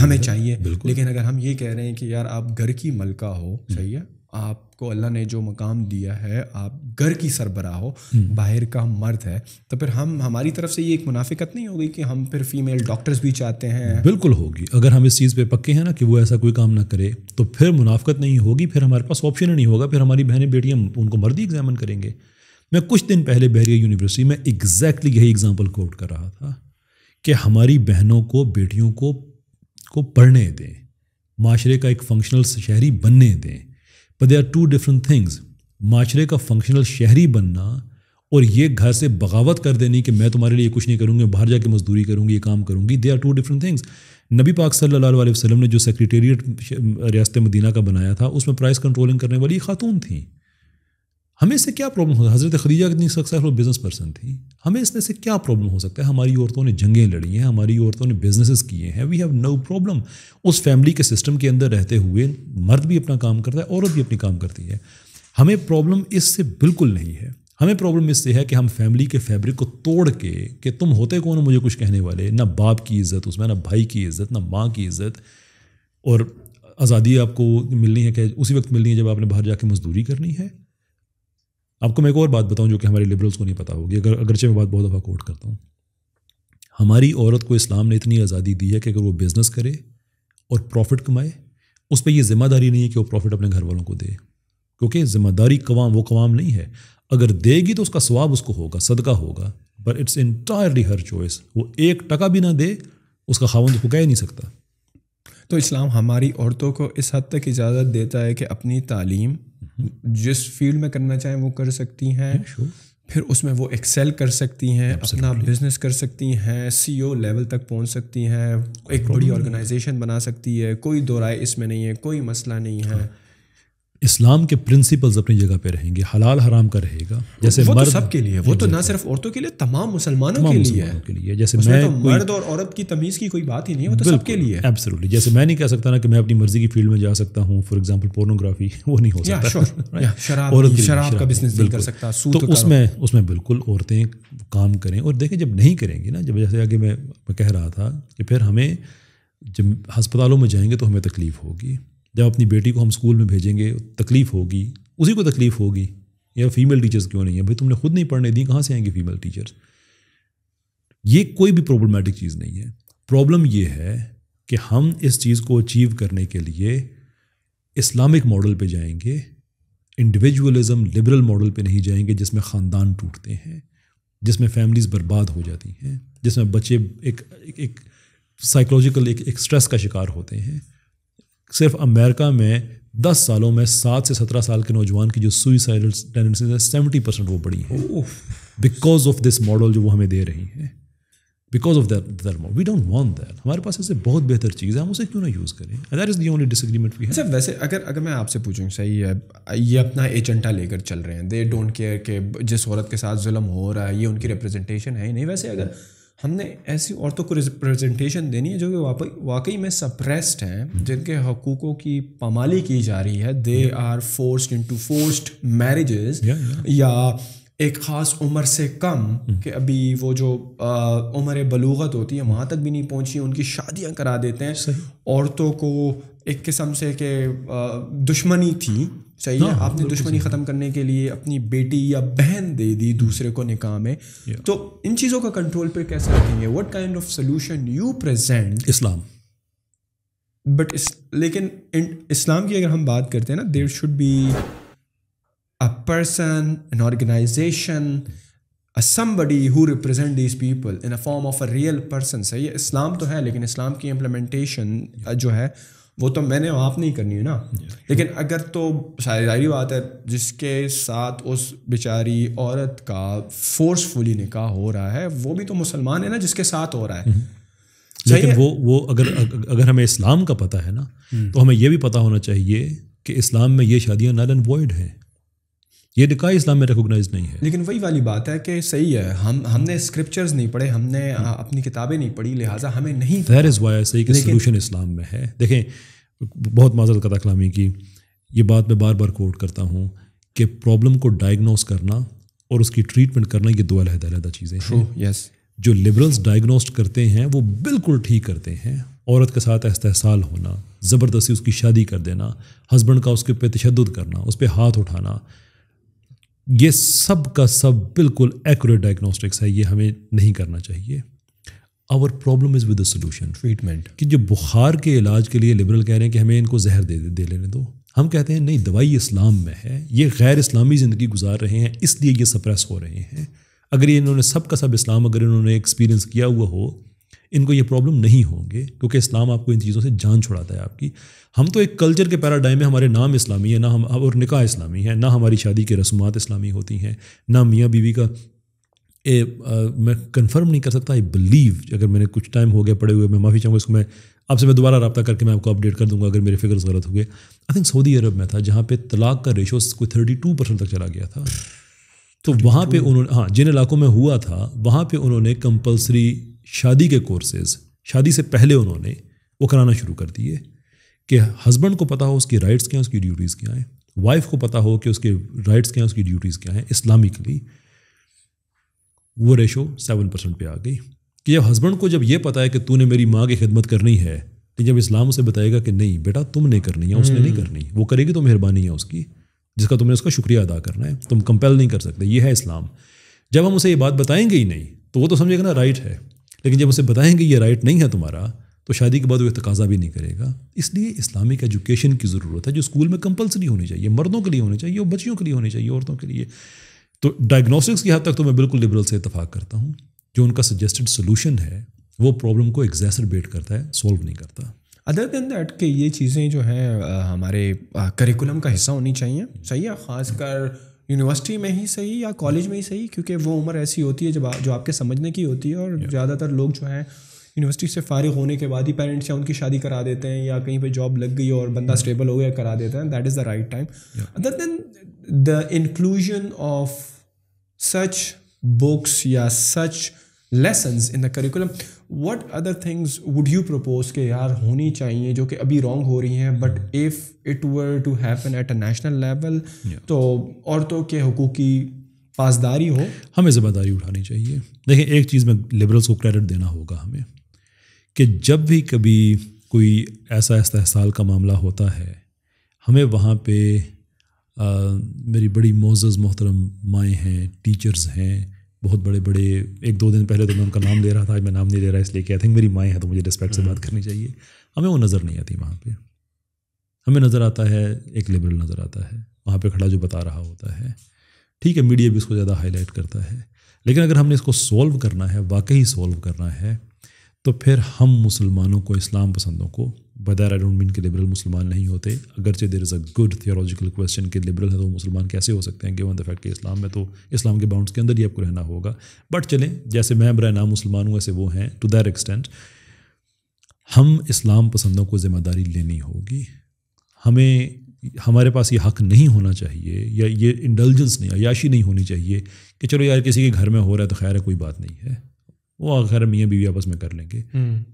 Speaker 1: हमें चाहिए लेकिन अगर हम ये कह रहे हैं कि यार आप घर की मलका हो सही है आपको अल्लाह ने जो मकाम दिया है आप घर की सरबरा हो हम्म। बाहर का मर्द है तो फिर हम हमारी तरफ से ये एक मुनाफिकत नहीं होगी कि हम फिर फीमेल डॉक्टर्स भी चाहते हैं बिल्कुल
Speaker 2: होगी अगर हम इस चीज़ पे पक्के हैं ना कि वो ऐसा कोई काम ना करे तो फिर मुनाफिकत नहीं होगी फिर हमारे पास ऑप्शन नहीं होगा फिर हमारी बहनें बेटियाँ उनको मर्द ही एग्जामिन करेंगे मैं कुछ दिन पहले बहरिया यूनिवर्सिटी में एग्जैक्टली यही एग्जाम्पल कोट कर रहा था कि हमारी बहनों को बेटियों को को पढ़ने दें माशरे का एक फंक्शनल शहरी बनने दें पर they are two different things माशरे का फंक्शनल शहरी बनना और ये घर से बगावत कर देनी कि मैं तुम्हारे लिए कुछ नहीं करूँगी बाहर जाके मजदूरी करूँगी ये काम करूँगी they are two different things नबी पाक सल्लल्लाहु अलैहि वसल्लम ने जो सेक्रेटेरिएट रियासत मदीना का बनाया था उसमें प्राइस कंट्रोलिंग करने वाली खातून थी हमें इससे क्या प्रॉब्लम हो हज़रत खदीजा कितनी सक्सेसफुल बिजनेस पर्सन थी हमें इसमें से क्या प्रॉब्लम हो सकता है हमारी औरतों ने जंगें लड़ी हैं हमारी औरतों ने बिजनेसेस किए हैं वी हैव नो प्रॉब्लम उस फैमिली के सिस्टम के अंदर रहते हुए मर्द भी अपना काम करता है औरत भी अपनी काम करती है हमें प्रॉब्लम इससे बिल्कुल नहीं है हमें प्रॉब्लम इससे है कि हम फैमिली के फैब्रिक को तोड़ के कि तुम होते कौन हो मुझे कुछ कहने वाले ना बाप की इज्जत उसमें ना भाई की इज्जत ना माँ की इज्जत और आज़ादी आपको मिलनी है क्या उसी वक्त मिलनी है जब आपने बाहर जाके मजदूरी करनी है आपको मैं एक और बात बताऊं जो कि हमारे लिबरल्स को नहीं पता होगी अगर अगरचे मैं बात बहुत दफ़ा कोट करता हूँ हमारी औरत को इस्लाम ने इतनी आज़ादी दी है कि अगर वो बिज़नेस करे और प्रॉफिट कमाए उस पर यह ज़िम्मेदारी नहीं है कि वो प्रॉफिट अपने घर वालों को दे क्योंकि ज़िम्मेदारी कवाम वो कवाम नहीं है अगर देगी तो उसका स्वाब उसको होगा सदका होगा but it's entirely her choice वो एक टका भी ना दे उसका खावन उसको कह नहीं सकता
Speaker 1: तो इस्लाम हमारी औरतों को इस हद तक इजाज़त देता है कि अपनी तालीम Mm-hmm. जिस फील्ड में करना चाहें वो कर सकती हैं फिर उसमें वो एक्सेल कर सकती हैं अपना बिजनेस कर सकती हैं सीईओ लेवल e तक पहुंच सकती हैं एक बड़ी ऑर्गेनाइजेशन बना सकती है कोई दो राय इसमें नहीं है कोई मसला नहीं है
Speaker 2: इस्लाम के प्रिंसिपल्स अपनी जगह पे रहेंगे हलाल हराम का रहेगा जैसे वो तो मर्द तो सबके लिए वो तो ना
Speaker 1: सिर्फ औरतों के लिए तमाम मुसलमानों तमाम के, लिए के लिए जैसे मैं तो मर्द और औरत की तमीज़ की कोई बात ही नहीं है वो तो सबके लिए
Speaker 2: एब्सोल्युटली जैसे मैं नहीं कह सकता ना कि मैं अपनी मर्जी की फील्ड में जा सकता हूँ फॉर एग्जाम्पल पोर्नोग्राफी वो नहीं हो सकता सकता तो उसमें उसमें बिल्कुल औरतें काम करें और देखें जब नहीं करेंगी ना जब जैसे आगे मैं कह रहा था कि फिर हमें जब हस्पतालों में जाएंगे तो हमें तकलीफ़ होगी जब अपनी बेटी को हम स्कूल में भेजेंगे तकलीफ़ होगी उसी को तकलीफ़ होगी या फीमेल टीचर्स क्यों नहीं है भाई तुमने खुद नहीं पढ़ने दी कहाँ से आएंगे फीमेल टीचर्स ये कोई भी प्रॉब्लमेटिक चीज़ नहीं है प्रॉब्लम ये है कि हम इस चीज़ को अचीव करने के लिए इस्लामिक मॉडल पे जाएंगे इंडिविजुअलिज्म लिबरल मॉडल पे नहीं जाएंगे जिसमें ख़ानदान टूटते हैं जिसमें फैमिलीज़ बर्बाद हो जाती हैं जिसमें बच्चे एक एक साइकोलॉजिकल एक, एक स्ट्रेस का शिकार होते हैं सिर्फ अमेरिका में दस सालों में सात से सत्रह साल के नौजवान की जो सुइसाइडल टेंडेंसीज है सेवेंटी परसेंट वो बढ़ी है बिकॉज ऑफ दिस मॉडल जो वो हमें दे रही है because of that model we don't want that हमारे पास ऐसे बहुत बेहतर चीज़ है हम उसे क्यों ना यूज़ करें that is the only disagreement we sir वैसे अगर अगर मैं आपसे पूछूँ सही है ये
Speaker 1: अपना एजेंटा लेकर चल रहे हैं दे डोंट केयर के जिस औरत के साथ जुलम हो रहा है ये उनकी रिप्रेजेंटेशन है ही नहीं वैसे अगर हमने ऐसी औरतों को रिप्रेजेंटेशन देनी है जो कि वाकई में सप्रेस्ड हैं जिनके हकूक़ों की पमाली की जा रही है they are forced into forced marriages या एक ख़ास उम्र से कम hmm. कि अभी वो जो उम्र बलूगत होती है वहाँ तक भी नहीं पहुँची उनकी शादियाँ करा देते हैं औरतों को एक किस्म से के दुश्मनी थी चाहिए हाँ, आपने दुश्मनी ख़त्म करने के लिए अपनी बेटी या बहन दे दी दूसरे को निकाह में तो इन चीज़ों का कंट्रोल पे कैसे रखेंगे what kind of solution you present इस्लाम बट इस लेकिन इस्लाम की अगर हम बात करते हैं ना there should be a person an organisation a somebody हु represent these people in a form of a real person सही है इस्लाम तो है लेकिन इस्लाम की इम्प्लीमेंटेशन जो है वो तो मैंने माफ़ नहीं करनी है ना लेकिन अगर तो जारी बात है जिसके साथ उस बेचारी औरत का फोर्सफुली निकाह हो रहा है वो भी तो मुसलमान है ना जिसके साथ हो रहा है
Speaker 2: हम्म। लेकिन वो वो अगर अगर हमें इस्लाम का पता है ना हम्म। तो हमें यह भी पता होना चाहिए कि इस्लाम में ये शादियाँ नल एंड वॉइड हैं ये निकाह इस्लाम में रिकोगनाइज नहीं है
Speaker 1: लेकिन वही वाली बात है कि सही है हम हमने स्क्रिप्चर्स नहीं पढ़े हमने आ, अपनी किताबें नहीं पढ़ी लिहाजा हमें नहीं दैर इज़ वाई सही कि सोल्यूशन
Speaker 2: इस्लाम में है देखें बहुत माजल कदा कलामी की ये बात मैं बार बार कोट करता हूँ कि प्रॉब्लम को डायग्नोस करना और उसकी ट्रीटमेंट करना ये दो अलहदा चीज़ें हैं यस जो लिबरल्स डायग्नोस्ट करते हैं वो बिल्कुल ठीक करते हैं औरत के साथ अस्तसाल होना ज़बरदस्ती उसकी शादी कर देना हस्बैंड का उसके पे तशद करना उस पर हाथ उठाना ये सब का सब बिल्कुल एक्यूरेट डायग्नोस्टिक्स है ये हमें नहीं करना चाहिए our problem is with the solution treatment कि जो बुखार के इलाज के लिए लिबरल कह रहे हैं कि हमें इनको जहर दे दे लेने दो हम कहते हैं नहीं दवाई इस्लाम में है ये गैर इस्लामी ज़िंदगी गुजार रहे हैं इसलिए ये सप्रेस हो रहे हैं अगर ये इन्होंने सब का सब इस्लाम अगर इन्होंने एक्सपीरियंस किया हुआ हो इनको ये प्रॉब्लम नहीं होंगे क्योंकि इस्लाम आपको इन चीज़ों से जान छुड़ाता है आपकी हम तो एक कल्चर के पैराडाइम में हमारे नाम इस्लामी है ना हम और निकाह इस्लामी है ना हमारी शादी के रसूमात इस्लामी होती हैं ना मियाँ बीवी का ए, आ, मैं कंफर्म नहीं कर सकता आई बिलीव अगर मैंने कुछ टाइम हो गया पड़े हुए मैं माफ़ी चाहूँगा इसको मैं आपसे मैं दोबारा रब्ता करके मैं आपको अपडेट कर दूंगा अगर मेरे फिगर्स गलत हुए आई थिंक सऊदी अरब में था जहाँ पे तलाक का रेशो कोई थर्टी टू परसेंट तक चला गया था तो वहाँ पे उन्होंने हाँ जिन इलाकों में हुआ था वहाँ पे उन्होंने कंपलसरी शादी के कोर्सेज शादी से पहले उन्होंने वो कराना शुरू कर दिए कि हस्बैंड को पता हो उसकी राइट्स क्या हैं उसकी ड्यूटीज़ क्या हैं वाइफ को पता हो कि उसके राइट्स क्या हैं उसकी ड्यूटीज़ क्या हैं इस्लामिकली वो रेशो सेवन परसेंट पर आ गई कि जब हस्बैंड को जब ये पता है कि तूने मेरी माँ की खिदमत करनी है तो जब इस्लाम उसे बताएगा कि नहीं बेटा तुम नहीं करनी है उसने नहीं हम्म। करनी वो करेगी तो मेहरबानी है उसकी जिसका तुमने उसका शुक्रिया अदा करना है तुम कंपेल नहीं कर सकते ये है इस्लाम जब हम उसे ये बात बताएंगे ही नहीं तो वो तो समझेगा ना राइट है लेकिन जब उसे बताएंगे ये राइट नहीं है तुम्हारा तो शादी के बाद वो तकाजा भी नहीं करेगा इसलिए इस्लामिक एजुकेशन की ज़रूरत है जो स्कूल में कंपलसरी होनी चाहिए मर्दों के लिए होनी चाहिए और बच्चियों के लिए होनी चाहिए औरतों के लिए तो डायग्नोस्टिक्स की हद तक तो मैं बिल्कुल लिबरल से इतफाक़ करता हूँ जो उनका सजेस्टेड सोलूशन है वो प्रॉब्लम को एग्जैसरबेट करता है सॉल्व नहीं करता
Speaker 1: अदर दैन दैट कि ये चीज़ें जो हैं हमारे करिकुलम का हिस्सा होनी चाहिए सही है यूनिवर्सिटी में ही सही या कॉलेज में ही सही क्योंकि वो उम्र ऐसी होती है जब जो आपके समझने की होती है और ज़्यादातर लोग जो हैं यूनिवर्सिटी से फारिग होने के बाद ही पेरेंट्स या उनकी शादी करा देते हैं या कहीं पे जॉब लग गई और बंदा स्टेबल हो गया करा देते हैं that is the right time other than the inclusion of such books या such lesson in the curriculum what other things would you propose के यार होनी चाहिए जो कि अभी रॉन्ग हो रही हैं but if it were to happen at a national level तो औरतों के हकूक़ की पासदारी हो
Speaker 2: हमें ज़िम्मेदारी उठानी चाहिए देखिए एक चीज़ में लिबरल्स को क्रेडिट देना होगा हमें कि जब भी कभी कोई ऐसा इस्तेसाल का मामला होता है हमें वहाँ पे आ, मेरी बड़ी मोज़ मोहतरम माएँ हैं टीचर्स हैं बहुत बड़े बड़े एक दो दिन पहले तो मैं उनका नाम ले रहा था आज मैं नाम नहीं ले रहा इसलिए कि आई थिंक मेरी माएँ हैं तो मुझे रिस्पेक्ट से बात हम्म। करनी चाहिए हमें वो नज़र नहीं आती वहाँ पर हमें नज़र आता है एक लिबरल नज़र आता है वहाँ पर खड़ा जो बता रहा होता है ठीक है मीडिया भी इसको ज़्यादा हाईलाइट करता है लेकिन अगर हमने इसको सॉल्व करना है वाकई सॉल्व करना है तो फिर हम मुसलमानों को इस्लाम पसंदों को by that I don't mean कि लिबरल मुसलमान नहीं होते अगरचे there is a good theological question कि लिबरल है तो मुसलमान कैसे हो सकते हैं गिवन द फैक्ट कि इस्लाम में तो इस्लाम के बाउंड्स के अंदर ही आपको रहना होगा बट चलें जैसे मैं बरा नाम मुसलमान हूँ ऐसे वो हैं टू दैट एक्सटेंट हम इस्लाम पसंदों को ज़िम्मेदारी लेनी होगी हमें हमारे पास ये हक नहीं होना चाहिए या ये इंटेलिजेंस नहीं अयाशी नहीं होनी चाहिए कि चलो यार किसी के घर में हो रहा है तो खैर है कोई बात नहीं है वो खैर मियाँ बीवी आपस में कर लेंगे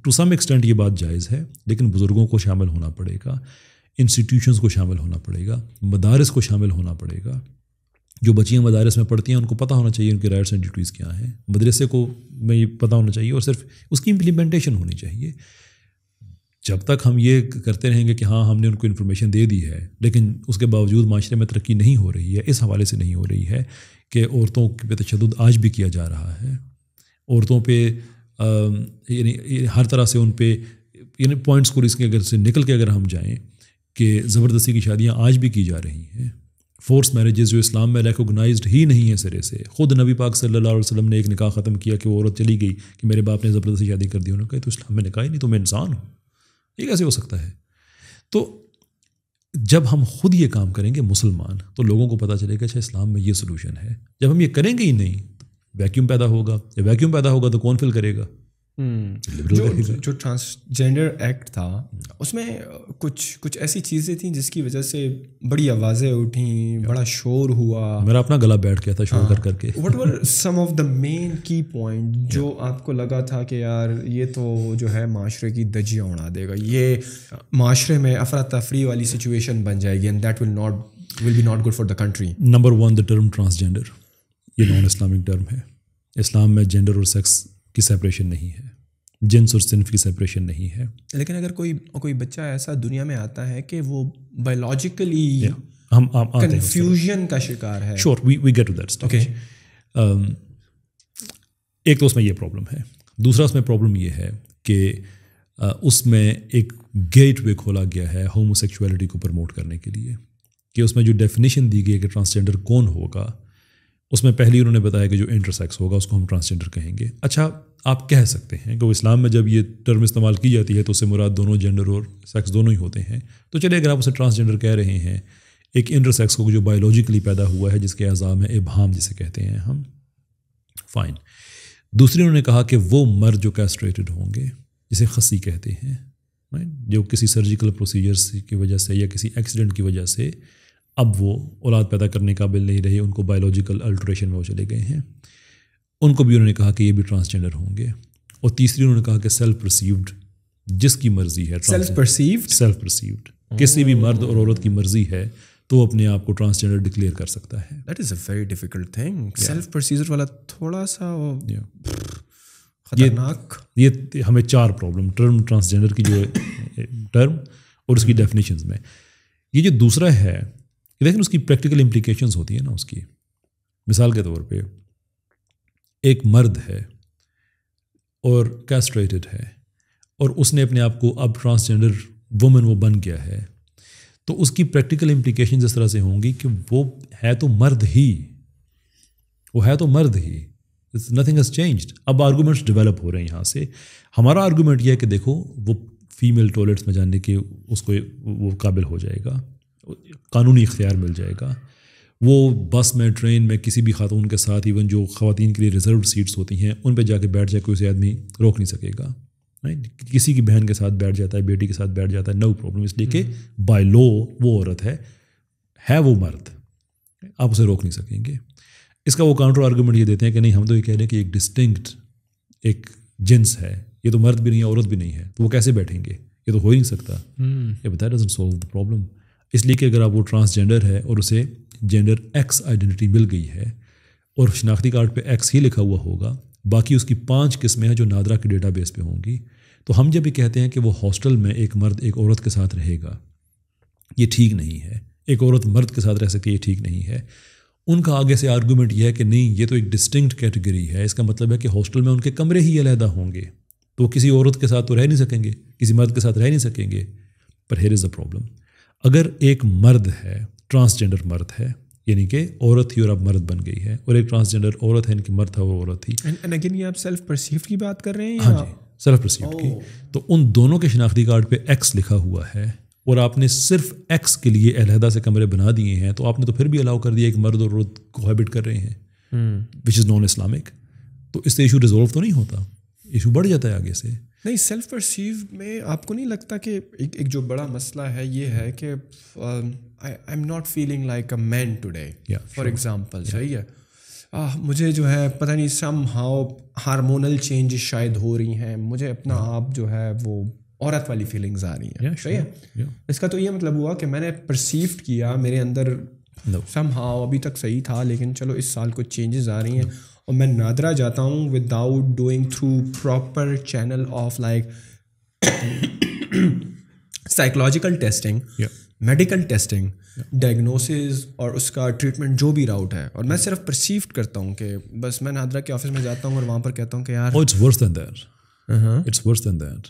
Speaker 2: टू सम एक्सटेंट ये बात जायज़ है लेकिन बुज़ुर्गों को शामिल होना पड़ेगा इंस्टीट्यूशंस को शामिल होना पड़ेगा मदारस को शामिल होना पड़ेगा जो बच्चियाँ मदारस में पढ़ती हैं उनको पता होना चाहिए उनके राइट्स एंड ड्यूटीज़ क्या हैं मदरसे को में ये पता होना चाहिए और सिर्फ उसकी इम्प्लीमेंटेशन होनी चाहिए जब तक हम ये करते रहेंगे कि हाँ हमने उनको इन्फॉर्मेशन दे दी है लेकिन उसके बावजूद माशरे में तरक्की नहीं हो रही है इस हवाले से नहीं हो रही है कि औरतों पे तशद आज भी किया जा रहा है औरतों पे यानी हर तरह से उन पे यानी पॉइंट्स को इसके अगर से निकल के अगर हम जाएं कि ज़बरदस्ती की शादियां आज भी की जा रही हैं फोर्स मैरिजेज जो इस्लाम में रेकोगनाइज ही नहीं है सिरे से खुद नबी पाक सल्लल्लाहु अलैहि वसल्लम ने एक निकाह ख़त्म किया कि वो औरत चली गई कि मेरे बाप ने ज़बरदस्ती शादी कर दी उन्होंने कहा तो इस्लाम में निकाह ही नहीं तो मैं इंसान हूँ ये कैसे हो सकता है तो जब हम खुद ये काम करेंगे मुसलमान तो लोगों को पता चलेगा अच्छा इस्लाम में ये सोलूशन है जब हम ये करेंगे ही नहीं वैक्यूम पैदा होगा जब वैक्यूम पैदा होगा तो कौन फिल करेगा
Speaker 1: हम्म। जो जो ट्रांसजेंडर एक्ट था उसमें कुछ कुछ ऐसी चीज़ें थी जिसकी वजह से
Speaker 2: बड़ी आवाज़ें उठी बड़ा
Speaker 1: शोर हुआ
Speaker 2: मेरा अपना गला बैठ गया था शोर कर हाँ। करके what
Speaker 1: were some of the main key point जो आपको लगा था कि यार ये तो जो है माशरे की दजिया उड़ा देगा ये माशरे में अफरा तफरी वाली सिचुएशन बन जाएगी and that will not will be not good for the
Speaker 2: country number one the term transgender ये नॉन इस्लामिक टर्म है इस्लाम में जेंडर और सेक्स की सेपरेशन नहीं है जेंस और सिंफ की सेपरेशन नहीं है
Speaker 1: लेकिन अगर कोई कोई बच्चा ऐसा दुनिया में आता है कि वो बायोलॉजिकली हम कंफ्यूजन का शिकार है
Speaker 2: sure we we get to that okay एक तो उसमें ये प्रॉब्लम है दूसरा उसमें प्रॉब्लम ये है कि उसमें एक गेट वे खोला गया है होमोसेक्सुअलिटी को प्रमोट करने के लिए कि उसमें जो डेफिनेशन दी गई है कि ट्रांसजेंडर कौन होगा उसमें पहली उन्होंने बताया कि जो इंटरसेक्स होगा उसको हम ट्रांसजेंडर कहेंगे अच्छा आप कह सकते हैं कि वो इस्लाम में जब ये टर्म इस्तेमाल की जाती है तो उससे मुराद दोनों जेंडर और सेक्स दोनों ही होते हैं तो चलिए अगर आप उसे ट्रांसजेंडर कह रहे हैं एक इंटरसेक्स को जो बायोलॉजिकली पैदा हुआ है जिसके अजाम है इबहम जिसे कहते हैं हम फाइन दूसरी उन्होंने कहा कि वो मर जो कैस्ट्रेटेड होंगे जिसे खसी कहते हैं जो किसी सर्जिकल प्रोसीजर्स की वजह से या किसी एक्सीडेंट की वजह से अब वो औलाद पैदा करने काबिल नहीं रहे उनको बायोलॉजिकल अल्ट्रेशन में वो चले गए हैं उनको भी उन्होंने कहा कि ये भी ट्रांसजेंडर होंगे और तीसरी उन्होंने कहा कि सेल्फ परसीव्ड जिसकी मर्जी है सेल्फ परसीव्ड सेल्फ परसीव्ड किसी भी मर्द और औरत की मर्जी है तो अपने आप को ट्रांसजेंडर डिक्लेयर कर सकता है
Speaker 1: that is a very difficult thing self procedure वाला थोड़ा सा
Speaker 2: yeah. खतरनाक ये, ये हमें चार प्रॉब्लम टर्म ट्रांसजेंडर की जो टर्म और उसकी डेफिनेशन में ये जो दूसरा है लेकिन उसकी प्रैक्टिकल इम्प्लीकेशन होती है ना उसकी मिसाल के तौर पर एक मर्द है और कैस्ट्रेटेड है और उसने अपने आप को अब ट्रांसजेंडर वुमेन वो बन गया है तो उसकी प्रैक्टिकल इम्प्लीकेशन इस तरह से होंगी कि वो है तो मर्द ही वो है तो मर्द ही इट्स नथिंग हैज़ चेंज्ड अब आर्गूमेंट्स डेवलप हो रहे हैं यहाँ से हमारा आर्गूमेंट यह है कि देखो वो फीमेल टॉयलेट्स में जाने के उसको वो काबिल हो जाएगा कानूनी इख्तियार मिल जाएगा वो बस में ट्रेन में किसी भी खातून के साथ इवन जो खातन के लिए रिजर्व सीट्स होती हैं उन पर जाके बैठ जाए कोई उसे आदमी रोक नहीं सकेगा नहीं किसी की बहन के साथ बैठ जाता है बेटी के साथ बैठ जाता है नो प्रॉब्लम इसलिए कि बाय हम्म। लो वो औरत है है वो मर्द आप उसे रोक नहीं सकेंगे इसका वो काउंटर आर्गूमेंट ये देते हैं कि नहीं हम तो ये कह रहे हैं कि एक डिस्टिंक्ट एक जेंस है ये तो मर्द भी नहीं है औरत भी नहीं है तो वो कैसे बैठेंगे ये तो हो ही नहीं सकता ये बताया डजेंट सॉल्व द प्रॉब्लम इसलिए कि अगर आप वो ट्रांसजेंडर है और उसे जेंडर एक्स आइडेंटिटी मिल गई है और शनाख्ती कार्ड पे एक्स ही लिखा हुआ होगा बाकी उसकी पांच किस्में हैं जो नादरा के डेटाबेस पे होंगी तो हम जब भी कहते हैं कि वो हॉस्टल में एक मर्द एक औरत के साथ रहेगा ये ठीक नहीं है एक औरत मर्द के साथ रह सकती है ये ठीक नहीं है उनका आगे से आर्गूमेंट यह है कि नहीं ये तो एक डिस्टिंक्ट कैटेगरी है इसका मतलब है कि हॉस्टल में उनके कमरे ही अलहदा होंगे तो किसी औरत के साथ तो रह नहीं सकेंगे किसी मर्द के साथ रह नहीं सकेंगे पर हेर इज़ द प्रॉब्लम अगर एक मर्द है ट्रांसजेंडर मर्द है यानी कि औरत ही और अब मर्द बन गई है और एक ट्रांसजेंडर औरत है इनकी मर्द था वो औरत थी
Speaker 1: लेकिन ये आप सेल्फ परसीव की बात कर रहे हैं हाँ जी
Speaker 2: सेल्फ परसीव oh. की तो उन दोनों के शिनाख्ती कार्ड पे एक्स लिखा हुआ है और आपने सिर्फ एक्स के लिए अलहदा से कमरे बना दिए हैं तो आपने तो फिर भी अलाउ कर दिया एक मर्द और औरत हैबिट कर रहे हैं विच इज़ नॉन इस्लामिक तो इससे इशू रिजोल्व तो नहीं होता इशू बढ़ जाता है आगे से
Speaker 1: नहीं सेल्फ परसीव में आपको नहीं लगता कि एक एक जो बड़ा मसला है ये है कि I am not feeling like a man today for example सही है आ, मुझे जो है पता नहीं सम हाउ हारमोनल चेंजेस शायद हो रही हैं मुझे अपना yeah. आप जो है वो औरत वाली फीलिंग्स आ रही हैं सही है इसका तो ये मतलब हुआ कि मैंने परसीव किया मेरे अंदर सम no. हाउ अभी तक सही था लेकिन चलो इस साल कुछ चेंजेस आ रही हैं no. और मैं नादरा जाता हूँ without doing through proper channel of like psychological testing medical testing diagnosis और उसका ट्रीटमेंट जो भी राउट है और मैं सिर्फ परसीव करता हूँ कि बस मैं नादरा के ऑफिस में जाता हूँ और वहाँ पर कहता हूँ
Speaker 2: कि यार it's worse than that it's worse than that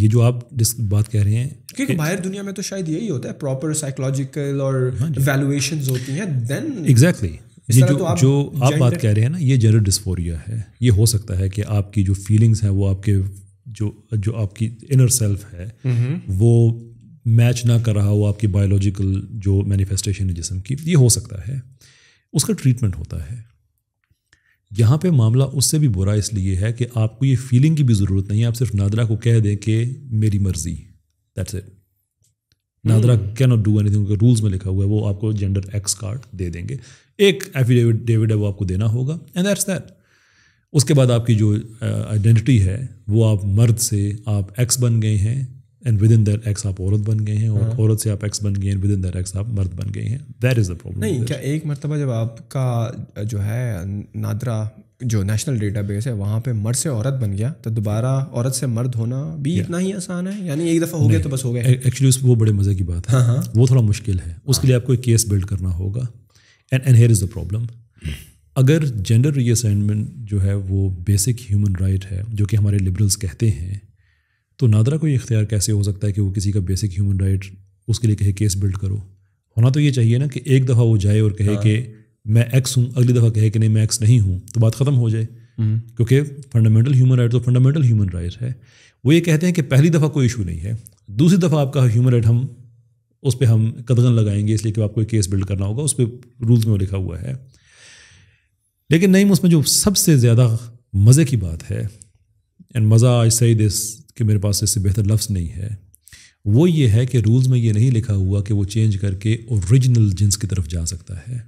Speaker 2: ये जो आप जिस बात कह रहे हैं
Speaker 1: क्योंकि बाहर दुनिया में तो शायद यही होता है प्रॉपर साइकोलॉजिकल और वैल्यूएशन हाँ होती हैं देन एग्जैक्टली ये जो तो आप जो आप बात कह रहे
Speaker 2: हैं ना ये जेंडर डिस्फोरिया है ये हो सकता है कि आपकी जो फीलिंग्स हैं वो आपके जो जो आपकी इनर सेल्फ है वो मैच ना कर रहा हो आपकी बायोलॉजिकल जो मैनिफेस्टेशन है जिसम की ये हो सकता है उसका ट्रीटमेंट होता है यहाँ पे मामला उससे भी बुरा इसलिए है कि आपको ये फीलिंग की भी ज़रूरत नहीं है आप सिर्फ नादरा को कह दें कि मेरी मर्जी that's it NADRA can not do anything rules में लिखा हुआ है वो आपको जेंडर एक्स कार्ड दे देंगे एक एफिडेविट डेविड है वो आपको देना होगा एंड दैट्स दैट उसके बाद आपकी जो आइडेंटिटी uh, है वो आप मर्द से आप एक्स बन गए हैं and within that X आप औरत बन गए हैं और हाँ। औरत से आप एक्स बन गए हैं विद इन दैट एक्स आप मर्द बन गए हैं दैट इज़ द प्रॉब्लम नहीं क्या
Speaker 1: एक मरतबा जब आपका uh, जो है नादरा जो नेशनल डेटाबेस है वहाँ पे मर्द से औरत बन गया तो दोबारा औरत से मर्द होना भी yeah. इतना ही आसान है यानी एक दफ़ा हो गया तो बस हो गया
Speaker 2: एक्चुअली उस वो बड़े मज़े की बात है हाँ हाँ। वो थोड़ा मुश्किल है उसके हाँ। लिए आपको एक केस बिल्ड करना होगा and and here is the problem अगर जेंडर रीअसाइनमेंट जो है वो बेसिक ह्यूमन राइट है जो कि हमारे लिबरल्स कहते हैं तो नादरा को ये इख्तियार कैसे हो सकता है कि वो किसी का बेसिक ह्यूमन राइट उसके लिए कहे केस बिल्ड करो होना तो ये चाहिए ना कि एक दफ़ा वो जाए और कहे हाँ। कि मैं एक्स हूँ अगली दफ़ा कहे कि नहीं मैं एक्स नहीं हूँ तो बात ख़त्म हो जाए हम्म। क्योंकि फंडामेंटल ह्यूमन राइट तो फंडामेंटल ह्यूमन राइट है वो ये कहते हैं कि पहली दफ़ा कोई इशू नहीं है दूसरी दफ़ा आपका ह्यूमन राइट हम उस पर हम कदगन लगाएंगे इसलिए कि आपको एक केस बिल्ड करना होगा उस पर रूल्स में लिखा हुआ है लेकिन नहीं उसमें जो सबसे ज़्यादा मज़े की बात है एंड मज़ा आज सही दिस कि मेरे पास इससे बेहतर लफ्ज़ नहीं है वो ये है कि रूल्स में ये नहीं लिखा हुआ कि वो चेंज करके ओरिजिनल जिन्स की तरफ जा सकता है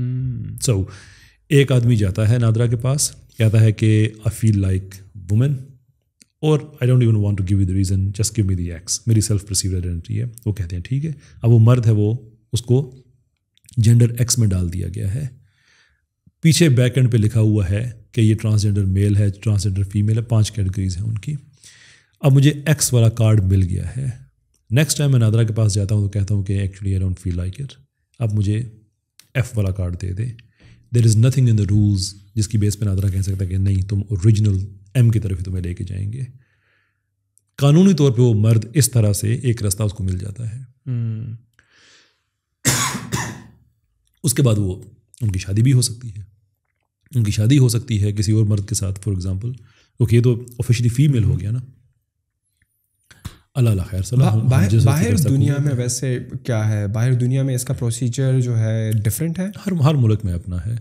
Speaker 3: सो
Speaker 2: hmm. so, एक आदमी जाता है नादरा के पास कहता है कि आई फील लाइक वुमेन और I don't even want to give you the reason just give me the X मेरी सेल्फ प्रसिव आइडेंटिटी है वो कहते हैं ठीक है अब वो मर्द है वो उसको जेंडर एक्स में डाल दिया गया है पीछे बैक एंड पे लिखा हुआ है कि ये ट्रांसजेंडर मेल है ट्रांसजेंडर फीमेल है पांच कैटेगरीज हैं उनकी अब मुझे एक्स वाला कार्ड मिल गया है नेक्स्ट टाइम मैं नादरा के पास जाता हूँ तो कहता हूँ कि actually I don't feel like it अब मुझे एफ वाला कार्ड दे दे there is nothing in the rules जिसकी बेस पर नादरा कह सकता है कि नहीं तुम ओरिजिनल एम की तरफ ही तुम्हें लेके जाएंगे कानूनी तौर पे वो मर्द इस तरह से एक रास्ता उसको मिल जाता है हम्म। उसके बाद वो उनकी शादी भी हो सकती है उनकी शादी हो सकती है किसी और मर्द के साथ फॉर एग्जाम्पल क्योंकि ये तो ऑफिशली फीमेल हो गया ना अल्लाह खैर बाहर दुनिया
Speaker 1: में वैसे क्या है बाहर दुनिया में इसका प्रोसीजर जो है
Speaker 2: डिफरेंट है हर हर मुल्क में अपना है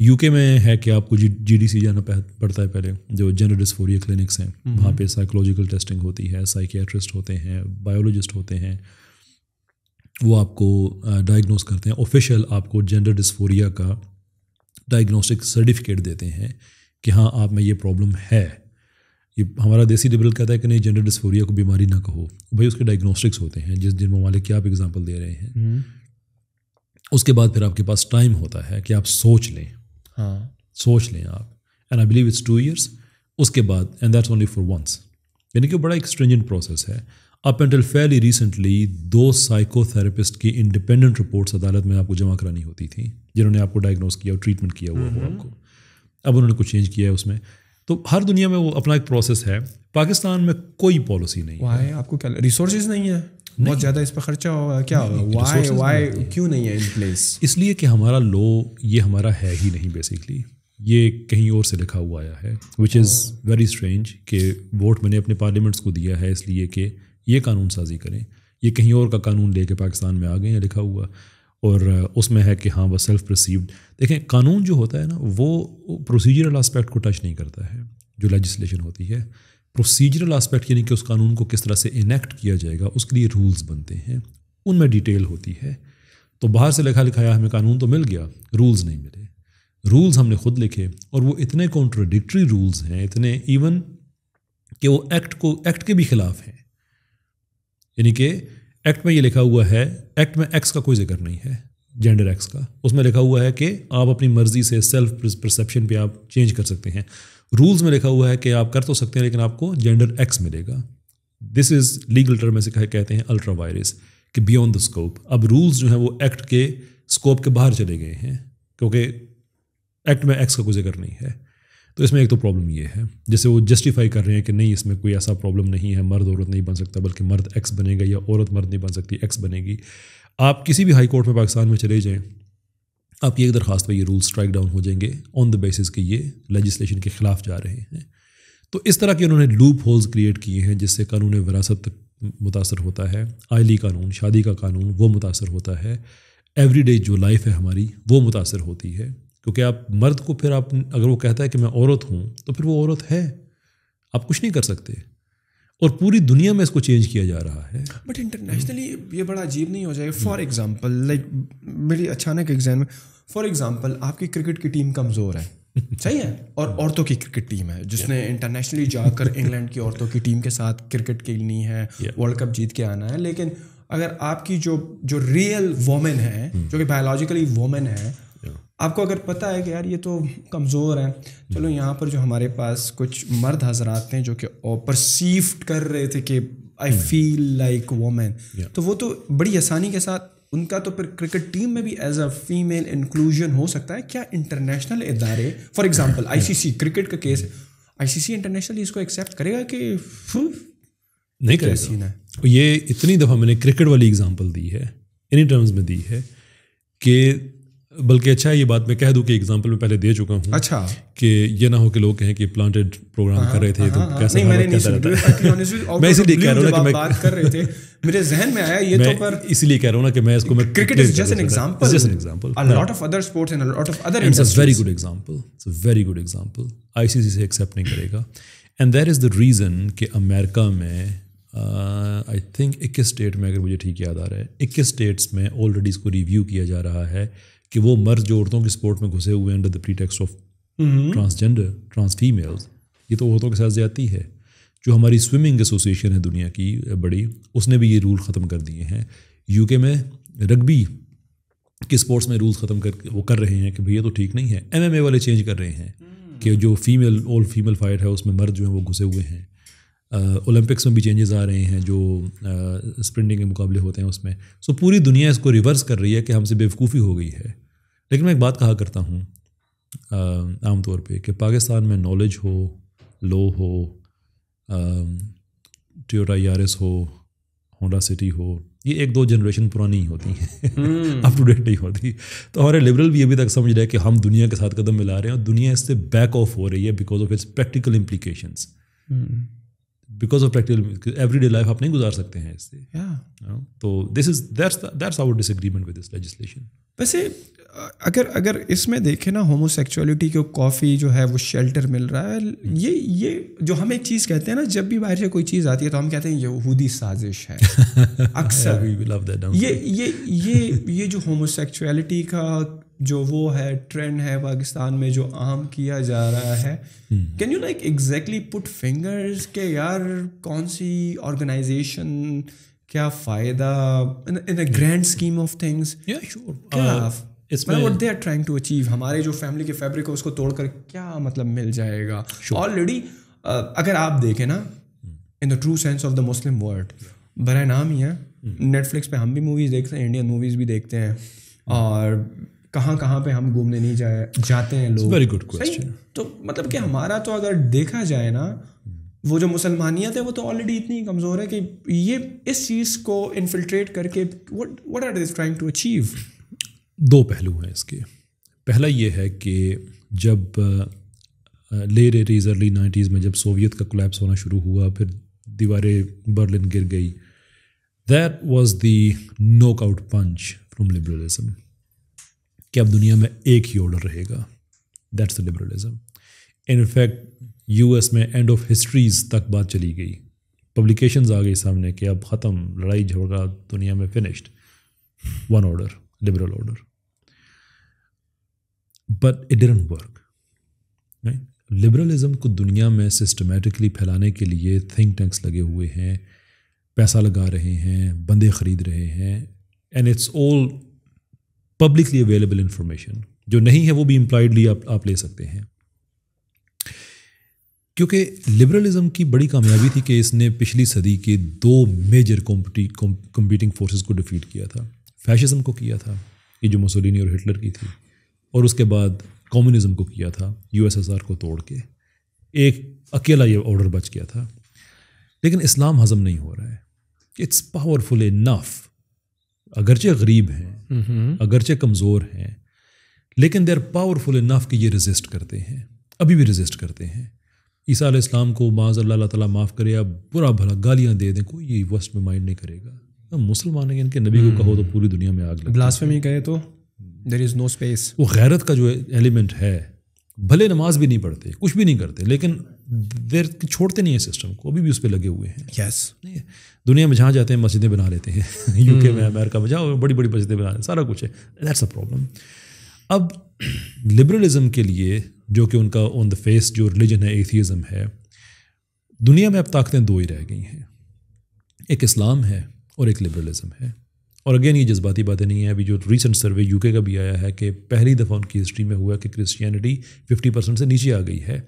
Speaker 2: यूके में है कि आपको जी जी डी सी जाना पड़ता है पहले जो जनरल डिस्फोरिया क्लिनिक्स हैं हम्म। वहाँ पे साइकोलॉजिकल टेस्टिंग होती है साइकियाट्रिस्ट होते हैं बायोलॉजिस्ट होते हैं वो आपको डायग्नोस करते हैं ऑफिशियल आपको जेंडर डिस्फोरिया का डायग्नोस्टिक सर्टिफिकेट देते हैं कि हाँ आप में ये प्रॉब्लम है ये हमारा देसी लिबरल कहता है कि नहीं जेंडर डिस्फोरिया को बीमारी ना कहो भाई उसके डायग्नोस्टिक्स होते हैं जिस जिन ममालिक के आप एग्जाम्पल दे रहे हैं हम्म। उसके बाद फिर आपके पास टाइम होता है कि आप सोच लें हाँ सोच लें आप and I believe it's two years उसके बाद and that's only for once यानी कि बड़ा एक प्रोसेस है अप एंड फेली रिसेंटली दो साइकोथेरेपिस्ट की इंडिपेंडेंट रिपोर्ट्स अदालत में आपको जमा करानी होती थी जिन्होंने आपको डायग्नोस किया और ट्रीटमेंट किया हुआ हो हम्म। आपको अब उन्होंने कुछ चेंज किया है उसमें तो हर दुनिया में वो अपना एक प्रोसेस है पाकिस्तान में कोई पॉलिसी नहीं है आपको क्या रिसोर्सेज नहीं है
Speaker 1: बहुत ज़्यादा इस पर खर्चा होगा क्या होगा वाई वाई
Speaker 2: तो क्यों नहीं है इन प्लेस इसलिए कि हमारा लो ये हमारा है ही नहीं बेसिकली ये कहीं और से लिखा हुआ आया है विच इज़ वेरी स्ट्रेंज कि वोट मैंने अपने पार्लियामेंट्स को दिया है इसलिए कि ये कानून साजी करें ये कहीं और का कानून लेके पाकिस्तान में आ गए हैं लिखा हुआ और उसमें है कि हाँ वह सेल्फ प्रसिव्ड देखें कानून जो होता है ना वो प्रोसीजरल आस्पेक्ट को टच नहीं करता है जो लेजिस्लेशन होती है प्रोसीजरल एस्पेक्ट यानी कि उस कानून को किस तरह से इनेक्ट किया जाएगा उसके लिए रूल्स बनते हैं उनमें डिटेल होती है तो बाहर से लिखा लिखाया हमें कानून तो मिल गया रूल्स नहीं मिले रूल्स हमने खुद लिखे और वो इतने कॉन्ट्रोडिक्ट्री रूल्स हैं इतने इवन कि वो एक्ट को एक्ट के भी खिलाफ हैं यानी कि एक्ट में ये लिखा हुआ है एक्ट में एक्स का कोई जिक्र नहीं है जेंडर एक्स का उसमें लिखा हुआ है कि आप अपनी मर्जी से सेल्फ परसेप्शन पे आप चेंज कर सकते हैं रूल्स में लिखा हुआ है कि आप कर तो सकते हैं लेकिन आपको जेंडर एक्स मिलेगा दिस इज़ लीगल टर्म में से कहते हैं अल्ट्रा वायरस कि बियॉन्ड द स्कोप अब रूल्स जो हैं वो एक्ट के स्कोप के बाहर चले गए हैं क्योंकि एक्ट में एक्स का कोई जिक्र नहीं है तो इसमें एक तो प्रॉब्लम ये है जैसे वो जस्टिफाई कर रहे हैं कि नहीं इसमें कोई ऐसा प्रॉब्लम नहीं है मर्द औरत नहीं बन सकता बल्कि मर्द एक्स बनेगा या औरत मर्द नहीं बन सकती एक्स बनेगी आप किसी भी हाई कोर्ट में पाकिस्तान में चले जाएँ आपकी एक दरख्वास्त पर ये रूल स्ट्राइक डाउन हो जाएंगे ऑन द बेसिस के ये लेजिस्लेशन के ख़िलाफ़ जा रहे हैं तो इस तरह के उन्होंने लूप होल्स क्रिएट किए हैं जिससे कानून विरासत तक मुतासर होता है आयली कानून शादी का कानून वो मुतासर होता है एवरीडे जो लाइफ है हमारी वो मुतासर होती है क्योंकि आप मर्द को फिर आप अगर वो कहता है कि मैं औरत हूँ तो फिर वो औरत है आप कुछ नहीं कर सकते और पूरी दुनिया में इसको चेंज किया जा रहा है
Speaker 1: बट इंटरनेशनली ये बड़ा अजीब नहीं हो जाएगा फॉर एग्जाम्पल
Speaker 2: लाइक मेरी अचानक
Speaker 1: एग्जाम में फॉर एग्जाम्पल आपकी क्रिकेट की टीम कमज़ोर है सही है और औरतों की क्रिकेट टीम है जिसने इंटरनेशनली जाकर इंग्लैंड की औरतों की टीम के साथ क्रिकेट खेलनी है वर्ल्ड कप जीत के आना है लेकिन अगर आपकी जो जो रियल वोमेन है जो कि बायोलॉजिकली वोमेन है आपको अगर पता है कि यार ये तो कमज़ोर है चलो यहाँ पर जो हमारे पास कुछ मर्द हजरात थे जो कि परसीव कर रहे थे कि आई फील लाइक वोमेन तो वो तो बड़ी आसानी के साथ उनका तो फिर क्रिकेट टीम में भी एज अ फीमेल इंक्लूजन हो सकता है क्या इंटरनेशनल इदारे फॉर एग्जांपल आईसीसी क्रिकेट का केस आईसीसी इंटरनेशनल इसको एक्सेप्ट करेगा कि नहीं करेगा सीन है
Speaker 2: ये इतनी दफ़ा मैंने क्रिकेट वाली एग्जांपल दी है इन्हीं टर्म्स में दी है कि बल्कि अच्छा है ये बात मैं कह दूं कि एग्जांपल में पहले दे चुका हूँ अच्छा कि ये ना हो कि लोग कहें कि प्लांटेड हाँ, प्रोग्राम कर रहे थे हाँ, तो हाँ, कैसा नहीं, मैंने नहीं मैं इसीलिए कह रहा हूँ कि मैं बात कर रहे
Speaker 1: थे मेरे जहन में आया ये तो पर
Speaker 2: इसलिए कह रहा हूँ ना कि मैं इसको मैं cricket is just an example just an example a lot of
Speaker 1: other sports and a lot of other it's a very good
Speaker 2: example it's a very good example ICC से एक्सेप्ट नहीं करेगा and that is the reason कि America में I uh, think इक्कीस state में अगर मुझे ठीक याद आ रहा है इक्कीस स्टेट्स में ऑलरेडी इसको रिव्यू किया जा रहा है कि वो मर्द जो औरतों के स्पोर्ट में घुसे हुए under the pretext of transgender trans ये तो औरतों के साथ ज्यादा है जो हमारी स्विमिंग एसोसिएशन है दुनिया की बड़ी उसने भी ये रूल ख़त्म कर दिए हैं यूके में रग्बी के स्पोर्ट्स में रूल्स ख़त्म कर वो कर रहे हैं कि भैया तो ठीक नहीं है एमएमए वाले चेंज कर रहे हैं हम्म। कि जो फीमेल ऑल फीमेल फाइट है उसमें मर्द जो हैं वो घुसे हुए हैं ओलंपिक्स में भी चेंजेस आ रहे हैं जो स्प्रिंटिंग के मुकाबले होते हैं उसमें सो पूरी दुनिया इसको रिवर्स कर रही है कि हमसे बेवकूफ़ी हो गई है लेकिन मैं एक बात कहा करता हूँ आम तौर पे कि पाकिस्तान में नॉलेज हो लो हो ट्योटा यारिस e हो होंडा सिटी हो ये एक दो जनरेशन पुरानी ही होती हैं अप टू डेट नहीं होती तो हमारे लिबरल भी अभी तक समझ रहे हैं कि हम दुनिया के साथ कदम मिला रहे हैं और दुनिया इससे बैक ऑफ हो रही है because of its practical implication because of practical every day life आप नहीं गुजार सकते हैं इससे तो this is that's our disagreement with this legislation
Speaker 1: वैसे अगर अगर इसमें देखें ना होमोसेक्चुअलिटी को काफ़ी जो है वो शेल्टर मिल रहा है ये ये जो हम एक चीज़ कहते हैं ना जब भी बाहर से कोई चीज़ आती है तो हम कहते हैं यहूदी साजिश है
Speaker 2: अक्सर ये
Speaker 1: ये ये ये जो होमोसेक्चुअलिटी का जो वो है ट्रेंड है पाकिस्तान में जो आम किया जा रहा है can you like exactly put fingers के यार कौन सी ऑर्गेनाइजेशन क्या फ़ायदा in grand scheme of things क्या uh, इसमें what they are trying to achieve हमारे जो फैमिली के फैब्रिक है उसको तोड़कर क्या मतलब मिल जाएगा ऑलरेडी sure. uh, अगर आप देखें ना in the true sense of the Muslim world बर नाम ही है नेटफ्लिक्स hmm. पे हम भी मूवीज़ देखते हैं इंडियन मूवीज़ भी देखते हैं और कहाँ कहाँ पे हम घूमने नहीं जाए जाते हैं लोग वेरी गुड क्वेश्चन तो मतलब कि हमारा तो अगर देखा जाए ना hmm. वो जो मुसलमानियत है वो तो ऑलरेडी इतनी कमज़ोर है कि ये इस चीज़ को इन्फिल्ट्रेट करके what are this trying to achieve
Speaker 2: दो पहलू हैं इसके पहला ये है कि जब ले रे रेज अर्ली नाइन्टीज़ में जब सोवियत का कोलेप्स होना शुरू हुआ फिर दीवारें बर्लिन गिर गई that was the knock out punch from liberalism कि अब दुनिया में एक ही ऑर्डर रहेगा that's the liberalism in fact US में एंड ऑफ हिस्ट्रीज तक बात चली गई पब्लिकेशंस आ गई सामने कि अब ख़त्म लड़ाई झगड़ा दुनिया में finished one order liberal order but it didn't work right liberalism को दुनिया में सिस्टमेटिकली फैलाने के लिए थिंक टैंक्स लगे हुए हैं पैसा लगा रहे हैं बंदे ख़रीद रहे हैं and it's all publicly available information जो नहीं है वो भी इम्प्लाइडली आप आप ले सकते हैं क्योंकि लिबरलिज्म की बड़ी कामयाबी थी कि इसने पिछली सदी के दो मेजर कॉम्पीटिंग फोर्सेस को डिफीट किया था फैशिज्म को किया था ये जो मसोलिनी और हिटलर की थी और उसके बाद कम्युनिज्म को किया था यूएसएसआर को तोड़ के एक अकेला ये ऑर्डर बच गया था लेकिन इस्लाम हजम नहीं हो रहा है इट्स पावरफुल इनफ अगरचे गरीब हैं अगरचे कमज़ोर हैं लेकिन दे आर पावरफुल इनफ कि ये रजिस्ट करते हैं अभी भी रजिस्ट करते हैं ईसा इस्लाम को माज अल्लाह ताला माफ़ करे या बुरा भला गालियाँ दे दें कोई ये वस्ट में माइंड नहीं करेगा मुसलमान है इनके नबी को हम्म। कहो तो पूरी दुनिया में आग लगे ब्लास्फेमी कहे तो देर इज़ नो स्पेस वो गैरत का जो एलिमेंट है भले नमाज भी नहीं पढ़ते कुछ भी नहीं करते लेकिन देर छोड़ते नहीं है सिस्टम को अभी भी उस पर लगे हुए हैं यस yes. दुनिया में जहाँ जाते हैं मस्जिदें बना लेते हैं यूके में अमेरिका hmm. में जाओ बड़ी बड़ी मस्जिदें बना लेते हैं सारा कुछ है दैट्स अ प्रॉब्लम अब लिबरलिज्म के लिए जो कि उनका ऑन द फेस जो रिलीजन है एथीज़म है दुनिया में अब ताकतें दो ही रह गई हैं एक इस्लाम है और एक लिबरलिज्म है और अगेन ये जज्बाती बातें नहीं है अभी जो रिसेंट सर्वे यूके का भी आया है कि पहली दफ़ा उनकी हिस्ट्री में हुआ कि क्रिश्चियनिटी फिफ्टी परसेंट से नीचे आ गई है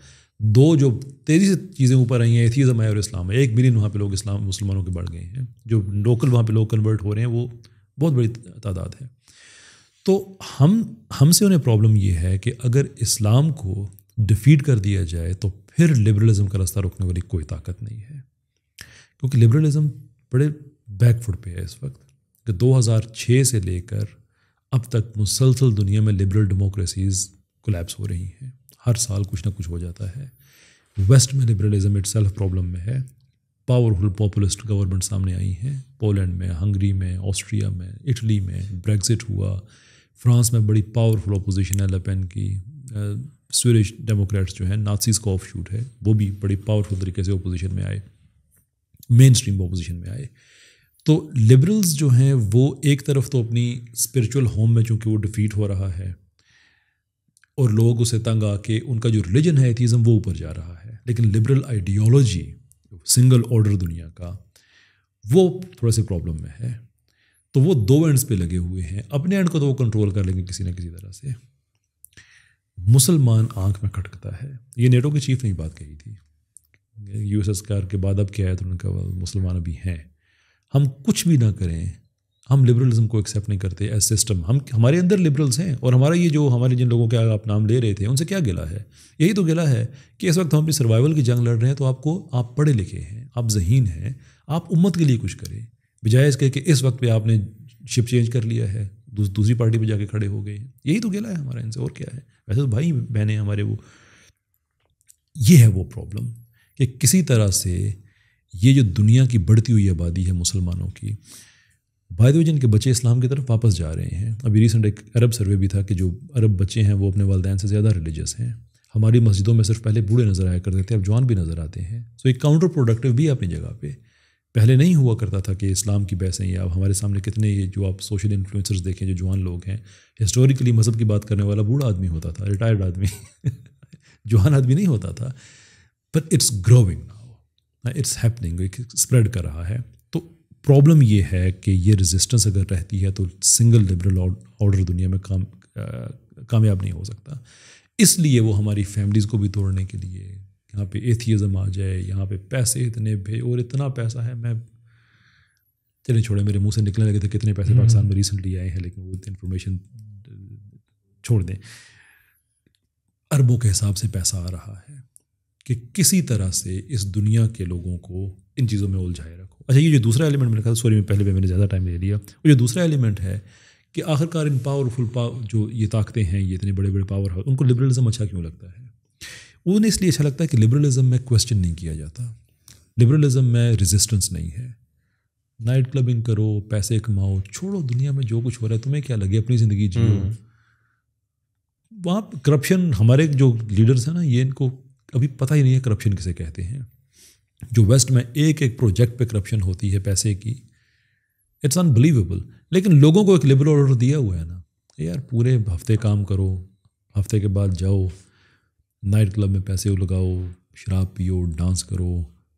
Speaker 2: दो जो तेज़ी से चीज़ें ऊपर आई हैं एथीज़म है और इस्लाम है एक मिलियन वहाँ पे लोग इस्लाम मुसलमानों के बढ़ गए हैं जो लोकल वहाँ पे लोग कन्वर्ट हो रहे हैं वो बहुत बड़ी तादाद है तो हम हमसे उन्हें प्रॉब्लम ये है कि अगर इस्लाम को डिफीट कर दिया जाए तो फिर लिबरलिज़म का रास्ता रोकने वाली कोई ताकत नहीं है क्योंकि लिबरलिज़म बड़े बैकफुट पे है इस वक्त कि 2006 से लेकर अब तक मुसलसल दुनिया में लिबरल डेमोक्रेसीज़ कोलेप्स हो रही हैं हर साल कुछ ना कुछ हो जाता है वेस्ट में लिबरलिज़म इट प्रॉब्लम में है पावरफुल पॉपुलिस्ट गवर्नमेंट सामने आई हैं पोलैंड में हंगरी में ऑस्ट्रिया में इटली में ब्रेग्जिट हुआ फ्रांस में बड़ी पावरफुल अपोजिशन है लपेन की स्वीडिश डेमोक्रेट्स जो हैं नाथसीज का ऑफ शूट है वो भी बड़ी पावरफुल तरीके से अपोजिशन में आए मेन स्ट्रीम अपोजिशन में आए तो लिबरल्स जो हैं वो एक तरफ तो अपनी स्पिरिचुअल होम में चूँकि वो डिफ़ीट हो रहा है और लोग उसे तंग आके उनका जो रिलीजन है एथीज़म वो ऊपर जा रहा है लेकिन लिबरल आइडियोलॉजी सिंगल ऑर्डर दुनिया का वो थोड़ा से प्रॉब्लम में है तो वो दो एंड्स पे लगे हुए हैं अपने एंड को तो वो कंट्रोल कर लेंगे किसी ना किसी तरह से मुसलमान आंख में खटकता है ये नेटो के चीफ ने ही बात कही थी यू एस के बाद अब क्या है तो उनका मुसलमान अभी हैं हम कुछ भी ना करें हम लिबरलिज्म को एक्सेप्ट नहीं करते एज सिस्टम हम हमारे अंदर लिबरल्स हैं और हमारा ये जो हमारे जिन लोगों के आप नाम ले रहे थे उनसे क्या गिला है यही तो गिला है कि इस वक्त हम अपनी सर्वाइवल की जंग लड़ रहे हैं तो आपको आप पढ़े लिखे हैं आप जहीन हैं आप उम्मत के लिए कुछ करें बजाय इसके कि इस वक्त पे आपने शिप चेंज कर लिया है दूस, दूसरी पार्टी पर जाके खड़े हो गए यही तो गिला है हमारा इनसे और क्या है वैसे तो भाई बहने हमारे वो ये है वो प्रॉब्लम कि किसी तरह से ये जो दुनिया की बढ़ती हुई आबादी है मुसलमानों की बाय द जिनके बच्चे इस्लाम की तरफ वापस जा रहे हैं अभी रिसेंट एक अरब सर्वे भी था कि जो अरब बच्चे हैं वो अपने वालदेन से ज़्यादा रिलीजियस हैं हमारी मस्जिदों में सिर्फ पहले बूढ़े नज़र आया करते थे अब जवान भी नज़र आते हैं सो एक काउंटर प्रोडक्टिव भी अपनी जगह पर पहले नहीं हुआ करता था कि इस्लाम की बहसें या हमारे सामने कितने ये जो आप सोशल इन्फ्लुएंसर्स देखें जो जवान लोग हैं हिस्टोरिकली मज़हब की बात करने वाला बूढ़ा आदमी होता था रिटायर्ड आदमी जवान आदमी नहीं होता था but it's growing it's happening spread कर रहा है तो प्रॉब्लम ये है कि ये रेजिस्टेंस अगर रहती है तो सिंगल लिबरल ऑर्डर दुनिया में काम कामयाब नहीं हो सकता इसलिए वो हमारी फैमिलीज़ को भी तोड़ने के लिए यहाँ पे एथियज़म आ जाए यहाँ पे पैसे इतने भे और इतना पैसा है मैं चले छोड़े मेरे मुंह से निकलने लगे थे कितने पैसे हम्म। पाकिस्तान में रिसेंटली आए हैं लेकिन वो इन्फॉर्मेशन छोड़ दें अरबों के हिसाब से पैसा आ रहा है कि किसी तरह से इस दुनिया के लोगों को इन चीज़ों में उलझाए रखो अच्छा ये जो दूसरा एलिमेंट मैंने कहा सॉरी मैं पहले मैंने ज़्यादा टाइम ले लिया और जो दूसरा एलिमेंट है कि आखिरकार इन पावरफुल पावर जो ये ताकतें हैं ये इतने बड़े बड़े पावर हाउस उनको लिबरलिज्म अच्छा क्यों लगता है उन्हें इसलिए अच्छा लगता है कि लिबरलिज्म में क्वेश्चन नहीं किया जाता लिबरलिज्म में रेजिस्टेंस नहीं है नाइट क्लबिंग करो पैसे कमाओ छोड़ो दुनिया में जो कुछ हो रहा है तुम्हें क्या लगे अपनी ज़िंदगी जियो हम्म। वहाँ करप्शन हमारे जो लीडर्स हैं ना ये इनको अभी पता ही नहीं है करप्शन किसे कहते हैं जो वेस्ट में एक एक प्रोजेक्ट पे करप्शन होती है पैसे की इट्स अनबिलीवेबल लेकिन लोगों को एक लिबरल ऑर्डर दिया हुआ है ना यार पूरे हफ्ते काम करो हफ्ते के बाद जाओ नाइट क्लब में पैसे लगाओ शराब पियो डांस करो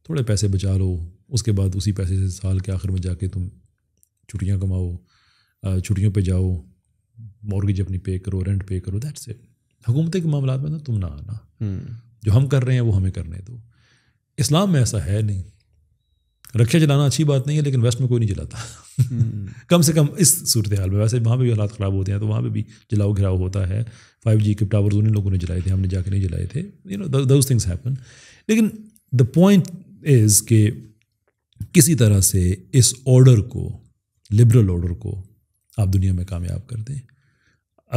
Speaker 2: थोड़े पैसे बचा लो उसके बाद उसी पैसे से साल के आखिर में जाके तुम छुट्टियाँ कमाओ छुट्टियों पे जाओ मॉर्गेज अपनी पे करो रेंट पे करो दैट्स इट हुकूमत के मामला में ना तुम ना आना हम्म। जो हम कर रहे हैं वो हमें करने दो इस्लाम में ऐसा है नहीं रक्षा जलाना अच्छी बात नहीं है लेकिन वेस्ट में कोई नहीं जलाता हम्म। कम से कम इस सूरत हाल में वैसे वहाँ पर भी हालात ख़राब होते हैं तो वहाँ पर भी जलाओ घिराव होता है फाइव जी के टावर्स उन्हीं लोगों ने जलाए थे हमने जाके नहीं जलाए थे you know those things happen लेकिन द पॉइंट इज़ के किसी तरह से इस ऑर्डर को लिबरल ऑर्डर को आप दुनिया में कामयाब कर दें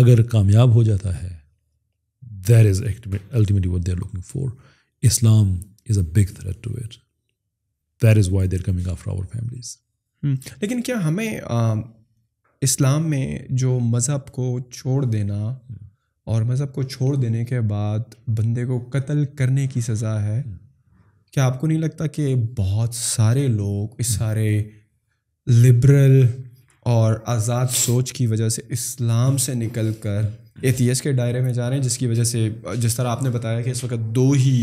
Speaker 2: अगर कामयाब हो जाता है that is ultimately what they're looking for. Islam is a big threat to it. That is why they're coming after our families.
Speaker 1: Hmm. लेकिन क्या हमें um, इस्लाम में जो मज़हब को छोड़ देना और मज़हब को छोड़ देने के बाद बंदे को कत्ल करने की सज़ा है hmm. क्या आपको नहीं लगता कि बहुत सारे लोग इस सारे लिबरल और आज़ाद सोच की वजह से इस्लाम से निकलकर एथियस के दायरे में जा रहे हैं जिसकी वजह से जिस तरह आपने बताया कि इस वक्त दो ही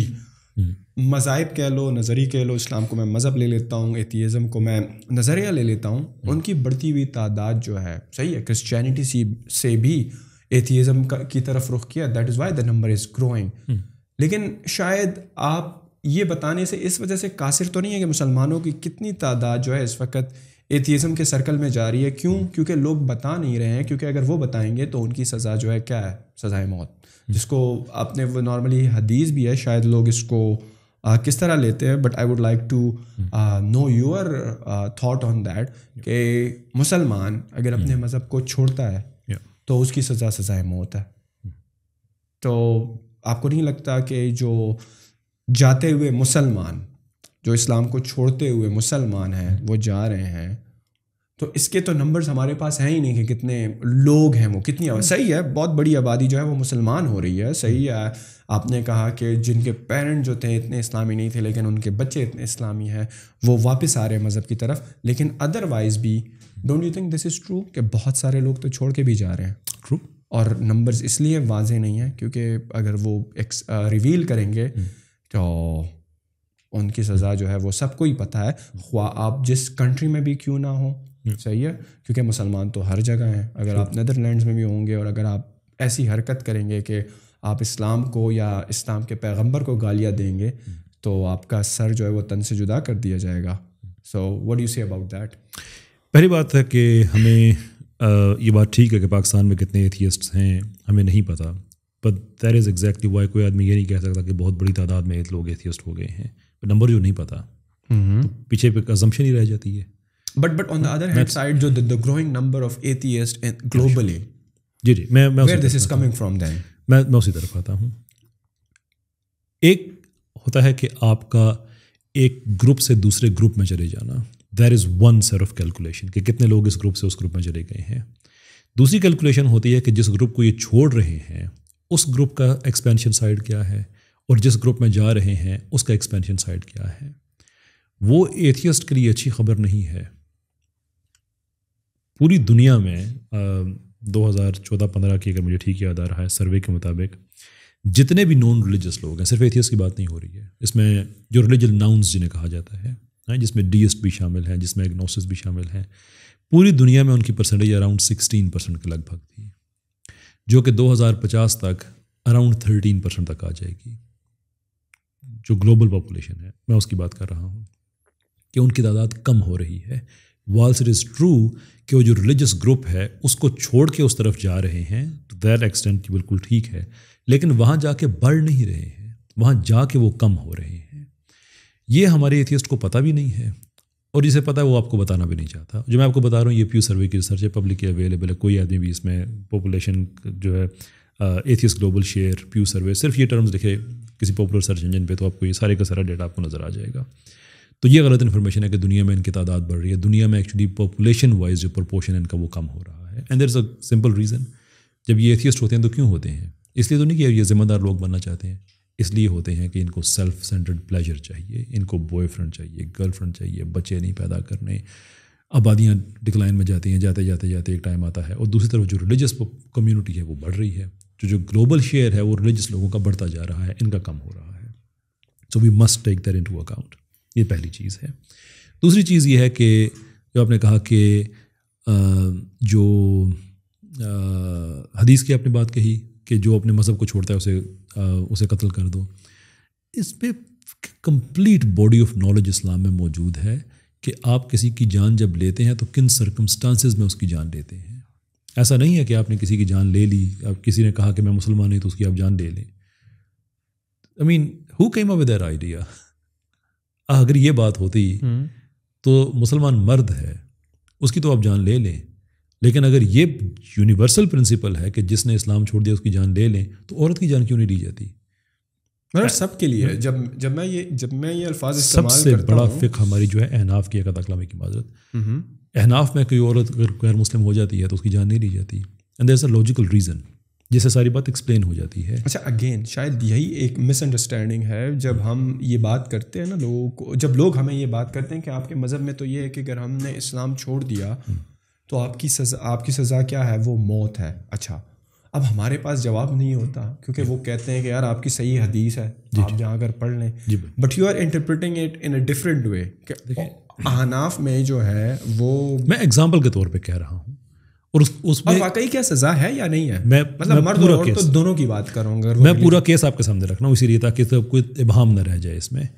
Speaker 1: मज़ाहब कह लो नज़री कह लो इस्लाम को मैं मज़हब ले लेता हूँ एथियज़म को मैं नज़रिया ले लेता हूँ हम्म। उनकी बढ़ती हुई तादाद जो है सही है सी से भी एथियज़म की तरफ रुख किया that is why the number is growing लेकिन शायद आप ये बताने से इस वजह से कासिर तो नहीं है कि मुसलमानों की कितनी तादाद जो है इस वक्त एथियज़म के सर्कल में जा रही है क्यों क्योंकि लोग बता नहीं रहे हैं क्योंकि अगर वो बताएंगे तो उनकी सज़ा जो है क्या है सज़ाए मौत हम्म। जिसको आपने वो नॉर्मली हदीस भी है शायद लोग इसको आ, किस तरह लेते हैं but I would like to know your thought on that कि मुसलमान अगर अपने हम्म। मज़हब को छोड़ता है तो उसकी सज़ा सज़ाए मौत है हम्म। तो आपको नहीं लगता कि जो जाते हुए मुसलमान जो इस्लाम को छोड़ते हुए मुसलमान हैं वो जा रहे हैं तो इसके तो नंबर्स हमारे पास हैं ही नहीं कि कितने लोग हैं वो कितनी आबादी सही है बहुत बड़ी आबादी जो है वो मुसलमान हो रही है सही है आपने कहा कि जिनके पेरेंट जो थे इतने इस्लामी नहीं थे लेकिन उनके बच्चे इतने इस्लामी हैं वो वापस आ रहे हैं मज़हब की तरफ लेकिन अदरवाइज भी don't you think this is true कि बहुत सारे लोग तो छोड़ के भी जा रहे हैं ट्रू और नंबर्स इसलिए वाजे नहीं हैं क्योंकि अगर वो रिवील करेंगे हम्म। तो उनकी सज़ा जो है वो सबको ही पता है ख्वा आप जिस कंट्री में भी क्यों ना हो सही है क्योंकि मुसलमान तो हर जगह हैं अगर आप नदरलैंड में भी होंगे और अगर आप ऐसी हरकत करेंगे कि आप इस्लाम को या इस्लाम के पैगंबर को गालियाँ देंगे hmm. तो आपका सर जो है वो तन से जुदा कर दिया जाएगा so what you see about that
Speaker 2: पहली बात है कि हमें आ, ये बात ठीक है कि पाकिस्तान में कितने एथियस्ट हैं हमें नहीं पता but that is exactly why कोई आदमी ये नहीं कह सकता कि बहुत बड़ी तादाद में लोग एथियस्ट हो गए हैं नंबर जो नहीं पता हम्म। तो पीछे पे असम्पशन ही रह जाती है
Speaker 1: but but on the other hand side जो the growing number of atheist globally
Speaker 2: जी जी मैं मैं this is coming from then मैं मैं उसी तरफ आता हूँ एक होता है कि आपका एक ग्रुप से दूसरे ग्रुप में चले जाना there is one sort of calculation कि कितने लोग इस ग्रुप से उस ग्रुप में चले गए हैं दूसरी कैलकुलेशन होती है कि जिस ग्रुप को ये छोड़ रहे हैं उस ग्रुप का एक्सपेंशन साइड क्या है और जिस ग्रुप में जा रहे हैं उसका एक्सपेंशन साइड क्या है वो एथियस्ट के लिए अच्छी खबर नहीं है पूरी दुनिया में दो हज़ार चौदह पंद्रह की अगर मुझे ठीक याद आ रहा है सर्वे के मुताबिक जितने भी नॉन रिलीजियस लोग हैं सिर्फ एथियस की बात नहीं हो रही है इसमें जो रिलीजन नाउंस जिन्हें कहा जाता है हाँ, जिसमें डीएस्ट भी शामिल हैं जिसमें एग्नोसिस भी शामिल हैं पूरी दुनिया में उनकी परसेंटेज अराउंड सिक्सटीन परसेंट के लगभग थी जो कि 2050 तक अराउंड थर्टीन परसेंट तक आ जाएगी जो ग्लोबल पॉपुलेशन है मैं उसकी बात कर रहा हूँ कि उनकी तादाद कम हो रही है वाल्स इट इज़ ट्रू कि वो जो रिलीजस ग्रुप है उसको छोड़ के उस तरफ जा रहे हैं तो दैट एक्सटेंट बिल्कुल ठीक है लेकिन वहाँ जाके बढ़ नहीं रहे हैं वहाँ जाके वो कम हो रहे हैं ये हमारे एथियस्ट को पता भी नहीं है और जिसे पता है वो आपको बताना भी नहीं चाहता जो मैं आपको बता रहा हूँ ये प्यू सर्वे की रिसर्च है पब्लिक अवेलेबल है कोई आदमी भी इसमें पॉपुलेशन जो है atheist global share Pew survey सिर्फ ये टर्म्स लिखे किसी पॉपुलर सर्च इंजन पे तो आपको ये सारे का सारा डेटा आपको नज़र आ जाएगा तो ये गलत इन्फॉर्मेशन है कि दुनिया में इनकी तादाद बढ़ रही है दुनिया में एक्चुअली पॉपुलेशन वाइज जो प्रपोर्शन इनका वो कम हो रहा है and there is a simple reason जब ये एथियस्ट होते हैं तो क्यों होते हैं इसलिए तो नहीं कि ये ज़िम्मेदार लोग बनना चाहते हैं इसलिए होते हैं कि इनको सेल्फ सेंटर्ड प्लेजर चाहिए इनको बॉयफ्रेंड चाहिए गर्लफ्रेंड चाहिए बच्चे नहीं पैदा करने आबादियाँ डिक्लाइन में जाती हैं जाते जाते जाते एक टाइम आता है और दूसरी तरफ जो रिलीजियस कम्युनिटी है वो बढ़ रही है जो जो ग्लोबल शेयर है वो रिलीजियस लोगों का बढ़ता जा रहा है इनका कम हो रहा है so we must take that into account ये पहली चीज़ है दूसरी चीज़ ये है कि जो आपने कहा कि जो हदीस की आपने बात कही कि जो अपने मज़हब को छोड़ता है उसे उसे कत्ल कर दो इस पर कंप्लीट बॉडी ऑफ नॉलेज इस्लाम में मौजूद है कि आप किसी की जान जब लेते हैं तो किन सर्कमस्टांसिस में उसकी जान लेते हैं ऐसा नहीं है कि आपने किसी की जान ले ली आप किसी ने कहा कि मैं मुसलमान हूँ तो उसकी आप जान ले लें I mean who came up with idea अगर ये बात होती हम्म। तो मुसलमान मर्द है उसकी तो आप जान ले लें लेकिन अगर ये यूनिवर्सल प्रिंसिपल है कि जिसने इस्लाम छोड़ दिया उसकी जान ले लें तो औरत की जान क्यों नहीं ली जाती
Speaker 1: मतलब सब के लिए हाँ। जब जब मैं ये जब मैं ये अल्फाज सबसे बड़ा फ़िक
Speaker 2: हमारी जो है एहनाफ की अकदाकलामी की माजरत अहनाफ में कोई औरत अगर गैर मुस्लिम हो जाती है तो उसकी जान नहीं ली जाती and there a logical reason जिससे सारी बात एक्सप्लेन हो जाती है
Speaker 1: अच्छा अगेन शायद यही एक मिसअंडरस्टैंडिंग है जब हम ये बात करते हैं ना लोगों को जब लोग हमें ये बात करते हैं कि आपके मज़हब में तो ये है कि अगर हमने इस्लाम छोड़ दिया हम्म। तो आपकी सज़ा आपकी सज़ा क्या है वो मौत है अच्छा अब हमारे पास जवाब नहीं होता क्योंकि वो कहते हैं कि यार आपकी सही हदीस है आप अगर पढ़ लें but you are interpreting it in a different way अहनाफ में जो है वो
Speaker 2: मैं एग्जाम्पल के तौर पर कह रहा हूँ
Speaker 1: और उस उसमें वाकई क्या सजा है या नहीं है मैं मतलब मैं मर्द और तो दोनों की बात करूँगा मैं पूरा
Speaker 2: केस आपके सामने रख रहा हूँ इसीलिए ताकि तो कोई इबहम ना रह जाए इसमें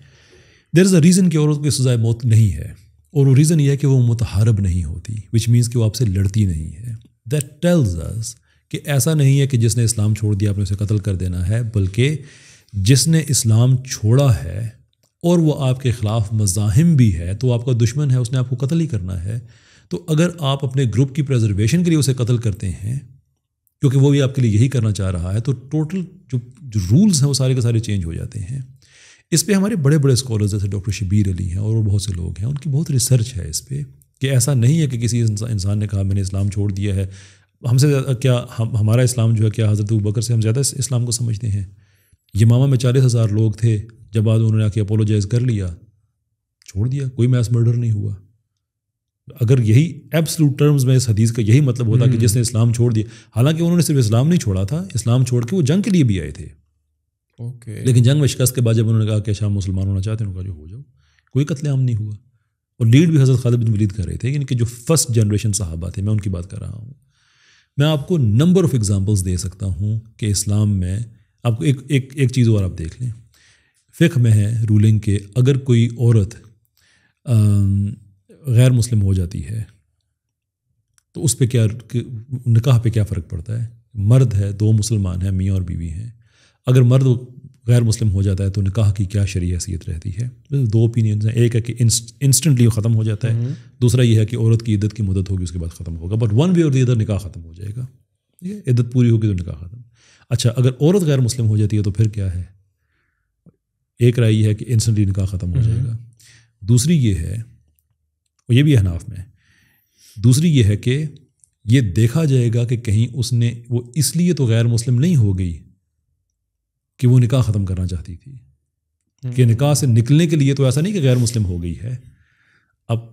Speaker 2: देर इज़ अ रीज़न कि औरत की सजाए मौत नहीं है और वो रीज़न ये है कि वो मुतहारब नहीं होती विच मीन्स कि वो आपसे लड़ती नहीं है दैट टेल्स अस कि ऐसा नहीं है कि जिसने इस्लाम छोड़ दिया आपने उसे कत्ल कर देना है बल्कि जिसने इस्लाम छोड़ा है और वो आपके ख़िलाफ़ मज़ाहिम भी है तो आपका दुश्मन है उसने आपको कत्ल ही करना है तो अगर आप अपने ग्रुप की प्रजर्वेशन के लिए उसे कत्ल करते हैं क्योंकि वो भी आपके लिए यही करना चाह रहा है तो टोटल जो जो रूल्स हैं वो सारे के सारे चेंज हो जाते हैं इस पर हमारे बड़े बड़े स्कॉलर्स जैसे डॉक्टर शबीर अली हैं और बहुत से लोग हैं उनकी बहुत रिसर्च है इस पर कि ऐसा नहीं है कि किसी इंसान ने कहा मैंने इस्लाम छोड़ दिया है हमसे क्या हम हमारा इस्लाम जो है क्या हज़रत बकर से हम ज़्यादा इस्लाम को समझते हैं यमामा में चालीस हज़ार लोग थे जब बाद उन्होंने आके अपोलोजाइज कर लिया छोड़ दिया कोई मैस मर्डर नहीं हुआ अगर यही एब्सलूट टर्म्स में इस हदीस का यही मतलब होता कि हम्म। जिसने इस्लाम छोड़ दिया हालांकि उन्होंने सिर्फ इस्लाम नहीं छोड़ा था इस्लाम छोड़ के वो जंग के लिए भी आए थे
Speaker 1: ओके लेकिन जंग
Speaker 2: में शिकस्त के बाद जब उन्होंने कहा कि शाम अच्छा, मुसलमान होना चाहते हैं उनका जो हो जाओ कोई कत्लेआम नहीं हुआ और लीड भी हज़रत खालिद बिन वलीद कर रहे थे इनके जो फर्स्ट जनरेशन साहबा थे मैं उनकी बात कर रहा हूँ मैं आपको नंबर ऑफ़ एग्ज़ाम्पल्स दे सकता हूँ कि इस्लाम में आपको एक एक एक चीज़ और आप देख लें फ़िक में है रूलिंग के अगर कोई औरत गैर मुस्लिम हो जाती है तो उस पर क्या निकाह पे क्या फ़र्क पड़ता है मर्द है दो मुसलमान हैं मियाँ और बीवी हैं अगर मर्द गैर मुस्लिम हो जाता है तो निकाह की क्या शरी हैसियत रहती है दो ओपिनियन हैं एक है कि इंस्टेंटली ख़त्म हो जाता है हम्म। दूसरा यह है कि औरत की इद्दत की मदद होगी उसके बाद ख़त्म होगा बट वन वे और दी अदर निकाह ख़त्म हो जाएगा ठीक है इद्दत पूरी होगी तो निकाह ख़त्म अच्छा अगर औरत गैर मुस्लिम हो जाती है तो फिर क्या है एक राय यह है कि इंसेंटली निकाह ख़त्म हो हम्म। जाएगा दूसरी ये है और ये भी अहनाफ में दूसरी ये है कि ये देखा जाएगा कि कहीं उसने वो इसलिए तो गैर मुस्लिम नहीं हो गई कि वो निकाह ख़त्म करना चाहती थी हम्म। कि निकाह से निकलने के लिए तो ऐसा नहीं कि गैर मुस्लिम हो गई है अब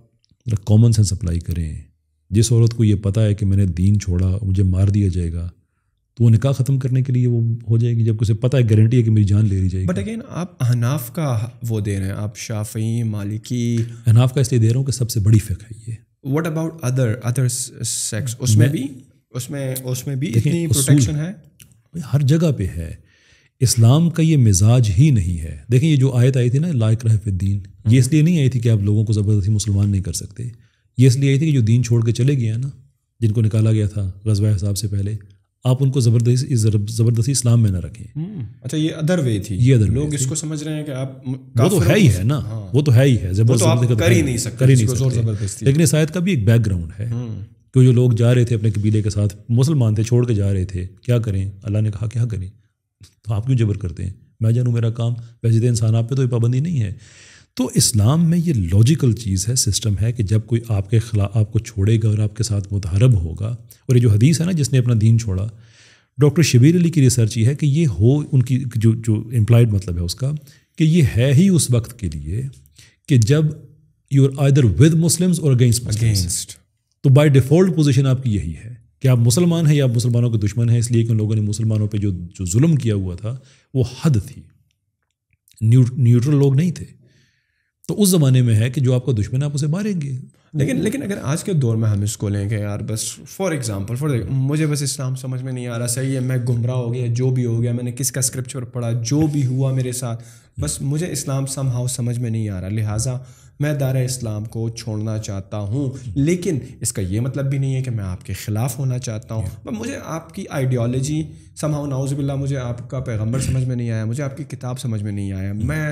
Speaker 2: कॉमन सेंस अप्लाई करें जिस औरत को ये पता है कि मैंने दीन छोड़ा मुझे मार दिया जाएगा तो वो निकाह ख़त्म करने के लिए वो हो जाएगी जब उसे पता है गारंटी है कि मेरी जान ले ली जाएगी बट अगेन
Speaker 1: आप हनाफ का वो दे रहे हैं आप शाफी मालिकी
Speaker 2: हनाफ का इसलिए दे रहा हूँ कि सबसे बड़ी फ़िक है ये what about other other sex उसमें भी
Speaker 1: उसमें उसमें भी इतनी प्रोटेक्शन है
Speaker 2: हर जगह पे है इस्लाम का ये मिजाज ही नहीं है देखें ये जो आयत आई थी ना लायक रहफीन ये हम्म। इसलिए नहीं आई थी कि आप लोगों को ज़बरदस्ती मुसलमान नहीं कर सकते ये इसलिए आई थी कि जो दीन छोड़ के चले गए हैं ना जिनको निकाला गया था रजवा हिसाब से पहले आप उनको ज़बरदस्ती ज़बरदस्ती इस्लाम में ना रखें हम्म, अच्छा ये अदर वे थी ये अदर लोग इसको
Speaker 1: समझ रहे हैं कि आप वो तो है ही है ना हाँ। वो तो है ही है जबरदस्ती तो तो कर ही नहीं सकते कर ही नहीं सकते लेकिन
Speaker 2: इस आयत का भी एक बैकग्राउंड है हम्म। कि जो लोग जा रहे थे अपने कबीले के साथ मुसलमान थे छोड़ के जा रहे थे क्या करें अल्लाह ने कहा क्या करें तो आप क्यों जबर करते हैं मैं जानूँ मेरा काम वैसे तो इंसान आप पे तो पाबंदी नहीं है तो इस्लाम में ये लॉजिकल चीज़ है सिस्टम है कि जब कोई आपके खिलाफ आपको छोड़ेगा और आपके साथ मुतहरब होगा और ये जो हदीस है ना जिसने अपना दीन छोड़ा डॉक्टर शबीर अली की रिसर्च ये है कि ये हो उनकी जो जो इम्प्लाइड मतलब है उसका कि ये है ही उस वक्त के लिए कि जब you are either with Muslims और अगेंस्ट अगेंस्ट तो बाय डिफ़ॉल्ट पोजीशन आपकी यही है कि आप मुसलमान हैं या आप मुसलमानों के दुश्मन हैं इसलिए कि उन लोगों ने मुसलमानों पे जो जो जुल्म किया हुआ था वो हद थी न्यू न्यूट्रल लोग नहीं थे तो उस ज़माने में है कि जो आपका दुश्मन है आप उसे मारेंगे लेकिन लेकिन अगर आज के
Speaker 1: दौर में हम इसको लें कि यार बस फॉर एग्जांपल फॉर मुझे बस इस्लाम समझ में नहीं आ रहा सही है मैं गुमराह हो गया जो भी हो गया मैंने किसका स्क्रिप्चर पढ़ा जो भी हुआ मेरे साथ बस मुझे इस्लाम सम हाउ समझ में नहीं आ रहा लिहाजा मैं दार इस्लाम को छोड़ना चाहता हूँ लेकिन इसका ये मतलब भी नहीं है कि मैं आपके ख़िलाफ़ होना चाहता हूँ बट मुझे आपकी आइडियोलॉजी समहाउ नाउज़बिल्ला मुझे आपका पैगम्बर समझ में नहीं आया मुझे आपकी किताब समझ में नहीं आया मैं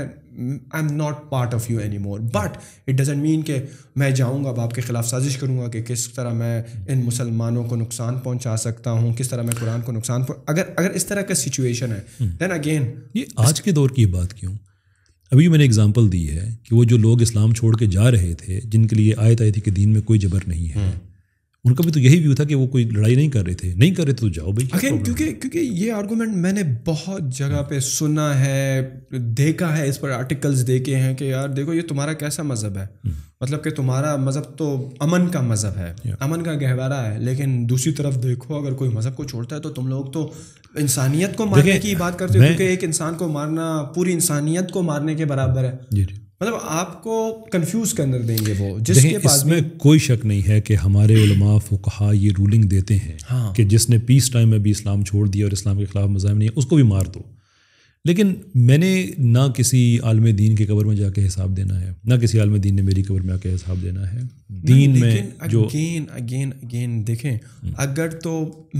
Speaker 1: I am not part of you anymore but it doesn't mean कि मैं जाऊँगा अब आपके ख़िलाफ़ साजिश करूँगा कि किस तरह मैं इन मुसलमानों को नुकसान पहुँचा सकता हूँ किस तरह मैं कुरान को नुकसान अगर अगर इस तरह का सिचुएशन है देन हम्म। अगेन ये आज
Speaker 2: के दौर की बात क्यों अभी मैंने एग्ज़ाम्पल दी है कि वो जो लोग इस्लाम छोड़ के जा रहे थे जिनके लिए आयत आई थी कि दीन में कोई जबर नहीं है हम्म। उनका भी तो यही व्यू था कि वो कोई लड़ाई नहीं कर रहे थे नहीं कर रहे थे तो जाओ भाई अगेन
Speaker 1: क्योंकि क्योंकि ये आर्गूमेंट मैंने बहुत जगह पे सुना है देखा है इस पर आर्टिकल्स देखे हैं कि यार देखो ये तुम्हारा कैसा मज़हब है हम्म। मतलब कि तुम्हारा मज़हब तो अमन का मज़हब है अमन का गहवारा है लेकिन दूसरी तरफ देखो अगर कोई मज़हब को छोड़ता है तो तुम लोग तो इंसानियत को मारने की बात करते हो क्योंकि एक इंसान को मारना पूरी इंसानियत को मारने के बराबर है मतलब आपको कंफ्यूज के अंदर देंगे वो जिसके पास इसमें
Speaker 2: कोई शक नहीं है कि हमारे उलमा फुकहा ये रूलिंग देते हैं हाँ। कि जिसने पीस टाइम में भी इस्लाम छोड़ दिया और इस्लाम के खिलाफ मजाहम नहीं है उसको भी मार दो लेकिन मैंने ना किसी आलम दीन के कबर में जाके हिसाब देना है ना किसी आलम दीन ने मेरी कबर में आके हिसाब देना है दीन में जो
Speaker 1: अगेन अगेन अगेन देखें हम्म। अगर तो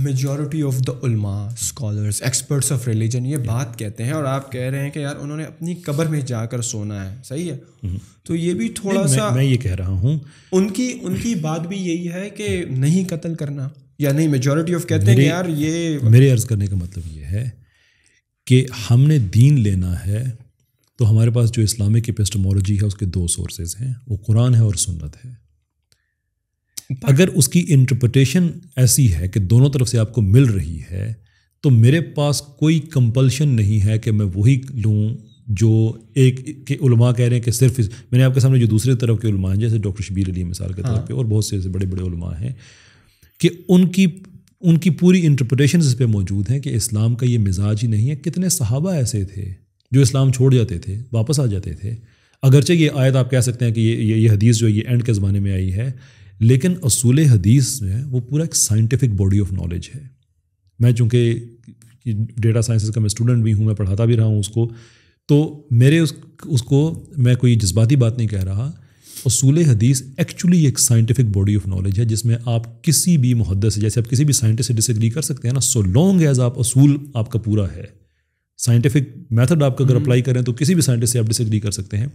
Speaker 1: मेजोरिटी ऑफ द उलमा स्कॉलर्स एक्सपर्ट्स ऑफ रिलीजन ये बात कहते हैं और आप कह रहे हैं कि यार उन्होंने अपनी कबर में जाकर सोना है सही है हम्म। तो ये भी थोड़ा सा मैं, मैं ये कह रहा हूँ उनकी उनकी बात भी यही है कि नहीं कत्ल करना या नहीं मेजोरिटी ऑफ कहते हैं यार ये मेरे अर्ज करने का
Speaker 2: मतलब ये है कि हमने दीन लेना है तो हमारे पास जो इस्लामिक एपिस्टमोलॉजी है उसके दो सोर्सेज हैं वो कुरान है और सुन्नत है अगर उसकी इंटरप्रटेशन ऐसी है कि दोनों तरफ से आपको मिल रही है तो मेरे पास कोई कंपल्शन नहीं है कि मैं वही लूँ जो एक के उलमा कह रहे हैं कि सिर्फ मैंने आपके सामने जो दूसरे तरफ के उलमा हैं जैसे डॉक्टर शबीर अली मिसाल के तौर हाँ। पे और बहुत से ऐसे बड़े बड़े उलमा हैं कि उनकी उनकी पूरी इंटरप्रटेशन इस पर मौजूद हैं कि इस्लाम का ये मिजाज ही नहीं है कितने सहाबा ऐसे थे जो इस्लाम छोड़ जाते थे वापस आ जाते थे अगरचे ये आयत आप कह सकते हैं कि ये ये, ये हदीस जो ये एंड के ज़माने में आई है लेकिन असूल हदीस जो है वो पूरा एक साइंटिफिक बॉडी ऑफ नॉलेज है मैं चूँकि डेटा साइंसिस का मैं स्टूडेंट भी हूँ मैं पढ़ाता भी रहा हूँ उसको तो मेरे उस उसको मैं कोई जज्बाती बात नहीं कह रहा असूल हदीस एक्चुअली एक साइंटिफिक बॉडी ऑफ नॉलेज है जिसमें आप किसी भी मुहदस से जैसे आप किसी भी साइंटिस्ट से डिसग्री कर सकते हैं ना सो लॉन्ग एज आप असूल आपका पूरा है साइंटिफिक मेथड आप अगर अप्लाई हम्म। करें तो किसी भी साइंटिस्ट से आप डिसग्री कर सकते हैं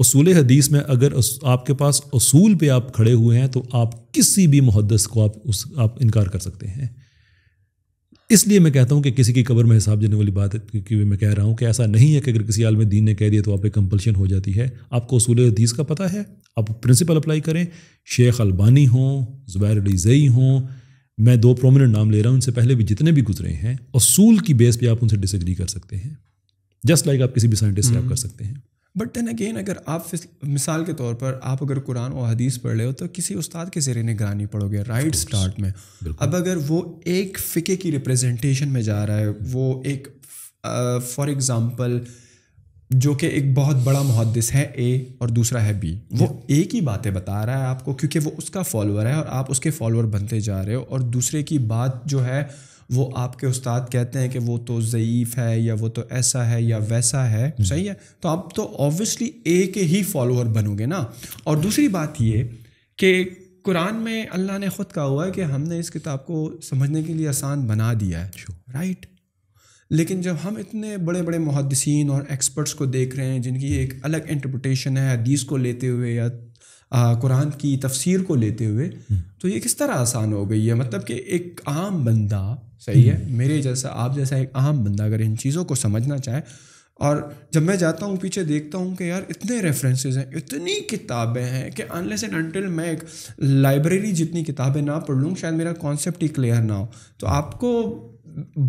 Speaker 2: असूल हदीस में अगर आपके पास असूल पे आप खड़े हुए हैं तो आप किसी भी मुहदस को आप उस आप इनकार कर सकते हैं इसलिए मैं कहता हूँ कि किसी की कबर में हिसाब देने वाली बात क्योंकि मैं कह रहा हूँ कि ऐसा नहीं है कि अगर किसी आलम दीन ने कह दिया तो आप एक कंपल्शन हो जाती है आपको असूल हदीस का पता है आप प्रिंसिपल अप्लाई करें शेख अलबानी हों जुबैर अली जई हों मैं दो प्रोमिनेंट नाम ले रहा हूँ उनसे पहले भी जितने भी गुजरे हैं असूल की बेस पर आप उनसे डिसग्री कर सकते हैं जस्ट लाइक आप किसी भी साइंटिस्ट से आप हम्म। कर सकते हैं
Speaker 1: बट देन अगेन अगर आप मिसाल के तौर पर आप अगर कुरान और हदीस पढ़ रहे हो तो किसी उस्ताद के जरिए निगरानी पढ़ोगे राइट स्टार्ट में अब अगर वो एक फ़िके की रिप्रेजेंटेशन में जा रहा है वो एक फॉर uh, एग्ज़ाम्पल जो कि एक बहुत बड़ा मुहदस है ए और दूसरा है बी वो ए की बातें बता रहा है आपको क्योंकि वो उसका फॉलोअर है और आप उसके फॉलोअर बनते जा रहे हो और दूसरे की बात जो है वो आपके उस्ताद कहते हैं कि वो तो ज़यीफ़ है या वो तो ऐसा है या वैसा है हम्म। सही है तो आप तो ऑब्वियसली एक ही फॉलोअर बनोगे ना और दूसरी बात ये कि कुरान में अल्लाह ने ख़ुद कहा हुआ है कि हमने इस किताब को समझने के लिए आसान बना दिया है राइट लेकिन जब हम इतने बड़े बड़े मुहदसिन और एक्सपर्ट्स को देख रहे हैं जिनकी एक अलग इंटरप्रटेशन है हदीस को लेते हुए या कुरान की तफसीर को लेते हुए हम्म। तो ये किस तरह आसान हो गई है मतलब कि एक आम बंदा सही है मेरे जैसा आप जैसा एक आम बंदा अगर इन चीज़ों को समझना चाहे और जब मैं जाता हूँ पीछे देखता हूँ कि यार इतने रेफरेंसेस हैं इतनी किताबें हैं कि अनलेस एंड अनटिल मैं एक लाइब्रेरी जितनी किताबें ना पढ़ लूँ शायद मेरा कॉन्सेप्ट ही क्लियर ना हो तो आपको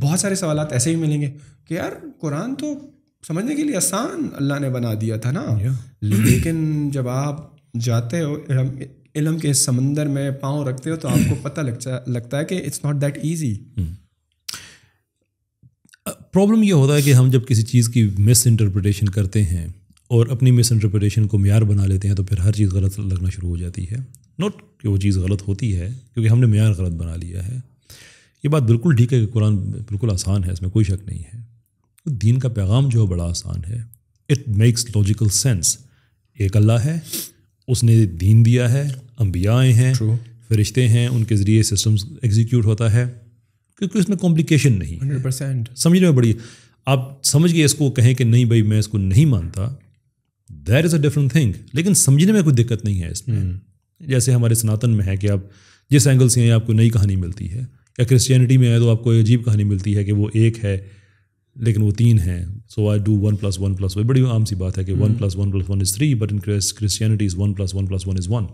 Speaker 1: बहुत सारे सवाल ऐसे ही मिलेंगे कि यार कुरान तो समझने के लिए आसान अल्लाह ने बना दिया था ना लेकिन जब आप जाते हो इलम के समंदर में पाँव रखते हो तो आपको पता लग लगता है कि it's not that easy
Speaker 2: problem यह होता है कि हम जब किसी चीज़ की मिस इंटरप्रटेशन करते हैं और अपनी मिस इंटरप्रटेशन को मैार बना लेते हैं तो फिर हर चीज़ गलत लगना शुरू हो जाती है नॉट कि वो चीज़ गलत होती है क्योंकि हमने मैार गलत बना लिया है ये बात बिल्कुल ठीक है कि कुरान बिल्कुल आसान है इसमें कोई शक नहीं है तो दीन का पैगाम जो है बड़ा आसान है इट मेक्स लॉजिकल सेंस एक अल्लाह है उसने दीन दिया है अम्बियाएँ हैं फरिश्ते हैं उनके ज़रिए सिस्टम एग्जीक्यूट होता है क्योंकि उसमें कॉम्प्लिकेशन नहीं हंड्रेड परसेंट समझ में बड़ी आप समझ गए इसको कहें कि नहीं भाई मैं इसको नहीं मानता there is a different thing लेकिन समझने में कोई दिक्कत नहीं है इसमें hmm. जैसे हमारे सनातन में है कि आप जिस एंगल से हैं आपको नई कहानी मिलती है या क्रिश्चियनिटी में है तो आपको अजीब कहानी मिलती है कि वो एक है लेकिन वो तीन हैं so I do one plus one plus one बड़ी आम सी बात है कि one plus one plus one is three but in Christianity is one plus one plus one is one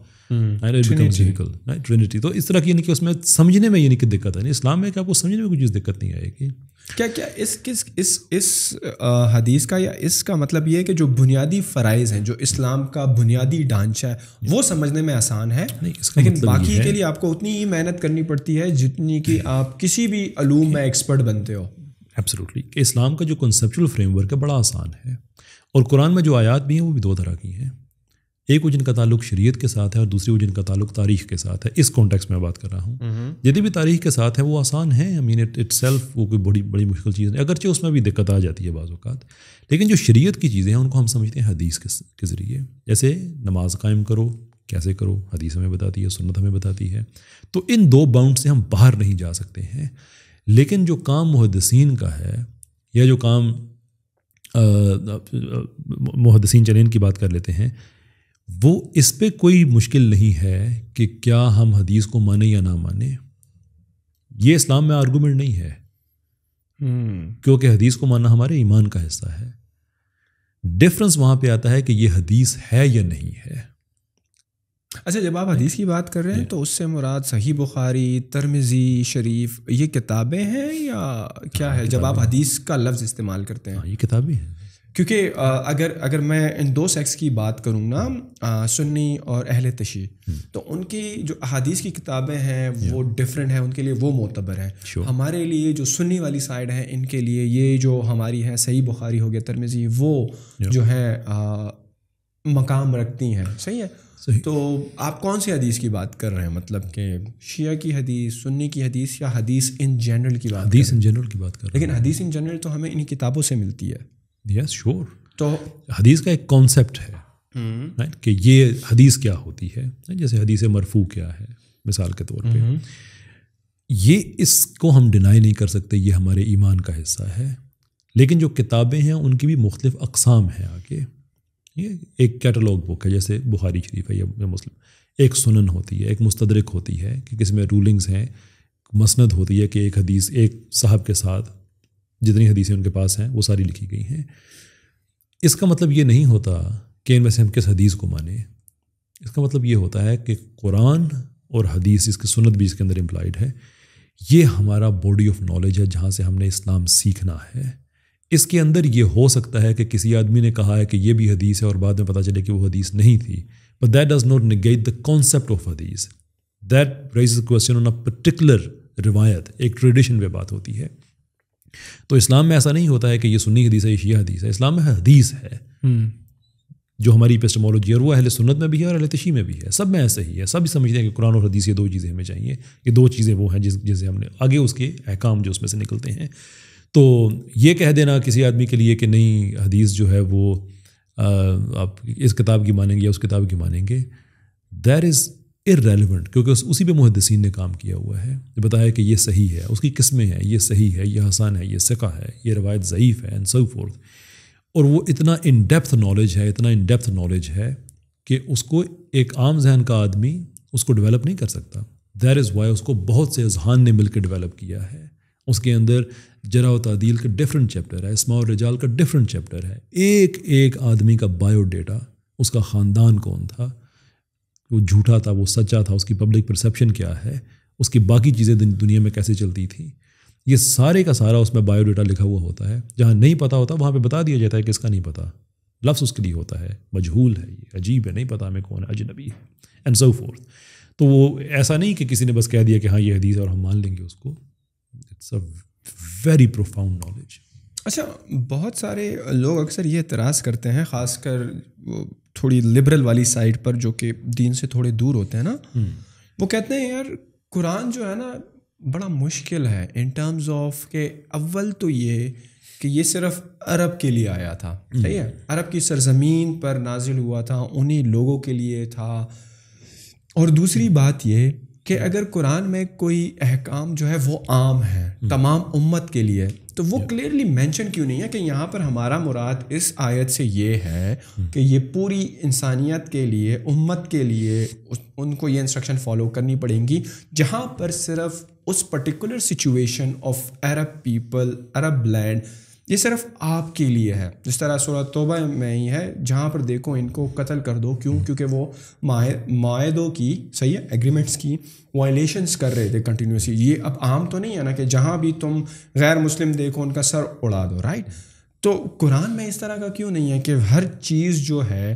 Speaker 2: trinity तो इस तरह की यानी कि उसमें समझने में यानी कि दिक्कत है इस्लाम में क्या आपको समझने में कोई चीज़ दिक्कत नहीं आएगी
Speaker 1: क्या क्या इस किस इस इस हदीस का या इसका मतलब ये है कि जो बुनियादी फ़राइज़ हैं जो इस्लाम का बुनियादी ढांचा है वो समझने में आसान है लेकिन मतलब बाकी के लिए आपको उतनी ही मेहनत करनी पड़ती है जितनी कि आप किसी भी अलूम में एक्सपर्ट बनते हो
Speaker 2: एब्सोल्युटली कि इस्लाम का जो कंसेप्चुअल फ्रेमवर्क है बड़ा आसान है और कुरान में जो आयात भी हैं वो भी दो तरह की हैं एक वो जिनका ताल्लुक शरीयत के साथ है और दूसरी वो जिनका ताल्लुक तारीख के साथ है इस कॉन्टेक्स्ट में बात कर रहा हूँ हम्म। यदि भी तारीख के साथ है वो आसान है I mean it itself वो कोई बड़ी बड़ी मुश्किल चीज़ नहीं अगरचे उसमें भी दिक्कत आ जाती है बाज़ात लेकिन जो शरीयत की चीज़ें हैं उनको हम समझते हैं हदीस के, के ज़रिए जैसे नमाज कायम करो कैसे करो हदीस हमें बताती है सुन्नत हमें बताती है तो इन दो बाउंड से हम बाहर नहीं जा सकते हैं लेकिन जो काम मुहदसिन का है या जो काम मुहदसिन चलेन की बात कर लेते हैं वो इस पर कोई मुश्किल नहीं है कि क्या हम हदीस को माने या ना माने ये इस्लाम में आर्गूमेंट नहीं है हम्म। क्योंकि हदीस को मानना हमारे ईमान का हिस्सा है डिफरेंस वहाँ पे आता है कि ये हदीस है या नहीं है
Speaker 1: अच्छा जब आप हदीस की बात कर रहे हैं तो उससे मुराद सही बुखारी तरमिजी शरीफ ये किताबें हैं या क्या हाँ, है जब आप हदीस का लफ्ज़ इस्तेमाल करते हैं हाँ, ये किताबें हैं क्योंकि अगर अगर मैं इन दो सेक्स की बात करूँ ना सुन्नी और अहल तशी हम्म। तो उनकी जो हदीस की किताबें हैं वो डिफरेंट हैं उनके लिए वो मोतबर हैं हमारे लिए जो सुन्नी वाली साइड है इनके लिए ये जो हमारी है सही बुखारी हो गया तरमिजी वो जो है मकाम रखती हैं सही है तो आप कौन सी हदीस की बात कर रहे हैं मतलब कि शिया की हदीस सुन्नी की हदीस या हदीस इन जनरल की बात हदीस इन जनरल की बात कर लेकिन हदीस
Speaker 2: इन जनरल तो हमें इन्हीं किताबों से मिलती है यस श्योर तो हदीस का एक कॉन्सेप्ट है राइट हम्म। कि ये हदीस क्या होती है जैसे हदीस मरफू क्या है मिसाल के तौर पे हम्म। ये इसको हम डिनाई नहीं कर सकते ये हमारे ईमान का हिस्सा है लेकिन जो किताबें हैं उनकी भी मुख्तफ अकसाम हैं आगे ठीक है एक कैटलॉग बुक है जैसे बुखारी शरीफ है या मुस्लिम एक सुनन होती है एक मुस्तदरक होती है कि किसी में रूलिंग्स हैं मसंद होती है कि एक हदीस एक साहब के साथ जितनी हदीसें उनके पास हैं वो सारी लिखी गई हैं इसका मतलब ये नहीं होता कि इनमें से हम किस हदीस को माने इसका मतलब ये होता है कि कुरान और हदीस इसकी सुनत भी इसके अंदर इम्प्लाइड है ये हमारा बॉडी ऑफ नॉलेज है जहाँ से हमने इस्लाम सीखना है इसके अंदर ये हो सकता है कि किसी आदमी ने कहा है कि ये भी हदीस है और बाद में पता चले कि वो हदीस नहीं थी but that does not negate the concept of हदीस that raise question on a particular रिवायत एक ट्रेडिशन पे बात होती है तो इस्लाम में ऐसा नहीं होता है कि ये सुन्नी हदीस है ये शिया हदीस है इस्लाम में हदीस है हम्म। जो हमारी पेस्टमोलॉजी है वो अहले सुन्नत में भी है और अहले तशी में भी है सब में ऐसे ही है सब समझते हैं कि कुरान और हदीस ये दो चीज़ें हमें चाहिए ये दो चीज़ें वो हैं जिस जैसे हमने आगे उसके अहकाम जो उसमें से निकलते हैं तो ये कह देना किसी आदमी के लिए कि नहीं हदीस जो है वो आप इस किताब की मानेंगे या उस किताब की मानेंगे दैर इज़ इरेलीवेंट क्योंकि उस उसी पे मुहदसिन ने काम किया हुआ है बताया कि ये सही है उसकी किस्में हैं ये सही है ये हसन है ये सिका है ये रवायत ज़यीफ़ है एंड सो फोर्थ और वो इतना इन डेप्थ नॉलेज है इतना इन डेप्थ नॉलेज है कि उसको एक आम जहन का आदमी उसको डेवलप नहीं कर सकता दैर इज़ वाई उसको बहुत से अजहान ने मिलकर डेवलप किया है उसके अंदर जरा तदील का डिफरेंट चैप्टर है इसमा और रजाल का डिफरेंट चैप्टर है एक एक आदमी का बायोडेटा उसका ख़ानदान कौन था वो झूठा था वो सच्चा था उसकी पब्लिक परसेप्शन क्या है उसकी बाकी चीज़ें दुनिया में कैसे चलती थी ये सारे का सारा उसमें बायोडेटा लिखा हुआ होता है जहाँ नहीं पता होता वहाँ पर बता दिया जाता है कि इसका नहीं पता लफ्स उसके लिए होता है मजहूल है ये अजीब है नहीं पता हमें कौन है अजनबी है एंड सो फोर्थ तो वो ऐसा नहीं कि किसी ने बस कह दिया कि हाँ ये हदीस और हम मान लेंगे उसको it's a very profound knowledge
Speaker 1: अच्छा बहुत सारे लोग अक्सर ये एतराज़ करते हैं ख़ासकर थोड़ी लिबरल वाली साइड पर जो कि दीन से थोड़े दूर होते हैं ना हम्म। वो कहते हैं यार कुरान जो है ना बड़ा मुश्किल है इन टर्म्स ऑफ के अव्वल तो ये कि ये सिर्फ अरब के लिए आया था हम्म। सही है अरब की सरजमीन पर नाजिल हुआ था उन्हीं लोगों के लिए था और दूसरी बात ये कि हम्म। अगर कुरान में कोई अहकाम जो है वो आम है हम्म। तमाम उम्मत के लिए तो वो क्लियरली मेंशन क्यों नहीं है कि यहाँ पर हमारा मुराद इस आयत से ये है हम्म। कि ये पूरी इंसानियत के लिए उम्मत के लिए उनको ये इंस्ट्रक्शन फॉलो करनी पड़ेंगी जहाँ पर सिर्फ उस particular situation of Arab people Arab land ये सिर्फ आपके लिए है जिस तरह सूरह तोबा में ही है जहाँ पर देखो इनको कत्ल कर दो क्यों क्योंकि वो माहदों की सही है एग्रीमेंट्स की वायलेशंस कर रहे थे कंटिन्यूसली ये अब आम तो नहीं है ना कि जहाँ भी तुम गैर मुस्लिम देखो उनका सर उड़ा दो राइट तो कुरान में इस तरह का क्यों नहीं है कि हर चीज़ जो है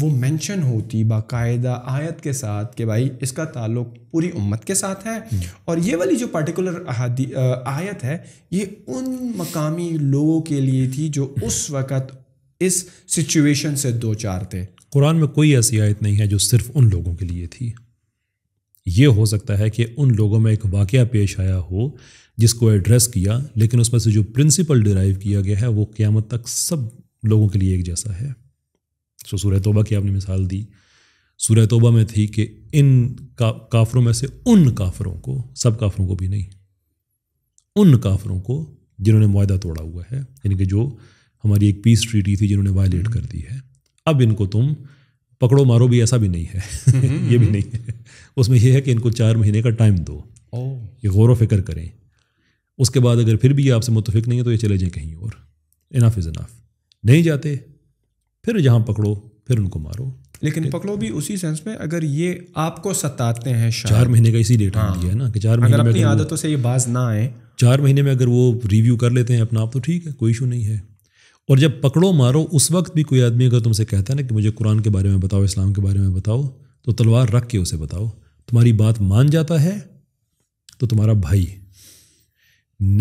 Speaker 1: वो मेंशन होती बाकायदा आयत के साथ कि भाई इसका ताल्लुक पूरी उम्मत के साथ है हम्म। और ये वाली जो पर्टिकुलर आयत है ये उन मकामी लोगों के लिए थी जो उस वक़्त इस सिचुएशन से दो चार थे
Speaker 2: कुरान में कोई ऐसी आयत नहीं है जो सिर्फ उन लोगों के लिए थी ये हो सकता है कि उन लोगों में एक वाक़ पेश आया हो जिसको एड्रेस किया लेकिन उसमें से जो प्रिंसिपल डिराइव किया गया है वो क़्यामत तक सब लोगों के लिए एक जैसा है सो सूर तोबा की आपने मिसाल दी सूर तोबा में थी कि इन का, काफरों में से उन काफरों को सब काफरों को भी नहीं उन काफरों को जिन्होंने माहदा तोड़ा हुआ है यानी कि जो हमारी एक पीस ट्रीटी थी जिन्होंने वायलेट हम्म। कर दी है अब इनको तुम पकड़ो मारो भी ऐसा भी नहीं है हम्म। ये भी नहीं है उसमें यह है कि इनको चार महीने का टाइम दो ये गौर फिक्र करें उसके बाद अगर फिर भी ये आपसे मुतफिक नहीं है तो ये चले जाएँ कहीं और इनाफ इज़ इनाफ नहीं जाते फिर जहाँ पकड़ो फिर उनको मारो
Speaker 1: लेकिन पकड़ो भी उसी सेंस में अगर ये आपको सताते हैं चार महीने
Speaker 2: का इसी डेटा हाँ। दिया है ना कि चार महीने में अपनी आदतों
Speaker 1: से ये बाज ना आए
Speaker 2: चार महीने में अगर वो रिव्यू कर लेते हैं अपना आप तो ठीक है कोई इशू नहीं है और जब पकड़ो मारो उस वक्त भी कोई आदमी अगर तुमसे कहता है ना कि मुझे कुरान के बारे में बताओ इस्लाम के बारे में बताओ तो तलवार रख के उसे बताओ तुम्हारी बात मान जाता है तो तुम्हारा भाई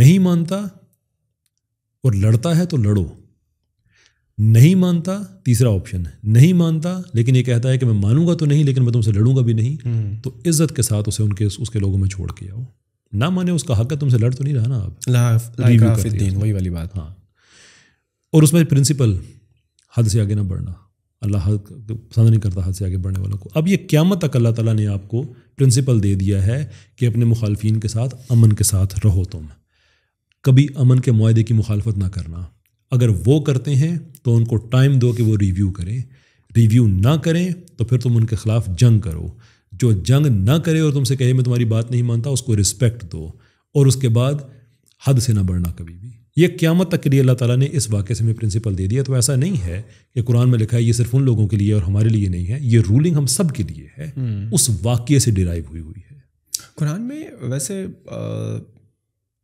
Speaker 2: नहीं मानता और लड़ता है तो लड़ो नहीं मानता तीसरा ऑप्शन है नहीं मानता लेकिन ये कहता है कि मैं मानूंगा तो नहीं लेकिन मैं तुमसे लड़ूंगा भी नहीं हम्म। तो इज्जत के साथ उसे उनके उसके लोगों में छोड़ के आओ ना माने उसका हक है तुमसे लड़ तो नहीं रहा ना आप वही वाली बात हाँ और उसमें प्रिंसिपल हद से आगे ना बढ़ना अल्लाह हद पसंद नहीं करता हद से आगे बढ़ने वालों को अब ये क्यामत तक अल्लाह ताला ने आपको प्रिंसिपल दे दिया है कि अपने मुखालफी के साथ अमन के साथ रहो तुम कभी अमन के माहे की मुखालफत ना करना अगर वो करते हैं तो उनको टाइम दो कि वो रिव्यू करें रिव्यू ना करें तो फिर तुम उनके ख़िलाफ़ जंग करो जो जंग ना करे और तुमसे कहे मैं तुम्हारी बात नहीं मानता उसको रिस्पेक्ट दो और उसके बाद हद से ना बढ़ना कभी भी ये क्यामत तक के लिए अल्लाह ताला ने इस वाक्य से हमें प्रिंसिपल दे दिया तो ऐसा नहीं है कि कुरान में लिखा है ये सिर्फ उन लोगों के लिए और हमारे लिए नहीं है ये रूलिंग हम सब के लिए है हम्म। उस वाक्य से डिराइव हुई हुई है
Speaker 1: कुरान में वैसे आ,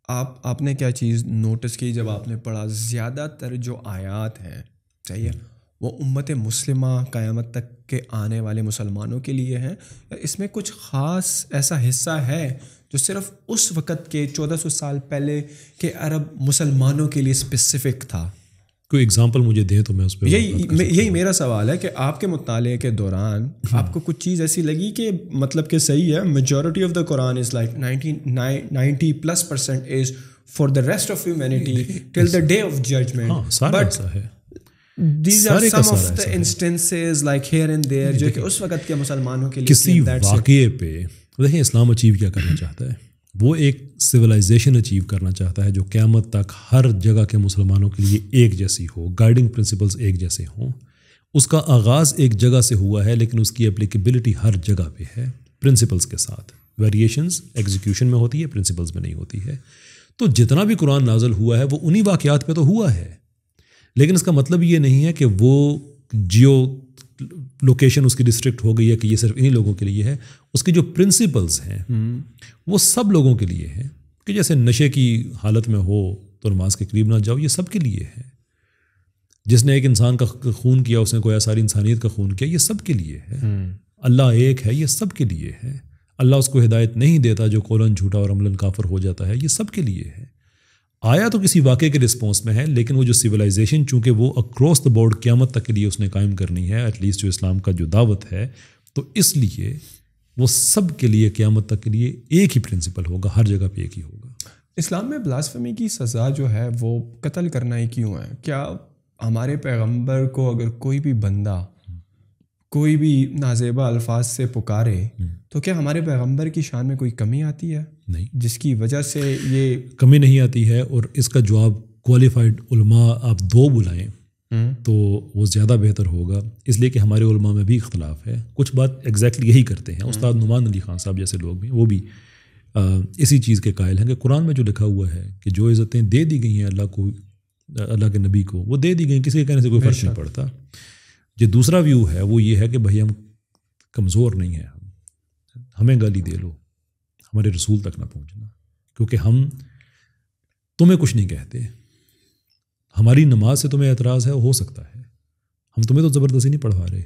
Speaker 1: आप आपने क्या चीज़ नोटिस की जब आपने पढ़ा ज़्यादातर जो आयात हैं चाहिए हम्म। वो उम्मत मुस्लिमा क़यामत तक के आने वाले मुसलमानों के लिए हैं इसमें कुछ ख़ास ऐसा हिस्सा है जो सिर्फ उस वक़्त के 1400 साल पहले के अरब मुसलमानों
Speaker 2: के लिए स्पेसिफ़िक था कोई एग्जाम्पल मुझे दें तो मैं उस पर
Speaker 1: यही यही मेरा सवाल है कि आपके मुताले के दौरान हम्म। आपको कुछ चीज़ ऐसी लगी कि मतलब कि सही है majority of the Quran is like ninety plus percent is for the rest of humanity till the day of judgement but These उस वक्त के मुसलमानों के लिए किसी वाकये पे
Speaker 2: देखिए इस्लाम अचीव क्या करना चाहता है वो एक सिविलाइजेशन अचीव करना चाहता है जो क़्यामत तक हर जगह के मुसलमानों के लिए एक जैसी हो गाइडिंग प्रिंसिपल्स एक जैसे हों उसका आगाज़ एक जगह से हुआ है लेकिन उसकी अप्लीकेबिलिटी हर जगह पे है प्रिंसिपल्स के साथ वेरिएशंस एग्जीक्यूशन में होती है प्रिंसिपल्स में नहीं होती है तो जितना भी कुरान नाजल हुआ है वो उन्हीं वाक़ात पर तो हुआ है लेकिन इसका मतलब ये नहीं है कि वो जियो लोकेशन उसकी डिस्ट्रिक्ट हो गई है कि ये सिर्फ इन्हीं लोगों के लिए है उसके जो प्रिंसिपल्स हैं हम्म। वो सब लोगों के लिए हैं कि जैसे नशे की हालत में हो तो नमाज के करीब ना जाओ ये सब के लिए है जिसने एक इंसान का खून किया उसने कोई सारी इंसानियत का खून किया ये सब के लिए है हम्म। अल्लाह एक है ये सब के लिए है अल्लाह उसको हिदायत नहीं देता जो कौलन झूठा और अमलन काफर हो जाता है ये सब के लिए है आया तो किसी वाक़े के रिस्पॉन्स में है लेकिन वो जो सिविलाइजेशन चूंकि वो अक्रॉस द बोर्ड क्यामत तक के लिए उसने कायम करनी है एटलीस्ट जो इस्लाम का जो दावत है तो इसलिए वो सब के लिए क्यामत तक के लिए एक ही प्रिंसिपल होगा हर जगह पे एक ही होगा
Speaker 1: इस्लाम में ब्लासफमी की सज़ा जो है वो कत्ल करना ही क्यों है क्या हमारे पैगम्बर को अगर कोई भी बंदा कोई भी नाजेबा अल्फाज से पुकारे हम्म। तो क्या हमारे पैगम्बर की शान में कोई
Speaker 2: कमी आती है नहीं जिसकी वजह से ये कमी नहीं आती है और इसका जवाब क्वालिफाइड उलमा आप दो बुलाएं हम्म। तो वो ज़्यादा बेहतर होगा इसलिए कि हमारे उलमा में भी इख्तलाफ है कुछ बात एग्जैक्टली यही करते हैं हम्म। उस्ताद नुमान अली खान साहब जैसे लोग भी वो भी आ, इसी चीज़ के कायल हैं कि कुरान में जो लिखा हुआ है कि जो इज़्ज़तें दे दी गई हैं अल्लाह को अल्लाह के नबी को वो दे दी गई किसी के कहने से कोई फ़र्क नहीं पड़ता जो दूसरा व्यू है वो ये है कि भाई हम कमज़ोर नहीं हैं हमें गाली दे लो हमारे रसूल तक ना पहुँचना क्योंकि हम तुम्हें कुछ नहीं कहते हमारी नमाज से तुम्हें एतराज़ है हो सकता है हम तुम्हें तो ज़बरदस्ती नहीं पढ़वा रहे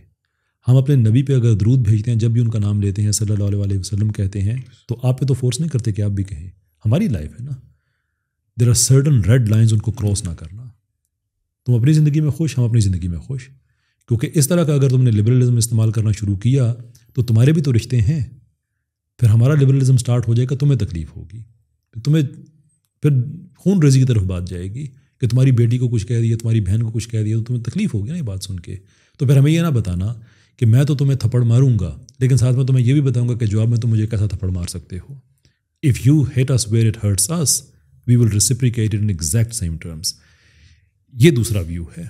Speaker 2: हम अपने नबी पे अगर दरूद भेजते हैं जब भी उनका नाम लेते हैं सल्लल्लाहु अलैहि वसल्लम कहते हैं तो आप पे तो फोर्स नहीं करते कि आप भी कहें हमारी लाइफ है ना there are certain red lines उनको क्रॉस ना करना तुम अपनी ज़िंदगी में खुश हम अपनी ज़िंदगी में खुश क्योंकि इस तरह का अगर तुमने लिबरलिज्म इस्तेमाल करना शुरू किया तो तुम्हारे भी तो रिश्ते हैं फिर हमारा लिबरलिज्म स्टार्ट हो जाएगा तुम्हें तकलीफ होगी तुम्हें फिर खून रेजी की तरफ बात जाएगी कि तुम्हारी बेटी को कुछ कह दिया तुम्हारी बहन को कुछ कह दिया तो तुम्हें तकलीफ होगी ना ये बात सुन के तो फिर हमें यह ना बताना कि मैं तो तुम्हें थप्पड़ मारूंगा लेकिन साथ में तुम्हें यह भी बताऊंगा कि जवाब में तुम मुझे कैसा थप्पड़ मार सकते हो if you hate us where it hurts us we will reciprocate in exact same terms ये दूसरा व्यू है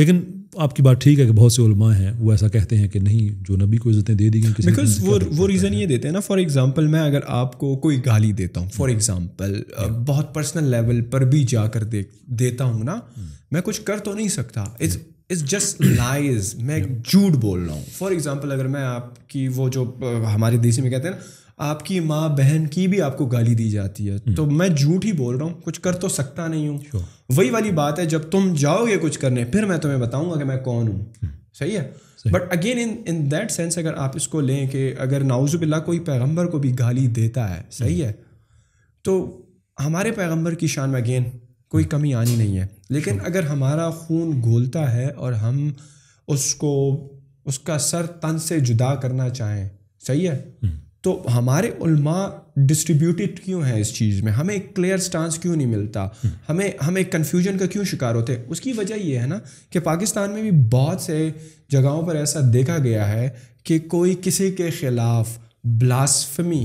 Speaker 2: लेकिन आपकी बात ठीक है कि बहुत से उलमा हैं वो ऐसा कहते हैं कि नहीं जो नबी को इज्जतें दे दी गई बिकॉज
Speaker 1: वो वो रीज़न ये देते हैं ना फॉर एग्जांपल मैं अगर आपको कोई गाली देता हूँ फॉर एग्जांपल बहुत पर्सनल लेवल पर भी जाकर दे देता हूँ ना hmm. मैं कुछ कर तो नहीं सकता इट्स इट्स जस्ट लाइज मैं झूठ बोल रहा हूँ फॉर एग्जाम्पल अगर मैं आपकी वो जो हमारे देसी में कहते हैं ना आपकी माँ बहन की भी आपको गाली दी जाती है हम्म। तो मैं झूठ ही बोल रहा हूँ कुछ कर तो सकता नहीं हूँ वही वाली बात है जब तुम जाओगे कुछ करने फिर मैं तुम्हें बताऊँगा कि मैं कौन हूँ हम्म। सही है but again in in that sense अगर आप इसको लें कि अगर नाउजुबिल्ला कोई पैगम्बर को भी गाली देता है सही है तो हमारे पैगम्बर की शान में अगेन कोई हम्म। कमी आनी नहीं है लेकिन अगर हमारा खून घोलता है और हम उसको उसका सर तन से जुदा करना चाहें सही है तो हमारे उलमा डिस्ट्रीब्यूटेड क्यों है इस चीज़ में हमें एक क्लियर स्टांस क्यों नहीं मिलता हमें हमें कन्फ्यूजन का क्यों शिकार होते उसकी वजह यह है ना कि पाकिस्तान में भी बहुत से जगहों पर ऐसा देखा गया है कि कोई किसी के ख़िलाफ़ ब्लास्फमी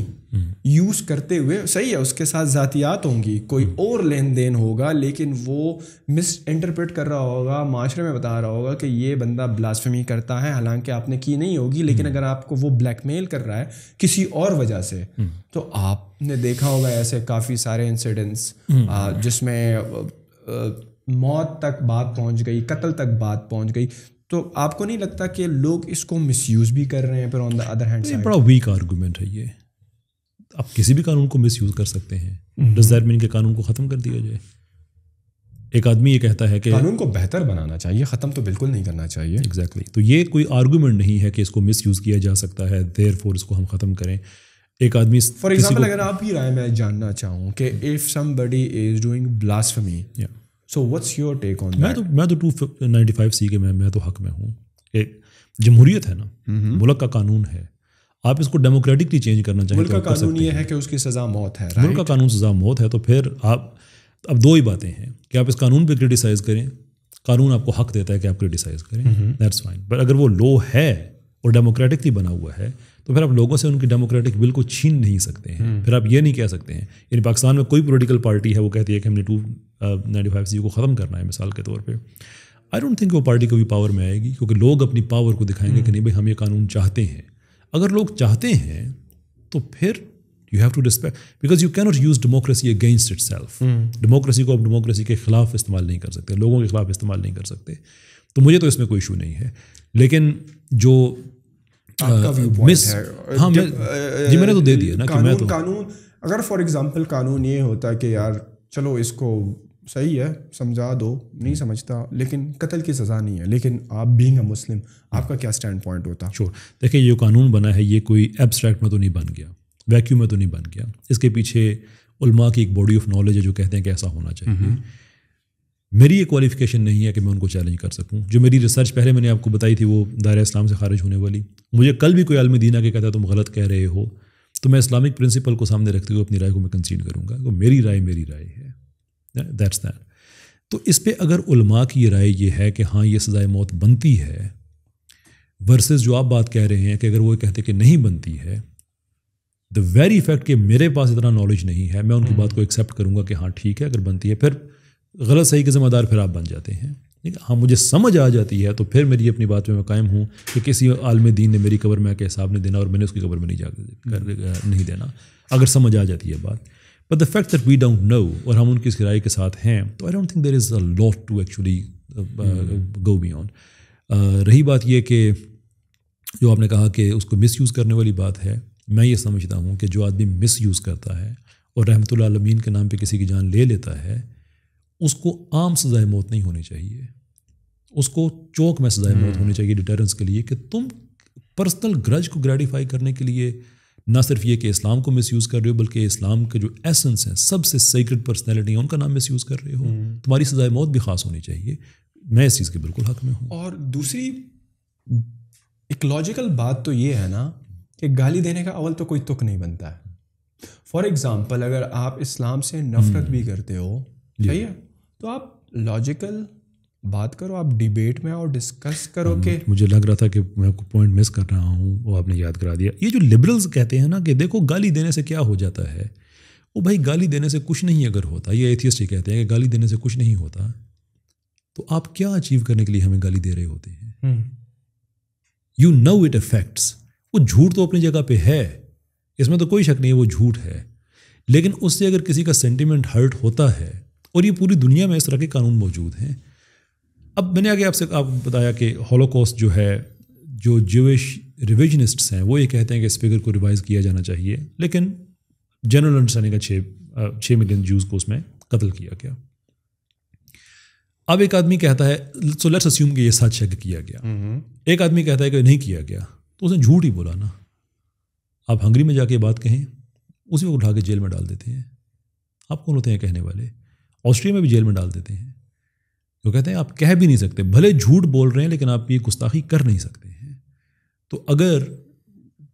Speaker 1: यूज hmm. करते हुए सही है उसके साथ जातियात होंगी कोई hmm. और लेन देन होगा लेकिन वो मिस इंटरप्रेट कर रहा होगा माशरे में बता रहा होगा कि ये बंदा ब्लास्फमी करता है हालांकि आपने की नहीं होगी लेकिन hmm. अगर आपको वो ब्लैकमेल कर रहा है किसी और वजह से तो आपने देखा होगा ऐसे काफ़ी सारे इंसिडेंट्स जिसमें मौत तक बात पहुंच गई कत्ल तक बात पहुंच गई तो आपको नहीं लगता कि
Speaker 2: लोग इसको मिस भी कर रहे हैं फिर on the other hand side बड़ा वीक आर्गूमेंट है ये आप किसी भी कानून को मिस कर सकते हैं डज मीन के कानून को ख़त्म कर दिया जाए एक आदमी ये कहता है कि कानून को
Speaker 1: बेहतर बनाना चाहिए ख़त्म तो बिल्कुल नहीं करना चाहिए एग्जैक्टली
Speaker 2: exactly. तो ये कोई आर्गूमेंट नहीं है कि इसको मिस किया जा सकता है देर फोर इसको हम ख़त्म करें एक आदमी फॉर एग्जाम्पल अगर
Speaker 1: आप ही राय मैं जानना चाहूँ
Speaker 2: कि if somebody is doing blasphemy
Speaker 1: so what's your take on मैं तो
Speaker 2: मैं तो टू नाइनटी फाइव सी के मैं मैं तो हक में हूँ जमहूरियत है ना मुल्क का कानून है आप इसको डेमोक्रेटिकली चेंज करना चाहिए मुल्क तो का कानून
Speaker 1: ये है कि उसकी सज़ा मौत है मुल्क का
Speaker 2: कानून सज़ा मौत है तो फिर आप अब दो ही बातें हैं कि आप इस कानून पे क्रिटिसाइज़ करें कानून आपको हक देता है कि आप क्रिटिसाइज़ करें दैट्स फाइन बट अगर वो लॉ है और डेमोक्रेटिकली बना हुआ है तो फिर आप लोगों से उनकी डेमोक्रेटिक विल को छीन नहीं सकते हैं हम्म। फिर आप ये नहीं कह सकते हैं यानी पाकिस्तान में कोई पोलिटिकल पार्टी है वो कहती है कि हमने टू नाइन्टी फाइव सी को ख़त्म करना है मिसाल के तौर पर आई डोंट थिंक वो पार्टी कभी पावर में आएगी क्योंकि लोग अपनी पावर को दिखाएंगे हम्म। कि नहीं भाई हम ये कानून चाहते हैं अगर लोग चाहते हैं तो फिर you have to respect because you cannot use democracy against itself democracy को आप डेमोक्रेसी के खिलाफ इस्तेमाल नहीं कर सकते लोगों के खिलाफ इस्तेमाल नहीं कर सकते तो मुझे तो इसमें कोई इशू नहीं है लेकिन जो हाँ, तो तो-
Speaker 1: अगर फॉर एग्जाम्पल कानून ये होता कि यार चलो इसको सही है समझा दो नहीं समझता लेकिन कत्ल की सज़ा नहीं है लेकिन आप बींग अ मुस्लिम आपका
Speaker 2: क्या स्टैंड पॉइंट होता श्योर देखिए ये कानून बना है ये कोई एब्स्ट्रैक्ट में तो नहीं बन गया वैक्यूम में तो नहीं बन गया इसके पीछे उलमा की एक बॉडी ऑफ नॉलेज है जो कहते हैं कि ऐसा होना चाहिए मेरी ये क्वालिफिकेशन नहीं है कि मैं उनको चैलेंज कर सकूं जो मेरी रिसर्च पहले मैंने आपको बताई थी वो दायरा इस्लाम से खारिज होने वाली मुझे कल भी कोई आलम दीना के कहता तुम गलत कह रहे हो तो मैं इस्लामिक प्रिंसिपल को सामने रखते हुए अपनी राय को मैं कंसीड करूँगा तो मेरी राय मेरी राय है दैट्स दैट तो इस पर अगर उलमा की राय ये है कि हाँ ये सज़ाए मौत बनती है वर्सेज जो आप बात कह रहे हैं कि अगर वो कहते कि नहीं बनती है द वेरी फैक्ट कि मेरे पास इतना नॉलेज नहीं है मैं उनकी हम्म। बात को एक्सेप्ट करूँगा कि हाँ ठीक है अगर बनती है फिर गलत सही के ज़िम्मेदार फिर आप बन जाते हैं ठीक है हाँ मुझे समझ आ जाती है तो फिर मेरी अपनी बात में मैं कायम हूँ कि किसी आलम दीन ने मेरी कबर में आके हिसाब नहीं देना और मैंने उसकी कबर में नहीं जा कर नहीं देना अगर समझ आ जाती है बात but the fact that we don't know और हम उनकी किराए के साथ हैं तो I don't think there is a lot to actually go be on रही बात यह कि जो आपने कहा कि उसको मिस यूज़ करने वाली बात है मैं ये समझता हूँ कि जो आदमी मिस यूज़ करता है और रहमत के नाम पर किसी की जान ले लेता है उसको आम सजाए मौत नहीं होनी चाहिए उसको चौक में सजाए मौत हम्म। होनी चाहिए डिटरेंस के लिए कि तुम पर्सनल ग्रज को ग्रेटिफाई करने के लिए ना सिर्फ ये कि इस्लाम को मिसयूज़ कर रहे हो बल्कि इस्लाम के जो एसेंस हैं सबसे सीक्रेट पर्सनैलिटी है उनका नाम मिसयूज़ कर रहे हो हम्म। तुम्हारी सजाए मौत भी खास होनी चाहिए मैं इस चीज़ के बिल्कुल हक में हूँ
Speaker 1: और दूसरी एक लॉजिकल बात तो ये है ना कि गाली देने का अवल तो कोई तुक नहीं बनता है फॉर एग्ज़ाम्पल अगर आप इस्लाम से नफरत हम्म। भी करते हो सही है तो
Speaker 2: आप लॉजिकल बात करो आप डिबेट में आओ डिस्कस करो कि मुझे लग रहा था कि मैं पॉइंट मिस कर रहा हूँ वो आपने याद करा दिया ये जो लिबरल्स कहते हैं ना कि देखो गाली देने से क्या हो जाता है वो भाई गाली देने से कुछ नहीं अगर होता ये एथियस्ट कहते हैं कि गाली देने से कुछ नहीं होता तो आप क्या अचीव करने के लिए हमें गाली दे रहे होते हैं यू नो इट अफेक्ट्स वो झूठ तो अपनी जगह पे है इसमें तो कोई शक नहीं है वो झूठ है लेकिन उससे अगर किसी का सेंटिमेंट हर्ट होता है और ये पूरी दुनिया में इस तरह के कानून मौजूद हैं अब मैंने आगे आपसे आप बताया कि हॉलोकॉस्ट जो है जो जोश रिविजनिस्ट्स हैं वो ये कहते हैं कि इस फिगर को रिवाइज़ किया जाना चाहिए लेकिन जनरल अंडरस्टैंडिंग का छः छः मिलियन जूस को उसमें कत्ल किया गया अब एक आदमी कहता है सो लेट्स अस्यूम कि ये सच है कि किया गया हम्म। एक आदमी कहता है कि नहीं किया गया तो उसने झूठ ही बोला ना आप हंगरी में जाके बात कहें उसी को उठा के जेल में डाल देते हैं आप कौन होते हैं कहने वाले ऑस्ट्रिया में भी जेल में डाल देते हैं तो कहते हैं आप कह भी नहीं सकते भले झूठ बोल रहे हैं लेकिन आप ये गुस्ताखी कर नहीं सकते हैं तो अगर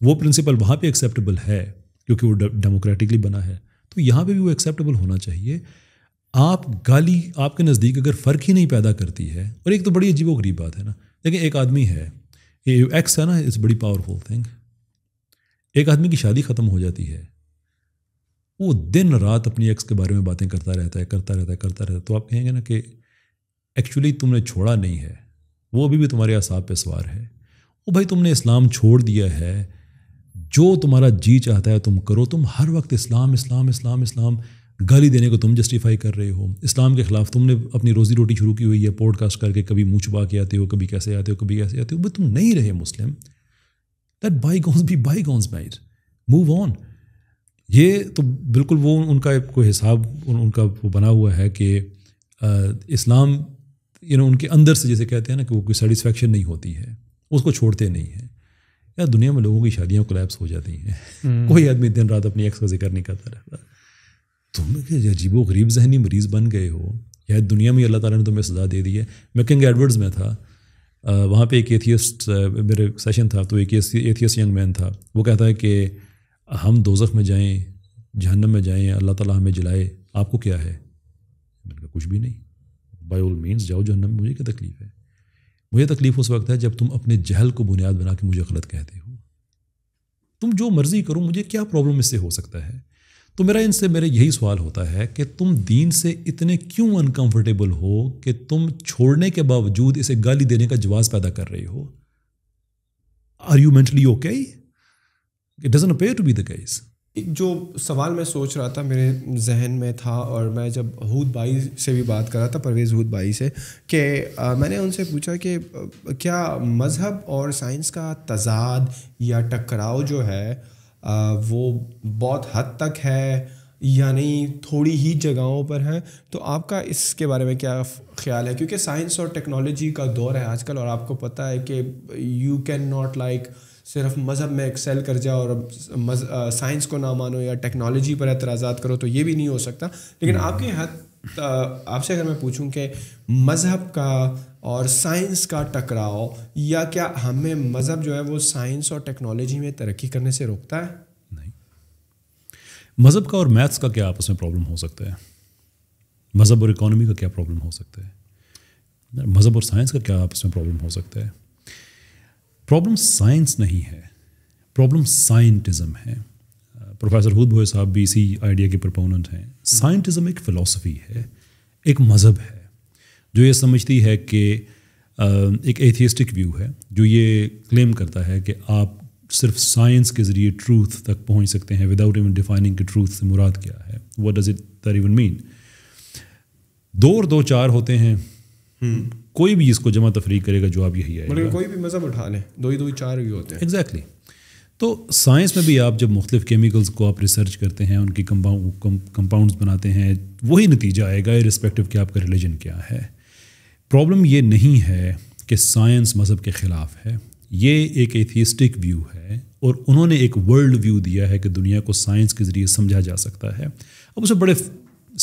Speaker 2: वो प्रिंसिपल वहाँ पे एक्सेप्टेबल है क्योंकि वो डेमोक्रेटिकली बना है तो यहाँ पे भी वो एक्सेप्टेबल होना चाहिए आप गाली आपके नज़दीक अगर फ़र्क ही नहीं पैदा करती है और एक तो बड़ी अजीब गरीब बात है ना लेकिन एक आदमी है ये एक्स है ना इट्स बड़ी पावरफुल थिंग एक आदमी की शादी ख़त्म हो जाती है वो दिन रात अपनी एक्स के बारे में बातें करता रहता है करता रहता है करता रहता है तो आप कहेंगे ना कि एक्चुअली तुमने छोड़ा नहीं है वो अभी भी तुम्हारे असाब पे सवार है वो भाई तुमने इस्लाम छोड़ दिया है जो तुम्हारा जी चाहता है तुम करो तुम हर वक्त इस्लाम इस्लाम इस्लाम इस्लाम गाली देने को तुम जस्टिफाई कर रहे हो इस्लाम के ख़िलाफ़ तुमने अपनी रोज़ी रोटी शुरू की हुई है पॉडकास्ट करके कभी मुँह छुपा के आते हो कभी कैसे आते हो कभी कैसे आते हो बट तुम नहीं रहे मुस्लिम that bygones be bygones might move on ये तो बिल्कुल वो उनका एक कोई हिसाब उन, उनका वो बना हुआ है कि इस्लाम यू नो उनके अंदर से जैसे कहते हैं ना कि वो कोई सेटिस्फेक्शन नहीं होती है उसको छोड़ते नहीं हैं यार दुनिया में लोगों की शादियाँ कोलेप्स हो जाती हैं हम्म। कोई आदमी दिन रात अपनी एक्स का जिक्र नहीं करता रहता तुम व गरीब जहनी मरीज़ बन गए हो या दुनिया में अल्लाह ताला ने तुम्हें सज़ा दे दी है मैं किंग एडवर्ड्स में था वहाँ पे एक एथियस्ट मेरे सेशन था तो एक एथियस्ट यंग मैन था वो कहता है कि हम दोजख में जाएं जहन्नम में जाएं अल्लाह ताला हमें जलाए आपको क्या है मैंने कुछ भी नहीं बाई ऑल मीन्स जाओ जहन्नम में मुझे क्या तकलीफ़ है मुझे तकलीफ़ उस वक्त है जब तुम अपने जहल को बुनियाद बना के मुझे गलत कहते हो तुम जो मर्ज़ी करो मुझे क्या प्रॉब्लम इससे हो सकता है तो मेरा इनसे मेरा यही सवाल होता है कि तुम दीन से इतने क्यों अनकंफर्टेबल हो कि तुम छोड़ने के बावजूद इसे गाली देने का जवाब पैदा कर रहे हो are you mentally okay it doesn't appear to be the case
Speaker 1: एक जो सवाल मैं सोच रहा था मेरे जहन में था और मैं जब हूद भाई से भी बात कर रहा था परवेज़ हूद भाई से कि मैंने उनसे पूछा कि क्या मज़हब और साइंस का तजाद या टकराव जो है आ, वो बहुत हद तक है या नहीं थोड़ी ही जगहों पर है तो आपका इसके बारे में क्या ख्याल है क्योंकि साइंस और टेक्नोलॉजी का दौर है आजकल और आपको पता है कि यू कैन नॉट लाइक सिर्फ मज़हब में एक्सेल कर जाओ और अब साइंस को ना मानो या टेक्नोलॉजी पर एतराज़ा करो तो ये भी नहीं हो सकता लेकिन हम्म। आपके हद आपसे अगर मैं पूछूं कि मज़हब का और साइंस का टकराव या क्या हमें मज़हब जो है वो साइंस और टेक्नोलॉजी में तरक्की करने से रोकता है नहीं
Speaker 2: मज़हब का और मैथ्स का क्या आपस में प्रॉब्लम हो सकता है मज़हब और इकोनॉमी का क्या प्रॉब्लम हो सकता है मज़हब और साइंस का क्या आपस में प्रॉब्लम हो सकता है प्रॉब्लम साइंस नहीं है प्रॉब्लम साइंटिज़म है प्रोफेसर हूद भोए साहब भी इसी आइडिया के प्रपोनेंट हैं साइंटिज़म एक फ़िलासफ़ी है एक मज़हब है जो ये समझती है कि एक एथियस्टिक व्यू है जो ये क्लेम करता है कि आप सिर्फ साइंस के ज़रिए ट्रूथ तक पहुंच सकते हैं विदाउट इवन डिफाइनिंग कि ट्रूथ से मुराद क्या है वट डज़ इट दर इवन मीन दो और दो चार होते हैं हम्म। कोई भी इसको जमा तफरी करेगा जवाब यही आएगा मतलब
Speaker 1: कोई भी मज़हब उठा लें दो ही दो ही चार ही होते हैं एग्जैक्टली तो
Speaker 2: साइंस में भी आप जब मुख्तफ केमिकल्स को आप रिसर्च करते हैं उनके कंपाउंड्स बनाते हैं वही नतीजा आएगा रिस्पेक्टिव कि आपका रिलीजन क्या है प्रॉब्लम ये नहीं है कि साइंस मज़हब के ख़िलाफ़ है ये एक एथियस्टिक व्यू है और उन्होंने एक वर्ल्ड व्यू दिया है कि दुनिया को साइंस के ज़रिए समझा जा सकता है अब उसमें बड़े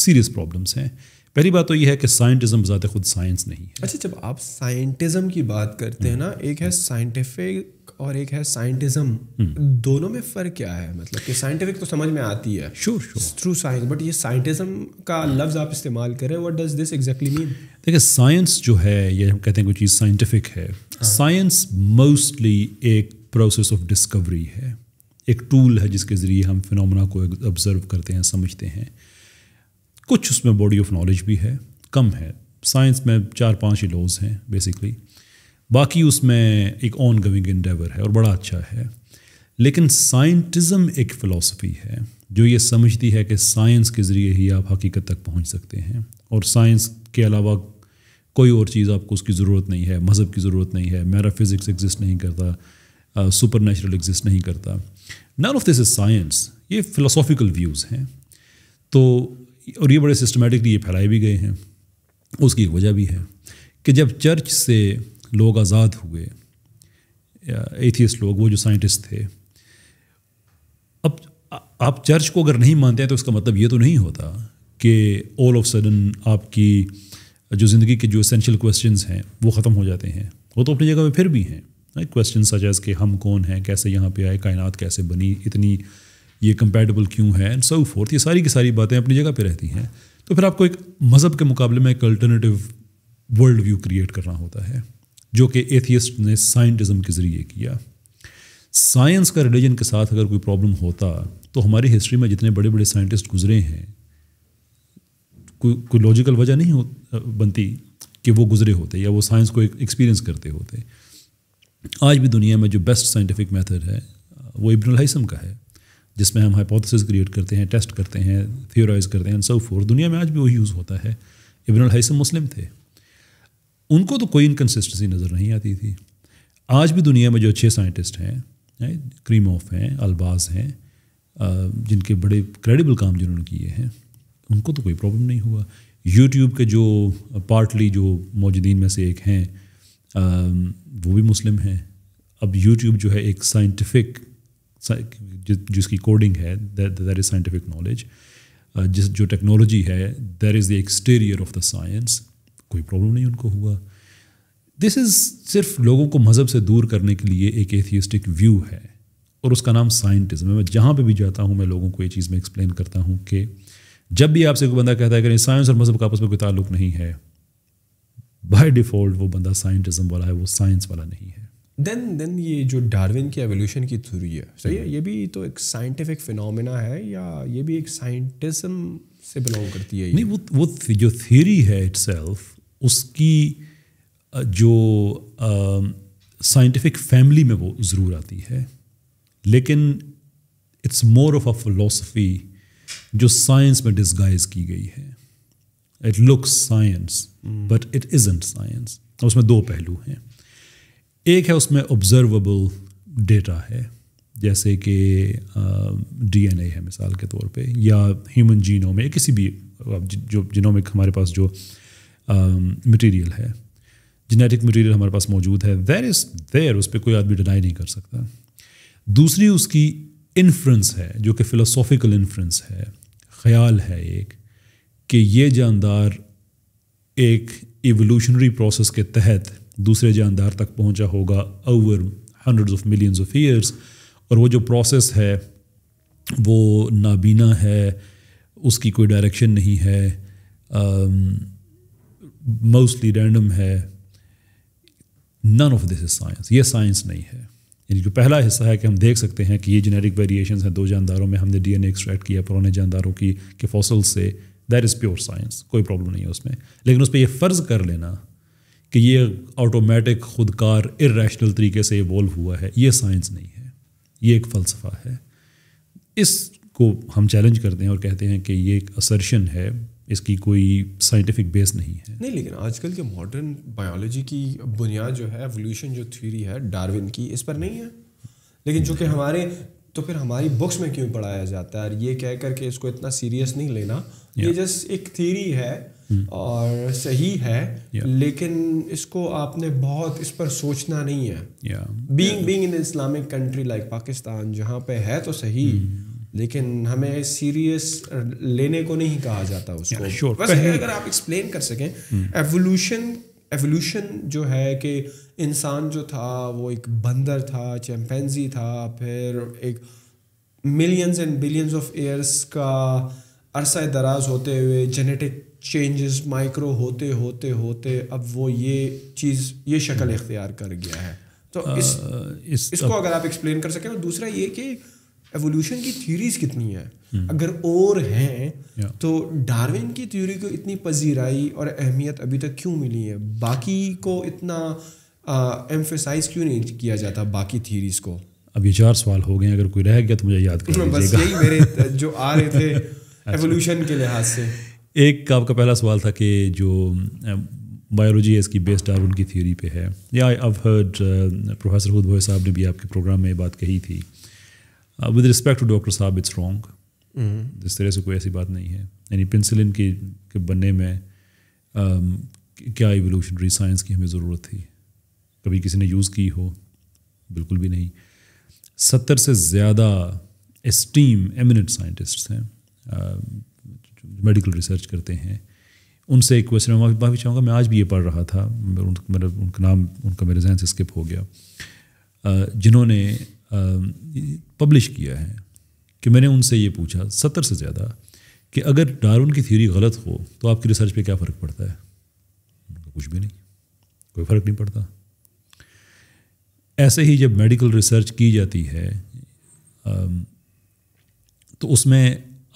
Speaker 2: सीरियस प्रॉब्लम्स हैं पहली बात तो ये है कि साइंटिज्म ज़्यादा खुद साइंस नहीं है
Speaker 1: अच्छा जब आप साइंटिज्म की बात करते हैं ना एक है साइंटिफिक और एक है साइंटिज्म हम्म। दोनों में फ़र्क क्या है मतलब कि साइंटिफिक तो समझ में आती है sure sure through science but ये साइंटिज्म का लफ्ज़ आप इस्तेमाल करें what does this exactly mean
Speaker 2: देखिए साइंस जो है ये हम कहते हैं कोई चीज़ साइंटिफिक है साइंस हाँ। मोस्टली एक प्रोसेस ऑफ डिस्कवरी है एक टूल है जिसके ज़रिए हम फिनोमेना को ऑब्ज़र्व करते हैं समझते हैं कुछ उसमें बॉडी ऑफ नॉलेज भी है कम है साइंस में चार पांच ही लॉज हैं बेसिकली बाकी उसमें एक ऑन गविंग इंडेवर है और बड़ा अच्छा है लेकिन साइंटिज़म एक फ़िलासफ़ी है जो ये समझती है कि साइंस के ज़रिए ही आप हकीकत तक पहुंच सकते हैं और साइंस के अलावा कोई और चीज़ आपको उसकी ज़रूरत नहीं है मज़हब की ज़रूरत नहीं है मेरा फिज़िक्स एग्जिस्ट नहीं करता सुपर नेचुरल एग्जिस्ट नहीं करता none of this is science ये फ़िलोसॉफिकल व्यूज़ हैं तो और ये बड़े सिस्टमेटिकली ये फैलाए भी गए हैं उसकी एक वजह भी है कि जब चर्च से लोग आज़ाद हुए एथियस लोग वो जो साइंटिस्ट थे अब आप चर्च को अगर नहीं मानते हैं तो उसका मतलब ये तो नहीं होता कि ऑल ऑफ सडन आपकी जो ज़िंदगी के जो एसेंशियल क्वेश्चंस हैं वो ख़त्म हो जाते हैं वो तो अपनी जगह पे फिर भी हैं क्वेश्चन सच एज हम कौन हैं कैसे यहाँ पे आए कायनात कैसे बनी इतनी ये कंपेटेबल क्यों है एंड सो फोर्थ ये सारी की सारी बातें अपनी जगह पे रहती हैं तो फिर आपको एक मज़हब के मुकाबले में एक अल्टरनेटिव वर्ल्ड व्यू क्रिएट करना होता है जो कि एथियस्ट ने साइंटिज़म के ज़रिए किया साइंस का रिलीजन के साथ अगर कोई प्रॉब्लम होता तो हमारी हिस्ट्री में जितने बड़े बड़े साइंटिस्ट गुजरे हैं कोई कोई लॉजिकल वजह नहीं हो बनती कि वो गुजरे होते या वो साइंस को एक्सपीरियंस करते होते आज भी दुनिया में जो बेस्ट साइंटिफिक मेथड है वो इब्न का है जिसमें हम हाइपोथेसिस क्रिएट करते हैं टेस्ट करते हैं थियोराइज करते हैं सो फोर दुनिया में आज भी वही यूज़ होता है इबन हैसम मुस्लिम थे उनको तो कोई इनकन्सिस्टेंसी नज़र नहीं आती थी आज भी दुनिया में जो अच्छे साइंटिस्ट हैं क्रीम ऑफ हैं अलबाज हैं जिनके बड़े क्रेडिबल काम जिन्होंने किए हैं उनको तो कोई प्रॉब्लम नहीं हुआ यूट्यूब के जो पार्टली जो मौजदीन में से एक हैं वो भी मुस्लिम हैं अब यूट्यूब जो है एक साइंटिफिक जिसकी कोडिंग है दैर इज साइंटिफिक नॉलेज जिस जो टेक्नोलॉजी है there is the exterior of the science कोई प्रॉब्लम नहीं उनको हुआ दिस इज़ सिर्फ लोगों को मज़हब से दूर करने के लिए एक एथियस्टिक व्यू है और उसका नाम साइंटिज्म है मैं जहाँ पे भी जाता हूँ मैं लोगों को ये चीज़ में एक्सप्लेन करता हूँ कि जब भी आपसे कोई बंदा कहता है कि साइंस और मज़हब का आपस में कोई ताल्लुक नहीं है बाय डिफ़ॉल्ट वो बंदा साइंटिज्म वाला है वो साइंस वाला नहीं है देन देन ये जो डार्विन की एवोल्यूशन की थ्योरी है सही है ये
Speaker 1: भी तो एक साइंटिफिक फिनोमेना है या ये भी एक साइंटिज्म से बिलोंग करती है नहीं
Speaker 2: वो वो जो थ्योरी है इटसेल्फ उसकी जो साइंटिफिक फैमिली में वो ज़रूर आती है लेकिन it's more of a philosophy जो साइंस में डिस्गाइज की गई है it looks science but it is science उसमें दो पहलू हैं एक है उसमें ऑब्जर्वेबल डेटा है जैसे कि डीएनए है मिसाल के तौर पे या ह्यूमन जीनोम में किसी भी जो जिनोमिक हमारे पास जो मटेरियल है जेनेटिक मटेरियल हमारे पास मौजूद है वेर इज़ देर उस पर कोई आदमी डिनाई नहीं कर सकता दूसरी उसकी इन्फ्रेंस है जो कि फ़िलोसॉफ़िकल इन्फ्रेंस है ख्याल है एक कि ये जानदार एक एवोल्यूशनरी प्रोसेस के तहत दूसरे जानदार तक पहुंचा होगा over hundreds of millions of years और वो जो प्रोसेस है वो नाबीना है उसकी कोई डायरेक्शन नहीं है मोस्टली um, रैंडम है none of this is science ये साइंस नहीं है यानी जो पहला हिस्सा है कि हम देख सकते हैं कि ये जेनेटिक वेरिएशन हैं दो जानदारों में हमने डीएनए एक्सट्रैक्ट किया पुराने जानदारों की के फॉसल से दैट इज़ प्योर साइंस कोई प्रॉब्लम नहीं है उसमें लेकिन उस पर यह फ़र्ज़ कर लेना कि ये ऑटोमेटिक खुदकार इेशनल तरीके से इवॉल्व हुआ है ये साइंस नहीं है ये एक फ़लसफ़ा है इसको हम चैलेंज करते हैं और कहते हैं कि ये एक असर्शन है इसकी कोई साइंटिफिक बेस नहीं है
Speaker 1: नहीं लेकिन आजकल के मॉडर्न बायोलॉजी की बुनियाद जो है एवोल्यूशन जो थ्योरी है डार्विन की इस पर नहीं है लेकिन जो कि हमारे तो फिर हमारी बुक्स में क्यों पढ़ाया जाता है और ये कह करके इसको इतना सीरियस नहीं लेना ये जस्ट एक थीरी है हम्म। और सही है लेकिन इसको आपने बहुत इस पर सोचना नहीं है being being in Islamic country like Pakistan जहाँ पे है तो सही hmm. लेकिन हमें सीरियस लेने को नहीं कहा जाता उसको बस अगर आप एक्सप्लेन कर सकें एवोल्यूशन hmm. एवोल्यूशन जो है कि इंसान जो था वो एक बंदर था चैम्पेंजी था फिर एक millions and billions of years का अरसा दराज होते हुए जेनेटिक चेंजेस माइक्रो होते होते होते अब वो ये चीज़ ये शक्ल हम्म। इख्तियार कर गया है तो इस, इस इसको अगर आप एक्सप्लेन कर सकें और दूसरा ये कि एवोल्यूशन की थ्योरीज कितनी है हम्म। अगर और हैं तो डार्विन की थ्योरी को इतनी पजीराई और अहमियत अभी तक क्यों मिली है बाकी को इतना एम्फेसाइज क्यों नहीं किया जाता बाकी थ्योरीज को
Speaker 2: अब ये चार सवाल हो गए अगर कोई रह गया तो मुझे याद कर बस यही मेरे जो आ रहे थे एवोल्यूशन के लिहाज से एक आपका पहला सवाल था कि जो बायोलॉजी इसकी बेस्ड आर उनकी थ्योरी पे है या आई हर्ड प्रोफेसर हुद भोई साहब ने भी आपके प्रोग्राम में बात कही थी विद रिस्पेक्ट टू डॉक्टर साहब इट्स रॉन्ग mm-hmm. इस तरह से कोई ऐसी बात नहीं है यानी पेंसिलिन के, के बनने में um, क्या एवोल्यूशनरी साइंस की हमें ज़रूरत थी कभी किसी ने यूज़ की हो बिल्कुल भी नहीं सत्तर से ज़्यादा इस्टीम एमिनेंट साइंटिस्ट हैं uh, मेडिकल रिसर्च करते हैं उनसे एक क्वेश्चन मैं माफी चाहूँगा मैं आज भी ये पढ़ रहा था मेरा उनका नाम उनका मेरे जहन से स्किप हो गया जिन्होंने पब्लिश किया है कि मैंने उनसे ये पूछा सत्तर से ज़्यादा कि अगर डारून की थ्योरी गलत हो तो आपकी रिसर्च पे क्या फ़र्क पड़ता है कुछ भी नहीं कोई फ़र्क नहीं पड़ता ऐसे ही जब मेडिकल रिसर्च की जाती है तो उसमें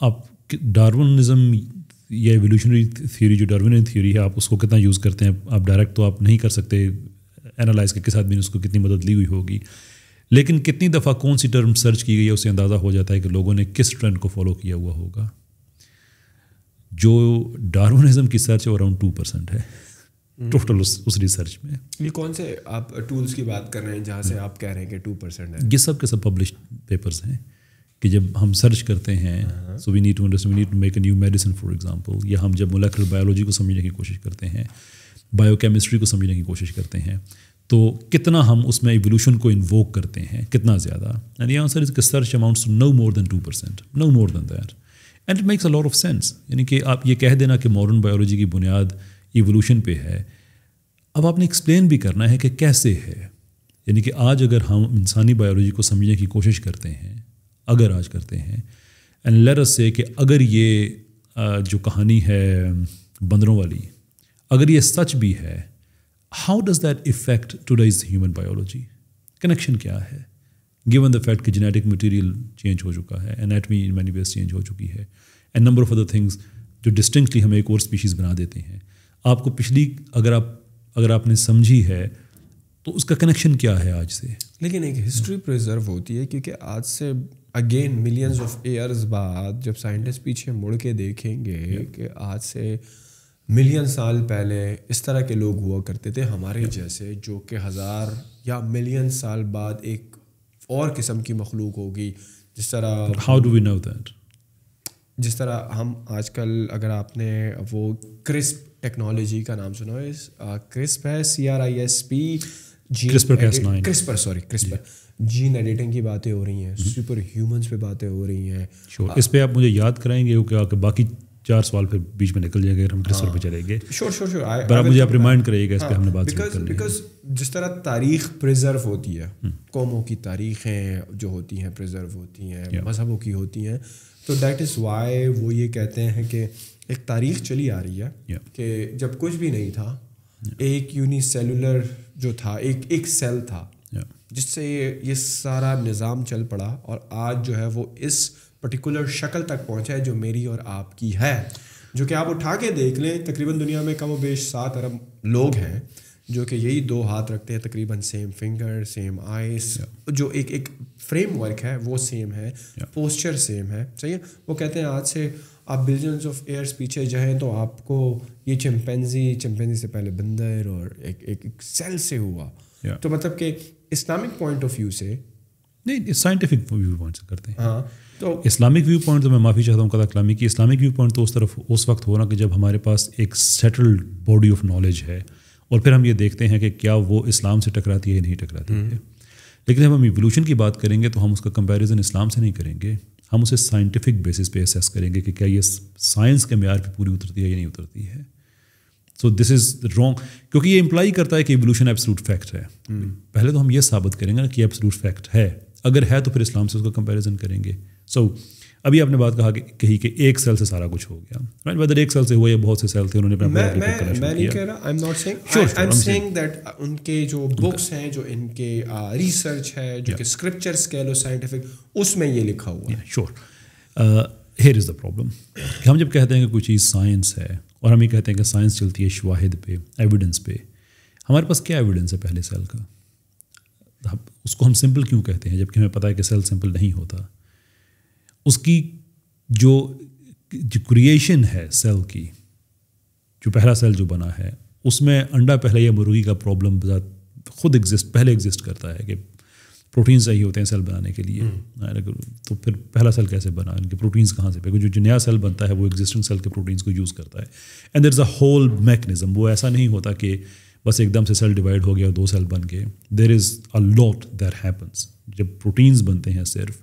Speaker 2: आप डार्वनिज्म या एवोल्यूशनरी थ्योरी जो डार्विनियन थ्योरी है आप उसको कितना यूज़ करते हैं आप डायरेक्ट तो आप नहीं कर सकते एनालाइज के किस आदमी ने उसको कितनी मदद ली हुई होगी लेकिन कितनी दफ़ा कौन सी टर्म सर्च की गई है उससे अंदाज़ा हो जाता है कि लोगों ने किस ट्रेंड को फॉलो किया हुआ होगा जो डार्वनिज्म की सर्च है अराउंड टू परसेंट है टोटल हम्म। उस उस रिसर्च
Speaker 1: में ये कौन से आप टूल्स की बात कर रहे हैं जहाँ से हम्म। आप कह रहे हैं कि टू परसेंट है
Speaker 2: ये सब के सब पब्लिश पेपर्स हैं कि जब हम सर्च करते हैं so we need to we need to make a new medicine for example या हम जब मोलकुलर बायोलॉजी को समझने की कोशिश करते हैं बायोकेमिस्ट्री को समझने की कोशिश करते हैं तो कितना हम उसमें एवोल्यूशन को इन्वोक करते हैं कितना ज़्यादा and answer is search amount no more than two percent no more than that and it makes a lot of sense यानी कि आप ये कह देना कि मॉडर्न बायोलॉजी की बुनियाद इवोल्यूशन पे है अब आपने एक्सप्लेन भी करना है कि कैसे है यानी कि आज अगर हम इंसानी बायोलॉजी को समझने की कोशिश करते हैं अगर आज करते हैं एंड लेट अस से कि अगर ये जो कहानी है बंदरों वाली अगर ये सच भी है how does that affect today's human biology connection क्या है गिवन द फैक्ट कि जेनेटिक मटेरियल चेंज हो चुका है anatomy in many ways change हो चुकी है and number of other things जो डिस्टिंक्टली हमें एक और स्पीशीज़ बना देते हैं आपको पिछली अगर आप अगर आपने समझी है तो उसका कनेक्शन क्या है आज से
Speaker 1: लेकिन एक हिस्ट्री प्रिजर्व होती है क्योंकि आज से अगेन मिलियंस ऑफ ईयर्स बाद जब साइंटिस्ट पीछे मुड़ के देखेंगे कि आज से मिलियन साल पहले इस तरह के लोग हुआ करते थे हमारे जैसे जो कि हज़ार या मिलियन साल बाद एक और किस्म की मखलूक होगी जिस तरह how do we know that जिस तरह हम आजकल अगर आपने वो क्रिस्प टेक्नोलॉजी का नाम सुना है क्रिस्प है C R I S P gene CRISPR CRISPR sorry CRISPR gene editing की बातें हो रही हैं सुपर mm-hmm. ह्यूमंस पे बातें हो रही हैं sure. इस पे
Speaker 2: आप मुझे याद कराएंगे हो क्या बाकी चार सवाल फिर बीच में निकल जाएंगे हम क्रिस्पर पे हाँ। चलेंगे श्योर श्योर श्योर पर आप मुझे आप रिमाइंड कराइएगा इस पे हाँ, हमने बात बिकॉज बिकॉज
Speaker 1: जिस तरह तारीख प्रिजर्व होती है hmm. कौमों की तारीखें जो होती हैं प्रिजर्व होती हैं मजहबों की होती हैं तो डैट इज़ वाई वो ये कहते हैं कि एक तारीख चली आ रही है कि जब कुछ भी नहीं था एक यूनिसेलुलर जो था एक एक सेल था जिससे ये ये सारा निज़ाम चल पड़ा और आज जो है वो इस पर्टिकुलर शक्ल तक पहुंचा है जो मेरी और आपकी है जो कि आप उठा के देख लें तकरीबन दुनिया में कम वेश सात अरब लोग हैं जो कि यही दो हाथ रखते हैं तकरीबन सेम फिंगर सेम आइस जो एक एक फ्रेमवर्क है वो सेम है पोस्चर सेम है सही है वो कहते हैं आज से आप बिलियंस ऑफ एयर्स पीछे जाएँ तो आपको ये चिमपेंजी चिमपेंजी से पहले बंदर और एक एक, एक सेल से हुआ yeah. तो मतलब कि इस्लामिक पॉइंट ऑफ व्यू
Speaker 2: से नहीं साइंटिफिक व्यू पॉइंट से करते हैं हाँ तो इस्लामिक व्यू पॉइंट तो मैं माफ़ी चाहता हूँ कदा कलामी की इस्लामिक व्यू पॉइंट तो उस तरफ उस वक्त हो रहा कि जब हमारे पास एक सेटल्ड बॉडी ऑफ नॉलेज है और फिर हम ये देखते हैं कि क्या वो इस्लाम से टकराती है या नहीं टकराती है हम्म। लेकिन जब हम इवोल्यूशन की बात करेंगे तो हम उसका कंपैरिजन इस्लाम से नहीं करेंगे हम उसे साइंटिफिक बेसिस पे असेस करेंगे कि क्या ये साइंस के मैार पे पूरी उतरती है या नहीं उतरती है सो दिस इज़ रॉन्ग क्योंकि ये इम्प्लाई करता है कि एवोल्यूशन एब्सलूट फैक्ट है hmm. पहले तो हम ये साबित करेंगे ना कि एब्सलूट फैक्ट है अगर है तो फिर इस्लाम से उसका कंपैरिजन करेंगे सो so, अभी आपने बात कहा कि, कही कि एक सेल से सारा कुछ हो गया राइट वेदर एक सेल से हुआ या बहुत से सेल थे उन्होंने अपना मैं, मैं, मैं नहीं कह रहा I am not saying I am saying
Speaker 1: that उनके जो बुक्स हैं जो इनके रिसर्च uh, है जो yeah. कि स्क्रिप्चर्स कह लो साइंटिफिक उसमें ये लिखा हुआ
Speaker 2: है sure here is the problem हम जब कहते हैं कि कोई चीज़ साइंस है और हम ये कहते हैं कि साइंस चलती है शवाहिद पे एविडेंस पे हमारे पास क्या एविडेंस है पहले सेल का उसको हम सिंपल क्यों कहते हैं जबकि हमें पता है कि सेल सिंपल नहीं होता उसकी जो क्रिएशन है सेल की जो पहला सेल जो बना है उसमें अंडा पहले या मुर्गी का प्रॉब्लम खुद एग्जिस्ट पहले एग्जिस्ट करता है कि प्रोटीन्स सही होते हैं सेल बनाने के लिए हम्म। हाँ, तो फिर पहला सेल कैसे बना इनके प्रोटीन्स कहाँ से क्योंकि जो नया सेल बनता है वो एग्जिस्टिंग सेल के प्रोटीन्स को यूज़ करता है and there is a whole mechanism वो ऐसा नहीं होता कि बस एकदम से सेल डिवाइड हो गया और दो सेल बन गए there is a lot there happens जब प्रोटीन्स बनते हैं सिर्फ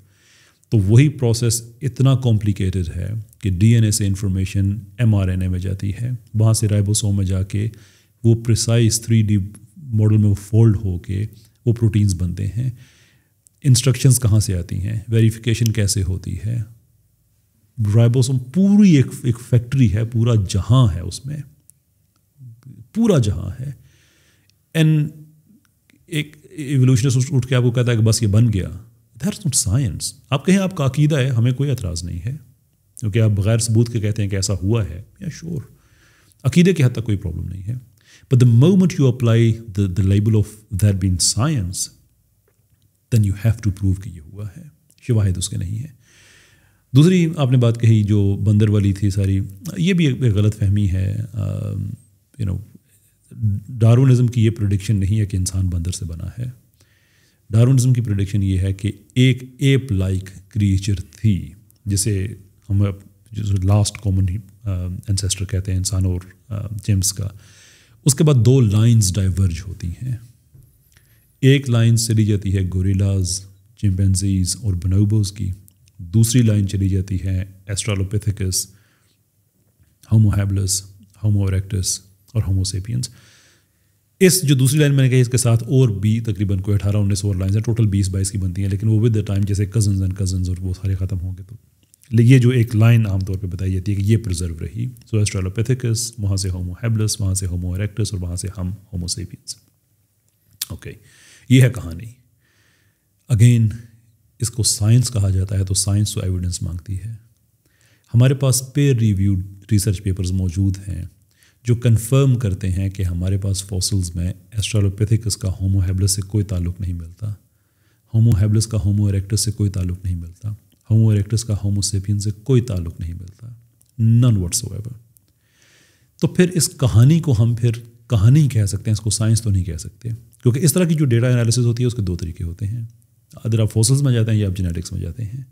Speaker 2: तो वही प्रोसेस इतना कॉम्प्लिकेटेड है कि डीएनए से इंफॉर्मेशन एमआरएनए में जाती है वहाँ से राइबोसोम में जाके वो प्रिसाइज थ्री डी मॉडल में वो फोल्ड हो के वो प्रोटीन्स बनते हैं इंस्ट्रक्शंस कहाँ से आती हैं वेरिफिकेशन कैसे होती है राइबोसोम पूरी एक एक फैक्ट्री है पूरा जहाँ है उसमें पूरा जहाँ है एंड एक एवोल्यूशनिस्ट उठ के आपको कहता है कि बस ये बन गया देर सम साइंस आप कहें आपका अकीदा है हमें कोई एतराज़ नहीं है क्योंकि आप बगैर सबूत के कहते हैं कि ऐसा हुआ है या शोर अकीदे के हद तक कोई प्रॉब्लम नहीं है but the moment you apply the label of that being science then you have to prove कि ये हुआ है शिवाहिद उसके नहीं है दूसरी आपने बात कही जो बंदर वाली थी सारी ये भी एक गलत फहमी है यू नो डार्विनिज़म की ये प्रोडिक्शन नहीं है कि इंसान बंदर से बना है डार्विनिज्म की प्रोडिक्शन ये है कि एक एप लाइक क्रिएचर थी जिसे हम जो लास्ट कॉमन एंसेस्टर कहते हैं इंसान और जेम्स uh, का उसके बाद दो लाइंस डाइवर्ज होती हैं एक लाइन चली जाती है गोरीलाज चिम्पेंजीज और बनोबोज की दूसरी लाइन चली जाती है एस्ट्रालोपेथिकस होमोहेबलस होमो और होमोसेपियंस इस जो दूसरी लाइन मैंने कही इसके साथ और भी तकरीबन कोई अठारह उन्नीस और लाइन है टोटल बीस बाईस की बनती हैं लेकिन वो विद द टाइम जैसे कजन एंड कजन और वो सारे ख़त्म होंगे तो ये जो एक लाइन आमतौर पर बताई जाती है कि ये प्रिजर्व रही सो एस्ट्रोलोपैथिकस वहाँ से होमो हैबलस वहाँ से होमो एरेक्टस और वहाँ से हम होमोसेपियंस ओके ये है कहानी अगेन इसको साइंस कहा जाता है तो साइंस तो एविडेंस मांगती है हमारे पास पेयर रिव्यूड रिसर्च पेपर्स मौजूद हैं जो कंफर्म करते हैं कि हमारे पास फॉसल्स में एस्ट्रालोपैथिकस का होमोहेबलस से कोई ताल्लुक नहीं मिलता होमोहेबलस का होमो एरेक्टस से कोई ताल्लुक नहीं मिलता होमो एरेक्टस का होमोसेपियन से कोई ताल्लुक नहीं मिलता नन वट्स तो फिर इस कहानी को हम फिर कहानी कह सकते हैं इसको साइंस तो नहीं कह सकते क्योंकि इस तरह की जो डेटा एनालिसिस होती है उसके दो तरीके होते हैं अदर आप फोसल्स में जाते हैं या आप जेनेटिक्स में जाते हैं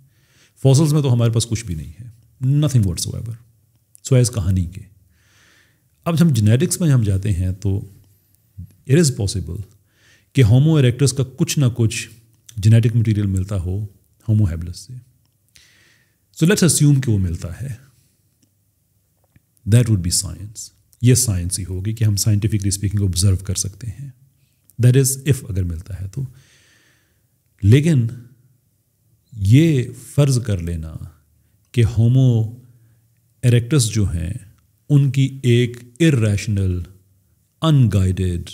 Speaker 2: फोसल्स में तो हमारे पास कुछ भी नहीं है nothing what's over so as कहानी के अब हम जेनेटिक्स में हम जाते हैं तो इट इज़ पॉसिबल कि होमो इरेक्टस का कुछ ना कुछ जेनेटिक मटेरियल मिलता हो होमो हैबलस से सो लेट्स अस्यूम कि वो मिलता है दैट वुड बी साइंस ये साइंस ही होगी कि हम साइंटिफिकली स्पीकिंग ऑब्जर्व कर सकते हैं दैट इज़ इफ़ अगर मिलता है तो लेकिन ये फ़र्ज़ कर लेना कि होमो इरेक्टस जो हैं उनकी एक इेशनल अनगाइडेड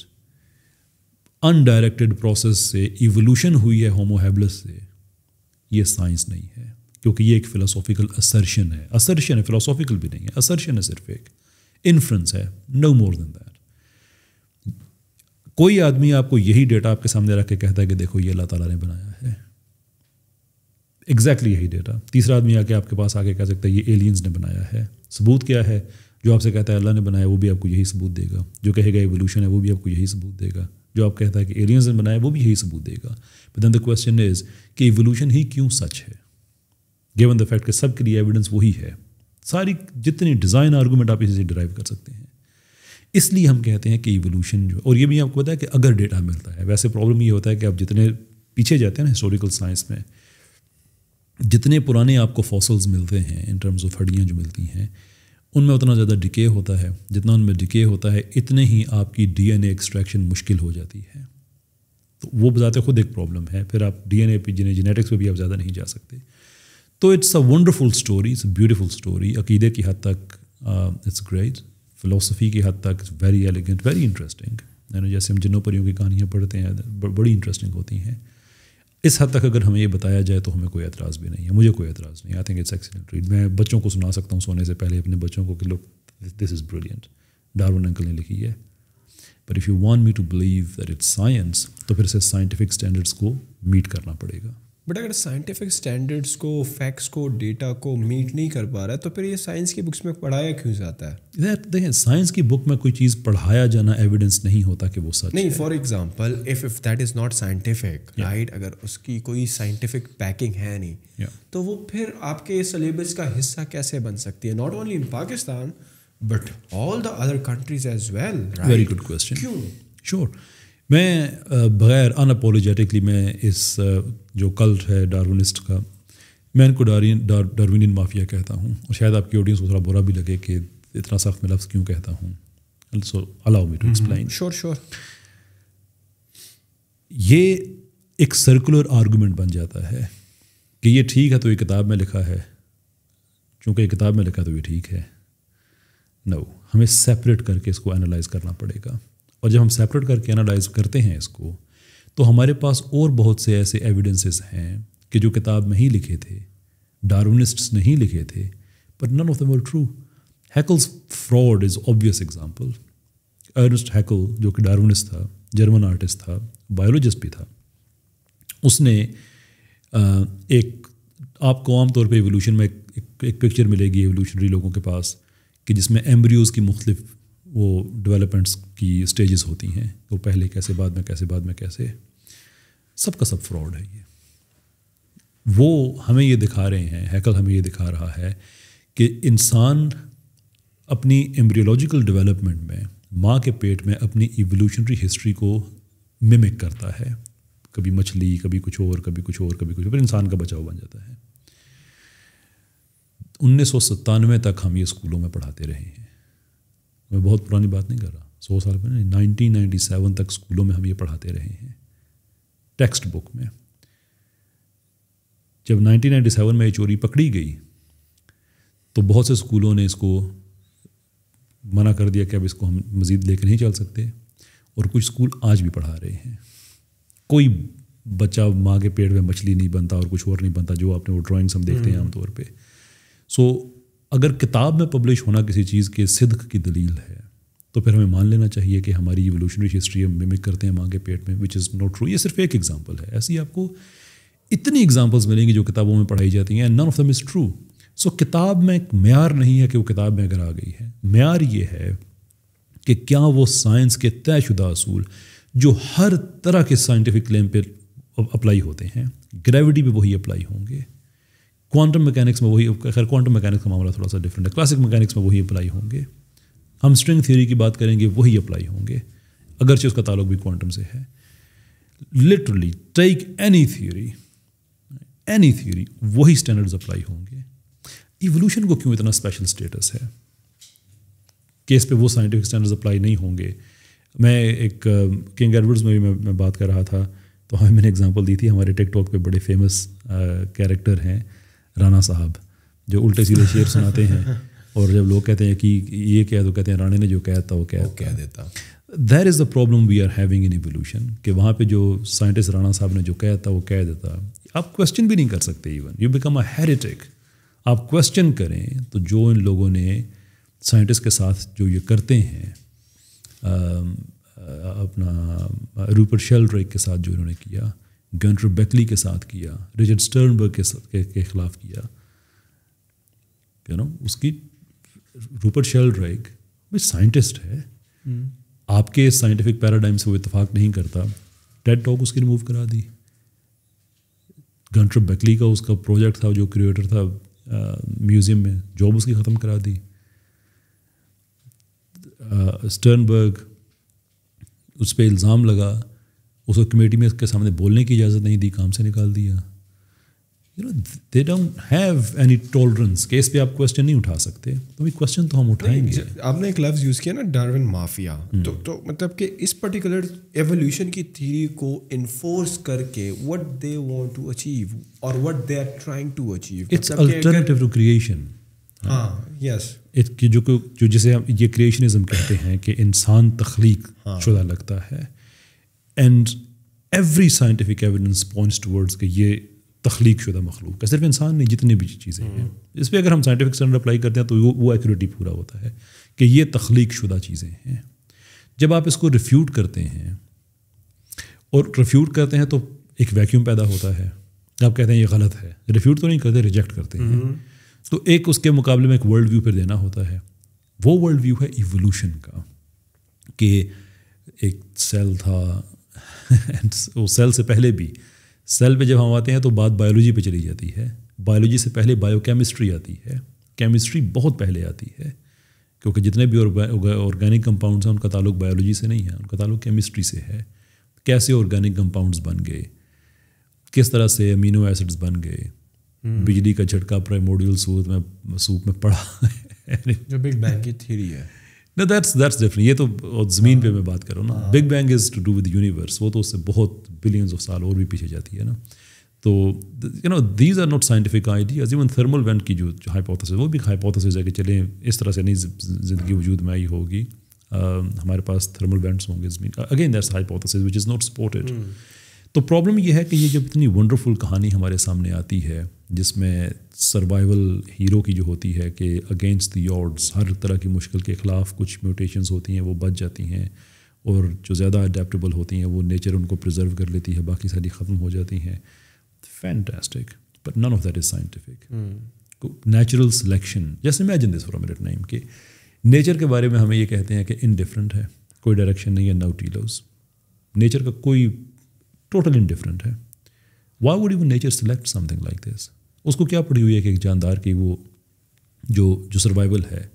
Speaker 2: अनडायरेक्टेड प्रोसेस से इवोल्यूशन हुई है होमोहेबलस से ये साइंस नहीं है क्योंकि ये एक फिलोसॉफिकल असर्शन है असर्शन है फिलोसॉफिकल भी नहीं है असर्शन है सिर्फ एक इन्फ्रेंस है नो मोर देन दैट कोई आदमी आपको यही डेटा आपके सामने रख के कहता है कि देखो ये अल्लाह ताला ने बनाया है एग्जैक्टली exactly यही डेटा तीसरा आदमी आके आपके पास आके कह सकता है ये एलियंस ने बनाया है सबूत क्या है जो आपसे कहता है अल्लाह ने बनाया वो भी आपको यही सबूत देगा जो कहेगा एवोल्यूशन है वो भी आपको यही सबूत देगा जो आप कहता है कि एलियंस ने बनाया वो भी यही सबूत देगा but then the question is कि एवोल्यूशन ही क्यों सच है गिवन द फैक्ट कि सब के लिए एविडेंस वही है सारी जितनी डिज़ाइन आर्गूमेंट आप इसे डिराइव कर सकते हैं इसलिए हम कहते हैं कि इवोल्यूशन जो और ये भी आपको पता है कि अगर डेटा मिलता है वैसे प्रॉब्लम ये होता है कि आप जितने पीछे जाते हैं ना हिस्टोरिकल साइंस में जितने पुराने आपको फॉसल्स मिलते हैं इन टर्म्स ऑफ हड्डियाँ जो मिलती हैं उनमें उतना ज़्यादा डिके होता है जितना उनमें डिके होता है इतने ही आपकी डीएनए एक्सट्रैक्शन मुश्किल हो जाती है तो वो बताते खुद एक प्रॉब्लम है फिर आप डीएनए पे जिन्हें जेनेटिक्स भी आप ज़्यादा नहीं जा सकते तो it's a wonderful story it's a beautiful story अकीदे की हद तक इट्स ग्रेट फ़िलोसफी की हद तक it's very elegant very interesting जैसे हम जिनों परियों की कहानियाँ पढ़ते हैं बड़ी इंटरेस्टिंग होती हैं इस हद तक अगर हमें ये बताया जाए तो हमें कोई एतराज़ भी नहीं है मुझे कोई एतराज़ नहीं I think it's excellent read मैं बच्चों को सुना सकता हूँ सोने से पहले अपने बच्चों को कि look this is brilliant Darwin uncle ने लिखी है but if you want me to believe that it's science तो फिर इसे साइंटिफिक स्टैंडर्ड्स को मीट करना पड़ेगा
Speaker 1: बट अगर साइंटिफिक स्टैंडर्ड्स को फैक्ट्स को डेटा को मीट नहीं कर पा रहा है
Speaker 2: तो फिर ये साइंस की बुक्स में पढ़ाया क्यों जाता है देखें साइंस की बुक में कोई चीज़ पढ़ाया जाना एविडेंस नहीं होता कि वो सच नहीं
Speaker 1: for example if if that is not scientific right अगर उसकी कोई साइंटिफिक पैकिंग है नहीं yeah. तो वो फिर आपके सिलेबस का हिस्सा कैसे बन सकती है not only in Pakistan but all the other countries as well very good question क्यों
Speaker 2: श्योर sure. मैं बग़ैर अनअपोलोजेटिकली मैं इस जो कल्ट है डार्विनिस्ट का मैं इनको डारिन डार, डार्विनियन माफिया कहता हूँ और शायद आपकी ऑडियंस को थोड़ा बुरा भी लगे कि इतना सख्त मैं लफ्ज़ क्यों कहता हूँ so allow me to explain sure sure ये एक सर्कुलर आर्गूमेंट बन जाता है कि ये ठीक है तो ये किताब में लिखा है चूँकि ये किताब में लिखा है तो ये ठीक है नो no, हमें सेपरेट करके इसको एनालाइज करना पड़ेगा और जब हम सेपरेट करके एनालाइज करते हैं इसको तो हमारे पास और बहुत से ऐसे एविडेंसेस हैं कि जो किताब में ही लिखे थे डारोनिस्ट नहीं लिखे थे but none of them true Haeckel's fraud is obvious example Ernst Haeckel जो कि डारोनिस्ट था जर्मन आर्टिस्ट था बायोलॉजिस्ट भी था उसने एक आपको आमतौर पर एवोल्यूशन में एक, एक, एक पिक्चर मिलेगी एवोल्यूशनरी लोगों के पास कि जिसमें एम्ब्रियोज़ की मुख्तफ वो डेवलपमेंट्स की स्टेजेस होती हैं तो पहले कैसे बाद में कैसे बाद में कैसे सबका सब फ्रॉड है ये वो हमें ये दिखा रहे हैं हैकल हमें ये दिखा रहा है कि इंसान अपनी एम्ब्रियोलॉजिकल डेवलपमेंट में माँ के पेट में अपनी इवोल्यूशनरी हिस्ट्री को मिमिक करता है कभी मछली कभी कुछ और कभी कुछ और कभी कुछ और इंसान का बचाव बन जाता है उन्नीस तक हम ये स्कूलों में पढ़ाते रहे हैं मैं बहुत पुरानी बात नहीं कर रहा सौ साल पहले नाइनटीन नाइन्टी सेवन तक स्कूलों में हम ये पढ़ाते रहे हैं टेक्स्ट बुक में जब नाइन्टी सेवन में ये चोरी पकड़ी गई तो बहुत से स्कूलों ने इसको मना कर दिया कि अब इसको हम मज़ीद लेकर नहीं चल सकते और कुछ स्कूल आज भी पढ़ा रहे हैं कोई बच्चा माँ के पेड़ में मछली नहीं बनता और कुछ और नहीं बनता जो आपने वो ड्राइंग्स हम देखते हैं हम्म। आमतौर पर सो अगर किताब में पब्लिश होना किसी चीज़ के सिद्क की दलील है तो फिर हमें मान लेना चाहिए कि हमारी इवोल्यूशनरी हिस्ट्री हम मिमिक करते हैं मांगे पेट में विच इज़ नॉट ट्रू ये सिर्फ एक एग्जाम्पल है ऐसी आपको इतनी एग्जाम्पल्स मिलेंगी जो किताबों में पढ़ाई जाती हैं none of them is true so किताब में एक मैार नहीं है कि वो किताब में अगर आ गई है मैार ये है कि क्या वो साइंस के तयशुदा असूल जो हर तरह के साइंटिफिक क्लेम पर अप्लाई होते हैं ग्रेविटी पर वही अप्लाई होंगे क्वांटम मैकेनिक्स में वही खैर क्वांटम मैकेनिक्स का मामला थोड़ा सा डिफरेंट है क्लासिक मैकेनिक्स में वही अप्लाई होंगे हम स्ट्रिंग थ्योरी की बात करेंगे वही अप्लाई होंगे अगरचे उसका ताल्लुक भी क्वांटम से है literally take any theory any theory वही स्टैंडर्ड्स अप्लाई होंगे इवोल्यूशन को क्यों इतना स्पेशल स्टेटस है केस पे वो साइंटिफिक स्टैंडर्ड्स अप्लाई नहीं होंगे मैं एक किंग uh, एडवर्ड्स में भी मैं, मैं बात कर रहा था तो हमें मैंने एग्जांपल दी थी हमारे टिकटॉक पे बड़े फेमस कैरेक्टर uh, हैं राना साहब जो उल्टे सीधे शेर सुनाते हैं और जब लोग कहते हैं कि ये कह तो कहते हैं राणे ने जो कह था वो कह कह देता there is the problem we are having in evolution कि वहाँ पे जो साइंटिस्ट राणा साहब ने जो कह था वो कह देता आप क्वेश्चन भी नहीं कर सकते even you become a heretic आप क्वेश्चन करें तो जो इन लोगों ने साइंटिस्ट के साथ जो ये करते हैं अपना रूपर शेल के साथ जो इन्होंने किया गंटर बेकली के साथ किया रिचर्ड स्टर्नबर्ग के, साथ, के, के खिलाफ किया यू नो उसकी रूपर्ट शेल ड्राइक भाई साइंटिस्ट है hmm. आपके साइंटिफिक पैराडाइम से वो इतफाक नहीं करता टेड टॉक उसकी रिमूव करा दी गंटर बेकली का उसका प्रोजेक्ट था जो क्रिएटर था म्यूजियम uh, में जॉब उसकी ख़त्म करा दी स्टर्नबर्ग uh, उस पर इल्ज़ाम लगा उसको कमेटी में उसके सामने बोलने की इजाज़त नहीं दी काम से निकाल दिया you know they don't have any tolerance case पे आप क्वेश्चन नहीं उठा सकते
Speaker 1: तो भी क्वेश्चन तो हम उठाएंगे आपने एक लफ्ज़ यूज़ किया ना डार्विन हम्म। माफिया तो तो मतलब कि इस पर्टिकुलर एवोल्यूशन की थीरी को इन्फोर्स करके what they want to achieve और what they are trying to achieve it's alternative
Speaker 2: to creation हाँ यस जो जो जिसे हम ये क्रिएशनिज्म कहते हैं कि इंसान तखलीक हाँ। शुदा लगता है and every scientific evidence points towards के ये तख्लीक शुदा मखलूक है सिर्फ इंसान ने जितनी भी चीज़ें हैं इस पर अगर हम साइंटिफिक स्टैंडर्ड अप्लाई करते हैं तो वो वो एक्यूरेटी पूरा होता है कि ये तख्लीक शुदा चीज़ें हैं जब आप इसको रिफ्यूट करते हैं और रिफ्यूट करते हैं तो एक वैक्यूम पैदा होता है आप कहते हैं ये गलत है रिफ्यूट तो नहीं करते रिजेक्ट करते हैं तो एक उसके मुकाबले में एक वर्ल्ड व्यू फिर देना होता है वो वर्ल्ड व्यू है इवोल्यूशन का कि एक सेल था एंड वो सेल से पहले भी सेल पे जब हम आते हैं तो बात बायोलॉजी पे चली जाती है बायोलॉजी से पहले बायोकेमिस्ट्री आती है केमिस्ट्री बहुत पहले आती है क्योंकि जितने भी ऑर्गेनिक कंपाउंड्स हैं उनका ताल्लुक बायोलॉजी से नहीं है उनका ताल्लुक केमिस्ट्री से है कैसे ऑर्गेनिक कंपाउंड्स बन गए किस तरह से अमीनो एसिड्स बन गए हम्म। बिजली का झटका प्राइमोडियल सूप में सूप में पड़ा
Speaker 1: जो बिग बैंग की थ्योरी है
Speaker 2: दैट्स दैट्स डिफरेंट ये तो ज़मीन पे मैं बात कर रहा हूँ ना big bang is to do with universe वो तो उससे बहुत बिलियंस ऑफ साल और भी पीछे जाती है ना तो you know these are not scientific ideas even thermal vent की जो हाइपोथेसिस वो भी हाइपोथेसिस है कि चले इस तरह से नहीं ज़िंदगी वजूद में आई होगी हमारे पास थर्मल वेंट्स होंगे ज़मीन again that's hypothesis which is not supported तो प्रॉब्लम यह है कि ये जब इतनी वंडरफुल कहानी हमारे सामने आती है जिसमें सर्वाइवल हीरो की जो होती है कि अगेंस्ट दी ऑर्ड्स हर तरह की मुश्किल के ख़िलाफ़ कुछ म्यूटेशंस होती हैं वो बच जाती हैं और जो ज़्यादा अडेप्टबल होती हैं वो नेचर उनको प्रिजर्व कर लेती है बाकी सारी ख़त्म हो जाती हैं fantastic but none of that is
Speaker 3: scientific
Speaker 2: natural selection जैसे इमेजिन दिस फॉर इट नाइम के नेचर के बारे में हमें ये कहते हैं कि इनडिफरेंट है कोई डायरेक्शन नहीं है नाउ टीलोज नेचर का कोई टोटल डिफरेंट है why would you nature select something like this उसको क्या पड़ी हुई है कि एक जानदार की वो जो जो सर्वाइवल है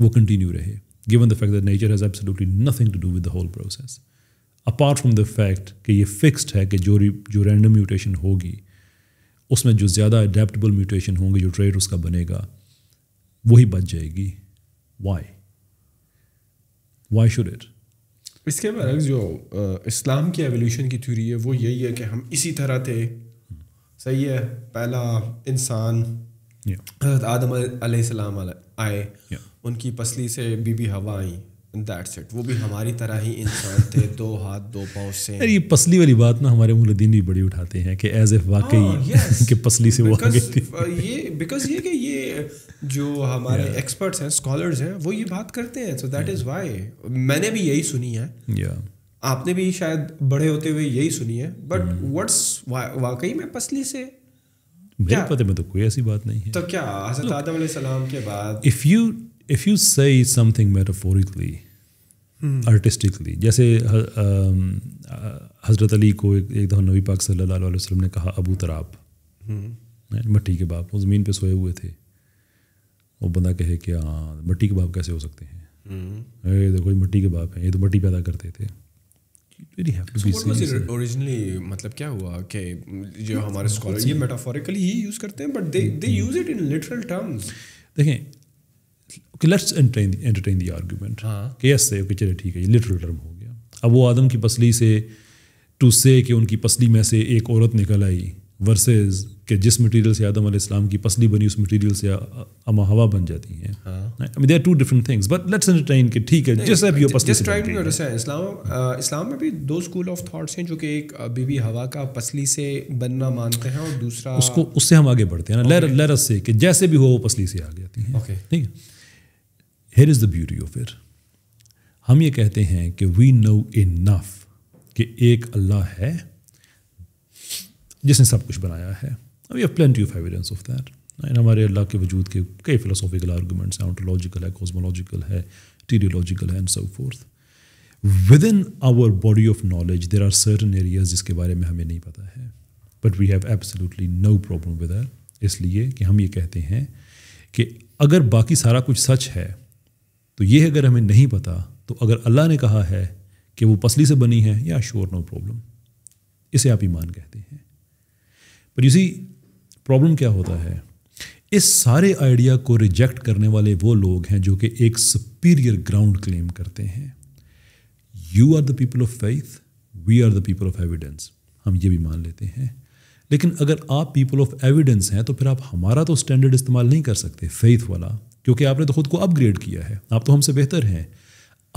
Speaker 2: वो कंटिन्यू रहे given the fact that nature has absolutely nothing to do with the whole process apart from the fact कि ये फिक्स्ड है कि जो जो रैंडम म्यूटेशन होगी उसमें जो ज़्यादा अडेप्टबल म्यूटेशन होंगे जो ट्रेड उसका बनेगा वही बच जाएगी वाई वाई शुड इट
Speaker 1: इसके बरक्स जो इस्लाम की एवोल्यूशन की थ्योरी है वो यही है कि हम इसी तरह थे सही है पहला इंसान आदम आए उनकी पसली से बीबी हवा आई दैट्स इट वो भी हमारी तरह ही इंसान थे दो हाथ दो पाँव से ये
Speaker 2: पसली वाली बात ना हमारे मुलदीन भी बड़ी उठाते हैं कि एज एफ वाकई हाँ, कि पसली से वो uh,
Speaker 1: ये बिकॉज ये कि ये जो हमारे एक्सपर्ट्स yeah. हैं स्कॉलर्स हैं वो ये बात करते हैं सो दैट इज़ वाई मैंने भी यही सुनी है yeah. आपने भी शायद बड़े होते हुए यही सुनी है बट hmm. वट्स वाकई में पसली से
Speaker 2: मेरे पते में तो कोई ऐसी बात नहीं है तो
Speaker 1: क्या हजरत आदम के बाद
Speaker 2: if you if you say something metaphorically artistically जैसे हज़रत अली को एक, एक दफ़ा नबी पाक सल्लल्लाहु अलैहि वसल्लम ने कहा अबू तराब hmm. मट्टी के बाप वो ज़मीन पे सोए हुए थे वो बंदा कहे कि हाँ मट्टी के बाप कैसे हो सकते हैं hmm. ये तो कोई मट्टी के बाप हैं ये तो मट्टी पैदा करते थे really
Speaker 1: so मतलब क्या हुआ कि जो हमारे स्कॉलर ये मेटाफोरिकली ही यूज करते हैं but they they use it in literal terms
Speaker 2: देखें okay let's entertain the argument कि यस से ओके चले ठीक है ये लिटरल टर्म हो गया अब वो आदम की पसली से टू से कि उनकी पसली में से एक औरत निकल आई वर्सेस कि जिस मटेरियल से आदम आसमाम की पसली बनी उस मटेरियल से अमा हवा बन जाती हैं I mean they're two different things but let's entertain कि ठीक है जस्ट अब योर पसली try to
Speaker 1: understand Islam Islam में भी दो स्कूल ऑफ थॉट्स हैं जो कि एक बीबी हवा का पसली से बनना मानते हैं और दूसरा उसको
Speaker 2: उससे हम आगे बढ़ते हैं ना लेर लेर से कि जैसे भी हो वो पसली से आ जाती हैं ठीक है here is the beauty of it हम ये कहते हैं कि वी नो इनफ कि एक अल्लाह है जिसने सब कुछ बनाया है we have plenty of evidence of that in हमारे अल्लाह के वजूद के कई फिलोसॉफिकल आर्गूमेंट्स हैं ऑन्टोलॉजिकल है कॉस्मोलॉजिकल है टीडियोलॉजिकल है and so forth within our body of knowledge there are certain areas जिसके बारे में हमें नहीं पता है but we have absolutely no problem with इसलिए कि हम ये कहते हैं कि अगर बाकी सारा कुछ सच है तो ये अगर हमें नहीं पता तो अगर अल्लाह ने कहा है कि वो पसली से बनी है या श्योर नो प्रॉब्लम इसे आप ईमान कहते हैं पर इसी प्रॉब्लम क्या होता है इस सारे आइडिया को रिजेक्ट करने वाले वो लोग हैं जो कि एक सुपीरियर ग्राउंड क्लेम करते हैं you are the people of faith we are the people of evidence हम ये भी मान लेते हैं लेकिन अगर आप पीपल ऑफ एविडेंस हैं तो फिर आप हमारा तो स्टैंडर्ड इस्तेमाल नहीं कर सकते फेथ वाला क्योंकि आपने तो खुद को अपग्रेड किया है आप तो हमसे बेहतर हैं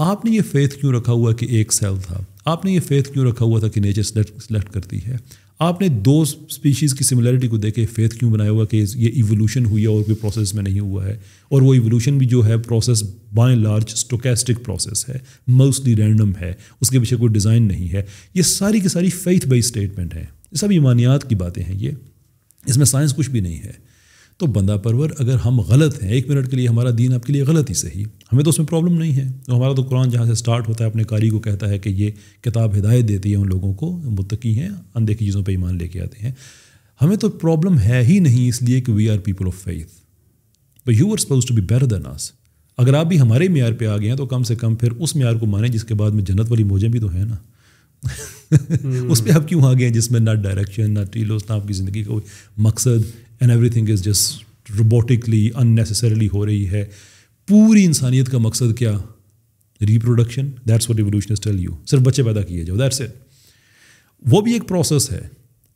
Speaker 2: आपने ये फेथ क्यों रखा हुआ कि एक सेल था आपने ये फेथ क्यों रखा हुआ था कि नेचर सेलेक्ट करती है आपने दो स्पीशीज़ की सिमिलरिटी को देखे फेथ क्यों बनाया हुआ कि ये इवोल्यूशन हुई है और कोई प्रोसेस में नहीं हुआ है और वो इवोल्यूशन भी जो है process by large stochastic process है मोस्टली रैंडम है उसके पीछे कोई डिज़ाइन नहीं है ये सारी की सारी फेथ बेस्ड स्टेटमेंट है सब ईमानियात की बातें हैं ये इसमें साइंस कुछ भी नहीं है तो बंदा परवर अगर हम गलत हैं एक मिनट के लिए हमारा दीन आपके लिए गलत ही सही हमें तो उसमें प्रॉब्लम नहीं है तो हमारा तो कुरान जहाँ से स्टार्ट होता है अपने कारी को कहता है कि ये किताब हिदायत देती है उन लोगों को मुतकी हैं अनदेखी चीज़ों पर ईमान लेके आते हैं हमें तो प्रॉब्लम है ही नहीं इसलिए कि we are people of faith but you are suppose to be better than us अगर आप भी हमारे मैार पे आ गए हैं तो कम से कम फिर उस मैार को माने जिसके बाद में जन्नत वाली मौजें भी तो हैं ना उस पर आप क्यों आ गए हैं जिसमें ना डायरेक्शन ना टीलोस ना आपकी ज़िंदगी का कोई मकसद and thing is just robotically unnecessarily हो रही है पूरी इंसानियत का मकसद क्या reproduction that's what revolution tell you सिर्फ बच्चे पैदा किए जाओ दैट्स इट वो भी एक प्रोसेस है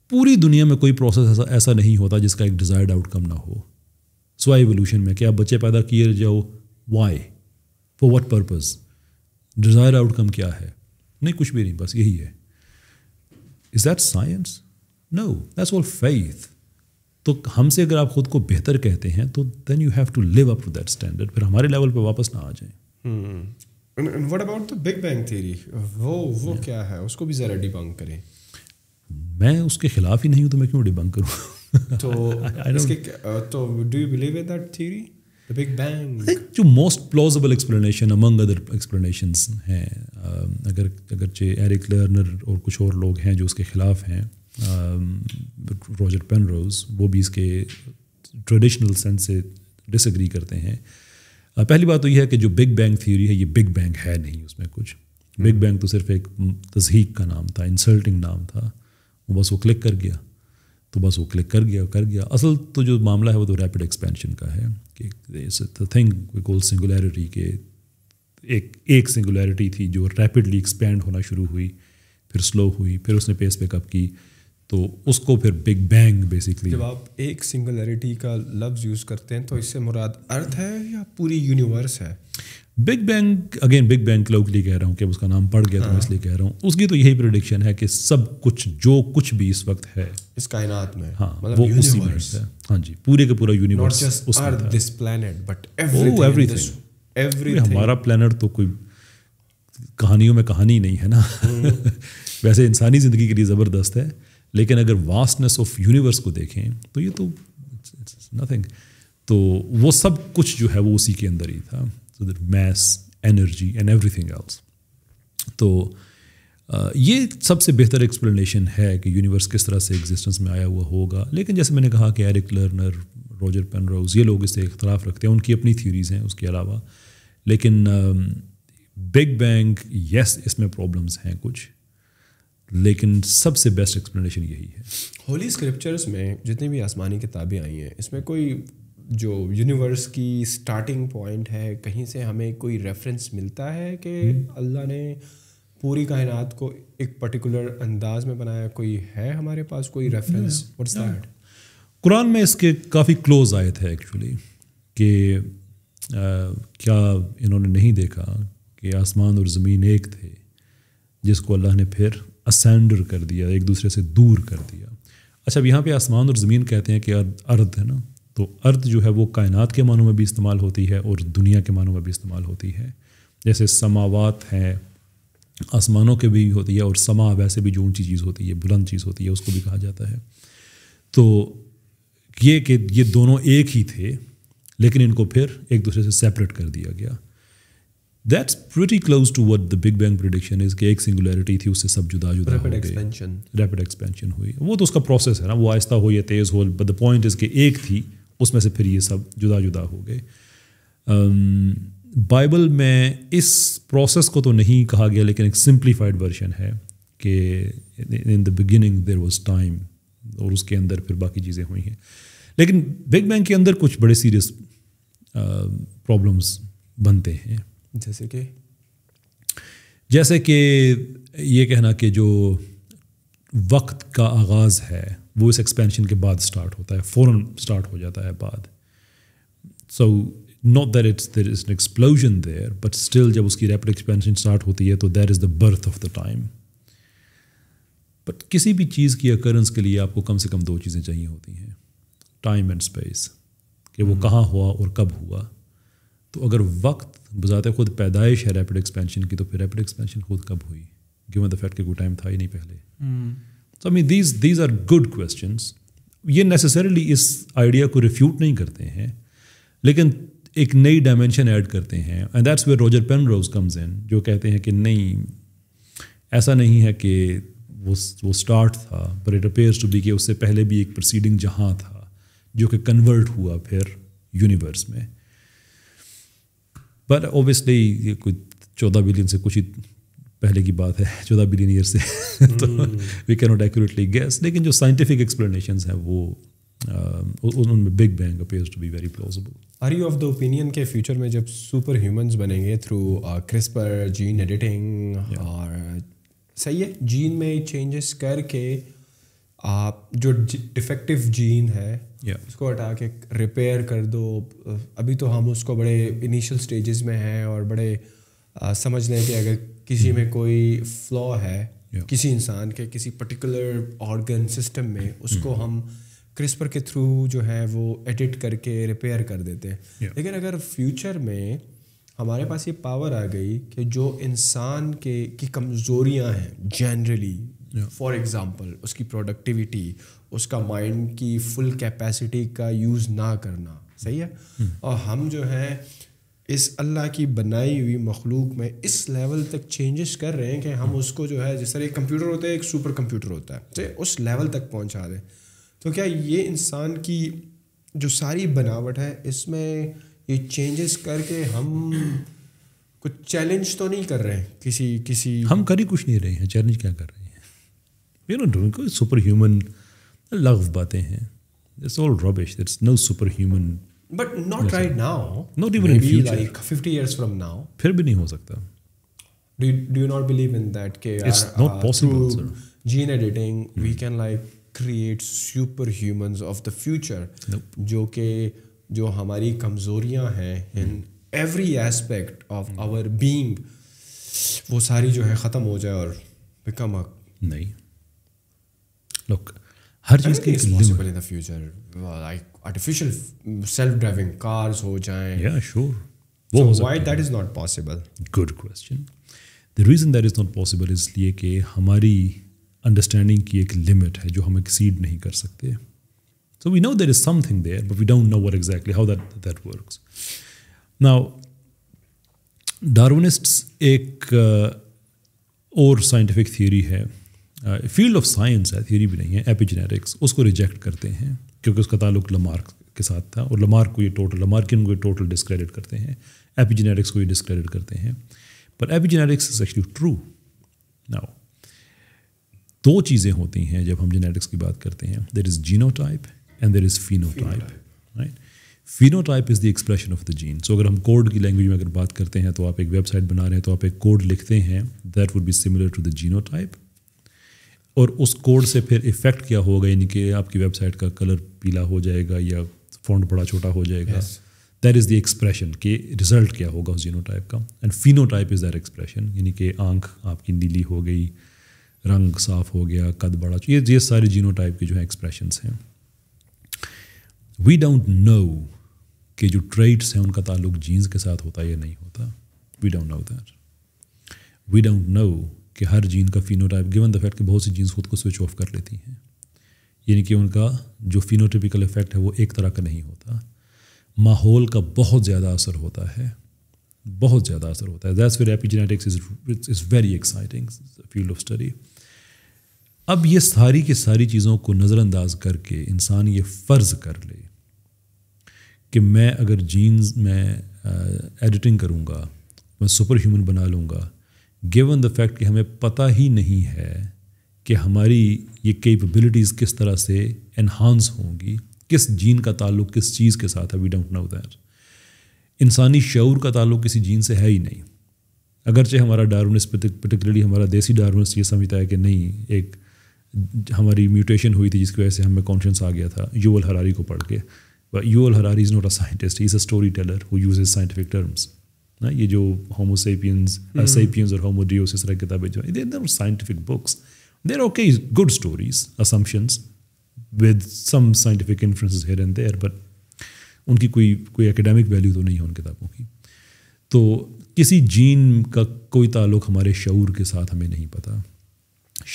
Speaker 2: पूरी दुनिया में कोई प्रोसेस ऐसा ऐसा नहीं होता जिसका एक डिज़ायर्ड आउटकम ना हो सो एवोल्यूशन में क्या बच्चे पैदा किए जाओ why for what purpose desire outcome क्या है नहीं कुछ भी नहीं बस यही है is that science no that's all faith तो हमसे अगर आप खुद को बेहतर कहते हैं तो then you have to live up to that standard फिर हमारे लेवल पर वापस ना आ जाए
Speaker 1: बिग बैंग थ्योरी वो वो yeah. क्या है उसको भी ज़रा डिबंक करें
Speaker 2: मैं उसके खिलाफ ही नहीं हूँ तो मैं क्यों डिबंक करूँ तो इसके
Speaker 1: तो do you believe in that theory the big bang
Speaker 2: जो most plausible explanation among other explanations हैं अगर अगर चे एरिक लर्नर और कुछ और लोग हैं जो उसके खिलाफ हैं रॉजर um, पेनरोज वो भी इसके ट्रेडिशनल सेंस से डिसग्री करते हैं uh, पहली बात तो यह है कि जो बिग बैंग थ्योरी है ये बिग बैंग है नहीं उसमें कुछ बिग hmm. बैंग तो सिर्फ एक तजहीक का नाम था इंसल्टिंग नाम था वो बस वो क्लिक कर गया तो बस वो क्लिक कर गया कर गया असल तो जो मामला है वो तो रैपिड एक्सपेंशन का है कि थिंग वी कॉल सिंगुलैरिटी के एक एक सिंगुलैरिटी थी जो रैपिडली एक्सपेंड होना शुरू हुई फिर स्लो हुई फिर उसने पेस पिकअप की तो उसको फिर बिग बैंग बेसिकली जब
Speaker 1: आप एक सिंगुलरिटी का लफ्ज़ यूज़ करते हैं तो इससे मुराद अर्थ है या पूरी यूनिवर्स है
Speaker 2: big bang again big bang लोग लिए कह रहा हूँ कि उसका नाम पढ़ गया हाँ। तो मैं हाँ। इसलिए कह रहा हूँ उसकी तो यही प्रोडिक्शन है कि सब कुछ जो कुछ भी इस वक्त है इस कायनात में हाँ मतलब वो उसी में है हाँ जी पूरे के पूरा यूनिवर्स दिस बट हमारा प्लेनेट तो कोई कहानियों में कहानी नहीं है ना हम्म। वैसे इंसानी ज़िंदगी के लिए ज़बरदस्त है लेकिन अगर वास्टनेस ऑफ यूनिवर्स को देखें तो ये तो नथिंग तो वो सब कुछ जो है वो उसी के अंदर ही था so that mass energy and everything else तो ये सबसे बेहतर एक्सप्लेनेशन है कि यूनिवर्स किस तरह से एग्जिस्टेंस में आया हुआ होगा लेकिन जैसे मैंने कहा कि एरिक लर्नर रॉजर पेनरोज ये लोग इससे इख्तलाफ रखते हैं उनकी अपनी थ्योरीज हैं उसके अलावा लेकिन बिग बैंग यस इसमें प्रॉब्लम्स हैं कुछ लेकिन सबसे बेस्ट एक्सप्लेनेशन यही है
Speaker 1: होली स्क्रिप्चर्स में जितनी भी आसमानी किताबें आई हैं इसमें कोई जो यूनिवर्स की स्टार्टिंग पॉइंट है कहीं से हमें कोई रेफरेंस मिलता है कि हम्म। अल्लाह ने पूरी कायनात को एक पर्टिकुलर अंदाज में बनाया कोई है हमारे पास कोई रेफरेंस और
Speaker 2: दैट कुरान में इसके काफ़ी क्लोज आए थे एक्चुअली कि क्या इन्होंने नहीं देखा कि आसमान और ज़मीन एक थे जिसको अल्लाह ने फिर असेंडर कर दिया एक दूसरे से दूर कर दिया अच्छा अब यहाँ पे आसमान और ज़मीन कहते हैं कि अर्द है ना तो अर्थ जो है वो कायनात के मानों में भी इस्तेमाल होती है और दुनिया के मानों में भी इस्तेमाल होती है जैसे समावात है आसमानों के भी होती है और समा वैसे भी जो ऊंची चीज़ होती है बुलंद चीज़ होती है उसको भी कहा जाता है तो ये कि ये दोनों एक ही थे लेकिन इनको फिर एक दूसरे से सेपरेट कर दिया गया that's pretty close to what the big bang prediction is कि एक सिंगुलरिटी थी उससे सब जुदा जुदा रैपिड एक्सपेंशन रैपिड एक्सपेंशन हुई वो तो उसका प्रोसेस है ना वो आहिस्ता हो या तेज़ हो बट द पॉइंट इज कि एक थी उसमें से फिर ये सब जुदा जुदा हो गए बाइबल um, में इस प्रोसेस को तो नहीं कहा गया लेकिन एक सिंप्लीफाइड वर्जन है कि in the beginning there was time और उसके अंदर फिर बाकी चीज़ें हुई हैं लेकिन बिग बैंग के अंदर कुछ बड़े सीरियस प्रॉब्लम्स uh, बनते हैं जैसे कि जैसे कि ये कहना कि जो वक्त का आगाज़ है वो इस एक्सपेंशन के बाद स्टार्ट होता है फ़ौर स्टार्ट हो जाता है बाद so not that it's there is an explosion there but still जब उसकी रैपिड एक्सपेंशन स्टार्ट होती है तो there is the birth of the time but किसी भी चीज़ की अकरेंस के लिए आपको कम से कम दो चीज़ें चाहिए होती हैं टाइम एंड स्पेस कि वो hmm. कहाँ हुआ और कब हुआ तो अगर वक्त बजात खुद पैदाइश है रैपिड एक्सपेंशन की तो फिर रैपिड एक्सपेंशन खुद कब हुई गिवन द फैक्ट कि कोई टाइम था ही नहीं पहले so mean these these are good question ये नेसेसरली इस आइडिया को रिफ्यूट नहीं करते हैं लेकिन एक नई डायमेंशन ऐड करते हैं and that's where Roger Penrose comes in जो कहते हैं कि नहीं ऐसा नहीं है कि वो वो स्टार्ट था पर इट अपेयर्स टू बी कि उससे पहले भी एक प्रोसीडिंग जहाँ था जो कि कन्वर्ट हुआ फिर यूनिवर्स में बट ऑब्वियसली ये कुछ चौदह बिलियन से कुछ ही पहले की बात है चौदह बिलियन ईयर से तो we can not accurately guess लेकिन जो साइंटिफिक एक्सप्लेनेशन हैं वो uh, उनमें big bang appears to be very plausible
Speaker 1: are you of the opinion के फ्यूचर में जब सुपर ह्यूमंस बनेंगे थ्रू क्रिस्पर जीन एडिटिंग और सही है जीन में चेंजेस करके आप जो डिफेक्टिव जीन है yeah. उसको हटा के रिपेयर कर दो अभी तो हम उसको बड़े इनिशियल स्टेजेस में हैं और बड़े आ, समझ लें कि अगर किसी में कोई फ्लॉ है yeah. किसी इंसान के किसी पर्टिकुलर ऑर्गन सिस्टम में hmm. उसको हम क्रिस्पर के थ्रू जो है वो एडिट करके रिपेयर कर देते हैं yeah. लेकिन अगर फ्यूचर में हमारे पास ये पावर आ गई कि जो इंसान के की कमज़ोरियाँ हैं जनरली फॉर एग्ज़ाम्पल उसकी प्रोडक्टिविटी उसका माइंड की फुल कैपेसिटी का यूज़ ना करना सही है हम्म। और हम जो हैं इस अल्लाह की बनाई हुई मखलूक में इस लेवल तक चेंजेस कर रहे हैं कि हम हम्म। उसको जो है जिस तरह एक कंप्यूटर होता है एक सुपर कंप्यूटर होता है ठीक तो उस लेवल तक पहुंचा दें तो क्या ये इंसान की जो सारी बनावट है इसमें ये चेंजेस करके हम कुछ चैलेंज तो नहीं कर रहे हैं
Speaker 2: किसी किसी हम कर ही कुछ नहीं रहे हैं चैलेंज क्या कर रहे हैं सुपर ह्यूमन लव बातें हैं it's all rubbish it's no super human but not right now not even in future like
Speaker 1: 50 years from now
Speaker 2: फिर भी नहीं हो सकता
Speaker 1: do you, do you not believe in that ke it's our, uh, not gene editing we can like create super humans of the future जो के जो हमारी कमजोरियां हैं in every aspect of our being वो सारी जो है ख़त्म हो जाए और बिकम अ
Speaker 2: नहीं लुक हर चीज़ की
Speaker 1: future artificial self driving cars हो जाएं that is not possible
Speaker 2: good question the reason that is not possible इसलिए कि हमारी अंडरस्टैंडिंग की एक लिमिट है जो हम एक्सीड नहीं कर सकते so we know there is something there but we don't know what exactly how that that works now Darwinists एक uh, और साइंटिफिक थियोरी है फील्ड ऑफ साइंस है थ्योरी भी नहीं है एपिजेनेटिक्स उसको रिजेक्ट करते हैं क्योंकि उसका ताल्लुक लमार्क के साथ था और लमार्क को ये टोटल लमार्किन को ये टोटल डिस्क्रेडिट करते हैं एपिजेनेटिक्स को ये डिस्क्रेडिट करते हैं पर epigenetics is actually true now दो चीज़ें होती हैं जब हम जेनेटिक्स की बात करते हैं there is genotype and there is type right phenotype is the expression of the gene so अगर हम कोड की लैंग्वेज में अगर बात करते हैं तो आप एक वेबसाइट बना रहे हैं तो आप एक कोड लिखते हैं that would be similar to the genotype और उस कोड से फिर इफेक्ट क्या होगा यानी कि आपकी वेबसाइट का कलर पीला हो जाएगा या फ़ॉन्ट बड़ा छोटा हो जाएगा दैट इज़ द एक्सप्रेशन कि रिजल्ट क्या होगा उस जीनो टाइप का and phenotype is that expression यानी कि आंख आपकी नीली हो गई रंग साफ हो गया कद बड़ा ये ये सारे जीनो टाइप के जो हैं एक्सप्रेशन हैं वी डोंट नो कि जो ट्रेड्स हैं उनका ताल्लुक जीन्स के साथ होता है या नहीं होता we don't know that we don't know कि हर जीन का फिनोटाइप गिवन द फैक्ट कि बहुत सी जीन्स खुद को स्विच ऑफ कर लेती हैं यानी कि उनका जो फिनोटिपिकल इफेक्ट है वो एक तरह का नहीं होता माहौल का बहुत ज़्यादा असर होता है बहुत ज़्यादा असर होता है that's where genetics is is very exciting field of study अब ये सारी की सारी चीज़ों को नज़रअंदाज करके इंसान ये फ़र्ज़ कर ले कि मैं अगर जीन्स में एडिटिंग करूँगा मैं सुपर uh, ह्यूमन बना लूँगा गिवन द फैक्ट कि हमें पता ही नहीं है कि हमारी ये कैपेबिलिटीज़ किस तरह से इन्हांस होंगी किस जीन का ताल्लुक किस चीज़ के साथ है वी डोंट नो दैट इंसानी शूर का ताल्लुक किसी जीन से है ही नहीं अगरचे हमारा डार्विनिस्ट पर्टिकुलरली हमारा देसी डार्विनिस्ट ये समझता है कि नहीं एक हमारी म्यूटेशन हुई थी जिसकी वजह से हमें कॉन्शियस आ गया था यूअल हरारी को पढ़ के Yuval Harari is not a scientist is a story teller who use scientific terms ना ये जो होमोसेपियंस सेपियंस और होमोडियोस इस तरह किताबें जो they are scientific books there okay good stories assumptions with some scientific influences here and there but उनकी कोई कोई एकेडमिक वैल्यू तो नहीं है उन किताबों की तो किसी जीन का कोई ताल्लुक हमारे शूर के साथ हमें नहीं पता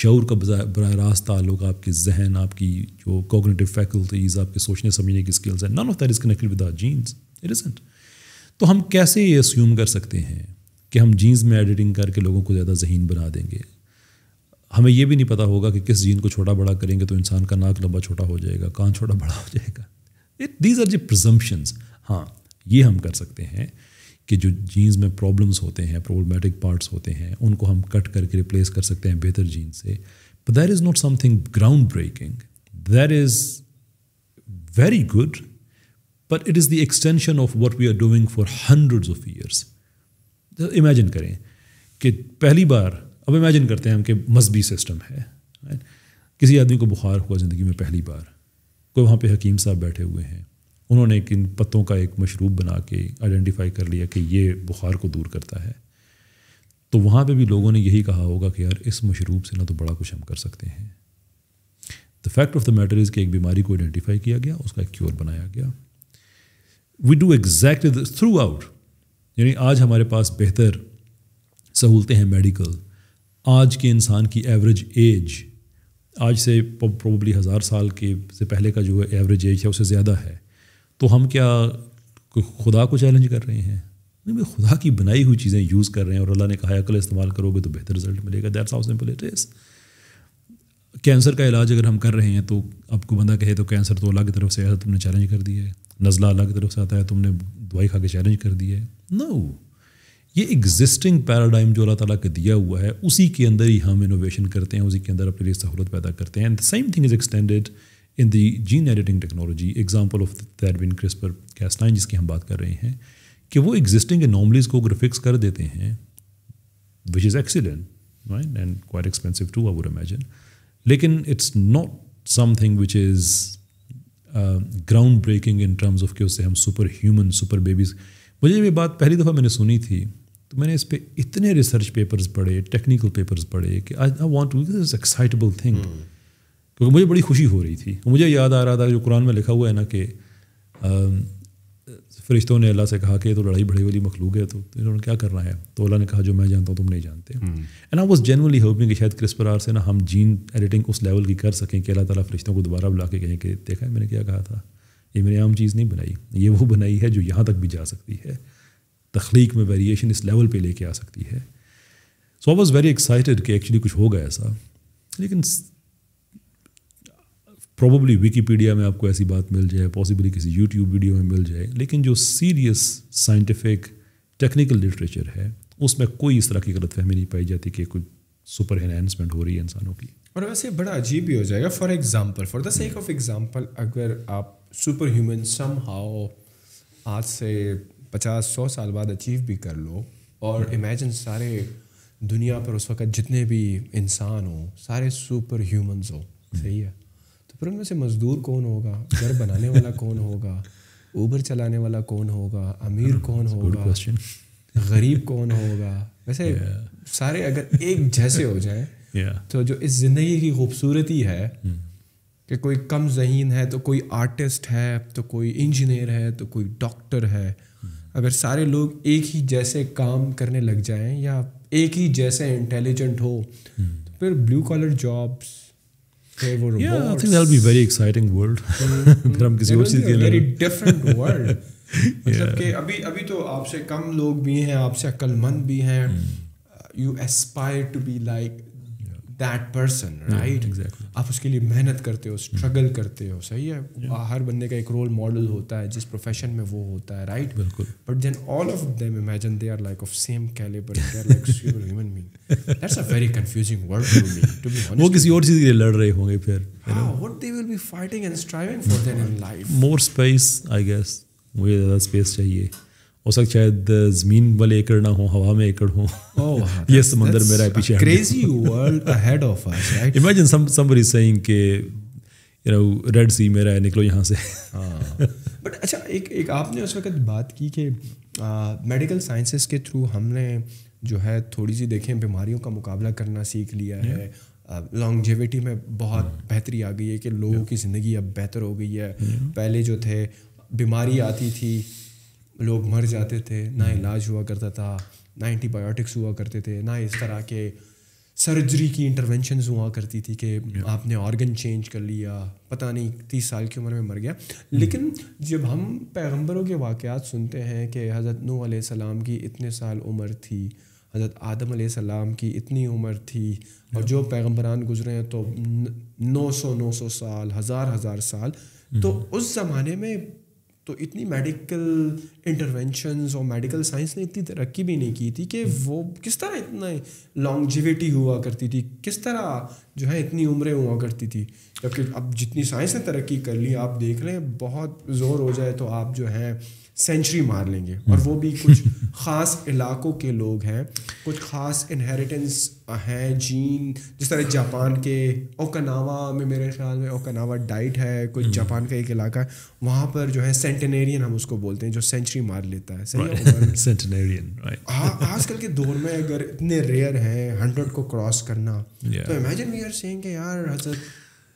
Speaker 2: शूर का बरह रास्त ताल्लुक आपके जहन आपकी जो कोगनेटिव फैकल्टीज आपके सोचने समझने की स्किल्स हैं none of that is connected with our genes it isn't तो हम कैसे ये अस्यूम कर सकते हैं कि हम जीन्स में एडिटिंग करके लोगों को ज़्यादा जहीन बना देंगे हमें यह भी नहीं पता होगा कि किस जीन को छोटा बड़ा करेंगे तो इंसान का नाक लंबा छोटा हो जाएगा कान छोटा बड़ा हो जाएगा इट दीज आर जे प्रजम्पन्स हाँ ये हम कर सकते हैं कि जो जीन्स में प्रॉब्लम्स होते हैं प्रॉब्लमेटिक पार्ट्स होते हैं उनको हम कट करके रिप्लेस कर सकते हैं बेहतर जीन से but there is not something ground breaking there is very good but it is the extension of what we are doing for hundred of years imagine करें कि पहली बार अब इमेजिन करते हैं हम कि मजहबी सिस्टम है किसी आदमी को बुखार हुआ ज़िंदगी में पहली बार कोई वहाँ पे हकीम साहब बैठे हुए हैं उन्होंने किन पत्तों का एक मशरूब बना के आइडेंटिफाई कर लिया कि ये बुखार को दूर करता है तो वहाँ पे भी लोगों ने यही कहा होगा कि यार इस मशरूब से ना तो बड़ा कुछ हम कर सकते हैं the fact of the matter is कि एक बीमारी को आइडेंटिफाई किया गया उसका एक क्योर बनाया गया we do exactly throughout यानी आज हमारे पास बेहतर सहूलतें हैं मेडिकल आज के इंसान की एवरेज एज आज से प्रोबली हज़ार साल के से पहले का जो है एवरेज एज है उससे ज़्यादा है तो हम क्या खुदा को चैलेंज कर रहे हैं नहीं भाई खुदा की बनाई हुई चीज़ें यूज़ कर रहे हैं और अल्लाह ने कहा है अकल इस्तेमाल करोगे तो बेहतर रिजल्ट मिलेगा that's how's simple it is cancer का इलाज अगर हम कर रहे हैं तो आपको बंदा कहे तो कैंसर तो अल्लाह की तरफ से तो तुमने चैलेंज कर दिया है नज़ला अल्लाह की तरफ से आता है तुमने दवाई खा के चैलेंज कर दी है नो no. ये एग्जिस्टिंग पैराडाइम जो अल्लाह ताला के दिया हुआ है उसी के अंदर ही हम इनोवेशन करते हैं उसी के अंदर अपने लिए सहूलत पैदा करते हैं and the same thing is extended in the gene editing technology example of that बिन क्रिस्पर कैसनाइन जिसकी हम बात कर रहे हैं कि वो एग्जिस्टिंग एनॉमलीज को अगर फिक्स कर देते हैं which is excellent and quite expensive too I would imagine लेकिन it's not something which is ground breaking in terms of के उससे हम सुपर ह्यूमन सुपर बेबीज़ मुझे ये बात पहली दफ़ा मैंने सुनी थी तो मैंने इस पर इतने रिसर्च पेपर्स पढ़े टेक्निकल पेपर्स पढ़े कि I I want to this excitable thing क्योंकि मुझे बड़ी खुशी हो रही थी मुझे याद आ रहा था जो कुरान में लिखा हुआ है ना कि um, फरिश्तों ने अल्लाह से कहा कि तो लड़ाई बड़ी वाली मखलूक है तो इन्होंने क्या करना है तो अल्लाह ने कहा जो मैं जानता हूँ तुम नहीं जानते and I was genuinely hoping कि शायद क्रिस्पर आर से ना हम जीन एडिटिंग उस लेवल की कर सकें कि अल्लाह ताला फरिश्तों को दोबारा बुला के कहें कि देखा है मैंने क्या कहा था ये मैंने आम चीज़ नहीं बनाई ये वो बनाई है जो यहाँ तक भी जा सकती है तख्लीक में वेरिएशन इस लेवल पर लेके आ सकती है so I was very excited कि एक्चुअली कुछ होगा ऐसा लेकिन प्रॉबली विकीपीडिया में आपको ऐसी बात मिल जाए पॉसिबली किसी यूट्यूब वीडियो में मिल जाए लेकिन जो सीरियस साइंटिफिक टेक्निकल लिटरेचर है उसमें कोई इस तरह की गलत फहमी नहीं पाई जाती कि कुछ सुपर एनहेंसमेंट हो रही है इंसानों की
Speaker 1: और वैसे बड़ा अजीब ही हो जाएगा for example for the sake of example अगर आप सुपर ह्यूमन सम हाउ आज से पचास सौ साल बाद अचीव भी कर लो और इमेजिन सारे दुनिया पर उस वक्त जितने भी इंसान हों सारे सुपर ह्यूमन्स हों सही है फिर उनमें से मज़दूर कौन होगा घर बनाने वाला कौन होगा ऊबर चलाने वाला कौन होगा अमीर hmm, कौन
Speaker 2: होगा गरीब
Speaker 1: कौन होगा वैसे yeah. सारे अगर एक जैसे हो जाए yeah. तो जो इस ज़िंदगी की खूबसूरती है hmm. कि कोई कम जहीन है तो कोई आर्टिस्ट है तो कोई इंजीनियर है तो कोई डॉक्टर है hmm. अगर सारे लोग एक ही जैसे काम करने लग जाएं या एक ही जैसे इंटेलिजेंट हो hmm. तो फिर ब्लू कॉलर जॉब्स मतलब
Speaker 2: अभी अभी तो
Speaker 1: आपसे कम लोग भी हैं आपसे अक्लमंद भी हैं you aspire to be like that person right exactly आप उसके लिए मेहनत करते हो स्ट्रगल करते हो सही है yeah. हर बंदे का एक रोल मॉडल होता है जिस प्रोफेशन में वो होता है right but then all of them imagine they are like of same calibre they are like super human being that's a very confusing word for me to be honest वो किसी और
Speaker 2: चीज के लिए लड़ रहे होंगे फिर
Speaker 1: what they will be fighting and striving for then in life
Speaker 2: more space I guess मुझे ज्यादा स्पेस चाहिए हो सकता शायद जमीन वाले एकड़ ना हो हवा में एकड़ हो oh, ये समंदर मेरा पीछे इमेजिन सेइंग के रेड सी मेरा है निकलो यहाँ से बट
Speaker 1: हाँ। अच्छा एक एक आपने उस वक्त बात की कि मेडिकल साइंसेस के थ्रू हमने जो है थोड़ी सी देखें बीमारियों का मुकाबला करना सीख लिया है लॉन्गजेविटी uh, में बहुत हाँ। बेहतरी आ गई है कि लोगों की ज़िंदगी अब बेहतर हो गई है पहले जो थे बीमारी आती थी लोग मर जाते थे ना हम्म। इलाज हुआ करता था ना एंटीबायोटिक्स हुआ करते थे ना इस तरह के सर्जरी की इंटरवेंशन हुआ करती थी कि आपने ऑर्गन चेंज कर लिया पता नहीं तीस साल की उम्र में मर गया हम्म। लेकिन जब हम पैगम्बरों के वाक़ सुनते हैं कि हज़रत नू सलाम की इतने साल उम्र थी हज़रत आदम सलाम की इतनी उम्र थी और जो पैगम्बरान गुजरे हैं तो नौ सौ नौ सौ साल हज़ार हज़ार साल तो हम्म। उस ज़माने में तो इतनी मेडिकल इंटरवेंशंस और मेडिकल साइंस ने इतनी तरक्की भी नहीं की थी कि हम्म। वो किस तरह इतना लॉन्गजिविटी हुआ करती थी किस तरह जो है इतनी उम्रें हुआ करती थी जबकि अब जितनी साइंस ने तरक्की कर ली आप देख रहे हैं बहुत ज़ोर हो जाए तो आप जो हैं सेंचुरी मार लेंगे और वो भी कुछ ख़ास इलाकों के लोग हैं कुछ ख़ास इनहेरिटेंस हैं जीन जिस तरह जापान के ओकनावा में मेरे ख्याल में ओकनावा डाइट है कुछ हम्म। जापान का एक इलाका है वहाँ पर जो है सेंटेनेरियन हम उसको बोलते हैं जो सेंचुरी मार लेता है सही
Speaker 2: सेंटेनेरियन
Speaker 1: हाँ, आजकल के दौर में अगर इतने रेयर हैं हंड्रेड को क्रॉस करना तो yeah. तो इमेजिन वी आर सेइंग यार हजरत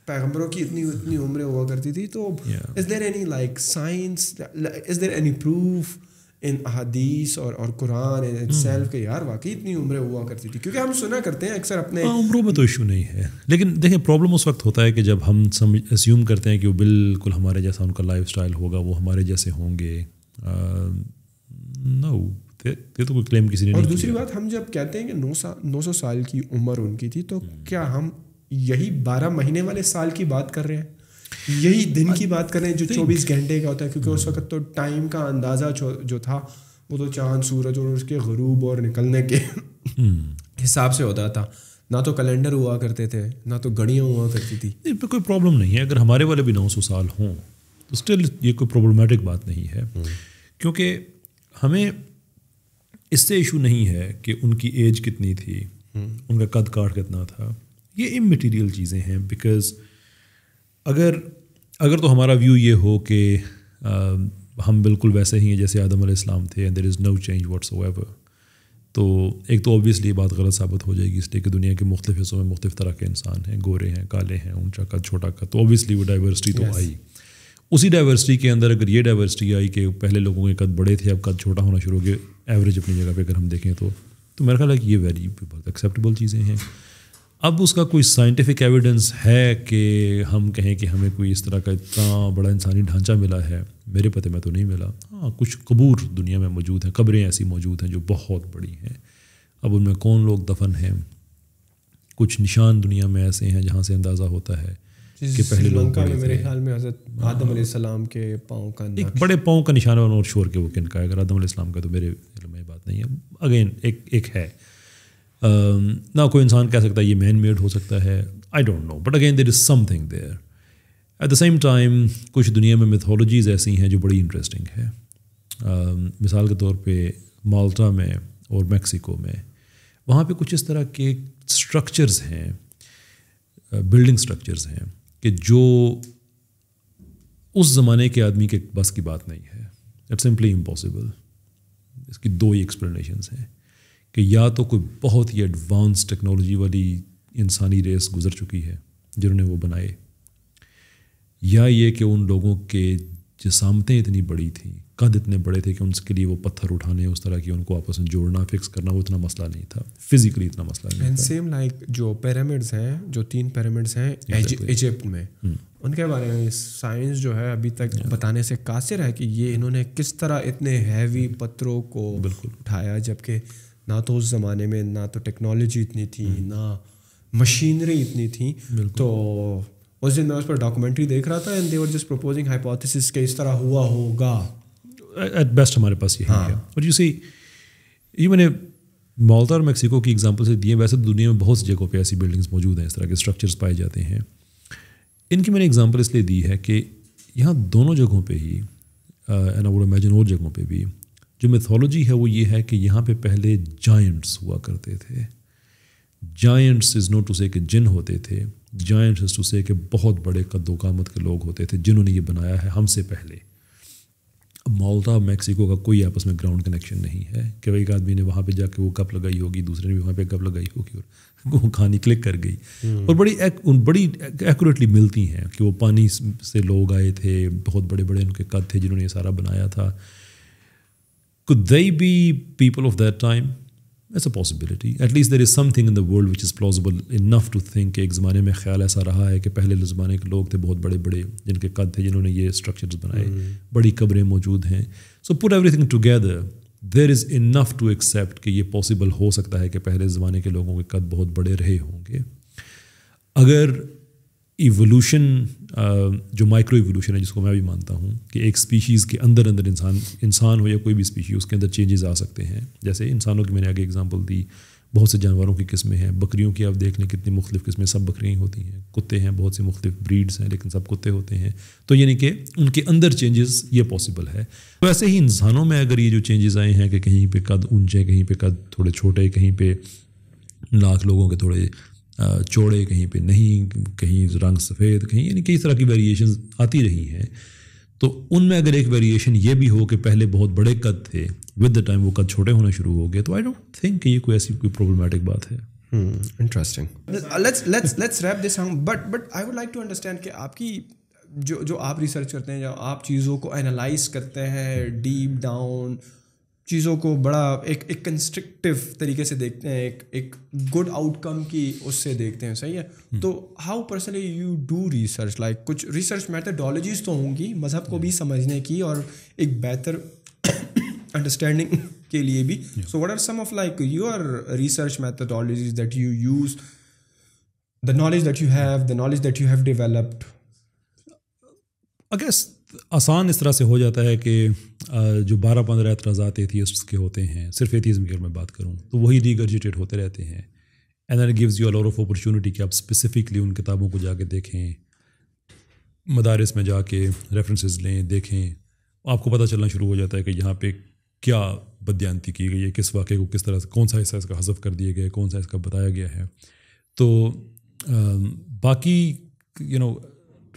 Speaker 1: पैगम्बरों की इतनी इतनी उम्र हुआ करती थी तो is there any like science is there any proof in अहादीस और और कुरान सेल्फ के यार वाकई इतनी उम्र हुआ करती थी क्योंकि हम सुना करते हैं अक्सर अपने हाँ, उम्रों
Speaker 2: में तो इशू नहीं है लेकिन देखें प्रॉब्लम उस वक्त होता है कि जब हम समझ अस्यूम करते हैं कि वो बिल्कुल हमारे जैसा उनका लाइफ स्टाइल होगा वो हमारे जैसे होंगे नो ते तो कोई क्लेम किसी ने और दूसरी
Speaker 1: बात हम जब कहते हैं कि नौ सा नौ सौ साल की उम्र उनकी थी तो hmm. क्या हम यही बारह महीने वाले साल की बात कर रहे हैं यही दिन की बात करें जो चौबीस घंटे का होता है क्योंकि उस वक्त तो टाइम का अंदाज़ा जो था वो तो चांद सूरज और उसके गरूब और निकलने के hmm. हिसाब से होता था ना तो कैलेंडर हुआ करते थे ना तो घड़ियाँ हुआ करती थी
Speaker 2: इस पर कोई प्रॉब्लम नहीं है अगर हमारे वाले भी नौ सौ साल हों तो स्टिल ये कोई प्रॉब्लमेटिक बात नहीं है hmm. क्योंकि हमें इससे इशू नहीं है कि उनकी एज कितनी थी hmm. उनका कद काट कितना था ये इमटीरियल चीज़ें हैं बिकॉज अगर अगर तो हमारा व्यू ये हो कि हम बिल्कुल वैसे ही हैं जैसे आदम इस्लाम थे and there is no change whatsoever तो एक तो ऑब्वियसली बात गलत साबित हो जाएगी इसलिए कि दुनिया के मुख्तु हिस्सों में मुख्तु तरह के इंसान हैं गोरे हैं काले हैं ऊंचा का छोटा का तो ऑब्वियसली वो डाइवर्सिटी तो yes. आई उसी डाइवर्सिटी के अंदर अगर ये डाइवर्सिटी आई कि पहले लोगों के कद बड़े थे अब कद छोटा होना शुरू हो गया एवरेज अपनी जगह पर अगर हम देखें तो तो मेरा ख्याल है कि ये वेरी एक्सेप्टेबल चीज़ें हैं अब उसका कोई साइंटिफिक एविडेंस है कि हम कहें कि हमें कोई इस तरह का इतना बड़ा इंसानी ढांचा मिला है मेरे पते में तो नहीं मिला हाँ कुछ कबूर दुनिया में मौजूद हैं कब्रें ऐसी मौजूद हैं जो बहुत बड़ी हैं अब उनमें कौन लोग दफन हैं कुछ निशान दुनिया में ऐसे हैं जहाँ से अंदाज़ा होता है कि पहले लोग में मेरे ख्याल में हजरत
Speaker 1: हाँ, हाँ। आदम सलाम के पाँव का एक
Speaker 2: बड़े पाओं का निशान और शोर के वो किन का है अगर आदम सलाम का तो मेरे में बात नहीं है अगेन एक एक है Um, ना कोई इंसान कह सकता है ये मैन मेड हो सकता है I don't know but again there is something there at the same time कुछ दुनिया में मिथोलॉजीज़ ऐसी हैं जो बड़ी इंटरेस्टिंग है uh, मिसाल के तौर पे माल्टा में और मैक्सिको में वहाँ पे कुछ इस तरह के स्ट्रक्चर्स हैं बिल्डिंग uh, स्ट्रक्चर्स हैं कि जो उस ज़माने के आदमी के बस की बात नहीं है इट्स सिंपली इम्पॉसिबल इसकी दो ही एक्सप्लेनेशंस हैं कि या तो कोई बहुत ही एडवांस टेक्नोलॉजी वाली इंसानी रेस गुजर चुकी है जिन्होंने वो बनाए या ये कि उन लोगों के जिसामतें इतनी बड़ी थी कद इतने बड़े थे कि उनके लिए वो पत्थर उठाने उस तरह की उनको आपस में जोड़ना फिक्स करना वो इतना मसला नहीं था फिजिकली इतना मसला नहीं एंड
Speaker 1: सेम लाइक जो पैरामिड्स हैं जो तीन पैरामिड्स हैं इजिप्ट में hmm. उनके बारे में साइंस जो है अभी तक बताने से कासिर है कि ये इन्होंने किस तरह इतने हैवी hmm. पत्थरों को बिल्कुल उठाया जबकि ना तो उस ज़माने में ना तो टेक्नोलॉजी इतनी थी हम्म। ना मशीनरी इतनी थी तो उस दिन मैं उस पर डॉक्यूमेंट्री देख रहा था and they're just proposing hypothesis के इस तरह हुआ होगा
Speaker 2: एट बेस्ट हमारे पास ये हाँ. है और यू सी ये मैंने मोलता और मैक्सिको की एग्जांपल से दिए वैसे तो दुनिया में बहुत सी जगहों पर ऐसी बिल्डिंग्स मौजूद हैं इस तरह के स्ट्रक्चर्स पाए जाते हैं इनकी मैंने एग्ज़ाम्पल इसलिए दी है कि यहाँ दोनों जगहों पर ही एंड आई वुड इमेजिन और जगहों पर भी जो मिथोलॉजी है वो ये है कि यहाँ पे पहले जायंट्स हुआ करते थे giants is note to say कि जिन होते थे जायंट्स इज़ टू से कि बहुत बड़े कद्दोकामत के लोग होते थे जिन्होंने ये बनाया है हमसे पहले माल्टा मैक्सिको का कोई आपस में ग्राउंड कनेक्शन नहीं है कि एक आदमी ने वहाँ पे जाके वो कप लगाई होगी दूसरे ने भी वहाँ पे कप लगाई होगी और वो कहानी क्लिक कर गई हम्म। और बड़ी एक, उन बड़ी एक्यूरेटली मिलती हैं कि वो पानी से लोग आए थे बहुत बड़े बड़े उनके कद थे जिन्होंने ये सारा बनाया था Could they be people of their time? That's a possibility. At least there is something in the world which is plausible enough to think कि एक ज़माने में ख्याल ऐसा रहा है कि पहले ज़माने के लोग थे बहुत बड़े बड़े जिनके कद थे जिन्होंने ये स्ट्रक्चर्स बनाए mm. बड़ी कब्रें मौजूद हैं so put everything together there is enough to accept कि ये पॉसिबल हो सकता है कि पहले ज़माने के लोगों के कद बहुत बड़े रहे होंगे अगर इवोल्यूशन जो माइक्रो इवोल्यूशन है जिसको मैं भी मानता हूँ कि एक स्पीशीज़ के अंदर अंदर इंसान इंसान हो या कोई भी स्पीशी उसके अंदर चेंजेस आ सकते हैं जैसे इंसानों की मैंने आगे एग्जांपल दी बहुत से जानवरों की किस्में हैं बकरियों की आप देख लें कितनी मुख्तलिफ किस्में सब बकरियाँ ही होती हैं कुत्ते हैं बहुत से मुख्तलिफ ब्रीड्स हैं लेकिन सब कुत्ते होते हैं तो यानी कि उनके अंदर चेंजेस ये पॉसिबल है तो ऐसे ही इंसानों में अगर ये जो चेंजेस आए हैं कि कहीं पे कद ऊंचे कहीं पे कद थोड़े छोटे कहीं पे लाख लोगों के थोड़े चौड़े कहीं पे नहीं कहीं रंग सफ़ेद कहीं यानी कई तरह की वेरिएशन आती रही हैं तो उनमें अगर एक वेरिएशन ये भी हो कि पहले बहुत बड़े कद थे विद द टाइम वो कद छोटे होना शुरू हो गए तो आई डोंट थिंक ये कोई ऐसी कोई प्रॉब्लमेटिक बात है interesting
Speaker 1: let's let's let's wrap this but but I would like to understand कि आपकी जो जो आप रिसर्च करते हैं जब आप चीज़ों को एनालाइज करते हैं डीप डाउन चीज़ों को बड़ा एक एक कंस्ट्रक्टिव तरीके से देखते हैं एक एक गुड आउटकम की उससे देखते हैं सही है hmm. तो how personally you do research like कुछ रिसर्च मैथडोलॉजीज तो होंगी मज़हब को भी समझने की और एक बेहतर अंडरस्टैंडिंग के लिए भी so what are some of like your research methodologies that you use the knowledge that you have the knowledge that you have developed
Speaker 2: I guess आसान इस तरह से हो जाता है कि जो बारह पंद्रह एतराज़ात एथियस्ट्स के होते हैं सिर्फ एथियज़म की अगर मैं बात करूँ तो वही रीगर्जिटेट होते रहते हैं and that gives you a lot lot of opportunity कि आप स्पेसिफिकली उन किताबों को जाके देखें मदारस में जाके रेफरेंसेस लें देखें आपको पता चलना शुरू हो जाता है कि यहाँ पे क्या बदयानती की गई है किस वाक़े को किस तरह से कौन सा हिस्सा इसका हजफ कर दिया गया है कौन सा इसका बताया गया है तो आ, बाकी यू you नो know,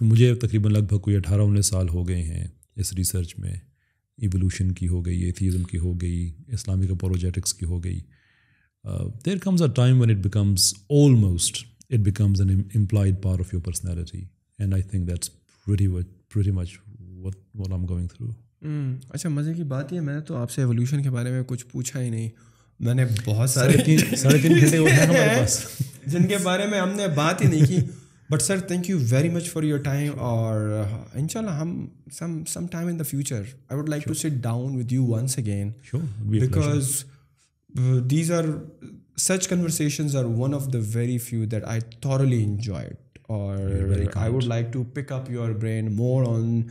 Speaker 2: तो मुझे तकरीबन लगभग कोई अठारह उन्नीस साल हो गए हैं इस रिसर्च में इवोल्यूशन की हो गई एथीज़म की हो गई इस्लामिक अपोलोजेटिक्स की हो गई there comes a time when it becomes almost it becomes an employed part of your personality and I think that's pretty much what I'm going through
Speaker 1: अच्छा मज़े की बात यह मैंने तो आपसे एवोल्यूशन के बारे में कुछ पूछा ही नहीं मैंने बहुत सारे तीन साढ़े तीन घंटे हमारे पास जिनके बारे में हमने बात ही नहीं की But sir, thank you very much for your time. Or uh, inshallah, am some sometime in the future, I would like sure. to sit down with you once again. Sure, be because uh, these are such conversations are one of the very few that I thoroughly enjoyed. Or I would like to pick up your brain more on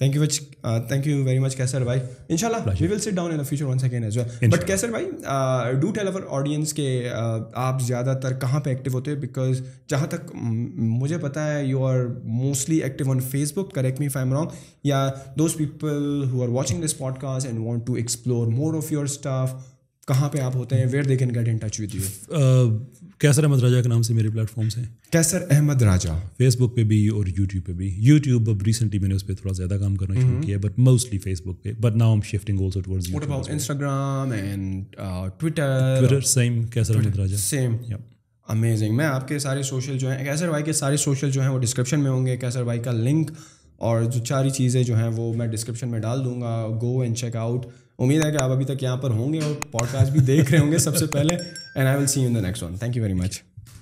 Speaker 1: thank you thank you very much Qaiser भाई इनशाला will sit down in the future one second as well but Qaiser भाई do tell our audience के uh, आप ज़्यादातर कहाँ पे active होते हो बिकॉज जहाँ तक मुझे पता है you are mostly active on Facebook correct me if I'm wrong या those people who are watching this podcast and want to explore more of your stuff कहाँ पे आप होते हैं where
Speaker 2: they can get in touch with you Qaiser Ahmad Raja के नाम से मेरे प्लेटफॉर्म्स हैं कैसर अहमद राजा फेसबुक पे भी और यूट्यूब पे भी यूट्यूब अब रिसेंटली मैंने उस पर थोड़ा ज़्यादा काम करना शुरू हम्म। किया बट मोस्टली फेसबुक पे but now I am shifting also towards what about
Speaker 1: Instagram and Twitter Twitter same Qaiser Ahmad Raja same amazing मैं आपके सारे सोशल जो हैं कैसर भाई के सारे सोशल जो हैं वो डिस्क्रिप्शन में होंगे कैसर भाई का लिंक और जो सारी चीज़ें जो हैं वो मैं डिस्क्रिप्शन में डाल दूंगा गो एंड चेक आउट उम्मीद है कि आप अभी तक यहाँ पर होंगे और पॉडकास्ट भी देख रहे होंगे सबसे पहले and I will see you in the next one. Thank you very much.